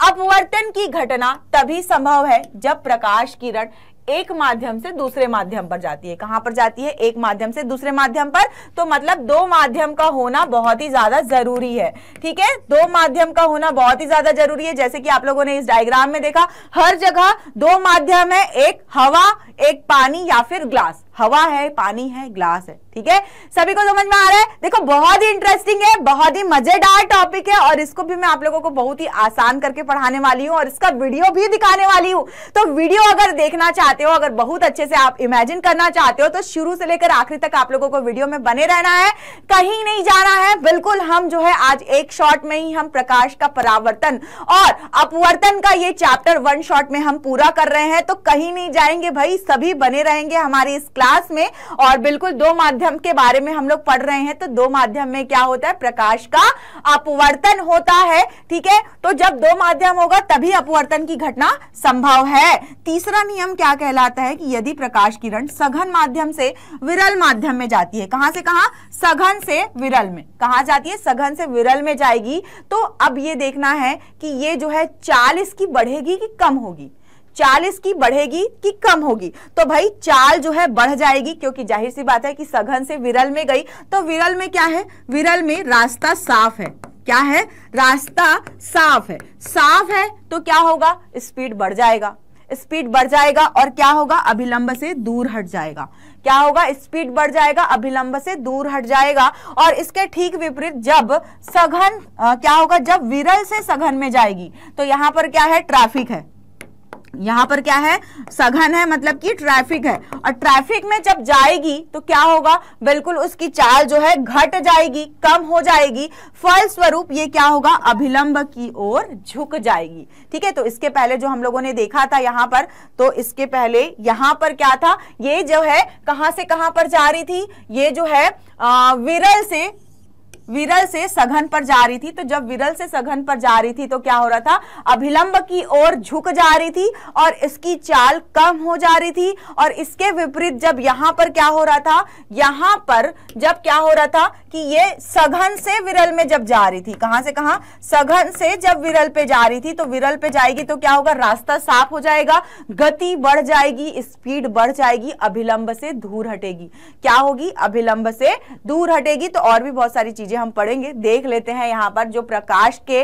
अपवर्तन की घटना तभी संभव है जब प्रकाश किरण एक माध्यम से दूसरे माध्यम पर जाती है कहां पर जाती है एक माध्यम से दूसरे माध्यम पर तो मतलब दो माध्यम का होना बहुत ही ज्यादा जरूरी है ठीक है दो माध्यम का होना बहुत ही ज्यादा जरूरी है जैसे कि आप लोगों ने इस डायग्राम में देखा हर जगह दो माध्यम है एक हवा एक पानी या फिर ग्लास हवा है पानी है ग्लास है ठीक है सभी को समझ में आ रहा है देखो बहुत ही इंटरेस्टिंग है बहुत ही मजेदार टॉपिक है और इसको भी मैं आप लोगों को बहुत ही आसान करके पढ़ाने वाली हूँ और इसका वीडियो भी दिखाने वाली हूँ तो वीडियो अगर देखना चाहते हो अगर बहुत अच्छे से आप इमेजिन करना चाहते हो तो शुरू से लेकर आखिरी तक आप लोगों को वीडियो में बने रहना है कहीं नहीं जाना है बिल्कुल हम जो है आज एक शॉर्ट में ही हम प्रकाश का परावर्तन और अपवर्तन का ये चैप्टर वन शॉर्ट में हम पूरा कर रहे हैं तो कहीं नहीं जाएंगे भाई सभी बने रहेंगे हमारी इस क्लास में और बिल्कुल दो माध्यम माध्यम के बारे में हम लोग पढ़ रहे हैं तो दो माध्यम में क्या होता है प्रकाश का अपवर्तन होता है ठीक है तो जब दो माध्यम होगा तभी अपवर्तन की घटना संभव है तीसरा नियम क्या कहलाता है कि यदि प्रकाश किरण सघन माध्यम से विरल माध्यम में जाती है कहां से कहा सघन से विरल में कहा जाती है सघन से विरल में जाएगी तो अब ये देखना है कि ये जो है चालीस की बढ़ेगी कि कम होगी चाल इसकी बढ़ेगी कि कम होगी तो भाई चाल जो है बढ़ जाएगी क्योंकि जाहिर सी बात है कि सघन से विरल में गई तो विरल में क्या है विरल में रास्ता साफ है क्या है रास्ता साफ है साफ है तो क्या होगा स्पीड बढ़ जाएगा स्पीड बढ़ जाएगा और क्या होगा अभिलंब से दूर हट जाएगा क्या होगा स्पीड बढ़ जाएगा अभिलंब से दूर हट जाएगा और इसके ठीक विपरीत जब सघन क्या होगा जब विरल से सघन में जाएगी तो यहां पर क्या है ट्रैफिक है यहाँ पर क्या है सघन है मतलब कि ट्रैफिक है और ट्रैफिक में जब जाएगी तो क्या होगा बिल्कुल उसकी चाल जो है घट जाएगी कम हो जाएगी फलस्वरूप ये क्या होगा अभिलंब की ओर झुक जाएगी ठीक है तो इसके पहले जो हम लोगों ने देखा था यहाँ पर तो इसके पहले यहाँ पर क्या था ये जो है कहाँ से कहाँ पर जा रही थी ये जो है विरल से विरल से सघन पर जा रही थी तो जब विरल से सघन पर जा रही थी तो क्या हो रहा था अभिलंब की ओर झुक जा रही थी और इसकी चाल कम हो जा रही थी और इसके विपरीत जब यहां पर क्या हो रहा था यहां पर जब क्या हो रहा था कि ये सघन से विरल में जब जा रही थी कहां से कहा सघन से जब विरल पे जा रही थी तो विरल पे जाएगी तो क्या होगा रास्ता साफ हो जाएगा गति बढ़ जाएगी स्पीड बढ़ जाएगी अभिलंब से दूर हटेगी क्या होगी अभिलंब से दूर हटेगी तो और भी बहुत सारी चीजें चीजें हम पढ़ेंगे देख लेते हैं यहाँ पर जो प्रकाश के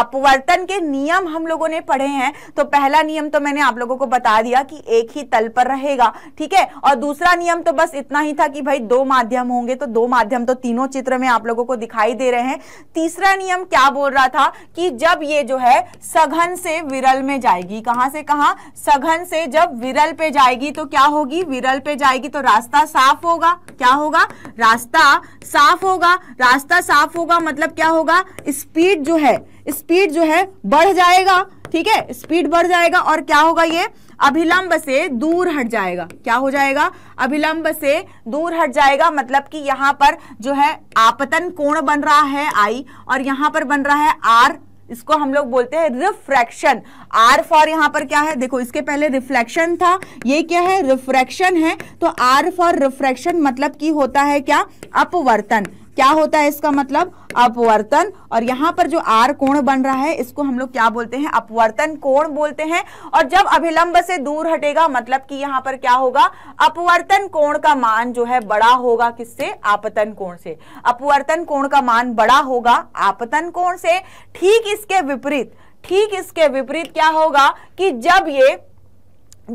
अपवर्तन के नियम हम लोगों ने पढ़े हैं तो पहला नियम तो मैंने आप लोगों को बता दिया कि एक ही तल पर रहेगा ठीक है और दूसरा नियम तो बस इतना ही था कि भाई दो माध्यम होंगे तो दो माध्यम तो तीनों चित्र में आप लोगों को दिखाई दे रहे हैं तीसरा नियम क्या बोल रहा था कि जब ये जो है सघन से विरल में जाएगी कहां से कहा सघन से जब विरल पे जाएगी तो क्या होगी विरल पे जाएगी तो रास्ता साफ होगा क्या होगा रास्ता साफ होगा रास्ता साफ होगा मतलब क्या होगा स्पीड जो है स्पीड जो है बढ़ जाएगा ठीक है स्पीड बढ़ जाएगा और क्या होगा ये अभिलंब से दूर हट जाएगा क्या हो जाएगा अभिलंब से दूर हट जाएगा मतलब कि यहां पर जो है आपतन कोण बन रहा है आई और यहां पर बन रहा है आर इसको हम लोग बोलते हैं रिफ्रैक्शन आर फॉर यहां पर क्या है देखो इसके पहले रिफ्लेक्शन था ये क्या है रिफ्रैक्शन है तो आर फॉर रिफ्रैक्शन मतलब की होता है क्या अपवर्तन क्या होता है इसका मतलब अपवर्तन और यहां पर जो आर कोण बन रहा है इसको हम लोग क्या बोलते हैं अपवर्तन कोण बोलते हैं और जब अभिलंब से दूर हटेगा मतलब कि यहां पर क्या होगा अपवर्तन कोण का मान जो है बड़ा होगा किससे आपतन कोण से अपवर्तन कोण का मान बड़ा होगा आपतन कोण से ठीक इसके विपरीत ठीक इसके विपरीत क्या होगा कि जब ये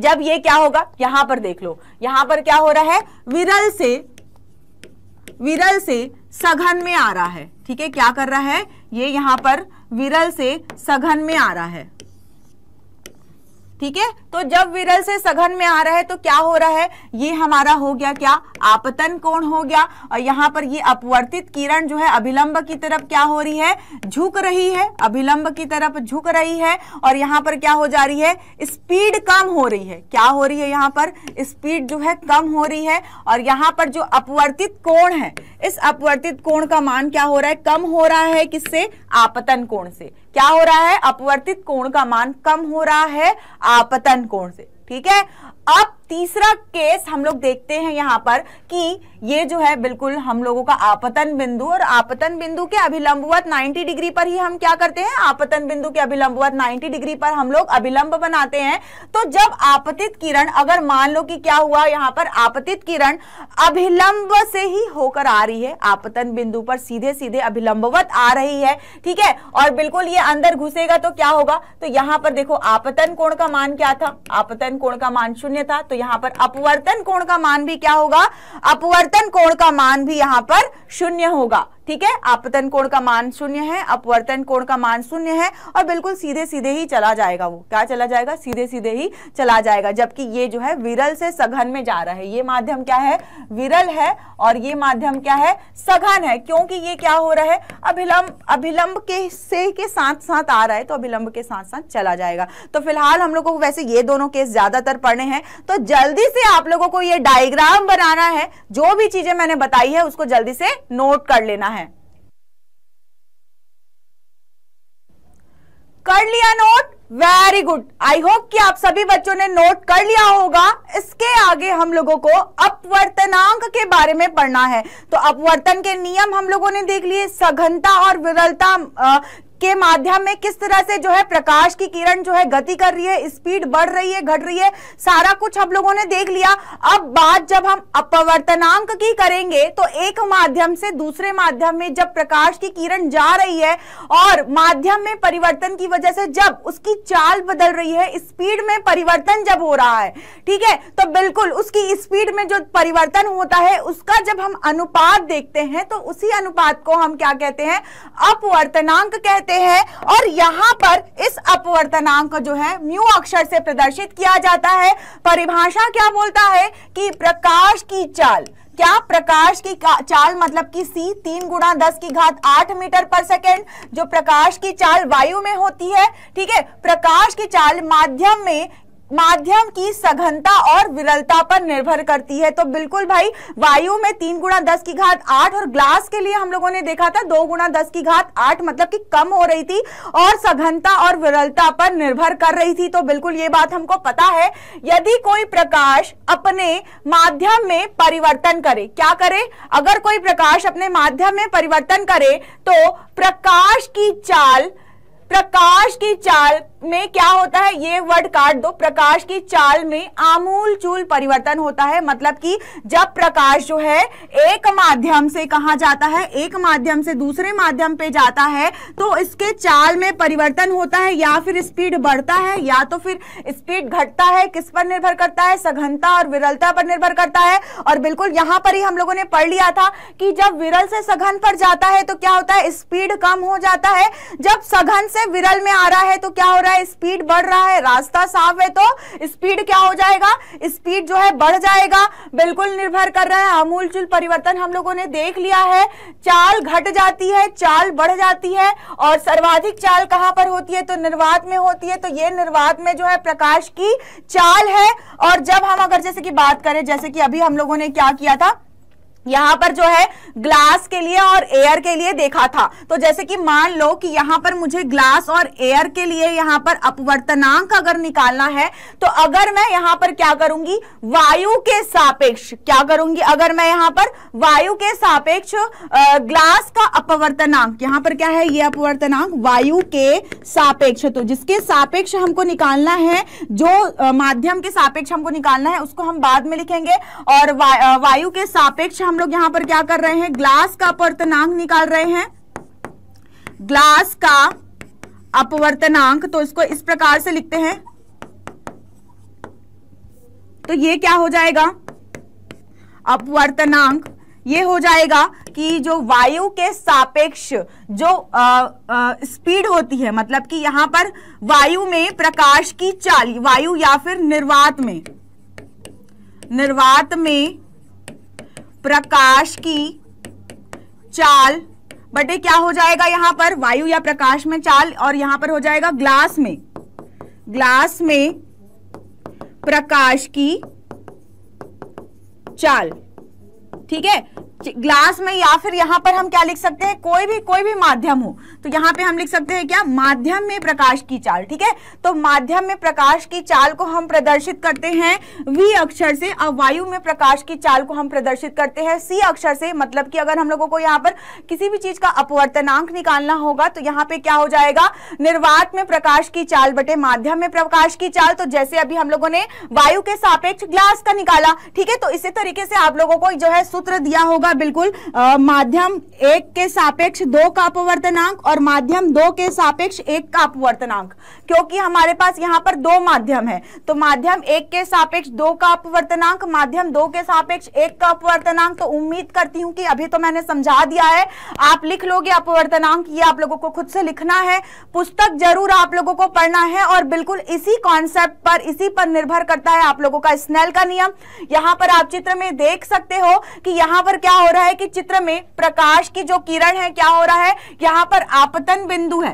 जब ये क्या होगा यहां पर देख लो यहां पर क्या हो रहा है विरल से विरल से सघन में आ रहा है ठीक है क्या कर रहा है ये यहां पर विरल से सघन में आ रहा है ठीक है तो जब विरल से सघन में आ रहा है तो क्या हो रहा है ये हमारा हो गया क्या आपतन कोण हो गया और यहाँ पर ये अपवर्तित किरण जो है अभिलंब की तरफ क्या हो रही है झुक रही है अभिलंब की तरफ झुक रही है और यहाँ पर क्या हो जा रही है स्पीड कम हो रही है क्या हो रही है यहाँ पर स्पीड जो है कम हो रही है और यहाँ पर जो अपवर्तित कोण है इस अपवर्तित कोण का मान क्या हो रहा है कम हो रहा है किससे आपतन कोण से क्या हो रहा है अपवर्तित कोण का मान कम हो रहा है आपतन कोण से ठीक है अब तीसरा केस हम लोग देखते हैं यहाँ पर कि ये जो है बिल्कुल हम लोगों का आपतन बिंदु और आपतन बिंदु के अभिलंबवत 90 डिग्री पर ही हम क्या करते हैं आपतन बिंदु के अभिलंबवत 90 डिग्री पर हम लोग अभिलंब बनाते हैं तो जब आपतित किरण अगर मान लो कि क्या हुआ यहाँ पर आपतित किरण अभिलंब से ही होकर आ रही है आपतन बिंदु पर सीधे सीधे अभिलंबवत आ रही है ठीक है और बिल्कुल ये अंदर घुसेगा तो क्या होगा तो यहाँ पर देखो आपतन कोण का मान क्या था आपतन कोण का मान शून्य था तो तो यहां पर अपवर्तन कोण का मान भी क्या होगा अपवर्तन कोण का मान भी यहां पर शून्य होगा ठीक है आपतन कोण का मान शून्य है अपवर्तन कोण का मान शून्य है और बिल्कुल सीधे सीधे ही चला जाएगा वो क्या चला जाएगा सीधे सीधे ही चला जाएगा जबकि ये जो है विरल से सघन में जा रहा है ये माध्यम क्या है विरल है और ये माध्यम क्या है सघन है क्योंकि ये क्या हो रहा है अभिलंब अभिलंब के से के साथ साथ आ रहा है तो अभिलंब के साथ साथ चला जाएगा तो फिलहाल हम लोगों को वैसे ये दोनों केस ज्यादातर पढ़ने हैं तो जल्दी से आप लोगों को ये डायग्राम बनाना है जो भी चीजें मैंने बताई है उसको जल्दी से नोट कर लेना है कर लिया note very good I hope कि आप सभी बच्चों ने नोट कर लिया होगा इसके आगे हम लोगों को अपवर्तनांक के बारे में पढ़ना है तो अपवर्तन के नियम हम लोगों ने देख लिए सघनता और विरलता के माध्यम में किस तरह से जो है प्रकाश की किरण जो है गति कर रही है स्पीड बढ़ रही है घट रही है सारा कुछ हम लोगों ने देख लिया अब बात जब हम अपवर्तनांक की करेंगे तो एक माध्यम से दूसरे माध्यम में जब प्रकाश की किरण जा रही है और माध्यम में परिवर्तन की वजह से जब उसकी चाल बदल रही है स्पीड में परिवर्तन जब हो रहा है ठीक है तो बिल्कुल उसकी स्पीड में जो परिवर्तन होता है उसका जब हम अनुपात देखते हैं तो उसी अनुपात को हम क्या कहते हैं अपवर्तनांक कहते लेते हैं और यहां पर इस अपवर्तनांक जो है म्यू अक्षर से प्रदर्शित किया जाता है परिभाषा क्या बोलता है कि प्रकाश की चाल क्या प्रकाश की चाल मतलब कि सी तीन गुणा दस की घात आठ मीटर पर सेकेंड जो प्रकाश की चाल वायु में होती है ठीक है प्रकाश की चाल माध्यम में माध्यम की सघनता और विरलता पर निर्भर करती है तो बिल्कुल भाई वायु में तीन गुणा दस की घात आठ और ग्लास के लिए हम लोगों ने देखा था दो गुणा दस की घात आठ मतलब कि कम हो रही थी और सघनता और विरलता पर निर्भर कर रही थी तो बिल्कुल ये बात हमको पता है यदि कोई प्रकाश अपने माध्यम में परिवर्तन करे क्या करे अगर कोई प्रकाश अपने माध्यम में परिवर्तन करे तो प्रकाश की चाल प्रकाश की चाल में क्या होता है ये वर्ड काट दो प्रकाश की चाल में आमूल चूल परिवर्तन होता है मतलब कि जब प्रकाश जो है एक माध्यम से कहा जाता है एक माध्यम से दूसरे माध्यम पे जाता है तो इसके चाल में परिवर्तन होता है या फिर स्पीड बढ़ता है या तो फिर स्पीड घटता है किस पर निर्भर करता है सघनता और विरलता पर निर्भर करता है और बिल्कुल यहां पर ही हम लोगों ने पढ़ लिया था कि जब विरल से सघन पर जाता है तो क्या होता है स्पीड कम हो जाता है जब सघन से विरल में आ रहा है तो क्या हो रहा है है स्पीड बढ़ रहा है रास्ता साफ है तो स्पीड क्या हो जाएगा स्पीड जो है बढ़ जाएगा बिल्कुल निर्भर कर रहा है आमूलचूल परिवर्तन हम लोगों ने देख लिया है चाल घट जाती है चाल बढ़ जाती है और सर्वाधिक चाल कहां पर होती है तो निर्वात में होती है तो ये निर्वात में जो है प्रकाश की चाल है और जब हम अगर जैसे की बात करें जैसे कि अभी हम लोगों ने क्या किया था यहाँ पर जो है ग्लास के लिए और एयर के लिए देखा था तो जैसे कि मान लो कि यहाँ पर मुझे ग्लास और एयर के लिए यहाँ पर अपवर्तनांक अगर निकालना है तो अगर मैं यहाँ पर क्या करूंगी वायु के सापेक्ष क्या करूंगी अगर मैं यहाँ पर वायु के सापेक्ष ग्लास का अपवर्तनांक यहाँ पर क्या है ये अपवर्तनांक वायु के सापेक्ष तो जिसके सापेक्ष हमको निकालना है जो माध्यम के सापेक्ष हमको निकालना है उसको हम बाद में लिखेंगे और वायु के सापेक्ष हम हम लोग यहां पर क्या कर रहे हैं ग्लास का अपवर्तनांक निकाल रहे हैं ग्लास का अपवर्तनांक तो इसको इस प्रकार से लिखते हैं तो ये क्या हो जाएगा अपवर्तनांक ये हो जाएगा कि जो वायु के सापेक्ष जो आ, आ, स्पीड होती है मतलब कि यहां पर वायु में प्रकाश की चाल वायु या फिर निर्वात में निर्वात में प्रकाश की चाल बटे क्या हो जाएगा यहां पर वायु या प्रकाश में चाल और यहां पर हो जाएगा ग्लास में ग्लास में प्रकाश की चाल ठीक है ग्लास में या फिर यहाँ पर हम क्या लिख सकते हैं कोई भी कोई भी माध्यम हो तो यहाँ पे हम लिख सकते हैं क्या माध्यम में प्रकाश की चाल ठीक है तो माध्यम में प्रकाश की चाल को हम प्रदर्शित करते हैं वी अक्षर से और वायु में प्रकाश की चाल को हम प्रदर्शित करते हैं सी अक्षर से मतलब कि अगर हम लोगों को यहाँ पर किसी भी चीज का अपवर्तनांक निकालना होगा तो यहाँ पे क्या हो जाएगा निर्वात में प्रकाश की चाल बटे माध्यम में प्रकाश की चाल तो जैसे अभी हम लोगों ने वायु के सापेक्ष ग्लास का निकाला ठीक है तो इसी तरीके से आप लोगों को जो है सूत्र दिया होगा होगा बिल्कुल आ, माध्यम एक के सापेक्ष दो का अपवर्तनांक और माध्यम दो के सापेक्ष एक का अपवर्तनांक क्योंकि हमारे पास यहाँ पर दो माध्यम है तो माध्यम एक के सापेक्ष दो का अपवर्तनांक माध्यम दो के सापेक्ष एक का अपवर्तनांक तो उम्मीद करती हूँ कि अभी तो मैंने समझा दिया है आप लिख लोगे अपवर्तनांक ये आप लोगों को खुद से लिखना है पुस्तक जरूर आप लोगों को पढ़ना है और बिल्कुल इसी कॉन्सेप्ट पर इसी पर निर्भर करता है आप लोगों का स्नेल का नियम यहाँ पर आप चित्र में देख सकते हो कि यहाँ पर क्या हो रहा है कि चित्र में प्रकाश की जो किरण है क्या हो रहा है यहाँ पर आपतन बिंदु है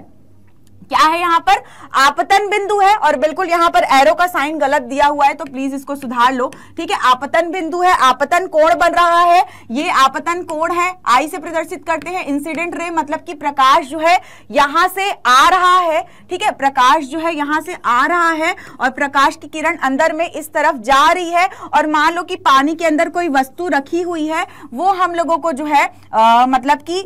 क्या है यहाँ पर आपतन बिंदु है और बिल्कुल यहाँ पर एरो का साइन गलत दिया हुआ है तो प्लीज इसको सुधार लो ठीक है आपतन बिंदु है आपतन कोण बन रहा है ये आपतन कोण है आई से प्रदर्शित करते हैं इंसिडेंट रे मतलब कि प्रकाश जो है यहां से आ रहा है ठीक है प्रकाश जो है यहां से आ रहा है और प्रकाश की किरण अंदर में इस तरफ जा रही है और मान लो कि पानी के अंदर कोई वस्तु रखी हुई है वो हम लोगों को जो है आ, मतलब कि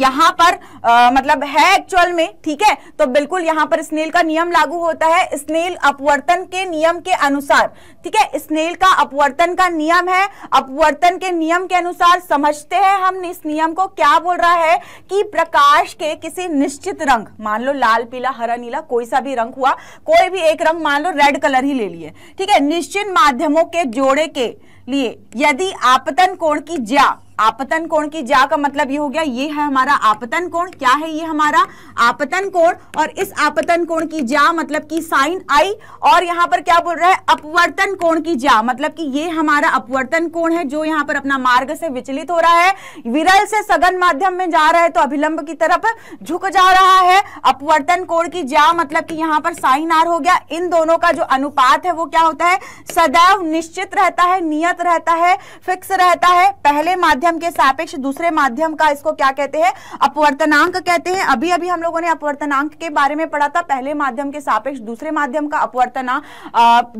यहाँ पर आ, मतलब है एक्चुअल में ठीक है तो बिल्कुल यहाँ पर स्नेल का नियम लागू होता है स्नेल अपवर्तन के नियम के अनुसार ठीक है स्नेल का अपवर्तन का नियम है अपवर्तन के नियम के अनुसार समझते हैं हम इस नियम को क्या बोल रहा है कि प्रकाश के किसी निश्चित रंग मान लो लाल पीला हरा नीला कोई सा भी रंग हुआ कोई भी एक रंग मान लो रेड कलर ही ले लिए ठीक है निश्चित माध्यमों के जोड़े के लिए यदि आपतन कोण की ज्या आपतन कोण की जा का मतलब ये हो गया ये है हमारा आपतन कोण क्या है ये हमारा आपतन कोण और इस आपतन कोण की जा मतलब कि साइन आई और यहाँ पर क्या बोल रहा है अपवर्तन कोण की जा मतलब कि ये हमारा अपवर्तन कोण है जो यहाँ पर अपना मार्ग से विचलित हो रहा है विरल से सघन माध्यम में जा रहा है तो अभिलंब की तरफ झुक जा रहा है अपवर्तन कोण की जा मतलब कि यहाँ पर साइन आर हो गया इन दोनों का जो अनुपात है वो क्या होता है सदैव निश्चित रहता है नियत रहता है फिक्स रहता है पहले माध्यम माध्यम के सापेक्ष दूसरे माध्यम का इसको क्या कहते हैं अपवर्तनांक कहते हैं अभी अभी हम लोगों ने अपवर्तनांक के बारे में पढ़ा था पहले माध्यम के सापेक्ष दूसरे माध्यम का अपवर्तना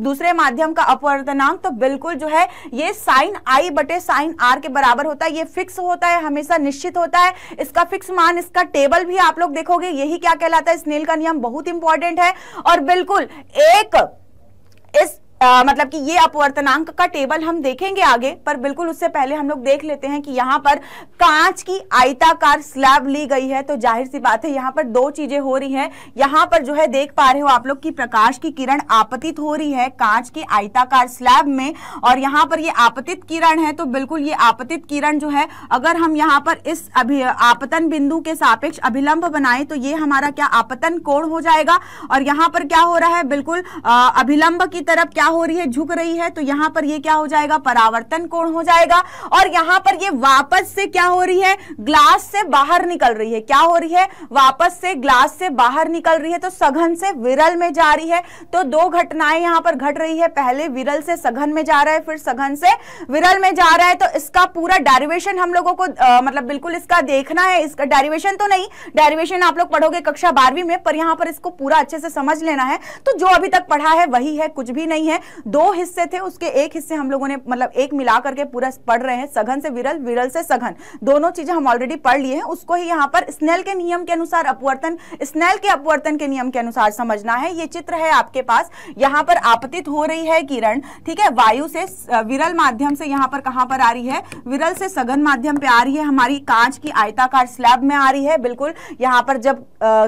दूसरे माध्यम का अपवर्तनांक तो बिल्कुल जो है ये साइन आई बटे साइन आर के बराबर होता है ये फिक्स होता है हमेशा निश्चित होता है इसका फिक्स मान इसका टेबल भी आप लोग देखोगे यही क्या कहलाता है स्नेल का नियम बहुत इंपॉर्टेंट है और बिल्कुल एक इस आ, मतलब कि ये अपवर्तनांक का टेबल हम देखेंगे आगे पर बिल्कुल उससे पहले हम लोग देख लेते हैं कि यहाँ पर कांच की आयताकार स्लैब ली गई है तो जाहिर सी बात है यहाँ पर दो चीजें हो रही हैं यहाँ पर जो है देख पा रहे हो आप लोग की प्रकाश की किरण आपतित हो रही है कांच के आयताकार स्लैब में और यहाँ पर ये आपतित किरण है तो बिल्कुल ये आपतित किरण जो है अगर हम यहाँ पर इस अभी आपतन बिंदु के सापेक्ष अभिलंब बनाए तो ये हमारा क्या आपतन कोण हो जाएगा और यहाँ पर क्या हो रहा है बिल्कुल अभिलंब की तरफ क्या हो रही है झुक रही है तो यहाँ पर ये क्या हो जाएगा परावर्तन कोण हो जाएगा और यहाँ पर ये वापस से क्या हो रही है ग्लास से बाहर निकल रही है क्या हो रही है वापस से ग्लास से बाहर निकल रही है तो सघन से विरल में जा रही है तो दो घटनाएं यहां पर घट रही है पहले विरल से सघन में जा रहा है फिर सघन से विरल में जा रहा है तो इसका पूरा डायरिवेशन हम लोगों को आ, मतलब बिल्कुल इसका देखना है इसका डायरिवेशन तो नहीं डायरिवेशन आप लोग पढ़ोगे कक्षा बारहवीं में पर यहां पर इसको पूरा अच्छे से समझ लेना है तो जो अभी तक पढ़ा है वही है कुछ भी नहीं है है दो हिस्से थे उसके एक हिस्से हम लोगों ने मतलब एक मिला करके पूरा पढ़ रहे हैं सघन से विरल विरल से सघन दोनों चीजें हम ऑलरेडी पढ़ लिए हैं उसको ही यहाँ पर स्नेल के नियम के अनुसार अपवर्तन स्नेल के अपवर्तन के नियम के अनुसार समझना है ये चित्र है आपके पास यहाँ पर आपतित हो रही है किरण ठीक है वायु से विरल माध्यम से यहाँ पर कहाँ पर आ रही है विरल से सघन माध्यम पे आ रही है हमारी कांच की आयताकार स्लैब में आ रही है बिल्कुल यहाँ पर जब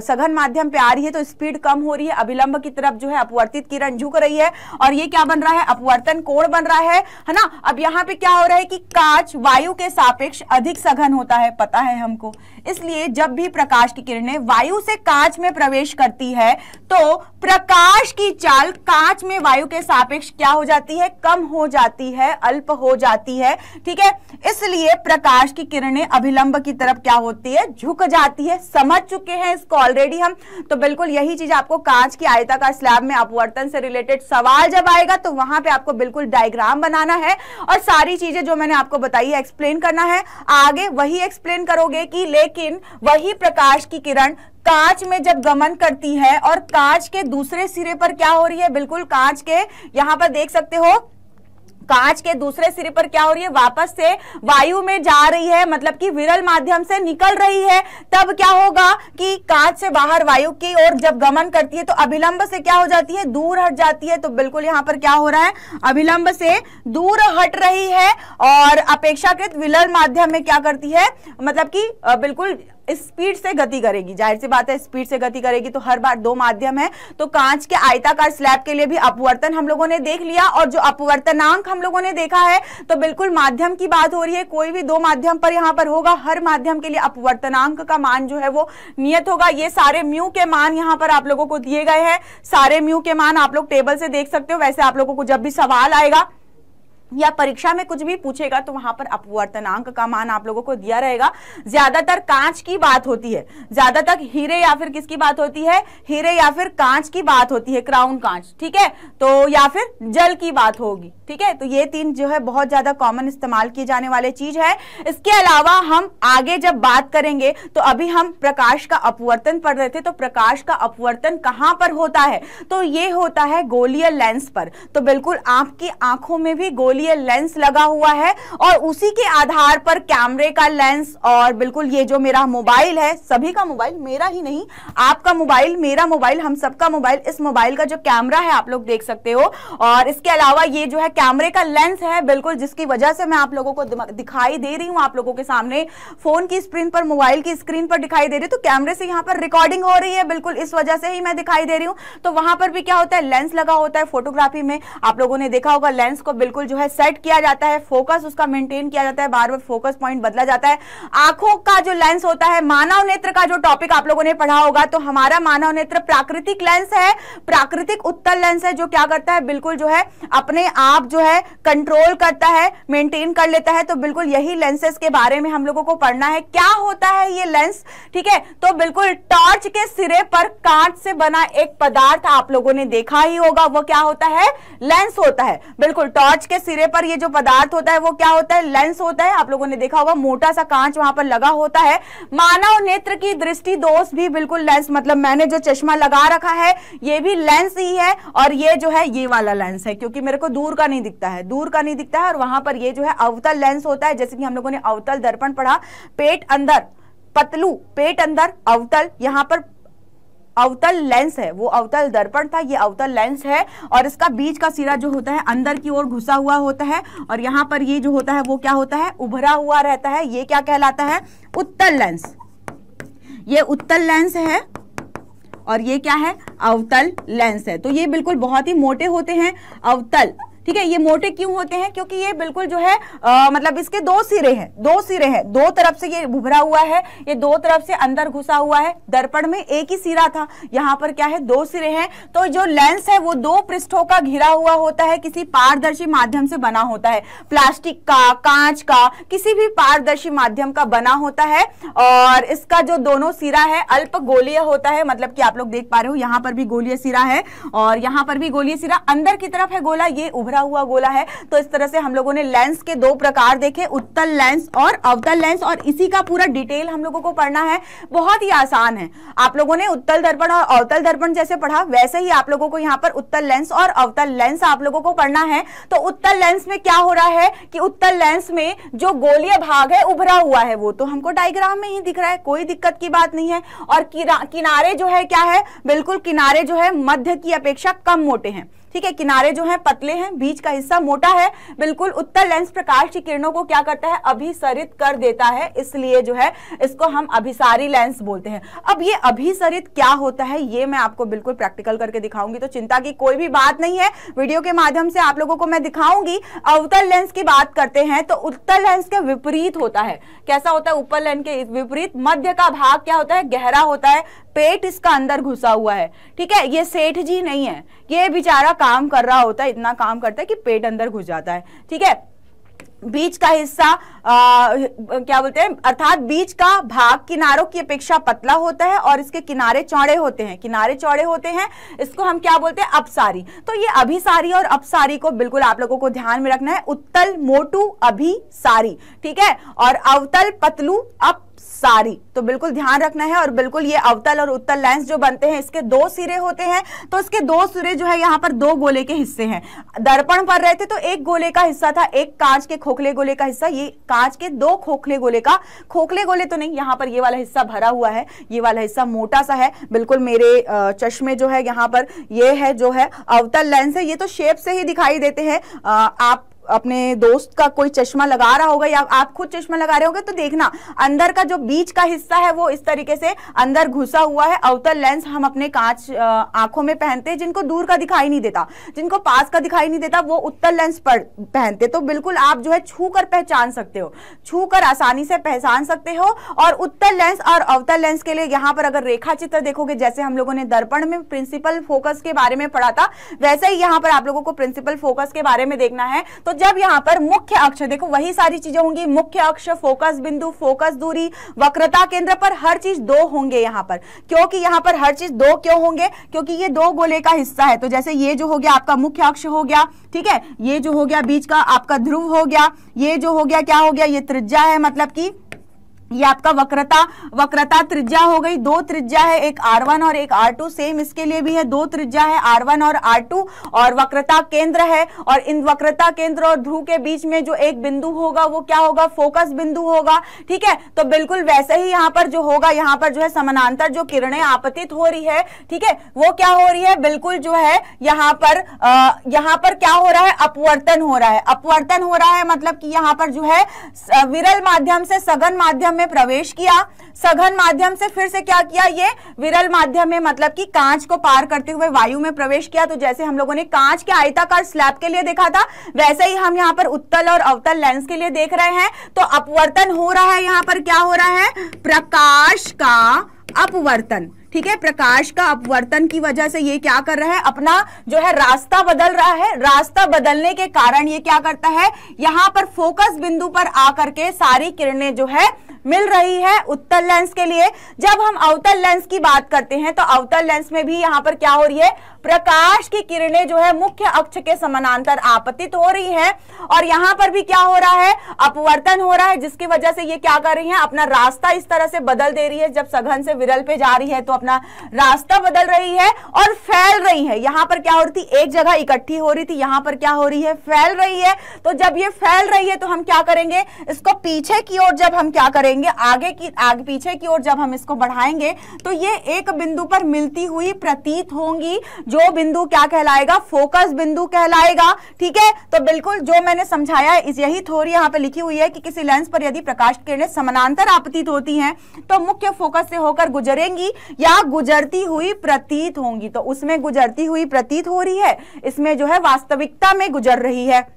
सघन माध्यम पे आ रही है तो स्पीड कम हो रही है अभिलंब की तरफ जो है अपवर्तित किरण झुक रही है और ये क्या बन रहा है अपवर्तन कोण बन रहा है है ना अब यहाँ पे क्या हो रहा है कि कांच वायु के सापेक्ष अधिक सघन होता है पता है हमको इसलिए जब भी प्रकाश की किरणें वायु से कांच में प्रवेश करती है तो प्रकाश की चाल कांच में वायु के सापेक्ष क्या हो जाती है कम हो जाती है अल्प हो जाती है ठीक है इसलिए प्रकाश की किरणें अभिलंब की तरफ क्या होती है झुक जाती है समझ चुके हैं इसको ऑलरेडी हम तो बिल्कुल यही चीज आपको कांच की आयता का स्लैब में अपवर्तन से रिलेटेड सवाल जब पाएगा तो वहां पे आपको बिल्कुल डायग्राम बनाना है और सारी चीजें जो मैंने आपको बताई है एक्सप्लेन करना है आगे वही एक्सप्लेन करोगे कि लेकिन वही प्रकाश की किरण कांच में जब गमन करती है और कांच के दूसरे सिरे पर क्या हो रही है बिल्कुल कांच के यहां पर देख सकते हो कांच के दूसरे सिरे पर क्या हो रही है वापस से वायु में जा रही है मतलब कि विरल माध्यम से निकल रही है तब क्या होगा कि कांच से बाहर वायु की ओर जब गमन करती है तो अभिलंब से क्या हो जाती है दूर हट जाती है तो बिल्कुल यहाँ पर क्या हो रहा है अभिलंब से दूर हट रही है और अपेक्षाकृत विरल माध्यम में क्या करती है मतलब की बिल्कुल स्पीड से गति करेगी जाहिर सी बात है स्पीड से गति करेगी तो हर बार दो माध्यम है तो कांच के आयताकार स्लैब के लिए भी अपवर्तन हम लोगों ने देख लिया और जो अपवर्तनांक हम लोगों ने देखा है तो बिल्कुल माध्यम की बात हो रही है कोई भी दो माध्यम पर यहाँ पर होगा हर माध्यम के लिए अपवर्तनांक का मान जो है वो नियत होगा ये सारे म्यू के मान यहां पर आप लोगों को दिए गए हैं सारे म्यू के मान आप लोग टेबल से देख सकते हो वैसे आप लोगों को जब भी सवाल आएगा या परीक्षा में कुछ भी पूछेगा तो वहां पर अपवर्तनांक का मान आप लोगों को दिया रहेगा ज्यादातर कांच की बात होती है ज्यादातर हीरे या फिर किसकी बात होती है हीरे या फिर कांच की बात होती है क्राउन कांच ठीक है तो या फिर जल की बात होगी ठीक है तो ये तीन जो है बहुत ज्यादा कॉमन इस्तेमाल किए जाने वाले चीज है इसके अलावा हम आगे जब बात करेंगे तो अभी हम प्रकाश का अपवर्तन पढ़ रहे थे तो प्रकाश का अपवर्तन कहां पर होता है तो ये होता है गोलियर लेंस पर तो बिल्कुल आपकी आंखों में भी गोली लिए लेंस लगा हुआ है और उसी के आधार पर कैमरे का लेंस और बिल्कुल ये जो मेरा मोबाइल है सभी का मोबाइल मेरा ही नहीं आपका मोबाइल मेरा मोबाइल हम सबका मोबाइल इस मोबाइल का जो कैमरा है आप लोग देख सकते हो और इसके अलावा ये जो है कैमरे का लेंस है बिल्कुल जिसकी वजह से मैं आप लोगों को दिखाई दे रही हूँ आप लोगों के सामने फोन की स्क्रीन पर मोबाइल की स्क्रीन पर दिखाई दे रही तो कैमरे से यहाँ पर रिकॉर्डिंग हो रही है बिल्कुल इस वजह से ही मैं दिखाई दे रही हूँ तो वहां पर भी क्या होता है लेंस लगा होता है फोटोग्राफी में आप लोगों ने देखा होगा लेंस को बिल्कुल जो है सेट किया जाता है फोकस उसका मेंटेन किया जाता है बार बार फोकस पॉइंट बदला जाता है आंखों का जो लेंस होता है मानव नेत्र का जो टॉपिक आप लोगों ने पढ़ा होगा तो हमारा मानव नेत्र प्राकृतिक लेंस है प्राकृतिक उत्तर लेंस है जो क्या करता है बिल्कुल जो है अपने आप जो है कंट्रोल करता है मेंटेन कर लेता है तो बिल्कुल यही लेंसेस के बारे में हम लोगों को पढ़ना है क्या होता है ये लेंस ठीक है तो बिल्कुल टॉर्च के सिरे पर कांच से बना एक पदार्थ आप लोगों ने देखा ही होगा वो क्या होता है लेंस होता है बिल्कुल टॉर्च के सिरे चेहरे पर ये जो पदार्थ होता है वो क्या होता है लेंस होता है आप लोगों ने देखा होगा मोटा सा कांच वहां पर लगा होता है मानव नेत्र की दृष्टि दोष भी बिल्कुल लेंस मतलब मैंने जो चश्मा लगा रखा है ये भी लेंस ही है और ये जो है ये वाला लेंस है क्योंकि मेरे को दूर का नहीं दिखता है दूर का नहीं दिखता है और वहां पर ये जो है अवतल लेंस होता है जैसे कि हम लोगों ने अवतल दर्पण पढ़ा पेट अंदर पतलू पेट अंदर अवतल यहाँ पर अवतल लेंस है वो अवतल दर्पण था ये अवतल लेंस है और इसका बीच का सिरा जो होता है अंदर की ओर घुसा हुआ होता है और यहां पर ये जो होता है वो क्या होता है उभरा हुआ रहता है ये क्या कहलाता है उत्तल लेंस ये उत्तल लेंस है और ये क्या है अवतल लेंस है तो ये बिल्कुल बहुत ही मोटे होते हैं अवतल ठीक है ये मोटे क्यों होते हैं क्योंकि ये बिल्कुल जो है आ, मतलब इसके दो सिरे हैं दो सिरे हैं दो तरफ से ये भुभरा हुआ है ये दो तरफ से अंदर घुसा हुआ है दर्पण में एक ही सिरा था यहाँ पर क्या है दो सिरे हैं तो जो लेंस है वो दो पृष्ठों का घिरा हुआ होता है किसी पारदर्शी माध्यम से बना होता है प्लास्टिक का कांच का किसी भी पारदर्शी माध्यम का बना होता है और इसका जो दोनों सिरा है अल्प गोलीय होता है मतलब कि आप लोग देख पा रहे हो यहाँ पर भी गोलीय सिरा है और यहाँ पर भी गोलीय सिरा अंदर की तरफ है गोला ये उभर उभरा हुआ गोला है तो इस तरह से हम लोगों ने लेंस के दो प्रकार देखे उत्तल लेंस और अवतल लेंस और इसी का पूरा डिटेल हम लोगों को पढ़ना है बहुत ही आसान है आप लोगों ने उत्तल दर्पण और अवतल दर्पण जैसे पढ़ा वैसे ही आप लोगों को यहाँ पर उत्तल लेंस और अवतल लेंस आप लोगों को पढ़ना है तो उत्तल लेंस में क्या हो रहा है कि उत्तल लेंस में जो गोलीय भाग है उभरा हुआ है वो तो हमको डायग्राम में ही दिख रहा है कोई दिक्कत की बात नहीं है और किनारे जो है क्या है बिल्कुल किनारे जो है मध्य की अपेक्षा कम मोटे हैं ठीक है किनारे जो है पतले हैं बीच का हिस्सा मोटा है बिल्कुल उत्तर लेंस प्रकाश की किरणों को क्या करता है अभिसरित कर देता है इसलिए जो है इसको हम अभिसारी लेंस बोलते हैं अब ये अभिसरित क्या होता है ये मैं आपको बिल्कुल प्रैक्टिकल करके दिखाऊंगी तो चिंता की कोई भी बात नहीं है वीडियो के माध्यम से आप लोगों को मैं दिखाऊंगी अवतर लेंस की बात करते हैं तो उत्तर लेंस के विपरीत होता है कैसा होता है ऊपर लेंस के विपरीत मध्य का भाग क्या होता है गहरा होता है पेट इसका अंदर घुसा हुआ है ठीक है ये सेठ जी नहीं है ये बेचारा काम कर रहा होता है इतना काम करता है कि पेट अंदर घुस जाता है ठीक है बीच का हिस्सा आ, क्या बोलते हैं अर्थात बीच का भाग किनारों की अपेक्षा पतला होता है और इसके किनारे चौड़े होते हैं किनारे चौड़े होते हैं इसको हम क्या बोलते हैं अपसारी तो ये अभिसारी और अपसारी को बिल्कुल आप लोगों को ध्यान में रखना है उत्तल मोटू अभिसारी ठीक है और अवतल पतलू अप सारी तो बिल्कुल ध्यान रखना है और बिल्कुल ये अवतल और उत्तल लेंस जो बनते हैं इसके दो सिरे होते हैं तो इसके दो सिरे जो है यहाँ पर दो गोले के हिस्से हैं दर्पण पर रहे थे तो एक गोले का हिस्सा था एक कांच के खोखले गोले का हिस्सा ये कांच के दो खोखले गोले का खोखले गोले तो नहीं यहाँ पर ये वाला हिस्सा भरा हुआ है ये वाला हिस्सा मोटा सा है बिल्कुल मेरे चश्मे जो है यहाँ पर ये है जो है अवतल लेंस है ये तो शेप से ही दिखाई देते हैं आप अपने दोस्त का कोई चश्मा लगा रहा होगा या आप खुद चश्मा लगा रहे होंगे तो देखना अंदर का जो बीच का हिस्सा है वो इस तरीके से अंदर घुसा हुआ है अवतर लेंस हम अपने कांच आंखों में पहनते हैं जिनको दूर का दिखाई नहीं देता जिनको पास का दिखाई नहीं देता वो उत्तर लेंस पर पहनते तो बिल्कुल आप जो है छू कर पहचान सकते हो छू कर आसानी से पहचान सकते हो और उत्तर लेंस और अवतल लेंस के लिए यहाँ पर अगर रेखा चित्र देखोगे जैसे हम लोगों ने दर्पण में प्रिंसिपल फोकस के बारे में पढ़ा था वैसे ही यहाँ पर आप लोगों को प्रिंसिपल फोकस के बारे में देखना है तो तो जब यहाँ पर मुख्य अक्ष देखो वही सारी चीजें होंगी मुख्य अक्ष फोकस बिंदु फोकस दूरी वक्रता केंद्र पर हर चीज दो होंगे यहाँ पर क्योंकि यहाँ पर हर चीज दो क्यों होंगे क्योंकि ये दो गोले का हिस्सा है तो जैसे ये जो हो गया आपका मुख्य अक्ष हो गया ठीक है ये जो हो गया बीच का आपका ध्रुव हो गया ये जो हो गया क्या हो गया ये त्रिज्या है मतलब की ये आपका वक्रता वक्रता त्रिज्या हो गई दो त्रिज्या है एक R1 और एक R2 सेम इसके लिए भी है दो त्रिज्या है R1 और R2 और वक्रता केंद्र है और इन वक्रता केंद्र और ध्रुव के बीच में जो एक बिंदु होगा वो क्या होगा फोकस बिंदु होगा ठीक है तो बिल्कुल वैसे ही यहाँ पर जो होगा यहाँ पर जो है समानांतर जो किरणें आपतित हो रही है ठीक है वो क्या हो रही है बिल्कुल जो है यहाँ पर यहाँ पर क्या हो रहा है अपवर्तन हो रहा है अपवर्तन हो रहा है मतलब कि यहाँ पर जो है विरल माध्यम से सघन माध्यम में प्रवेश किया सघन माध्यम से फिर से क्या किया ये विरल माध्यम में मतलब कि कांच को पार करते हुए वायु में प्रवेश किया तो जैसे हम लोगों ने कांच के आयताकार स्लैब के लिए देखा था वैसे ही हम यहाँ पर उत्तल और अवतल लेंस के लिए देख रहे हैं तो अपवर्तन हो रहा है यहाँ पर क्या हो रहा है प्रकाश का अपवर्तन ठीक है प्रकाश का अपवर्तन की वजह से ये क्या कर रहा है अपना जो है रास्ता बदल रहा है रास्ता बदलने के कारण ये क्या करता है यहां पर फोकस बिंदु पर आकर के सारी किरणें जो है मिल रही है उत्तर लेंस के लिए जब हम अवतल लेंस की बात करते हैं तो अवतल लेंस में भी यहां पर क्या हो रही है प्रकाश की किरणें जो है मुख्य अक्ष के समानांतर आपतित हो रही है और यहां पर भी क्या हो रहा है अपवर्तन हो रहा है जिसकी वजह से ये क्या कर रही है अपना रास्ता इस तरह से बदल दे रही है जब सघन से विरल पे जा रही है तो अपना रास्ता बदल रही है और फैल रही है यहां पर क्या हो रही थी एक जगह इकट्ठी हो रही थी यहाँ पर क्या हो रही है फैल रही है तो जब ये फैल रही है तो हम क्या करेंगे इसको पीछे की ओर जब हम क्या करेंगे आगे की आगे पीछे की ओर जब हम इसको बढ़ाएंगे तो ये एक बिंदु पर मिलती हुई प्रतीत होंगी जो बिंदु क्या कहलाएगा फोकस बिंदु कहलाएगा ठीक है तो बिल्कुल जो मैंने समझाया इस यही थोड़ी यहाँ पे लिखी हुई है कि किसी लेंस पर यदि प्रकाश किरणें समानांतर आपतित होती हैं तो मुख्य फोकस से होकर गुजरेंगी या गुजरती हुई प्रतीत होंगी तो उसमें गुजरती हुई प्रतीत हो रही है इसमें जो है वास्तविकता में गुजर रही है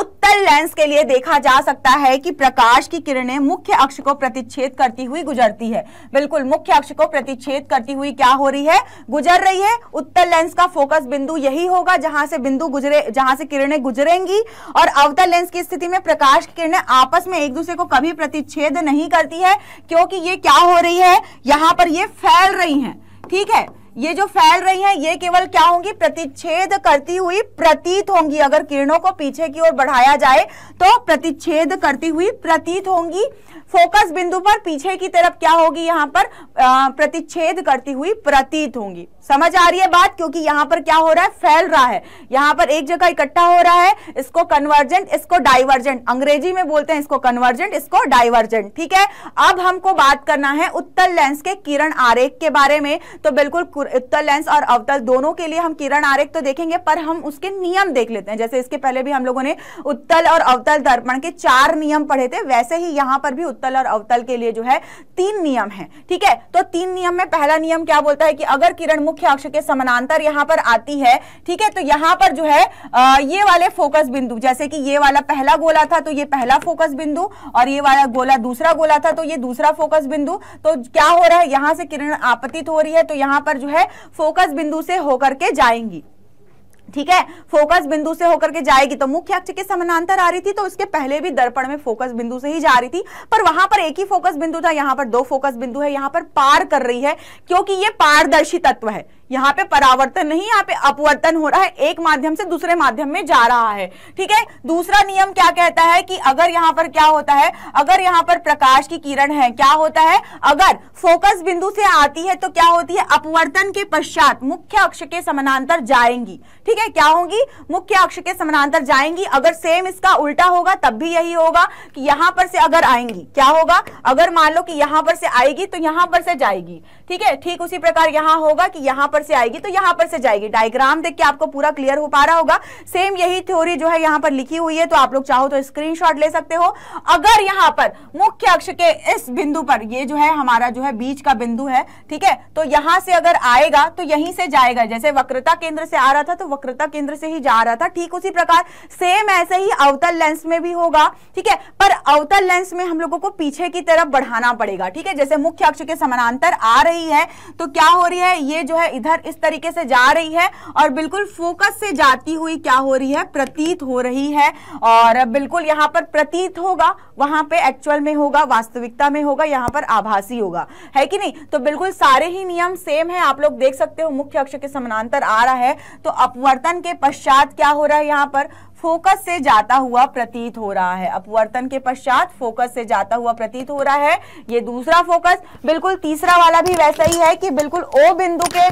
उत्तल लेंस के लिए देखा जा सकता है कि प्रकाश की किरणें मुख्य अक्ष को प्रतिच्छेद करती हुई गुजरती है बिल्कुल मुख्य अक्ष को प्रतिच्छेद करती हुई क्या हो रही है गुजर रही है उत्तल लेंस का फोकस बिंदु यही होगा जहां से बिंदु गुजरे जहां से किरणें गुजरेंगी और अवतल लेंस की स्थिति में प्रकाश की किरणें आपस में एक दूसरे को कभी प्रतिच्छेद नहीं करती है क्योंकि ये क्या हो रही है यहां पर ये फैल रही है ठीक है ये जो फैल रही हैं ये केवल क्या होंगी प्रतिच्छेद करती हुई प्रतीत होंगी अगर किरणों को पीछे की ओर बढ़ाया जाए तो प्रतिच्छेद करती हुई प्रतीत होंगी फोकस बिंदु पर पीछे की तरफ क्या होगी यहाँ पर प्रतिच्छेद करती हुई प्रतीत होंगी समझ आ रही है बात क्योंकि यहां पर क्या हो रहा है फैल रहा है यहां पर एक जगह इकट्ठा हो रहा है इसको कन्वर्जेंट इसको डाइवर्जेंट अंग्रेजी में बोलते हैं इसको कन्वर्जेंट इसको डाइवर्जेंट ठीक है अब हमको बात करना है उत्तल लेंस के किरण आरेख के बारे में तो बिल्कुल उत्तल लेंस और अवतल दोनों के लिए हम किरण आरेख तो देखेंगे पर हम उसके नियम देख लेते हैं जैसे इसके पहले भी हम लोगों ने उत्तल और अवतल दर्पण के चार नियम पढ़े थे वैसे ही यहां पर भी उत्तल और अवतल के लिए जो है तीन नियम है ठीक है तो तीन नियम में पहला नियम क्या बोलता है कि अगर किरण मुख्य अक्ष के समानांतर यहां पर आती है ठीक है तो यहां पर जो है ये वाले फोकस बिंदु जैसे कि ये वाला पहला गोला था तो ये पहला फोकस बिंदु और ये वाला गोला दूसरा गोला था तो ये दूसरा फोकस बिंदु तो क्या हो रहा है यहां से किरण आपतित हो रही है तो यहां पर जो है फोकस बिंदु से होकर के जाएंगी ठीक है फोकस बिंदु से होकर के जाएगी तो मुख्य अक्ष के समानांतर आ रही थी तो उसके पहले भी दर्पण में फोकस बिंदु से ही जा रही थी पर वहां पर एक ही फोकस बिंदु था यहां पर दो फोकस बिंदु है यहां पर पार कर रही है क्योंकि ये पारदर्शी तत्व है यहाँ पे परावर्तन नहीं यहाँ पे अपवर्तन हो रहा है एक माध्यम से दूसरे माध्यम में जा रहा है ठीक है दूसरा नियम क्या कहता है कि अगर यहाँ पर क्या होता है अगर यहाँ पर प्रकाश की किरण है क्या होता है अगर फोकस बिंदु से आती है तो क्या होती है अपवर्तन के पश्चात मुख्य अक्ष के समानांतर जाएंगी ठीक है क्या होंगी मुख्य अक्ष के समानांतर जाएंगी अगर सेम इसका उल्टा होगा तब भी यही होगा कि यहां पर से अगर आएंगी क्या होगा अगर मान लो कि यहां पर से आएगी तो यहां पर से जाएगी ठीक है ठीक उसी प्रकार यहां होगा कि यहां पर से आएगी तो यहां पर से जाएगी डायग्राम देख के आपको पूरा क्लियर हो पा रहा होगा सेम यही थ्योरी जो है यहां पर लिखी हुई है तो आप लोग चाहो तो स्क्रीन ले सकते हो अगर यहां पर मुख्य अक्ष के इस बिंदु पर ये जो है हमारा जो है बीच का बिंदु है ठीक है तो यहां से अगर आएगा तो यहीं से जाएगा जैसे वक्रता केंद्र से आ रहा था तो वक्रता केंद्र से ही जा रहा था ठीक उसी प्रकार सेम ऐसे ही अवतल लेंस में भी होगा ठीक है पर अवतल लेंस में हम लोगों को पीछे की तरफ बढ़ाना पड़ेगा ठीक है जैसे मुख्य अक्ष के समानांतर आ रही है तो क्या हो रही है ये जो है इधर इस तरीके से जा रही है और बिल्कुल फोकस से जाती हुई क्या हो रही है प्रतीत हो रही है और बिल्कुल यहाँ पर प्रतीत होगा वहां पे एक्चुअल में होगा वास्तविकता में होगा यहाँ पर आभासी होगा है कि नहीं तो बिल्कुल सारे ही नियम सेम है आप लोग देख सकते हो मुख्य अक्ष के समानांतर आ रहा है तो अपवर्तन के पश्चात क्या हो रहा है यहाँ पर फोकस से जाता हुआ प्रतीत हो रहा है अपवर्तन के पश्चात फोकस से जाता हुआ प्रतीत हो रहा है ये दूसरा फोकस बिल्कुल तीसरा वाला भी वैसा ही है कि बिल्कुल ओ बिंदु के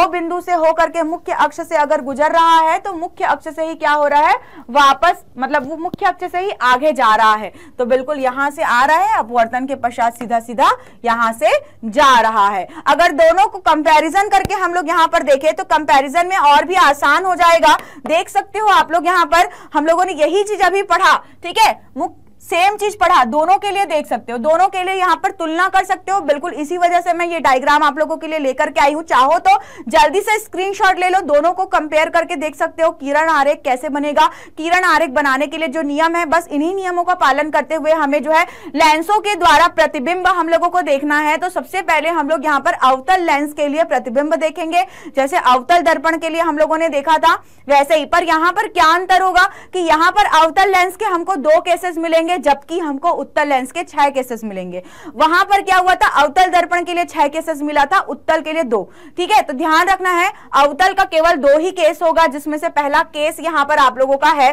ओ बिंदु से होकर के मुख्य अक्ष से अगर गुजर रहा है तो मुख्य अक्ष से ही क्या हो रहा है वापस मतलब वो मुख्य अक्ष से ही आगे जा रहा है तो बिल्कुल यहां से आ रहा है अपवर्तन के पश्चात सीधा सीधा यहां से जा रहा है अगर दोनों को कंपेरिजन करके हम लोग यहां पर देखें तो कंपेरिजन में और भी आसान हो जाएगा देख सकते हो आप लोग यहां पर हम लोगों ने यही चीज अभी पढ़ा ठीक है मुख्य सेम चीज पढ़ा दोनों के लिए देख सकते हो दोनों के लिए यहाँ पर तुलना कर सकते हो बिल्कुल इसी वजह से मैं ये डायग्राम आप लोगों के लिए लेकर के आई हूँ चाहो तो जल्दी से स्क्रीनशॉट ले लो दोनों को कंपेयर करके देख सकते हो किरण आरेख कैसे बनेगा किरण आरेख बनाने के लिए जो नियम है बस इन्हीं नियमों का पालन करते हुए हमें जो है लेंसों के द्वारा प्रतिबिंब हम लोगों को देखना है तो सबसे पहले हम लोग यहाँ पर अवतल लेंस के लिए प्रतिबिंब देखेंगे जैसे अवतल दर्पण के लिए हम लोगों ने देखा था वैसे ही पर यहाँ पर क्या अंतर होगा कि यहाँ पर अवतल लेंस के हमको दो केसेस मिलेंगे मिलेंगे जबकि हमको उत्तल लेंस के छह केसेस मिलेंगे वहां पर क्या हुआ था अवतल दर्पण के लिए छह केसेस मिला था उत्तल के लिए दो ठीक है तो ध्यान रखना है अवतल का केवल दो ही केस होगा जिसमें से पहला केस यहां पर आप लोगों का है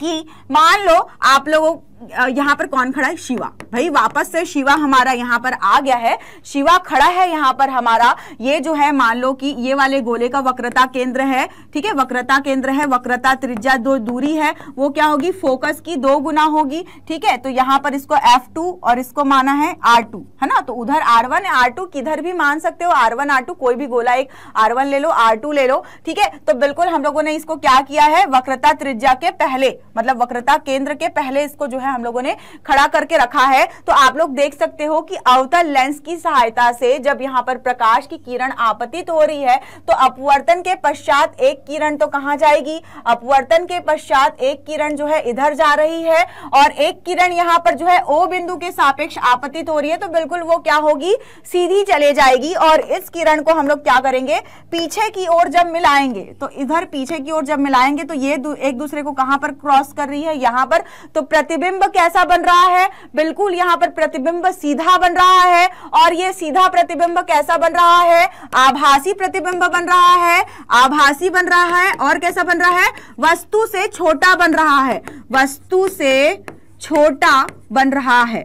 कि मान लो आप लोगों यहाँ पर कौन खड़ा है शिवा भाई वापस से शिवा हमारा यहाँ पर आ गया है शिवा खड़ा है यहाँ पर हमारा ये जो है मान लो कि ये वाले गोले का वक्रता केंद्र है ठीक है वक्रता केंद्र है वक्रता त्रिज्या दो दूरी है वो क्या होगी फोकस की दो गुना होगी ठीक है तो यहाँ पर इसको टू और इसको माना है टू है ना तो उधर आर टू किधर भी मान सकते हो आर टू कोई भी गोला एक वन ले लो टू ले लो ठीक है तो बिल्कुल हम लोगों ने इसको क्या किया है वक्रता त्रिज्या के पहले मतलब वक्रता केंद्र के पहले इसको जो है है हम लोगों ने खड़ा करके रखा है तो आप लोग देख सकते हो कि अवतल लेंस की सहायता से जब यहाँ पर प्रकाश की किरण आपतित हो रही है तो अपवर्तन के पश्चात एक किरण तो कहाँ जाएगी अपवर्तन के पश्चात एक किरण जो है इधर जा रही है और एक किरण यहाँ पर जो है ओ बिंदु के सापेक्ष आपतित हो रही है तो बिल्कुल वो क्या होगी सीधी चले जाएगी और इस किरण को हम लोग क्या करेंगे पीछे की ओर जब मिलाएंगे तो इधर पीछे की ओर जब मिलाएंगे तो ये एक दूसरे को कहां पर क्रॉस कर रही है यहां पर तो प्रतिबिंब प्रतिबिंब कैसा बन रहा है बिल्कुल यहाँ पर प्रतिबिंब सीधा बन रहा है और ये सीधा प्रतिबिंब कैसा बन रहा है आभासी प्रतिबिंब बन रहा है आभासी बन रहा है और कैसा बन रहा है वस्तु से छोटा बन रहा है वस्तु से छोटा बन रहा है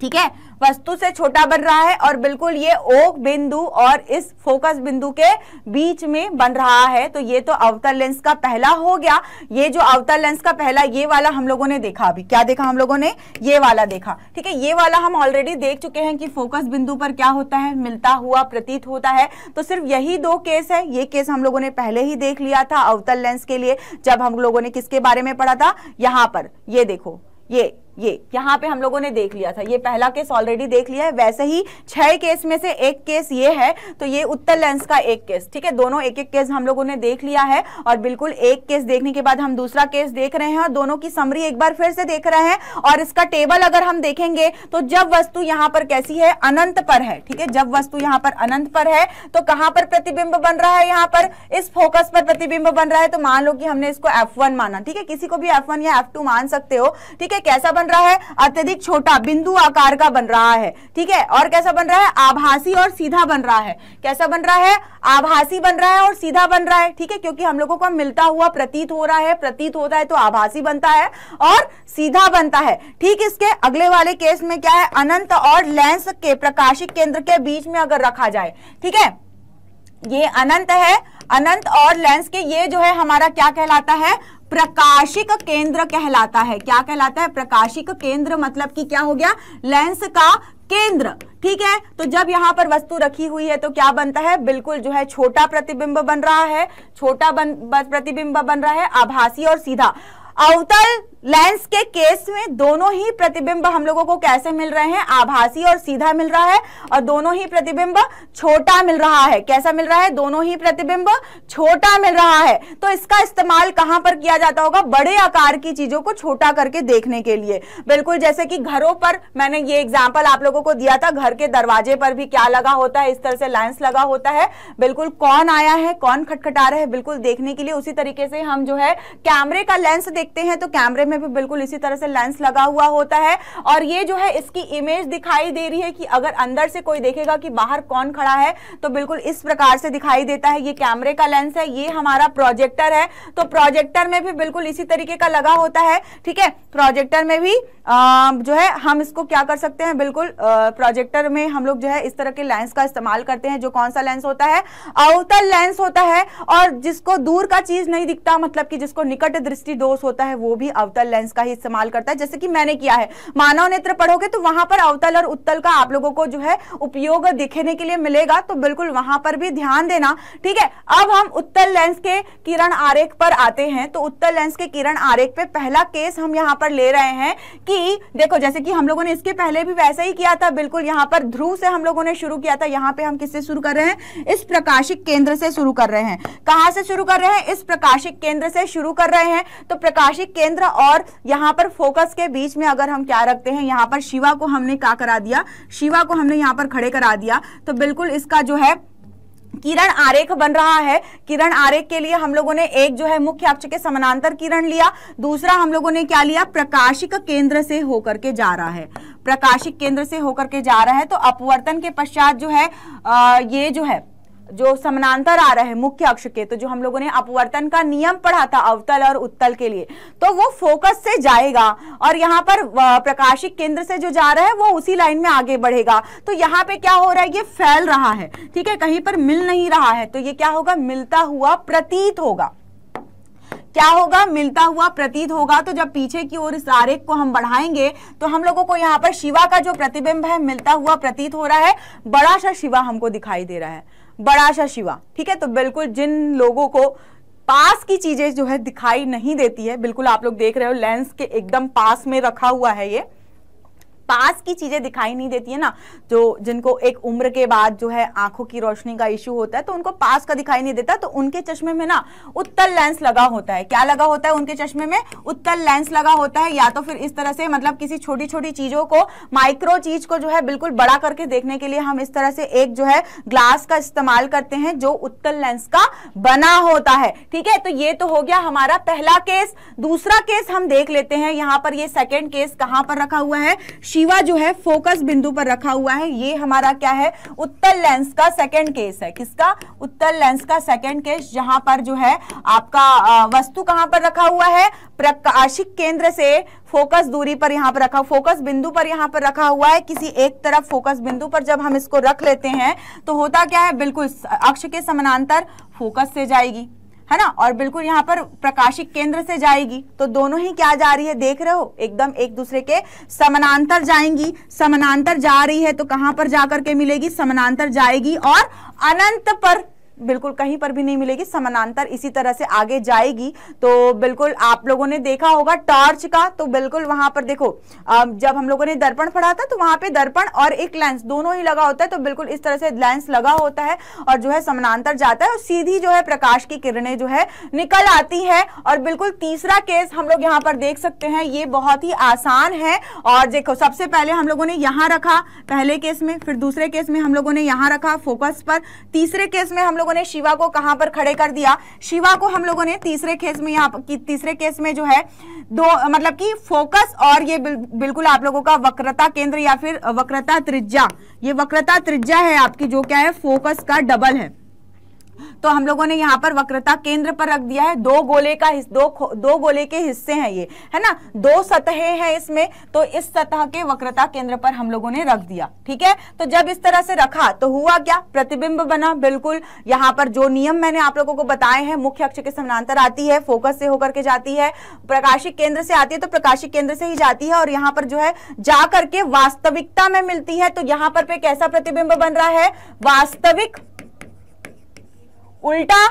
ठीक है वस्तु से छोटा बन रहा है और बिल्कुल ये ओ बिंदु और इस फोकस बिंदु के बीच में बन रहा है तो ये तो अवतल लेंस का पहला हो गया ये जो अवतल लेंस का पहला ये वाला हम लोगों ने देखा अभी क्या देखा हम लोगों ने ये वाला देखा ठीक है ये वाला हम ऑलरेडी देख चुके हैं कि फोकस बिंदु पर क्या होता है मिलता हुआ प्रतीत होता है तो सिर्फ यही दो केस है ये केस हम लोगों ने पहले ही देख लिया था अवतल लेंस के लिए जब हम लोगों ने किसके बारे में पढ़ा था यहां पर ये देखो ये ये यहाँ पे हम लोगों ने देख लिया था ये पहला केस ऑलरेडी देख लिया है वैसे ही छह केस में से एक केस ये है तो ये उत्तर लेंस का एक केस ठीक है दोनों एक एक केस हम लोगों ने देख लिया है और बिल्कुल एक केस देखने के बाद हम दूसरा केस देख रहे हैं और दोनों की समरी एक बार फिर से देख रहे हैं और इसका टेबल अगर हम देखेंगे तो जब वस्तु यहाँ पर कैसी है अनंत पर है ठीक है जब वस्तु यहाँ पर अनंत पर है तो कहां पर प्रतिबिंब बन रहा है यहाँ पर इस फोकस पर प्रतिबिंब बन रहा है तो मान लो कि हमने इसको एफ माना ठीक है किसी को भी एफ या एफ मान सकते हो ठीक है कैसा बन रहा है अत्यधिक छोटा बिंदु आकार का बन रहा है ठीक है और कैसा बन रहा है आभासी और सीधा बन रहा है कैसा बन रहा है आभासी बन रहा है और सीधा बन रहा है ठीक है क्योंकि हम लोगों को मिलता हुआ प्रतीत हो रहा है प्रतीत होता है तो आभासी बनता है और सीधा बनता है ठीक इसके अगले वाले केस में क्या है अनंत और लेंस के प्रकाशिक केंद्र के बीच में अगर रखा जाए ठीक है ये अनंत है अनंत और लेंस के ये जो है हमारा क्या कहलाता है प्रकाशिक केंद्र कहलाता है क्या कहलाता है प्रकाशिक केंद्र मतलब कि क्या हो गया लेंस का केंद्र ठीक है तो जब यहां पर वस्तु रखी हुई है तो क्या बनता है बिल्कुल जो है छोटा प्रतिबिंब बन रहा है छोटा बन, प्रतिबिंब बन रहा है आभासी और सीधा अवतल लेंस के केस में दोनों ही प्रतिबिंब हम लोगों को कैसे मिल रहे हैं आभासी और सीधा मिल रहा है और दोनों ही प्रतिबिंब छोटा मिल रहा है कैसा मिल रहा है दोनों ही प्रतिबिंब छोटा मिल रहा है तो इसका इस्तेमाल कहां पर किया जाता होगा बड़े आकार की चीजों को छोटा करके देखने के लिए बिल्कुल जैसे कि घरों पर मैंने ये एग्जाम्पल आप लोगों को दिया था घर के दरवाजे पर भी क्या लगा होता है इस तरह से लेंस लगा होता है बिल्कुल कौन आया है कौन खटखटा रहा है बिल्कुल देखने के लिए उसी तरीके से हम जो है कैमरे का लेंस देख देखते हैं तो कैमरे में भी बिल्कुल इसी तरह से लेंस लगा हुआ होता है और ये जो है इसकी इमेज दिखाई दे रही है कि अगर अंदर से कोई देखेगा कि बाहर कौन खड़ा है तो बिल्कुल इस प्रकार से दिखाई देता है ये कैमरे का लेंस है ये हमारा प्रोजेक्टर है तो प्रोजेक्टर में भी बिल्कुल इसी तरीके का लगा होता है ठीक है प्रोजेक्टर में भी जो है हम इसको क्या कर सकते हैं बिल्कुल प्रोजेक्टर में हम लोग जो है इस तरह के लेंस का इस्तेमाल करते हैं जो कौन सा लेंस होता है अवतल लेंस होता है और जिसको दूर का चीज नहीं दिखता मतलब कि जिसको निकट दृष्टि दोष होता होता है वो भी अवतल लेंस का ही इस्तेमाल करता है जैसे कि मैंने किया है मानव नेत्र पढ़ोगे तो वहां पर अवतल और उत्तल का आप लोगों को जो है उपयोग दिखने के लिए मिलेगा तो बिल्कुल वहां पर भी ध्यान देना ठीक है अब हम उत्तल लेंस के किरण आरेख पर आते हैं तो उत्तल लेंस के किरण आरेख पे पहला केस हम यहाँ पर ले रहे हैं कि देखो जैसे कि हम लोगों ने इसके पहले भी वैसा ही किया था बिल्कुल यहाँ पर ध्रुव से हम लोगों ने शुरू किया था यहाँ पे हम किससे शुरू कर रहे हैं इस प्रकाशिक केंद्र से शुरू कर रहे हैं कहाँ से शुरू कर रहे हैं इस प्रकाशिक केंद्र से शुरू कर रहे हैं तो प्रकाश प्रकाशिक केंद्र और यहाँ पर फोकस के बीच में अगर हम क्या रखते हैं यहाँ पर शिवा को हमने क्या करा दिया शिवा को हमने यहाँ पर खड़े करा दिया तो बिल्कुल इसका जो है किरण आरेख बन रहा है किरण आरेख के लिए हम लोगों ने एक जो है मुख्य अक्ष के समानांतर किरण लिया दूसरा हम लोगों ने क्या लिया प्रकाशिक केंद्र से होकर के जा रहा है प्रकाशिक केंद्र से होकर के जा रहा है तो अपवर्तन के पश्चात जो है आ, ये जो है जो समानांतर आ रहे हैं मुख्य अक्ष के तो जो हम लोगों ने अपवर्तन का नियम पढ़ा था अवतल और उत्तल के लिए तो वो फोकस से जाएगा और यहाँ पर प्रकाशिक केंद्र से जो जा रहा है वो उसी लाइन में आगे बढ़ेगा तो यहाँ पे क्या हो रहा है ये फैल रहा है ठीक है कहीं पर मिल नहीं रहा है तो ये क्या होगा मिलता हुआ प्रतीत होगा क्या होगा मिलता हुआ प्रतीत होगा तो जब पीछे की ओर इस आरेख को हम बढ़ाएंगे तो हम लोगों को यहाँ पर शिवा का जो प्रतिबिंब है मिलता हुआ प्रतीत हो रहा है बड़ा सा शिवा हमको दिखाई दे रहा है बड़ाशा शिवा ठीक है तो बिल्कुल जिन लोगों को पास की चीजें जो है दिखाई नहीं देती है बिल्कुल आप लोग देख रहे हो लेंस के एकदम पास में रखा हुआ है ये पास की चीज़ें दिखाई नहीं देती है ना जो जिनको एक उम्र के बाद जो है आंखों की रोशनी का इश्यू होता है तो उनको पास का दिखाई नहीं देता तो उनके चश्मे में ना उत्तर लेंस लगा होता है क्या लगा होता है उनके चश्मे में उत्तर लेंस लगा होता है या तो फिर इस तरह से मतलब किसी छोटी छोटी चीज़ों को माइक्रो चीज़ को जो है बिल्कुल बड़ा करके देखने के लिए हम इस तरह से एक जो है ग्लास का इस्तेमाल करते हैं जो उत्तल लेंस का बना होता है ठीक है तो ये तो हो गया हमारा पहला केस दूसरा केस हम देख लेते हैं यहाँ पर ये सेकेंड केस कहां पर रखा हुआ है शिवा जो है फोकस बिंदु पर रखा हुआ है ये हमारा क्या है उत्तर लेंस का सेकंड केस है किसका उत्तर लेंस का सेकंड केस जहां पर जो है आपका वस्तु कहां पर रखा हुआ है प्रकाशिक केंद्र से फोकस दूरी पर यहाँ पर रखा फोकस बिंदु पर यहाँ पर रखा हुआ है किसी एक तरफ फोकस बिंदु पर जब हम इसको रख लेते हैं तो होता क्या है बिल्कुल अक्ष के समानांतर फोकस से जाएगी है ना और बिल्कुल यहाँ पर प्रकाशिक केंद्र से जाएगी तो दोनों ही क्या जा रही है देख रहे हो एकदम एक दूसरे के समानांतर जाएंगी समानांतर जा रही है तो कहां पर जाकर के मिलेगी समानांतर जाएगी और अनंत पर बिल्कुल कहीं पर भी नहीं मिलेगी समानांतर इसी तरह से आगे जाएगी तो बिल्कुल आप लोगों ने देखा होगा टॉर्च का तो बिल्कुल वहां पर देखो जब हम लोगों ने दर्पण पढ़ा था तो वहां पे दर्पण और एक लेंस दोनों ही लगा होता है तो बिल्कुल इस तरह से लेंस लगा होता है और जो है समानांतर जाता है और सीधी जो है प्रकाश की किरणें जो है निकल आती है और बिल्कुल तीसरा केस हम लोग यहाँ पर देख सकते हैं ये बहुत ही आसान है और देखो सबसे पहले हम लोगों ने यहाँ रखा पहले केस में फिर दूसरे केस में हम लोगों ने यहाँ रखा फोकस पर तीसरे केस में हम लोग लोगों ने शिवा को कहां पर खड़े कर दिया शिवा को हम लोगों ने तीसरे केस में यहाँ तीसरे केस में जो है दो मतलब कि फोकस और ये बिल, बिल्कुल आप लोगों का वक्रता केंद्र या फिर वक्रता त्रिज्या ये वक्रता त्रिज्या है आपकी जो क्या है फोकस का डबल है तो हम लोगों ने यहाँ पर वक्रता केंद्र पर रख दिया है दो गोले का दो दो गोले के हिस्से हैं ये है ना दो सतहें हैं इसमें तो इस सतह के वक्रता केंद्र पर हम लोगों ने रख दिया ठीक है तो जब इस तरह से रखा तो हुआ क्या प्रतिबिंब बना बिल्कुल यहाँ पर जो नियम मैंने आप लोगों को बताए हैं मुख्य अक्ष के समानांतर आती है फोकस से होकर के जाती है प्रकाशिक केंद्र से आती है तो प्रकाशिक केंद्र से ही जाती है और यहाँ पर जो है जा करके वास्तविकता में मिलती है तो यहाँ पर कैसा प्रतिबिंब बन रहा है वास्तविक उल्टा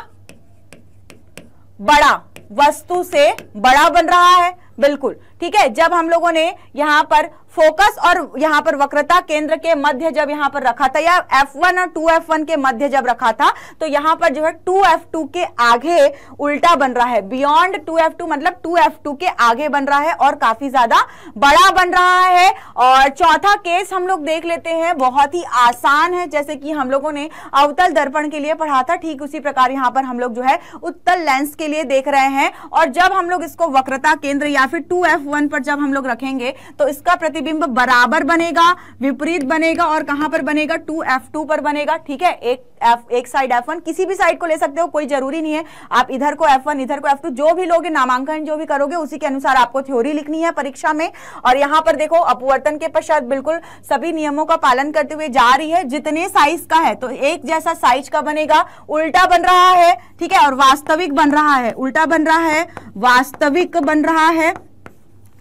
बड़ा वस्तु से बड़ा बन रहा है बिल्कुल ठीक है जब हम लोगों ने यहाँ पर फोकस और यहाँ पर वक्रता केंद्र के मध्य जब यहाँ पर रखा था या F1 और 2F1 के मध्य जब रखा था तो यहाँ पर जो है 2F2 के आगे उल्टा बन रहा है बियॉन्ड 2F2 मतलब 2F2 के आगे बन रहा है और काफी ज्यादा बड़ा बन रहा है और चौथा केस हम लोग देख लेते हैं बहुत ही आसान है जैसे कि हम लोगों ने अवतल दर्पण के लिए पढ़ा था ठीक उसी प्रकार यहाँ पर हम लोग जो है उत्तल लेंस के लिए देख रहे हैं और जब हम लोग इसको वक्रता केंद्र या फिर टू एफ वन पर जब हम लोग रखेंगे तो इसका प्रतिबिंब बराबर बनेगा विपरीत बनेगा और कहां पर बनेगा टू एफ टू पर बनेगा ठीक है एक एफ एक साइड एफ वन किसी भी साइड को ले सकते हो कोई जरूरी नहीं है आप इधर को एफ वन इधर को एफ टू जो भी लोगे नामांकन जो भी करोगे उसी के अनुसार आपको थ्योरी लिखनी है परीक्षा में और यहाँ पर देखो अपवर्तन के पश्चात बिल्कुल सभी नियमों का पालन करते हुए जा रही है जितने साइज का है तो एक जैसा साइज का बनेगा उल्टा बन रहा है ठीक है और वास्तविक बन रहा है उल्टा बन रहा है वास्तविक बन रहा है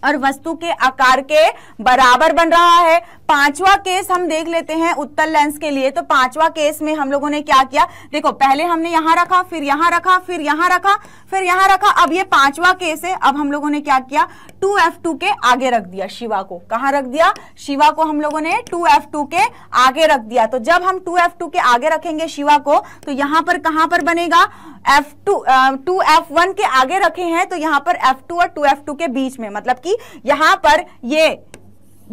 और वस्तु के आकार के बराबर बन रहा है पांचवा केस हम देख लेते हैं उत्तर लेंस के लिए तो पांचवा केस में हम लोगों ने क्या किया देखो पहले हमने यहां रखा फिर यहां रखा फिर यहां रखा फिर यहां रखा अब ये पांचवा केस है अब हम लोगों ने क्या किया टू एफ टू के आगे रख दिया शिवा को कहा रख दिया शिवा को हम लोगों ने टू एफ टू के आगे रख दिया तो जब हम टू एफ टू के आगे रखेंगे शिवा को तो यहां पर कहां पर बनेगा F two two F one के आगे रखे हैं तो यहां पर एफ टू और टू एफ टू के बीच में मतलब कि यहां पर ये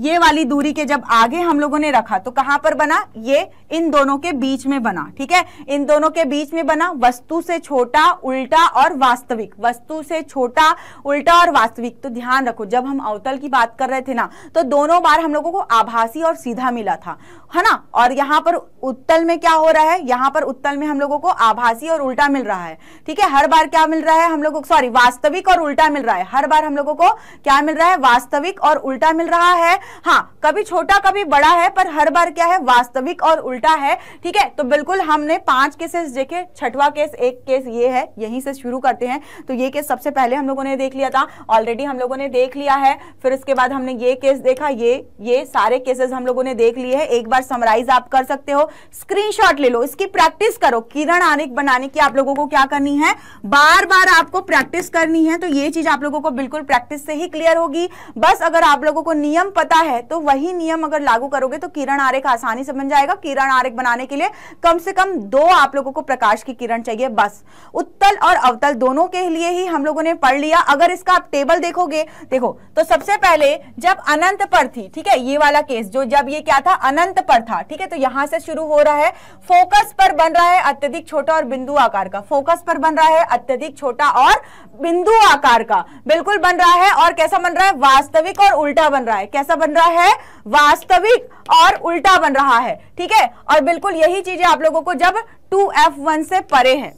ये वाली दूरी के जब आगे हम लोगों ने रखा तो कहां पर बना ये इन दोनों के बीच में बना ठीक है इन दोनों के बीच में बना वस्तु से छोटा उल्टा और वास्तविक वस्तु से छोटा उल्टा और वास्तविक तो ध्यान रखो जब हम अवतल की बात कर रहे थे ना तो दोनों बार हम लोगों को आभासी और सीधा मिला था है ना और यहाँ पर उत्तल में क्या हो रहा है यहाँ पर उत्तल में हम लोगों को आभासी और उल्टा मिल रहा है ठीक है हर बार क्या मिल रहा है हम लोगों को सॉरी वास्तविक और उल्टा मिल रहा है हर बार हम लोगों को क्या मिल रहा है वास्तविक और उल्टा मिल रहा है हाँ कभी छोटा कभी बड़ा है पर हर बार क्या है वास्तविक और उल्टा है ठीक है तो बिल्कुल हमने पांच केसेस देखे छठवा केस एक केस ये है यहीं से शुरू करते हैं तो ये केस सबसे पहले हम लोगों ने देख लिया था ऑलरेडी हम लोगों ने देख लिया है फिर उसके बाद हमने ये केस देखा ये ये सारे केसेस हम लोगों ने देख लिए है एक बार समराइज आप कर सकते हो स्क्रीन ले लो इसकी प्रैक्टिस करो किरण आने बनाने की आप लोगों को क्या करनी है बार बार आपको प्रैक्टिस करनी है तो ये चीज आप लोगों को बिल्कुल प्रैक्टिस से ही क्लियर होगी बस अगर आप लोगों को नियम पता पता है तो वही नियम अगर लागू करोगे तो किरण आरेख आसानी से बन जाएगा किरण आरेख बनाने के लिए कम से कम दो आप लोगों को प्रकाश की किरण चाहिए बस उत्तल और अवतल दोनों के लिए ही हम लोगों ने पढ़ लिया अगर इसका आप टेबल देखोगे देखो तो सबसे पहले जब अनंत पर थी ठीक है ये वाला केस जो जब ये क्या था अनंत पर था ठीक है तो यहां से शुरू हो रहा है फोकस पर बन रहा है अत्यधिक छोटा और बिंदु आकार का फोकस पर बन रहा है अत्यधिक छोटा और बिंदु आकार का बिल्कुल बन रहा है और कैसा बन रहा है वास्तविक और उल्टा बन रहा है कैसा बन रहा है वास्तविक और उल्टा बन रहा है ठीक है और बिल्कुल यही चीजें आप लोगों को जब टू एफ वन से परे हैं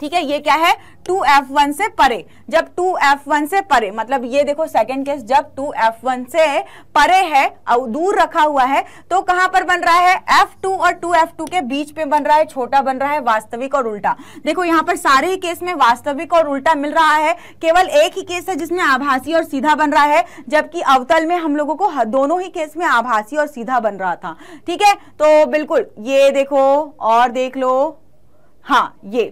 ठीक है ये क्या है टू एफ वन से परे जब टू एफ वन से परे मतलब ये देखो सेकेंड केस जब टू एफ वन से परे है और दूर रखा हुआ है तो कहां पर बन रहा है एफ टू और टू एफ टू के बीच पे बन रहा है छोटा बन रहा है वास्तविक और उल्टा देखो यहाँ पर सारे ही केस में वास्तविक और उल्टा मिल रहा है केवल एक ही केस है जिसमें आभासी और सीधा बन रहा है जबकि अवतल में हम लोगों को दोनों ही केस में आभासी और सीधा बन रहा था ठीक है तो बिल्कुल ये देखो और देख लो हाँ ये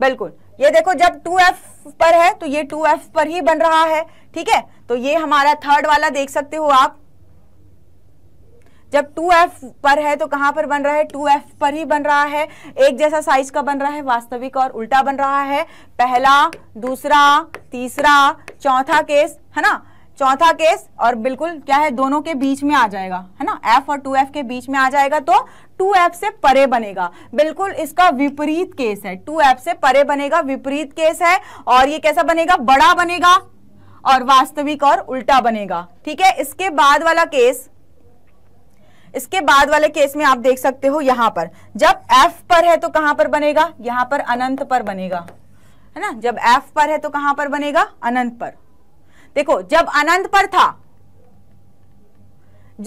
बिल्कुल ये देखो जब टू एफ पर है तो ये टू एफ पर ही बन रहा है ठीक है तो ये हमारा थर्ड वाला देख सकते हो आप जब 2f पर है तो कहां पर बन रहा है 2f पर ही बन रहा है एक जैसा साइज का बन रहा है वास्तविक और उल्टा बन रहा है पहला दूसरा तीसरा चौथा केस है ना चौथा केस और बिल्कुल क्या है दोनों के बीच में आ जाएगा है ना f और 2f के बीच में आ जाएगा तो टू एफ से परे बनेगा बिल्कुल इसका विपरीत केस है टू एफ से परे बनेगा विपरीत केस है और ये कैसा बनेगा बड़ा बनेगा और वास्तविक और उल्टा बनेगा ठीक है इसके बाद वाला केस इसके बाद वाले केस में आप देख सकते हो यहां पर जब एफ पर है तो कहां पर बनेगा यहां पर अनंत पर बनेगा है ना जब एफ पर है तो कहां पर बनेगा अनंत पर देखो जब अनंत पर था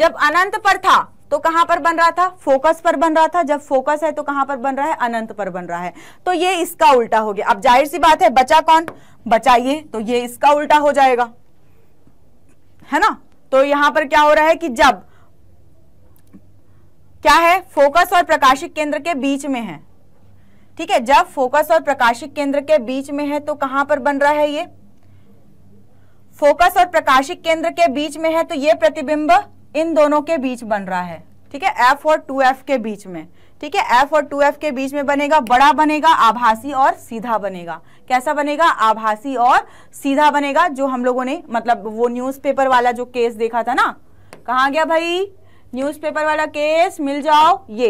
जब अनंत पर था तो कहां पर बन रहा था फोकस पर बन रहा था जब फोकस है तो कहां पर बन रहा है अनंत पर बन रहा है तो ये इसका उल्टा हो गया अब जाहिर सी बात है बचा कौन बचा ये तो ये इसका उल्टा हो जाएगा है ना तो यहां पर क्या हो रहा है कि जब क्या है फोकस और प्रकाशिक केंद्र के बीच में है ठीक है जब फोकस और प्रकाशिक केंद्र के बीच में है तो कहां पर बन रहा है ये फोकस और प्रकाशिक केंद्र के बीच में है तो ये प्रतिबिंब इन दोनों के बीच बन रहा है ठीक है एफ और टू एफ के बीच में ठीक है एफ और टू एफ के बीच में बनेगा बड़ा बनेगा आभासी और सीधा बनेगा कैसा बनेगा आभासी और सीधा बनेगा जो हम लोगों ने मतलब वो न्यूज़पेपर वाला जो केस देखा था ना कहा गया भाई न्यूज़पेपर वाला केस मिल जाओ ये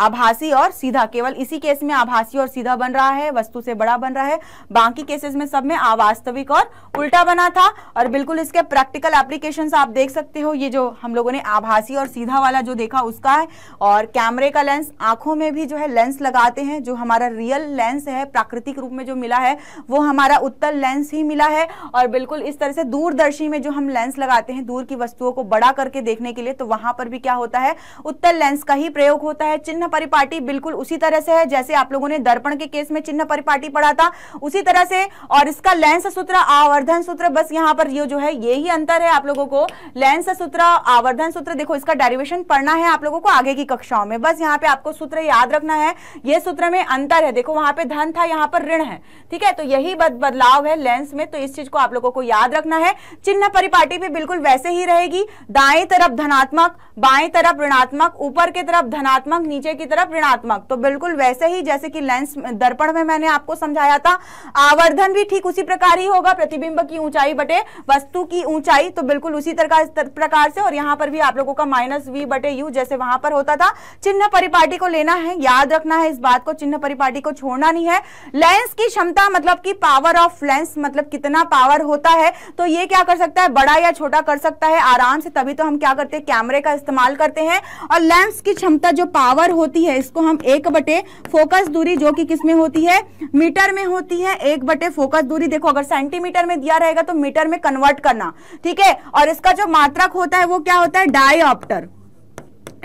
आभासी और सीधा केवल इसी केस में आभासी और सीधा बन रहा है वस्तु से बड़ा बन रहा है बाकी केसेस में सब में अवास्तविक और उल्टा बना था और बिल्कुल इसके प्रैक्टिकल एप्लीकेशन आप देख सकते हो ये जो हम लोगों ने आभासी और सीधा वाला जो देखा उसका है और कैमरे का लेंस आंखों में भी जो है लेंस लगाते हैं जो हमारा रियल लेंस है प्राकृतिक रूप में जो मिला है वो हमारा उत्तल लेंस ही मिला है और बिल्कुल इस तरह से दूरदर्शी में जो हम लेंस लगाते हैं दूर की वस्तुओं को बड़ा करके देखने के लिए तो वहां पर भी क्या होता है उत्तर लेंस का ही प्रयोग होता है चिन्ह चिन्ह परिपाटी बिल्कुल उसी तरह से है जैसे आप लोगों ने दर्पण के केस में चिन्ह परिपाटी पढ़ा था उसी तरह से और इसका लेंस सूत्र आवर्धन सूत्र बस यहाँ पर ये जो है ये ही अंतर है आप लोगों को लेंस सूत्र आवर्धन सूत्र देखो इसका डेरिवेशन पढ़ना है आप लोगों को आगे की कक्षाओं में बस यहाँ पे आपको सूत्र याद रखना है ये सूत्र में अंतर है देखो वहां पर धन था यहाँ पर ऋण है ठीक है तो यही बदलाव है लेंस में तो इस चीज को आप लोगों को याद रखना है चिन्ह परिपाटी भी बिल्कुल वैसे ही रहेगी दाएं तरफ धनात्मक बाएं तरफ ऋणात्मक ऊपर के तरफ धनात्मक नीचे नीचे की तरफ ऋणात्मक तो बिल्कुल वैसे ही जैसे कि लेंस दर्पण में मैंने आपको समझाया था आवर्धन भी ठीक उसी प्रकार ही होगा प्रतिबिंब की ऊंचाई बटे वस्तु की ऊंचाई तो बिल्कुल उसी तरह प्रकार से और यहाँ पर भी आप लोगों का माइनस वी बटे यू जैसे वहां पर होता था चिन्ह परिपाटी को लेना है याद रखना है इस बात को चिन्ह परिपाटी को छोड़ना नहीं है लेंस की क्षमता मतलब की पावर ऑफ लेंस मतलब कितना पावर होता है तो ये क्या कर सकता है बड़ा या छोटा कर सकता है आराम से तभी तो हम क्या करते हैं कैमरे का इस्तेमाल करते हैं और लेंस की क्षमता जो पावर हो होती है इसको हम एक बटे फोकस दूरी जो कि किसमें होती है मीटर में होती है एक बटे फोकस दूरी देखो अगर सेंटीमीटर में दिया रहेगा तो मीटर में कन्वर्ट करना ठीक है और इसका जो मात्रक होता है वो क्या होता है डायऑप्टर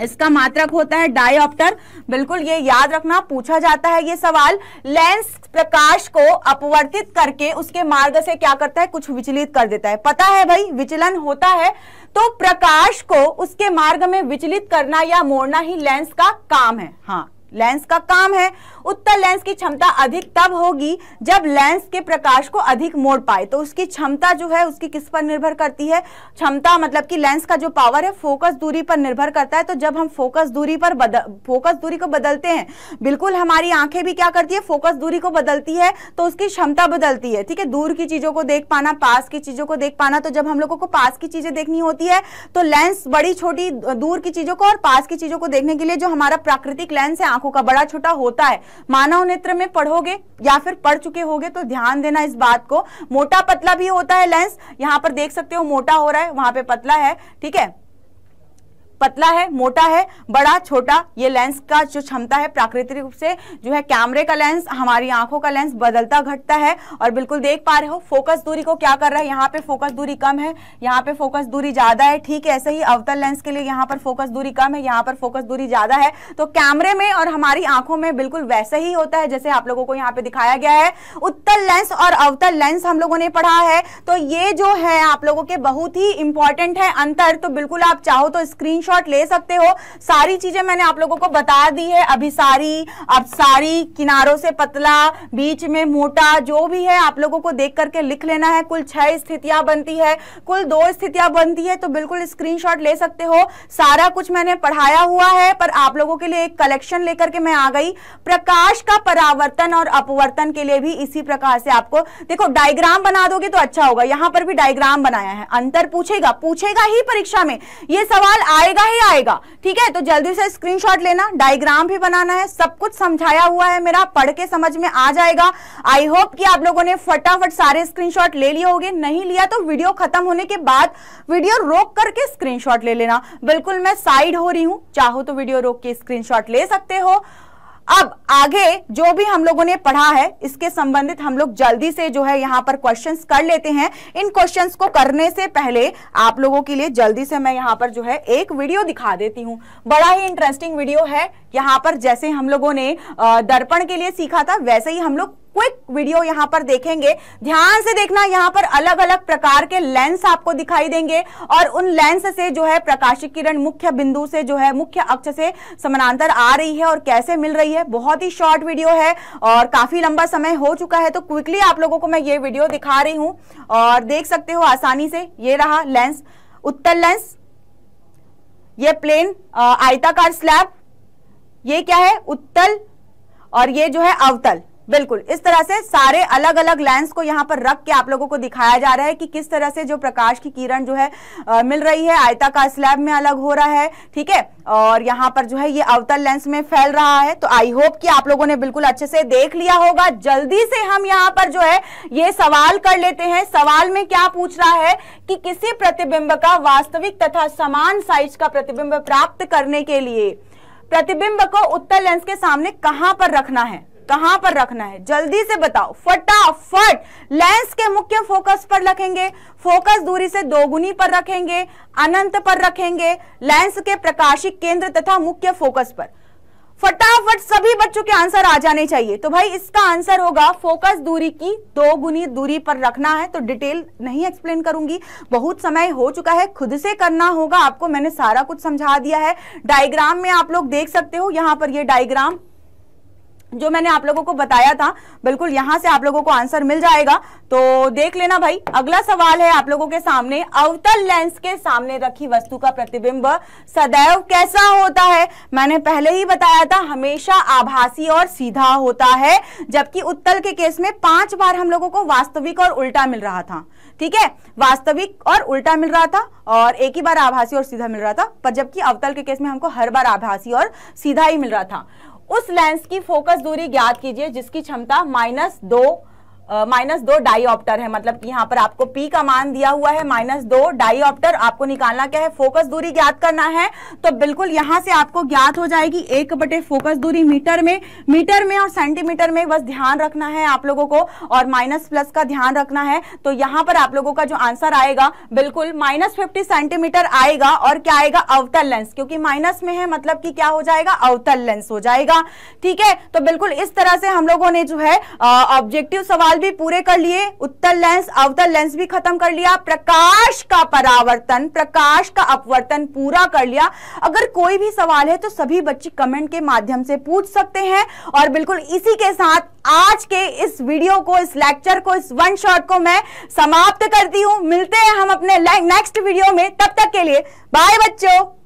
इसका मात्रक होता है डायऑप्टर बिल्कुल ये याद रखना पूछा जाता है ये सवाल लेंस प्रकाश को अपवर्तित करके उसके मार्ग से क्या करता है कुछ विचलित कर देता है पता है भाई विचलन होता है तो प्रकाश को उसके मार्ग में विचलित करना या मोड़ना ही लेंस का काम है हाँ लेंस का काम है उत्तल लेंस की क्षमता अधिक तब होगी जब लेंस के प्रकाश को अधिक मोड़ पाए तो उसकी क्षमता जो है उसकी किस पर निर्भर करती है क्षमता मतलब कि लेंस का जो पावर है फोकस दूरी पर निर्भर करता है तो जब हम फोकस दूरी पर बदल फोकस दूरी को बदलते हैं बिल्कुल हमारी आंखें भी क्या करती है फोकस दूरी को बदलती है तो उसकी क्षमता बदलती है ठीक है दूर की चीजों को देख पाना पास की चीजों को देख पाना तो जब हम लोगों को पास की चीजें देखनी होती है तो लेंस बड़ी छोटी दूर की चीजों को और पास की चीजों को देखने के लिए जो हमारा प्राकृतिक लेंस है आंखों का बड़ा छोटा होता है मानव नेत्र में पढ़ोगे या फिर पढ़ चुके होगे तो ध्यान देना इस बात को मोटा पतला भी होता है लेंस यहां पर देख सकते हो मोटा हो रहा है वहां पे पतला है ठीक है पतला है मोटा है बड़ा छोटा ये लेंस का जो क्षमता है प्राकृतिक रूप से जो है कैमरे का लेंस हमारी आंखों का लेंस बदलता घटता है और बिल्कुल देख पा रहे हो फोकस दूरी को क्या कर रहा है यहाँ पे फोकस दूरी कम है यहाँ पे फोकस दूरी ज्यादा है ठीक है ऐसे ही अवतल लेंस के लिए यहाँ पर फोकस दूरी कम है यहाँ पर फोकस दूरी ज्यादा है तो कैमरे में और हमारी आंखों में बिल्कुल वैसे ही होता है जैसे आप लोगों को यहाँ पे दिखाया गया है उत्तल लेंस और अवतल लेंस हम लोगों ने पढ़ा है तो ये जो है आप लोगों के बहुत ही इंपॉर्टेंट है अंतर तो बिल्कुल आप चाहो तो स्क्रीन स्क्रीनशॉट ले सकते हो सारी चीजें मैंने आप लोगों को बता दी है अभी सारी अब सारी किनारों से पतला बीच में मोटा जो भी है आप लोगों को देख करके लिख लेना है कुल छह स्थितियां बनती है कुल दो स्थितियां बनती है तो बिल्कुल स्क्रीन ले सकते हो सारा कुछ मैंने पढ़ाया हुआ है पर आप लोगों के लिए एक कलेक्शन लेकर के मैं आ गई प्रकाश का परावर्तन और अपवर्तन के लिए भी इसी प्रकार से आपको देखो डायग्राम बना दोगे तो अच्छा होगा यहां पर भी डायग्राम बनाया है अंतर पूछेगा पूछेगा ही परीक्षा में ये सवाल आएगा आएगा ही आएगा ठीक है तो जल्दी से स्क्रीनशॉट लेना डायग्राम भी बनाना है सब कुछ समझाया हुआ है मेरा पढ़ के समझ में आ जाएगा आई होप कि आप लोगों ने फटाफट सारे स्क्रीनशॉट ले लिए होंगे नहीं लिया तो वीडियो खत्म होने के बाद वीडियो रोक करके स्क्रीनशॉट ले लेना बिल्कुल मैं साइड हो रही हूं चाहो तो वीडियो रोक के स्क्रीनशॉट ले सकते हो अब आगे जो भी हम लोगों ने पढ़ा है इसके संबंधित हम लोग जल्दी से जो है यहाँ पर क्वेश्चंस कर लेते हैं इन क्वेश्चंस को करने से पहले आप लोगों के लिए जल्दी से मैं यहाँ पर जो है एक वीडियो दिखा देती हूँ बड़ा ही इंटरेस्टिंग वीडियो है यहाँ पर जैसे हम लोगों ने दर्पण के लिए सीखा था वैसे ही हम लोग क्विक वीडियो यहां पर देखेंगे ध्यान से देखना यहां पर अलग अलग प्रकार के लेंस आपको दिखाई देंगे और उन लेंस से जो है प्रकाशिक किरण मुख्य बिंदु से जो है मुख्य अक्ष से समानांतर आ रही है और कैसे मिल रही है बहुत ही शॉर्ट वीडियो है और काफी लंबा समय हो चुका है तो क्विकली आप लोगों को मैं ये वीडियो दिखा रही हूं और देख सकते हो आसानी से ये रहा लेंस उत्तल लेंस ये प्लेन आयताकार स्लैब ये क्या है उत्तल और ये जो है अवतल बिल्कुल इस तरह से सारे अलग अलग लेंस को यहाँ पर रख के आप लोगों को दिखाया जा रहा है कि किस तरह से जो प्रकाश की किरण जो है आ, मिल रही है आयताकार स्लैब में अलग हो रहा है ठीक है और यहाँ पर जो है ये अवतल लेंस में फैल रहा है तो आई होप कि आप लोगों ने बिल्कुल अच्छे से देख लिया होगा जल्दी से हम यहाँ पर जो है ये सवाल कर लेते हैं सवाल में क्या पूछ रहा है कि किसी प्रतिबिंब का वास्तविक तथा समान साइज का प्रतिबिंब प्राप्त करने के लिए प्रतिबिंब को उत्तर लेंस के सामने कहां पर रखना है कहां पर रखना है जल्दी से बताओ फटाफट लेंस के मुख्य फोकस पर रखेंगे फोकस दूरी से दोगुनी पर रखेंगे अनंत पर रखेंगे लेंस के प्रकाशिक केंद्र तथा मुख्य फोकस पर फटाफट सभी बच्चों के आंसर आ जाने चाहिए तो भाई इसका आंसर होगा फोकस दूरी की दो गुनी दूरी पर रखना है तो डिटेल नहीं एक्सप्लेन करूंगी बहुत समय हो चुका है खुद से करना होगा आपको मैंने सारा कुछ समझा दिया है डायग्राम में आप लोग देख सकते हो यहां पर ये डायग्राम जो मैंने आप लोगों को बताया था बिल्कुल यहां से आप लोगों को आंसर मिल जाएगा तो देख लेना भाई अगला सवाल है आप लोगों के सामने अवतल लेंस के सामने रखी वस्तु का प्रतिबिंब सदैव कैसा होता है मैंने पहले ही बताया था हमेशा आभासी और सीधा होता है जबकि उत्तल के केस में पांच बार हम लोगों को वास्तविक और उल्टा मिल रहा था ठीक है वास्तविक और उल्टा मिल रहा था और एक ही बार आभासी और सीधा मिल रहा था पर जबकि अवतल के केस में हमको हर बार आभासी और सीधा ही मिल रहा था उस लेंस की फोकस दूरी ज्ञात कीजिए जिसकी क्षमता माइनस दो माइनस दो डाईऑप्टर है मतलब कि यहाँ पर आपको पी का मान दिया हुआ है माइनस दो डाईऑप्टर आपको निकालना क्या है फोकस दूरी ज्ञात करना है तो बिल्कुल यहाँ से आपको ज्ञात हो जाएगी एक बटे फोकस दूरी मीटर में मीटर में और सेंटीमीटर में बस ध्यान रखना है आप लोगों को और माइनस प्लस का ध्यान रखना है तो यहाँ पर आप लोगों का जो आंसर आएगा बिल्कुल माइनस फिफ्टी सेंटीमीटर आएगा और क्या आएगा अवतल लेंस क्योंकि माइनस में है मतलब की क्या हो जाएगा अवतल लेंस हो जाएगा ठीक है तो बिल्कुल इस तरह से हम लोगों ने जो है ऑब्जेक्टिव सवाल सवाल भी पूरे कर लिए उत्तर लेंस अवतर लेंस भी खत्म कर लिया प्रकाश का परावर्तन प्रकाश का अपवर्तन पूरा कर लिया अगर कोई भी सवाल है तो सभी बच्चे कमेंट के माध्यम से पूछ सकते हैं और बिल्कुल इसी के साथ आज के इस वीडियो को इस लेक्चर को इस वन शॉट को मैं समाप्त करती हूं मिलते हैं हम अपने नेक्स्ट वीडियो में तब तक के लिए बाय बच्चों